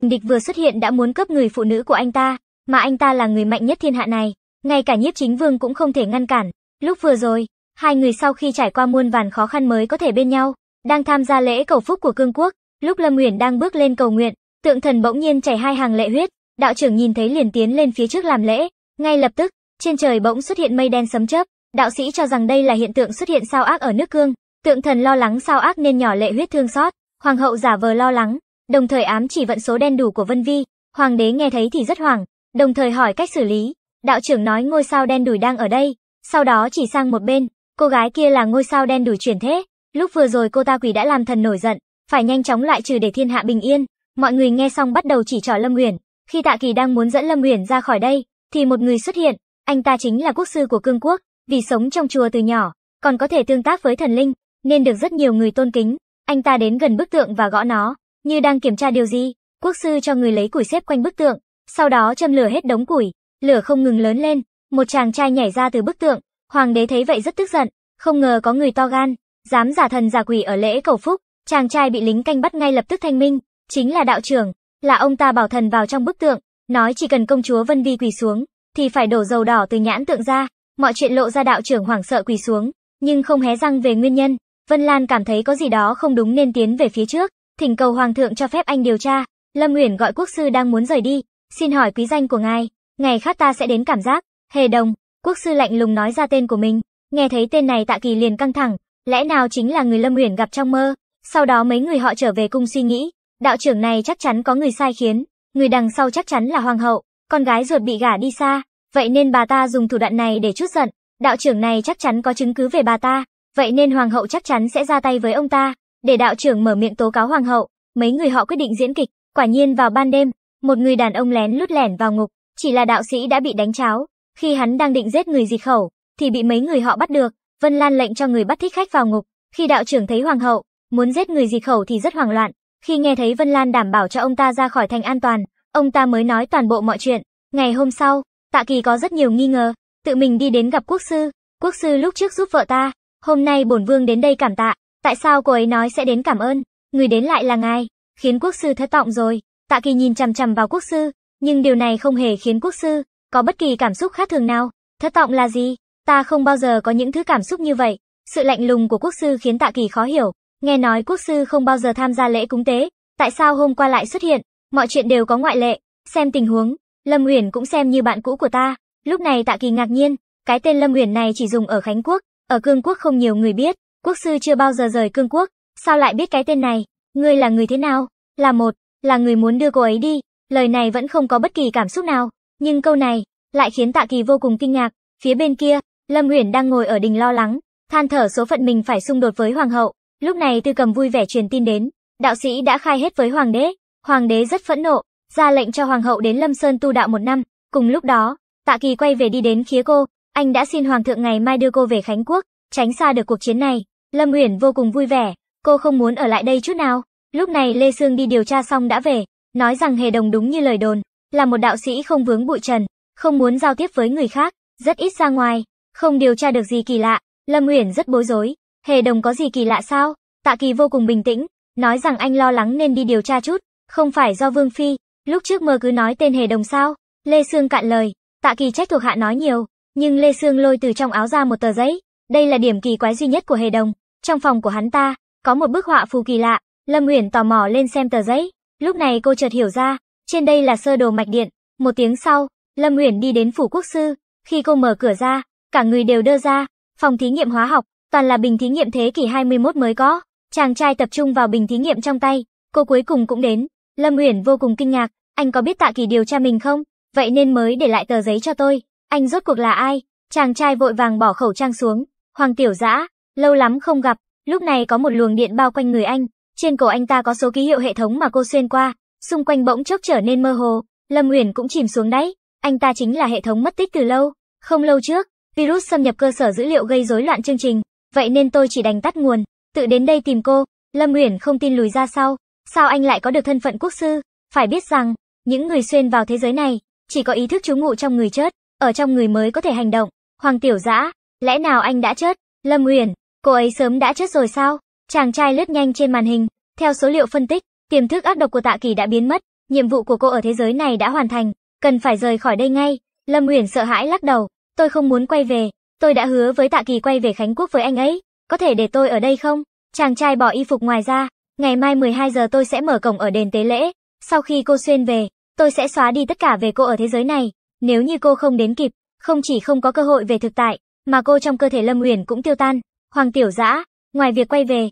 Địch vừa xuất hiện đã muốn cướp người phụ nữ của anh ta, mà anh ta là người mạnh nhất thiên hạ này, ngay cả nhiếp chính vương cũng không thể ngăn cản. Lúc vừa rồi, hai người sau khi trải qua muôn vàn khó khăn mới có thể bên nhau, đang tham gia lễ cầu phúc của cương quốc, lúc Lâm Uyển đang bước lên cầu nguyện, tượng thần bỗng nhiên chảy hai hàng lệ huyết, đạo trưởng nhìn thấy liền tiến lên phía trước làm lễ, ngay lập tức, trên trời bỗng xuất hiện mây đen sấm chớp, đạo sĩ cho rằng đây là hiện tượng xuất hiện sao ác ở nước cương, tượng thần lo lắng sao ác nên nhỏ lệ huyết thương xót, hoàng hậu giả vờ lo lắng, đồng thời ám chỉ vận số đen đủ của Vân Vi, hoàng đế nghe thấy thì rất hoảng, đồng thời hỏi cách xử lý. Đạo trưởng nói ngôi sao đen đùi đang ở đây, sau đó chỉ sang một bên, cô gái kia là ngôi sao đen đùi chuyển thế, lúc vừa rồi cô ta quỷ đã làm thần nổi giận, phải nhanh chóng loại trừ để thiên hạ bình yên. Mọi người nghe xong bắt đầu chỉ trỏ Lâm Uyển, khi Tạ Kỳ đang muốn dẫn Lâm Uyển ra khỏi đây thì một người xuất hiện, anh ta chính là quốc sư của cương quốc, vì sống trong chùa từ nhỏ, còn có thể tương tác với thần linh, nên được rất nhiều người tôn kính. Anh ta đến gần bức tượng và gõ nó, như đang kiểm tra điều gì. Quốc sư cho người lấy củi xếp quanh bức tượng, sau đó châm lửa hết đống củi, lửa không ngừng lớn lên, một chàng trai nhảy ra từ bức tượng, hoàng đế thấy vậy rất tức giận, không ngờ có người to gan, dám giả thần giả quỷ ở lễ cầu phúc, chàng trai bị lính canh bắt ngay lập tức thanh minh, chính là đạo trưởng, là ông ta bảo thần vào trong bức tượng, nói chỉ cần công chúa Vân Vi quỳ xuống, thì phải đổ dầu đỏ từ nhãn tượng ra. Mọi chuyện lộ ra đạo trưởng hoảng sợ quỳ xuống, nhưng không hé răng về nguyên nhân. Vân Lan cảm thấy có gì đó không đúng nên tiến về phía trước, thỉnh cầu hoàng thượng cho phép anh điều tra. Lâm Uyển gọi quốc sư đang muốn rời đi, xin hỏi quý danh của ngài, ngày khác ta sẽ đến cảm giác. Hề Đồng, quốc sư lạnh lùng nói ra tên của mình, nghe thấy tên này Tạ Kỳ liền căng thẳng, lẽ nào chính là người Lâm Uyển gặp trong mơ? Sau đó mấy người họ trở về cung suy nghĩ, đạo trưởng này chắc chắn có người sai khiến, người đằng sau chắc chắn là hoàng hậu, con gái ruột bị gả đi xa, vậy nên bà ta dùng thủ đoạn này để chút giận, đạo trưởng này chắc chắn có chứng cứ về bà ta, vậy nên hoàng hậu chắc chắn sẽ ra tay với ông ta, để đạo trưởng mở miệng tố cáo hoàng hậu, mấy người họ quyết định diễn kịch, quả nhiên vào ban đêm, một người đàn ông lén lút lẻn vào ngục, chỉ là đạo sĩ đã bị đánh cháo, khi hắn đang định giết người diệt khẩu, thì bị mấy người họ bắt được, Vân Lan lệnh cho người bắt thích khách vào ngục, khi đạo trưởng thấy hoàng hậu, muốn giết người diệt khẩu thì rất hoảng loạn, khi nghe thấy Vân Lan đảm bảo cho ông ta ra khỏi thành an toàn, Ông ta mới nói toàn bộ mọi chuyện. Ngày hôm sau, Tạ Kỳ có rất nhiều nghi ngờ, tự mình đi đến gặp quốc sư. Quốc sư lúc trước giúp vợ ta, hôm nay bổn vương đến đây cảm tạ, tại sao cô ấy nói sẽ đến cảm ơn? Người đến lại là ngài, khiến quốc sư thất vọng rồi. Tạ Kỳ nhìn chằm chằm vào quốc sư, nhưng điều này không hề khiến quốc sư có bất kỳ cảm xúc khác thường nào. Thất vọng là gì? Ta không bao giờ có những thứ cảm xúc như vậy. Sự lạnh lùng của quốc sư khiến Tạ Kỳ khó hiểu. Nghe nói quốc sư không bao giờ tham gia lễ cúng tế, tại sao hôm qua lại xuất hiện? Mọi chuyện đều có ngoại lệ, xem tình huống, Lâm Uyển cũng xem như bạn cũ của ta. Lúc này Tạ Kỳ ngạc nhiên, cái tên Lâm Uyển này chỉ dùng ở Khánh Quốc, ở Cương Quốc không nhiều người biết, quốc sư chưa bao giờ rời Cương Quốc, sao lại biết cái tên này? Ngươi là người thế nào? Là một, là người muốn đưa cô ấy đi. Lời này vẫn không có bất kỳ cảm xúc nào, nhưng câu này lại khiến Tạ Kỳ vô cùng kinh ngạc. Phía bên kia, Lâm Uyển đang ngồi ở đình lo lắng, than thở số phận mình phải xung đột với hoàng hậu. Lúc này Tư Cầm vui vẻ truyền tin đến, đạo sĩ đã khai hết với hoàng đế, Hoàng đế rất phẫn nộ, ra lệnh cho hoàng hậu đến Lâm Sơn tu đạo một năm. Cùng lúc đó, Tạ Kỳ quay về đi đến Khía cô, anh đã xin hoàng thượng ngày mai đưa cô về Khánh Quốc, tránh xa được cuộc chiến này. Lâm Uyển vô cùng vui vẻ, cô không muốn ở lại đây chút nào. Lúc này Lê Sương đi điều tra xong đã về, nói rằng Hề Đồng đúng như lời đồn, là một đạo sĩ không vướng bụi trần, không muốn giao tiếp với người khác, rất ít ra ngoài, không điều tra được gì kỳ lạ. Lâm Uyển rất bối rối, Hề Đồng có gì kỳ lạ sao? Tạ Kỳ vô cùng bình tĩnh, nói rằng anh lo lắng nên đi điều tra chút, không phải do Vương Phi, lúc trước mơ cứ nói tên hề đồng sao? Lê Sương cạn lời, tạ kỳ trách thuộc hạ nói nhiều, nhưng Lê Sương lôi từ trong áo ra một tờ giấy, đây là điểm kỳ quái duy nhất của hề đồng. Trong phòng của hắn ta, có một bức họa phù kỳ lạ, Lâm Uyển tò mò lên xem tờ giấy, lúc này cô chợt hiểu ra, trên đây là sơ đồ mạch điện. Một tiếng sau, Lâm Uyển đi đến phủ quốc sư, khi cô mở cửa ra, cả người đều đơ ra, phòng thí nghiệm hóa học, toàn là bình thí nghiệm thế kỷ 21 mới có. Chàng trai tập trung vào bình thí nghiệm trong tay, cô cuối cùng cũng đến, Lâm Uyển vô cùng kinh ngạc, anh có biết Tạ Kỳ điều tra mình không? Vậy nên mới để lại tờ giấy cho tôi. Anh rốt cuộc là ai? Chàng trai vội vàng bỏ khẩu trang xuống. Hoàng Tiểu Dã, lâu lắm không gặp. Lúc này có một luồng điện bao quanh người anh, trên cổ anh ta có số ký hiệu hệ thống mà cô xuyên qua, xung quanh bỗng chốc trở nên mơ hồ. Lâm Uyển cũng chìm xuống đấy. Anh ta chính là hệ thống mất tích từ lâu. Không lâu trước, virus xâm nhập cơ sở dữ liệu gây rối loạn chương trình, vậy nên tôi chỉ đành tắt nguồn, tự đến đây tìm cô. Lâm Uyển không tin lùi ra sau, Sao anh lại có được thân phận quốc sư? Phải biết rằng, những người xuyên vào thế giới này, chỉ có ý thức trú ngụ trong người chết, ở trong người mới có thể hành động. Hoàng tiểu dã, lẽ nào anh đã chết? Lâm Uyển, cô ấy sớm đã chết rồi sao? Chàng trai lướt nhanh trên màn hình, theo số liệu phân tích, tiềm thức ác độc của Tạ Kỳ đã biến mất, nhiệm vụ của cô ở thế giới này đã hoàn thành, cần phải rời khỏi đây ngay. Lâm Uyển sợ hãi lắc đầu, tôi không muốn quay về, tôi đã hứa với Tạ Kỳ quay về Khánh Quốc với anh ấy, có thể để tôi ở đây không? Chàng trai bỏ y phục ngoài ra, Ngày mai 12 giờ tôi sẽ mở cổng ở đền tế lễ. Sau khi cô xuyên về, tôi sẽ xóa đi tất cả về cô ở thế giới này. Nếu như cô không đến kịp, không chỉ không có cơ hội về thực tại, mà cô trong cơ thể Lâm Uyển cũng tiêu tan. Hoàng Tiểu giã, ngoài việc quay về,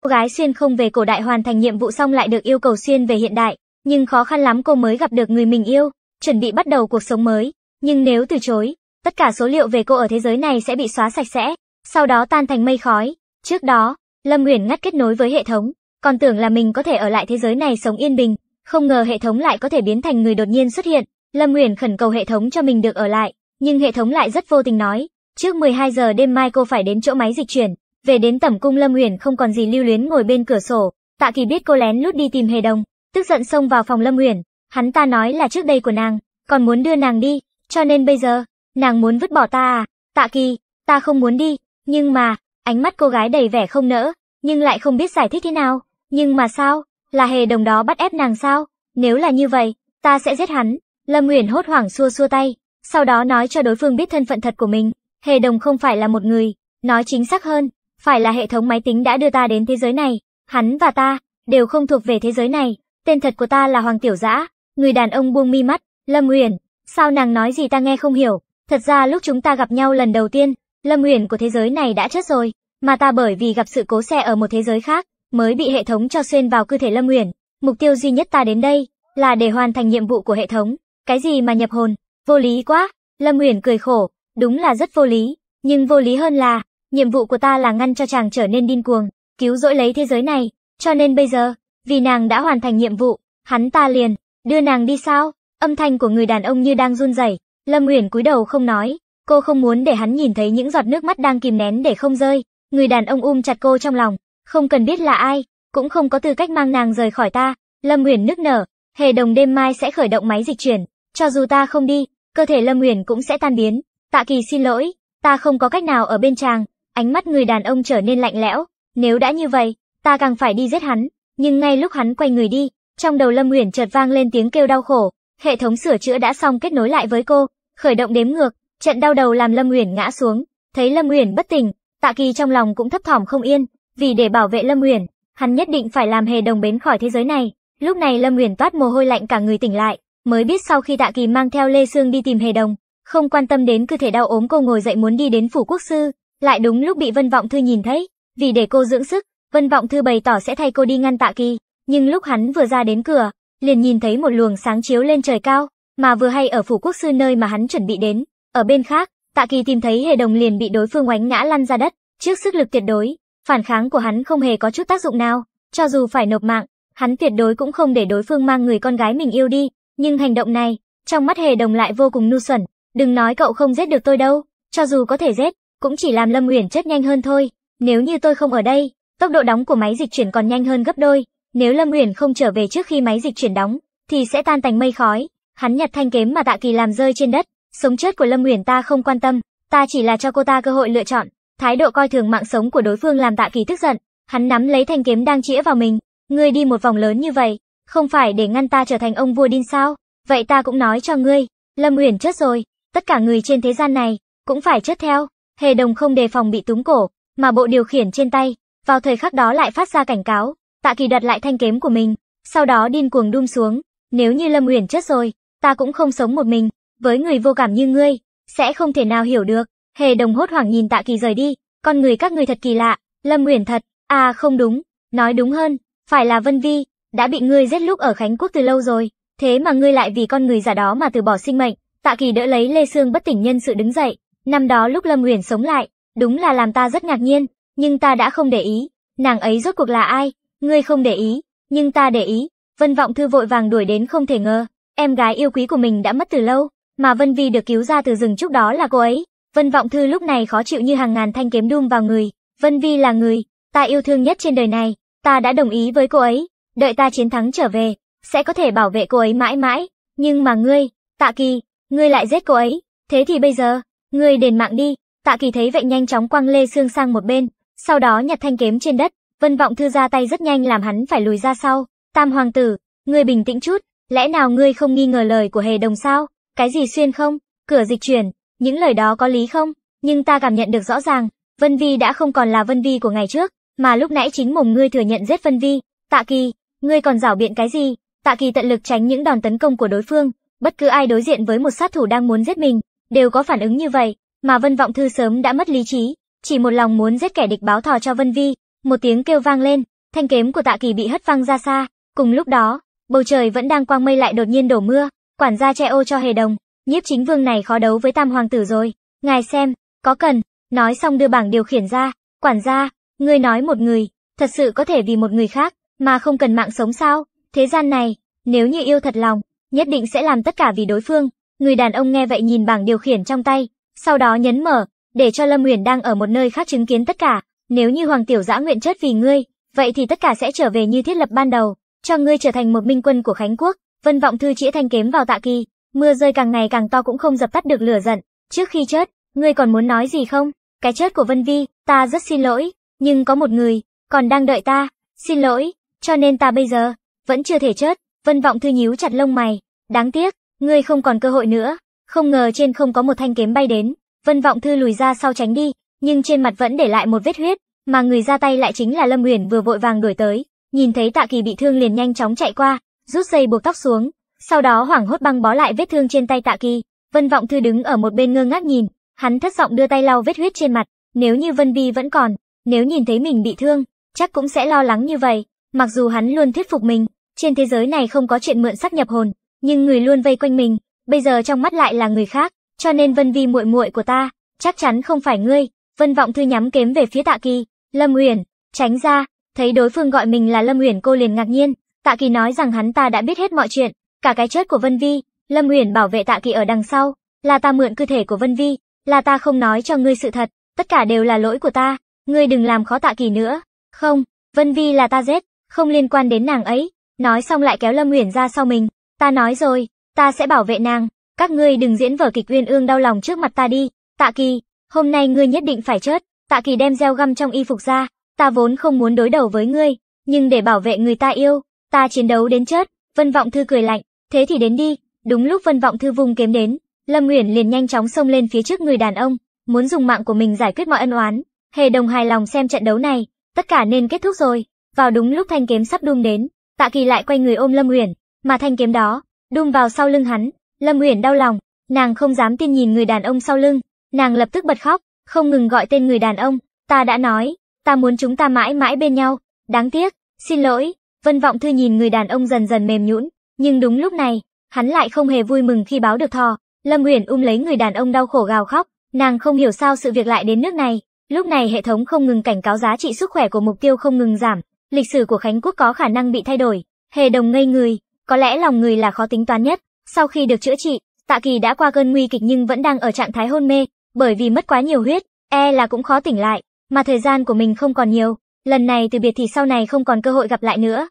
cô gái xuyên không về cổ đại hoàn thành nhiệm vụ xong lại được yêu cầu xuyên về hiện đại, nhưng khó khăn lắm cô mới gặp được người mình yêu, chuẩn bị bắt đầu cuộc sống mới, nhưng nếu từ chối, tất cả số liệu về cô ở thế giới này sẽ bị xóa sạch sẽ, sau đó tan thành mây khói. Trước đó, Lâm Uyển ngắt kết nối với hệ thống, còn tưởng là mình có thể ở lại thế giới này sống yên bình, không ngờ hệ thống lại có thể biến thành người đột nhiên xuất hiện. Lâm Uyển khẩn cầu hệ thống cho mình được ở lại, nhưng hệ thống lại rất vô tình nói, trước 12 giờ đêm mai cô phải đến chỗ máy dịch chuyển. Về đến tẩm cung Lâm Uyển không còn gì lưu luyến ngồi bên cửa sổ, Tạ Kỳ biết cô lén lút đi tìm Hề Đồng, tức giận xông vào phòng Lâm Uyển, hắn ta nói là trước đây của nàng, còn muốn đưa nàng đi, cho nên bây giờ, nàng muốn vứt bỏ ta à? Tạ Kỳ, ta không muốn đi, nhưng mà, ánh mắt cô gái đầy vẻ không nỡ, nhưng lại không biết giải thích thế nào. Nhưng mà sao? Là hề đồng đó bắt ép nàng sao? Nếu là như vậy, ta sẽ giết hắn. Lâm Uyển hốt hoảng xua xua tay, sau đó nói cho đối phương biết thân phận thật của mình. Hề đồng không phải là một người, nói chính xác hơn, phải là hệ thống máy tính đã đưa ta đến thế giới này. Hắn và ta, đều không thuộc về thế giới này. Tên thật của ta là Hoàng Tiểu Giã, người đàn ông buông mi mắt. Lâm Uyển, sao nàng nói gì ta nghe không hiểu. Thật ra lúc chúng ta gặp nhau lần đầu tiên, Lâm Uyển của thế giới này đã chết rồi, mà ta bởi vì gặp sự cố xe ở một thế giới khác, mới bị hệ thống cho xuyên vào cơ thể Lâm Uyển. Mục tiêu duy nhất ta đến đây là để hoàn thành nhiệm vụ của hệ thống. Cái gì mà nhập hồn, vô lý quá. Lâm Uyển cười khổ, đúng là rất vô lý, nhưng vô lý hơn là, nhiệm vụ của ta là ngăn cho chàng trở nên điên cuồng, cứu rỗi lấy thế giới này, cho nên bây giờ, vì nàng đã hoàn thành nhiệm vụ, hắn ta liền đưa nàng đi sao? Âm thanh của người đàn ông như đang run rẩy, Lâm Uyển cúi đầu không nói, cô không muốn để hắn nhìn thấy những giọt nước mắt đang kìm nén để không rơi. Người đàn ông um chặt cô trong lòng, không cần biết là ai, cũng không có tư cách mang nàng rời khỏi ta. Lâm Uyển nức nở, hề đồng đêm mai sẽ khởi động máy dịch chuyển, cho dù ta không đi, cơ thể Lâm Uyển cũng sẽ tan biến. Tạ Kỳ xin lỗi, ta không có cách nào ở bên chàng. Ánh mắt người đàn ông trở nên lạnh lẽo, nếu đã như vậy, ta càng phải đi giết hắn. Nhưng ngay lúc hắn quay người đi, trong đầu Lâm Uyển chợt vang lên tiếng kêu đau khổ, hệ thống sửa chữa đã xong kết nối lại với cô, khởi động đếm ngược, trận đau đầu làm Lâm Uyển ngã xuống, thấy Lâm Uyển bất tỉnh, Tạ Kỳ trong lòng cũng thấp thỏm không yên, vì để bảo vệ Lâm Uyển, hắn nhất định phải làm hề đồng bến khỏi thế giới này. Lúc này Lâm Uyển toát mồ hôi lạnh cả người tỉnh lại, mới biết sau khi Tạ Kỳ mang theo Lê Sương đi tìm hề đồng, không quan tâm đến cơ thể đau ốm cô ngồi dậy muốn đi đến phủ quốc sư, lại đúng lúc bị Vân Vọng Thư nhìn thấy, vì để cô dưỡng sức, Vân Vọng Thư bày tỏ sẽ thay cô đi ngăn Tạ Kỳ, nhưng lúc hắn vừa ra đến cửa, liền nhìn thấy một luồng sáng chiếu lên trời cao, mà vừa hay ở phủ quốc sư nơi mà hắn chuẩn bị đến. Ở bên khác, Tạ Kỳ tìm thấy hề đồng liền bị đối phương oánh ngã lăn ra đất, trước sức lực tuyệt đối, Phản kháng của hắn không hề có chút tác dụng nào, cho dù phải nộp mạng, hắn tuyệt đối cũng không để đối phương mang người con gái mình yêu đi, nhưng hành động này, trong mắt hề đồng lại vô cùng ngu xuẩn, đừng nói cậu không giết được tôi đâu, cho dù có thể giết, cũng chỉ làm Lâm Uyển chết nhanh hơn thôi, nếu như tôi không ở đây, tốc độ đóng của máy dịch chuyển còn nhanh hơn gấp đôi, nếu Lâm Uyển không trở về trước khi máy dịch chuyển đóng, thì sẽ tan thành mây khói. Hắn nhặt thanh kiếm mà Tạ Kỳ làm rơi trên đất, sống chết của Lâm Uyển ta không quan tâm, ta chỉ là cho cô ta cơ hội lựa chọn. Thái độ coi thường mạng sống của đối phương làm Tạ Kỳ tức giận, hắn nắm lấy thanh kiếm đang chĩa vào mình, ngươi đi một vòng lớn như vậy, không phải để ngăn ta trở thành ông vua điên sao? Vậy ta cũng nói cho ngươi, Lâm Uyển chết rồi, tất cả người trên thế gian này cũng phải chết theo. Hề Đồng không đề phòng bị túng cổ, mà bộ điều khiển trên tay, vào thời khắc đó lại phát ra cảnh cáo, Tạ Kỳ đặt lại thanh kiếm của mình, sau đó điên cuồng đun xuống, nếu như Lâm Uyển chết rồi, ta cũng không sống một mình, với người vô cảm như ngươi, sẽ không thể nào hiểu được, Hề đồng hốt hoảng nhìn tạ kỳ rời đi, con người các người thật kỳ lạ, Lâm Uyển thật, à không đúng, nói đúng hơn, phải là Vân Vi, đã bị ngươi giết lúc ở Khánh Quốc từ lâu rồi, thế mà ngươi lại vì con người giả đó mà từ bỏ sinh mệnh, tạ kỳ đỡ lấy Lê Sương bất tỉnh nhân sự đứng dậy, năm đó lúc Lâm Uyển sống lại, đúng là làm ta rất ngạc nhiên, nhưng ta đã không để ý, nàng ấy rốt cuộc là ai, ngươi không để ý, nhưng ta để ý, Vân Vọng Thư vội vàng đuổi đến không thể ngờ, em gái yêu quý của mình đã mất từ lâu, mà Vân Vi được cứu ra từ rừng trước đó là cô ấy, Vân Vọng Thư lúc này khó chịu như hàng ngàn thanh kiếm đun vào người. Vân Vi là người, ta yêu thương nhất trên đời này, ta đã đồng ý với cô ấy, đợi ta chiến thắng trở về, sẽ có thể bảo vệ cô ấy mãi mãi. Nhưng mà ngươi, Tạ Kỳ, ngươi lại giết cô ấy, thế thì bây giờ, ngươi đền mạng đi. Tạ Kỳ thấy vậy nhanh chóng quăng Lê xương sang một bên, sau đó nhặt thanh kiếm trên đất, Vân Vọng Thư ra tay rất nhanh làm hắn phải lùi ra sau. Tam Hoàng tử, ngươi bình tĩnh chút, lẽ nào ngươi không nghi ngờ lời của Hề Đồng sao? Cái gì xuyên không? Cửa dịch chuyển, những lời đó có lý không? Nhưng ta cảm nhận được rõ ràng, Vân Vi đã không còn là Vân Vi của ngày trước, mà lúc nãy chính mồm ngươi thừa nhận giết Vân Vi. Tạ Kỳ, ngươi còn giảo biện cái gì? Tạ Kỳ tận lực tránh những đòn tấn công của đối phương, bất cứ ai đối diện với một sát thủ đang muốn giết mình, đều có phản ứng như vậy, mà Vân Vọng Thư sớm đã mất lý trí, chỉ một lòng muốn giết kẻ địch báo thù cho Vân Vi. Một tiếng kêu vang lên, thanh kiếm của Tạ Kỳ bị hất văng ra xa, cùng lúc đó, bầu trời vẫn đang quang mây lại đột nhiên đổ mưa, quản gia che ô cho Hề Đồng, nhiếp chính vương này khó đấu với tam hoàng tử rồi. Ngài xem, có cần, nói xong đưa bảng điều khiển ra, quản gia, ngươi nói một người, thật sự có thể vì một người khác, mà không cần mạng sống sao, thế gian này, nếu như yêu thật lòng, nhất định sẽ làm tất cả vì đối phương. Người đàn ông nghe vậy nhìn bảng điều khiển trong tay, sau đó nhấn mở, để cho Lâm Uyển đang ở một nơi khác chứng kiến tất cả. Nếu như Hoàng Tiểu Giã nguyện chết vì ngươi, vậy thì tất cả sẽ trở về như thiết lập ban đầu, cho ngươi trở thành một minh quân của Khánh Quốc. Vân vọng thư chĩa thanh kiếm vào tạ kỳ, Mưa rơi càng ngày càng to cũng không dập tắt được lửa giận. Trước khi chết, ngươi còn muốn nói gì không? Cái chết của Vân Vi, ta rất xin lỗi, nhưng có một người, còn đang đợi ta, xin lỗi, cho nên ta bây giờ, vẫn chưa thể chết. Vân Vọng Thư nhíu chặt lông mày, đáng tiếc, ngươi không còn cơ hội nữa. Không ngờ trên không có một thanh kiếm bay đến, Vân Vọng Thư lùi ra sau tránh đi, nhưng trên mặt vẫn để lại một vết huyết, mà người ra tay lại chính là Lâm Uyển vừa vội vàng đuổi tới, nhìn thấy Tạ Kỳ bị thương liền nhanh chóng chạy qua, rút dây buộc tóc xuống, sau đó hoảng hốt băng bó lại vết thương trên tay Tạ Kỳ, Vân Vọng Thư đứng ở một bên ngơ ngác nhìn, hắn thất giọng đưa tay lau vết huyết trên mặt, nếu như Vân Vi vẫn còn, nếu nhìn thấy mình bị thương, chắc cũng sẽ lo lắng như vậy, mặc dù hắn luôn thuyết phục mình, trên thế giới này không có chuyện mượn sắc nhập hồn, nhưng người luôn vây quanh mình, bây giờ trong mắt lại là người khác, cho nên Vân Vi muội muội của ta, chắc chắn không phải ngươi. Vân Vọng Thư nhắm kiếm về phía Tạ Kỳ, Lâm Uyển, tránh ra, thấy đối phương gọi mình là Lâm Uyển cô liền ngạc nhiên, Tạ Kỳ nói rằng hắn ta đã biết hết mọi chuyện, Cả cái chết của Vân Vi, Lâm Uyển bảo vệ Tạ Kỳ ở đằng sau, là ta mượn cơ thể của Vân Vi, là ta không nói cho ngươi sự thật, tất cả đều là lỗi của ta, ngươi đừng làm khó Tạ Kỳ nữa. Không, Vân Vi là ta giết, không liên quan đến nàng ấy. Nói xong lại kéo Lâm Uyển ra sau mình, ta nói rồi, ta sẽ bảo vệ nàng, các ngươi đừng diễn vở kịch uyên ương đau lòng trước mặt ta đi. Tạ Kỳ, hôm nay ngươi nhất định phải chết. Tạ Kỳ đem gieo găm trong y phục ra, ta vốn không muốn đối đầu với ngươi, nhưng để bảo vệ người ta yêu, ta chiến đấu đến chết. Vân Vọng Thư cười lạnh, Thế thì đến đi, đúng lúc vân vọng thư vùng kiếm đến, Lâm Uyển liền nhanh chóng xông lên phía trước người đàn ông, muốn dùng mạng của mình giải quyết mọi ân oán. Hề Đồng hài lòng xem trận đấu này, tất cả nên kết thúc rồi. Vào đúng lúc thanh kiếm sắp đung đến, Tạ Kỳ lại quay người ôm Lâm Uyển, mà thanh kiếm đó đung vào sau lưng hắn. Lâm Uyển đau lòng, nàng không dám tin nhìn người đàn ông sau lưng, nàng lập tức bật khóc, không ngừng gọi tên người đàn ông, ta đã nói, ta muốn chúng ta mãi mãi bên nhau, đáng tiếc, xin lỗi. Vân Vọng Thư nhìn người đàn ông dần dần mềm nhũn, nhưng đúng lúc này, hắn lại không hề vui mừng khi báo được thò. Lâm Huyền ôm lấy người đàn ông đau khổ gào khóc, nàng không hiểu sao sự việc lại đến nước này. Lúc này hệ thống không ngừng cảnh cáo giá trị sức khỏe của mục tiêu không ngừng giảm, lịch sử của Khánh Quốc có khả năng bị thay đổi. Hề đồng ngây người, có lẽ lòng người là khó tính toán nhất. Sau khi được chữa trị, Tạ Kỳ đã qua cơn nguy kịch nhưng vẫn đang ở trạng thái hôn mê, bởi vì mất quá nhiều huyết, e là cũng khó tỉnh lại, mà thời gian của mình không còn nhiều. Lần này từ biệt thì sau này không còn cơ hội gặp lại nữa.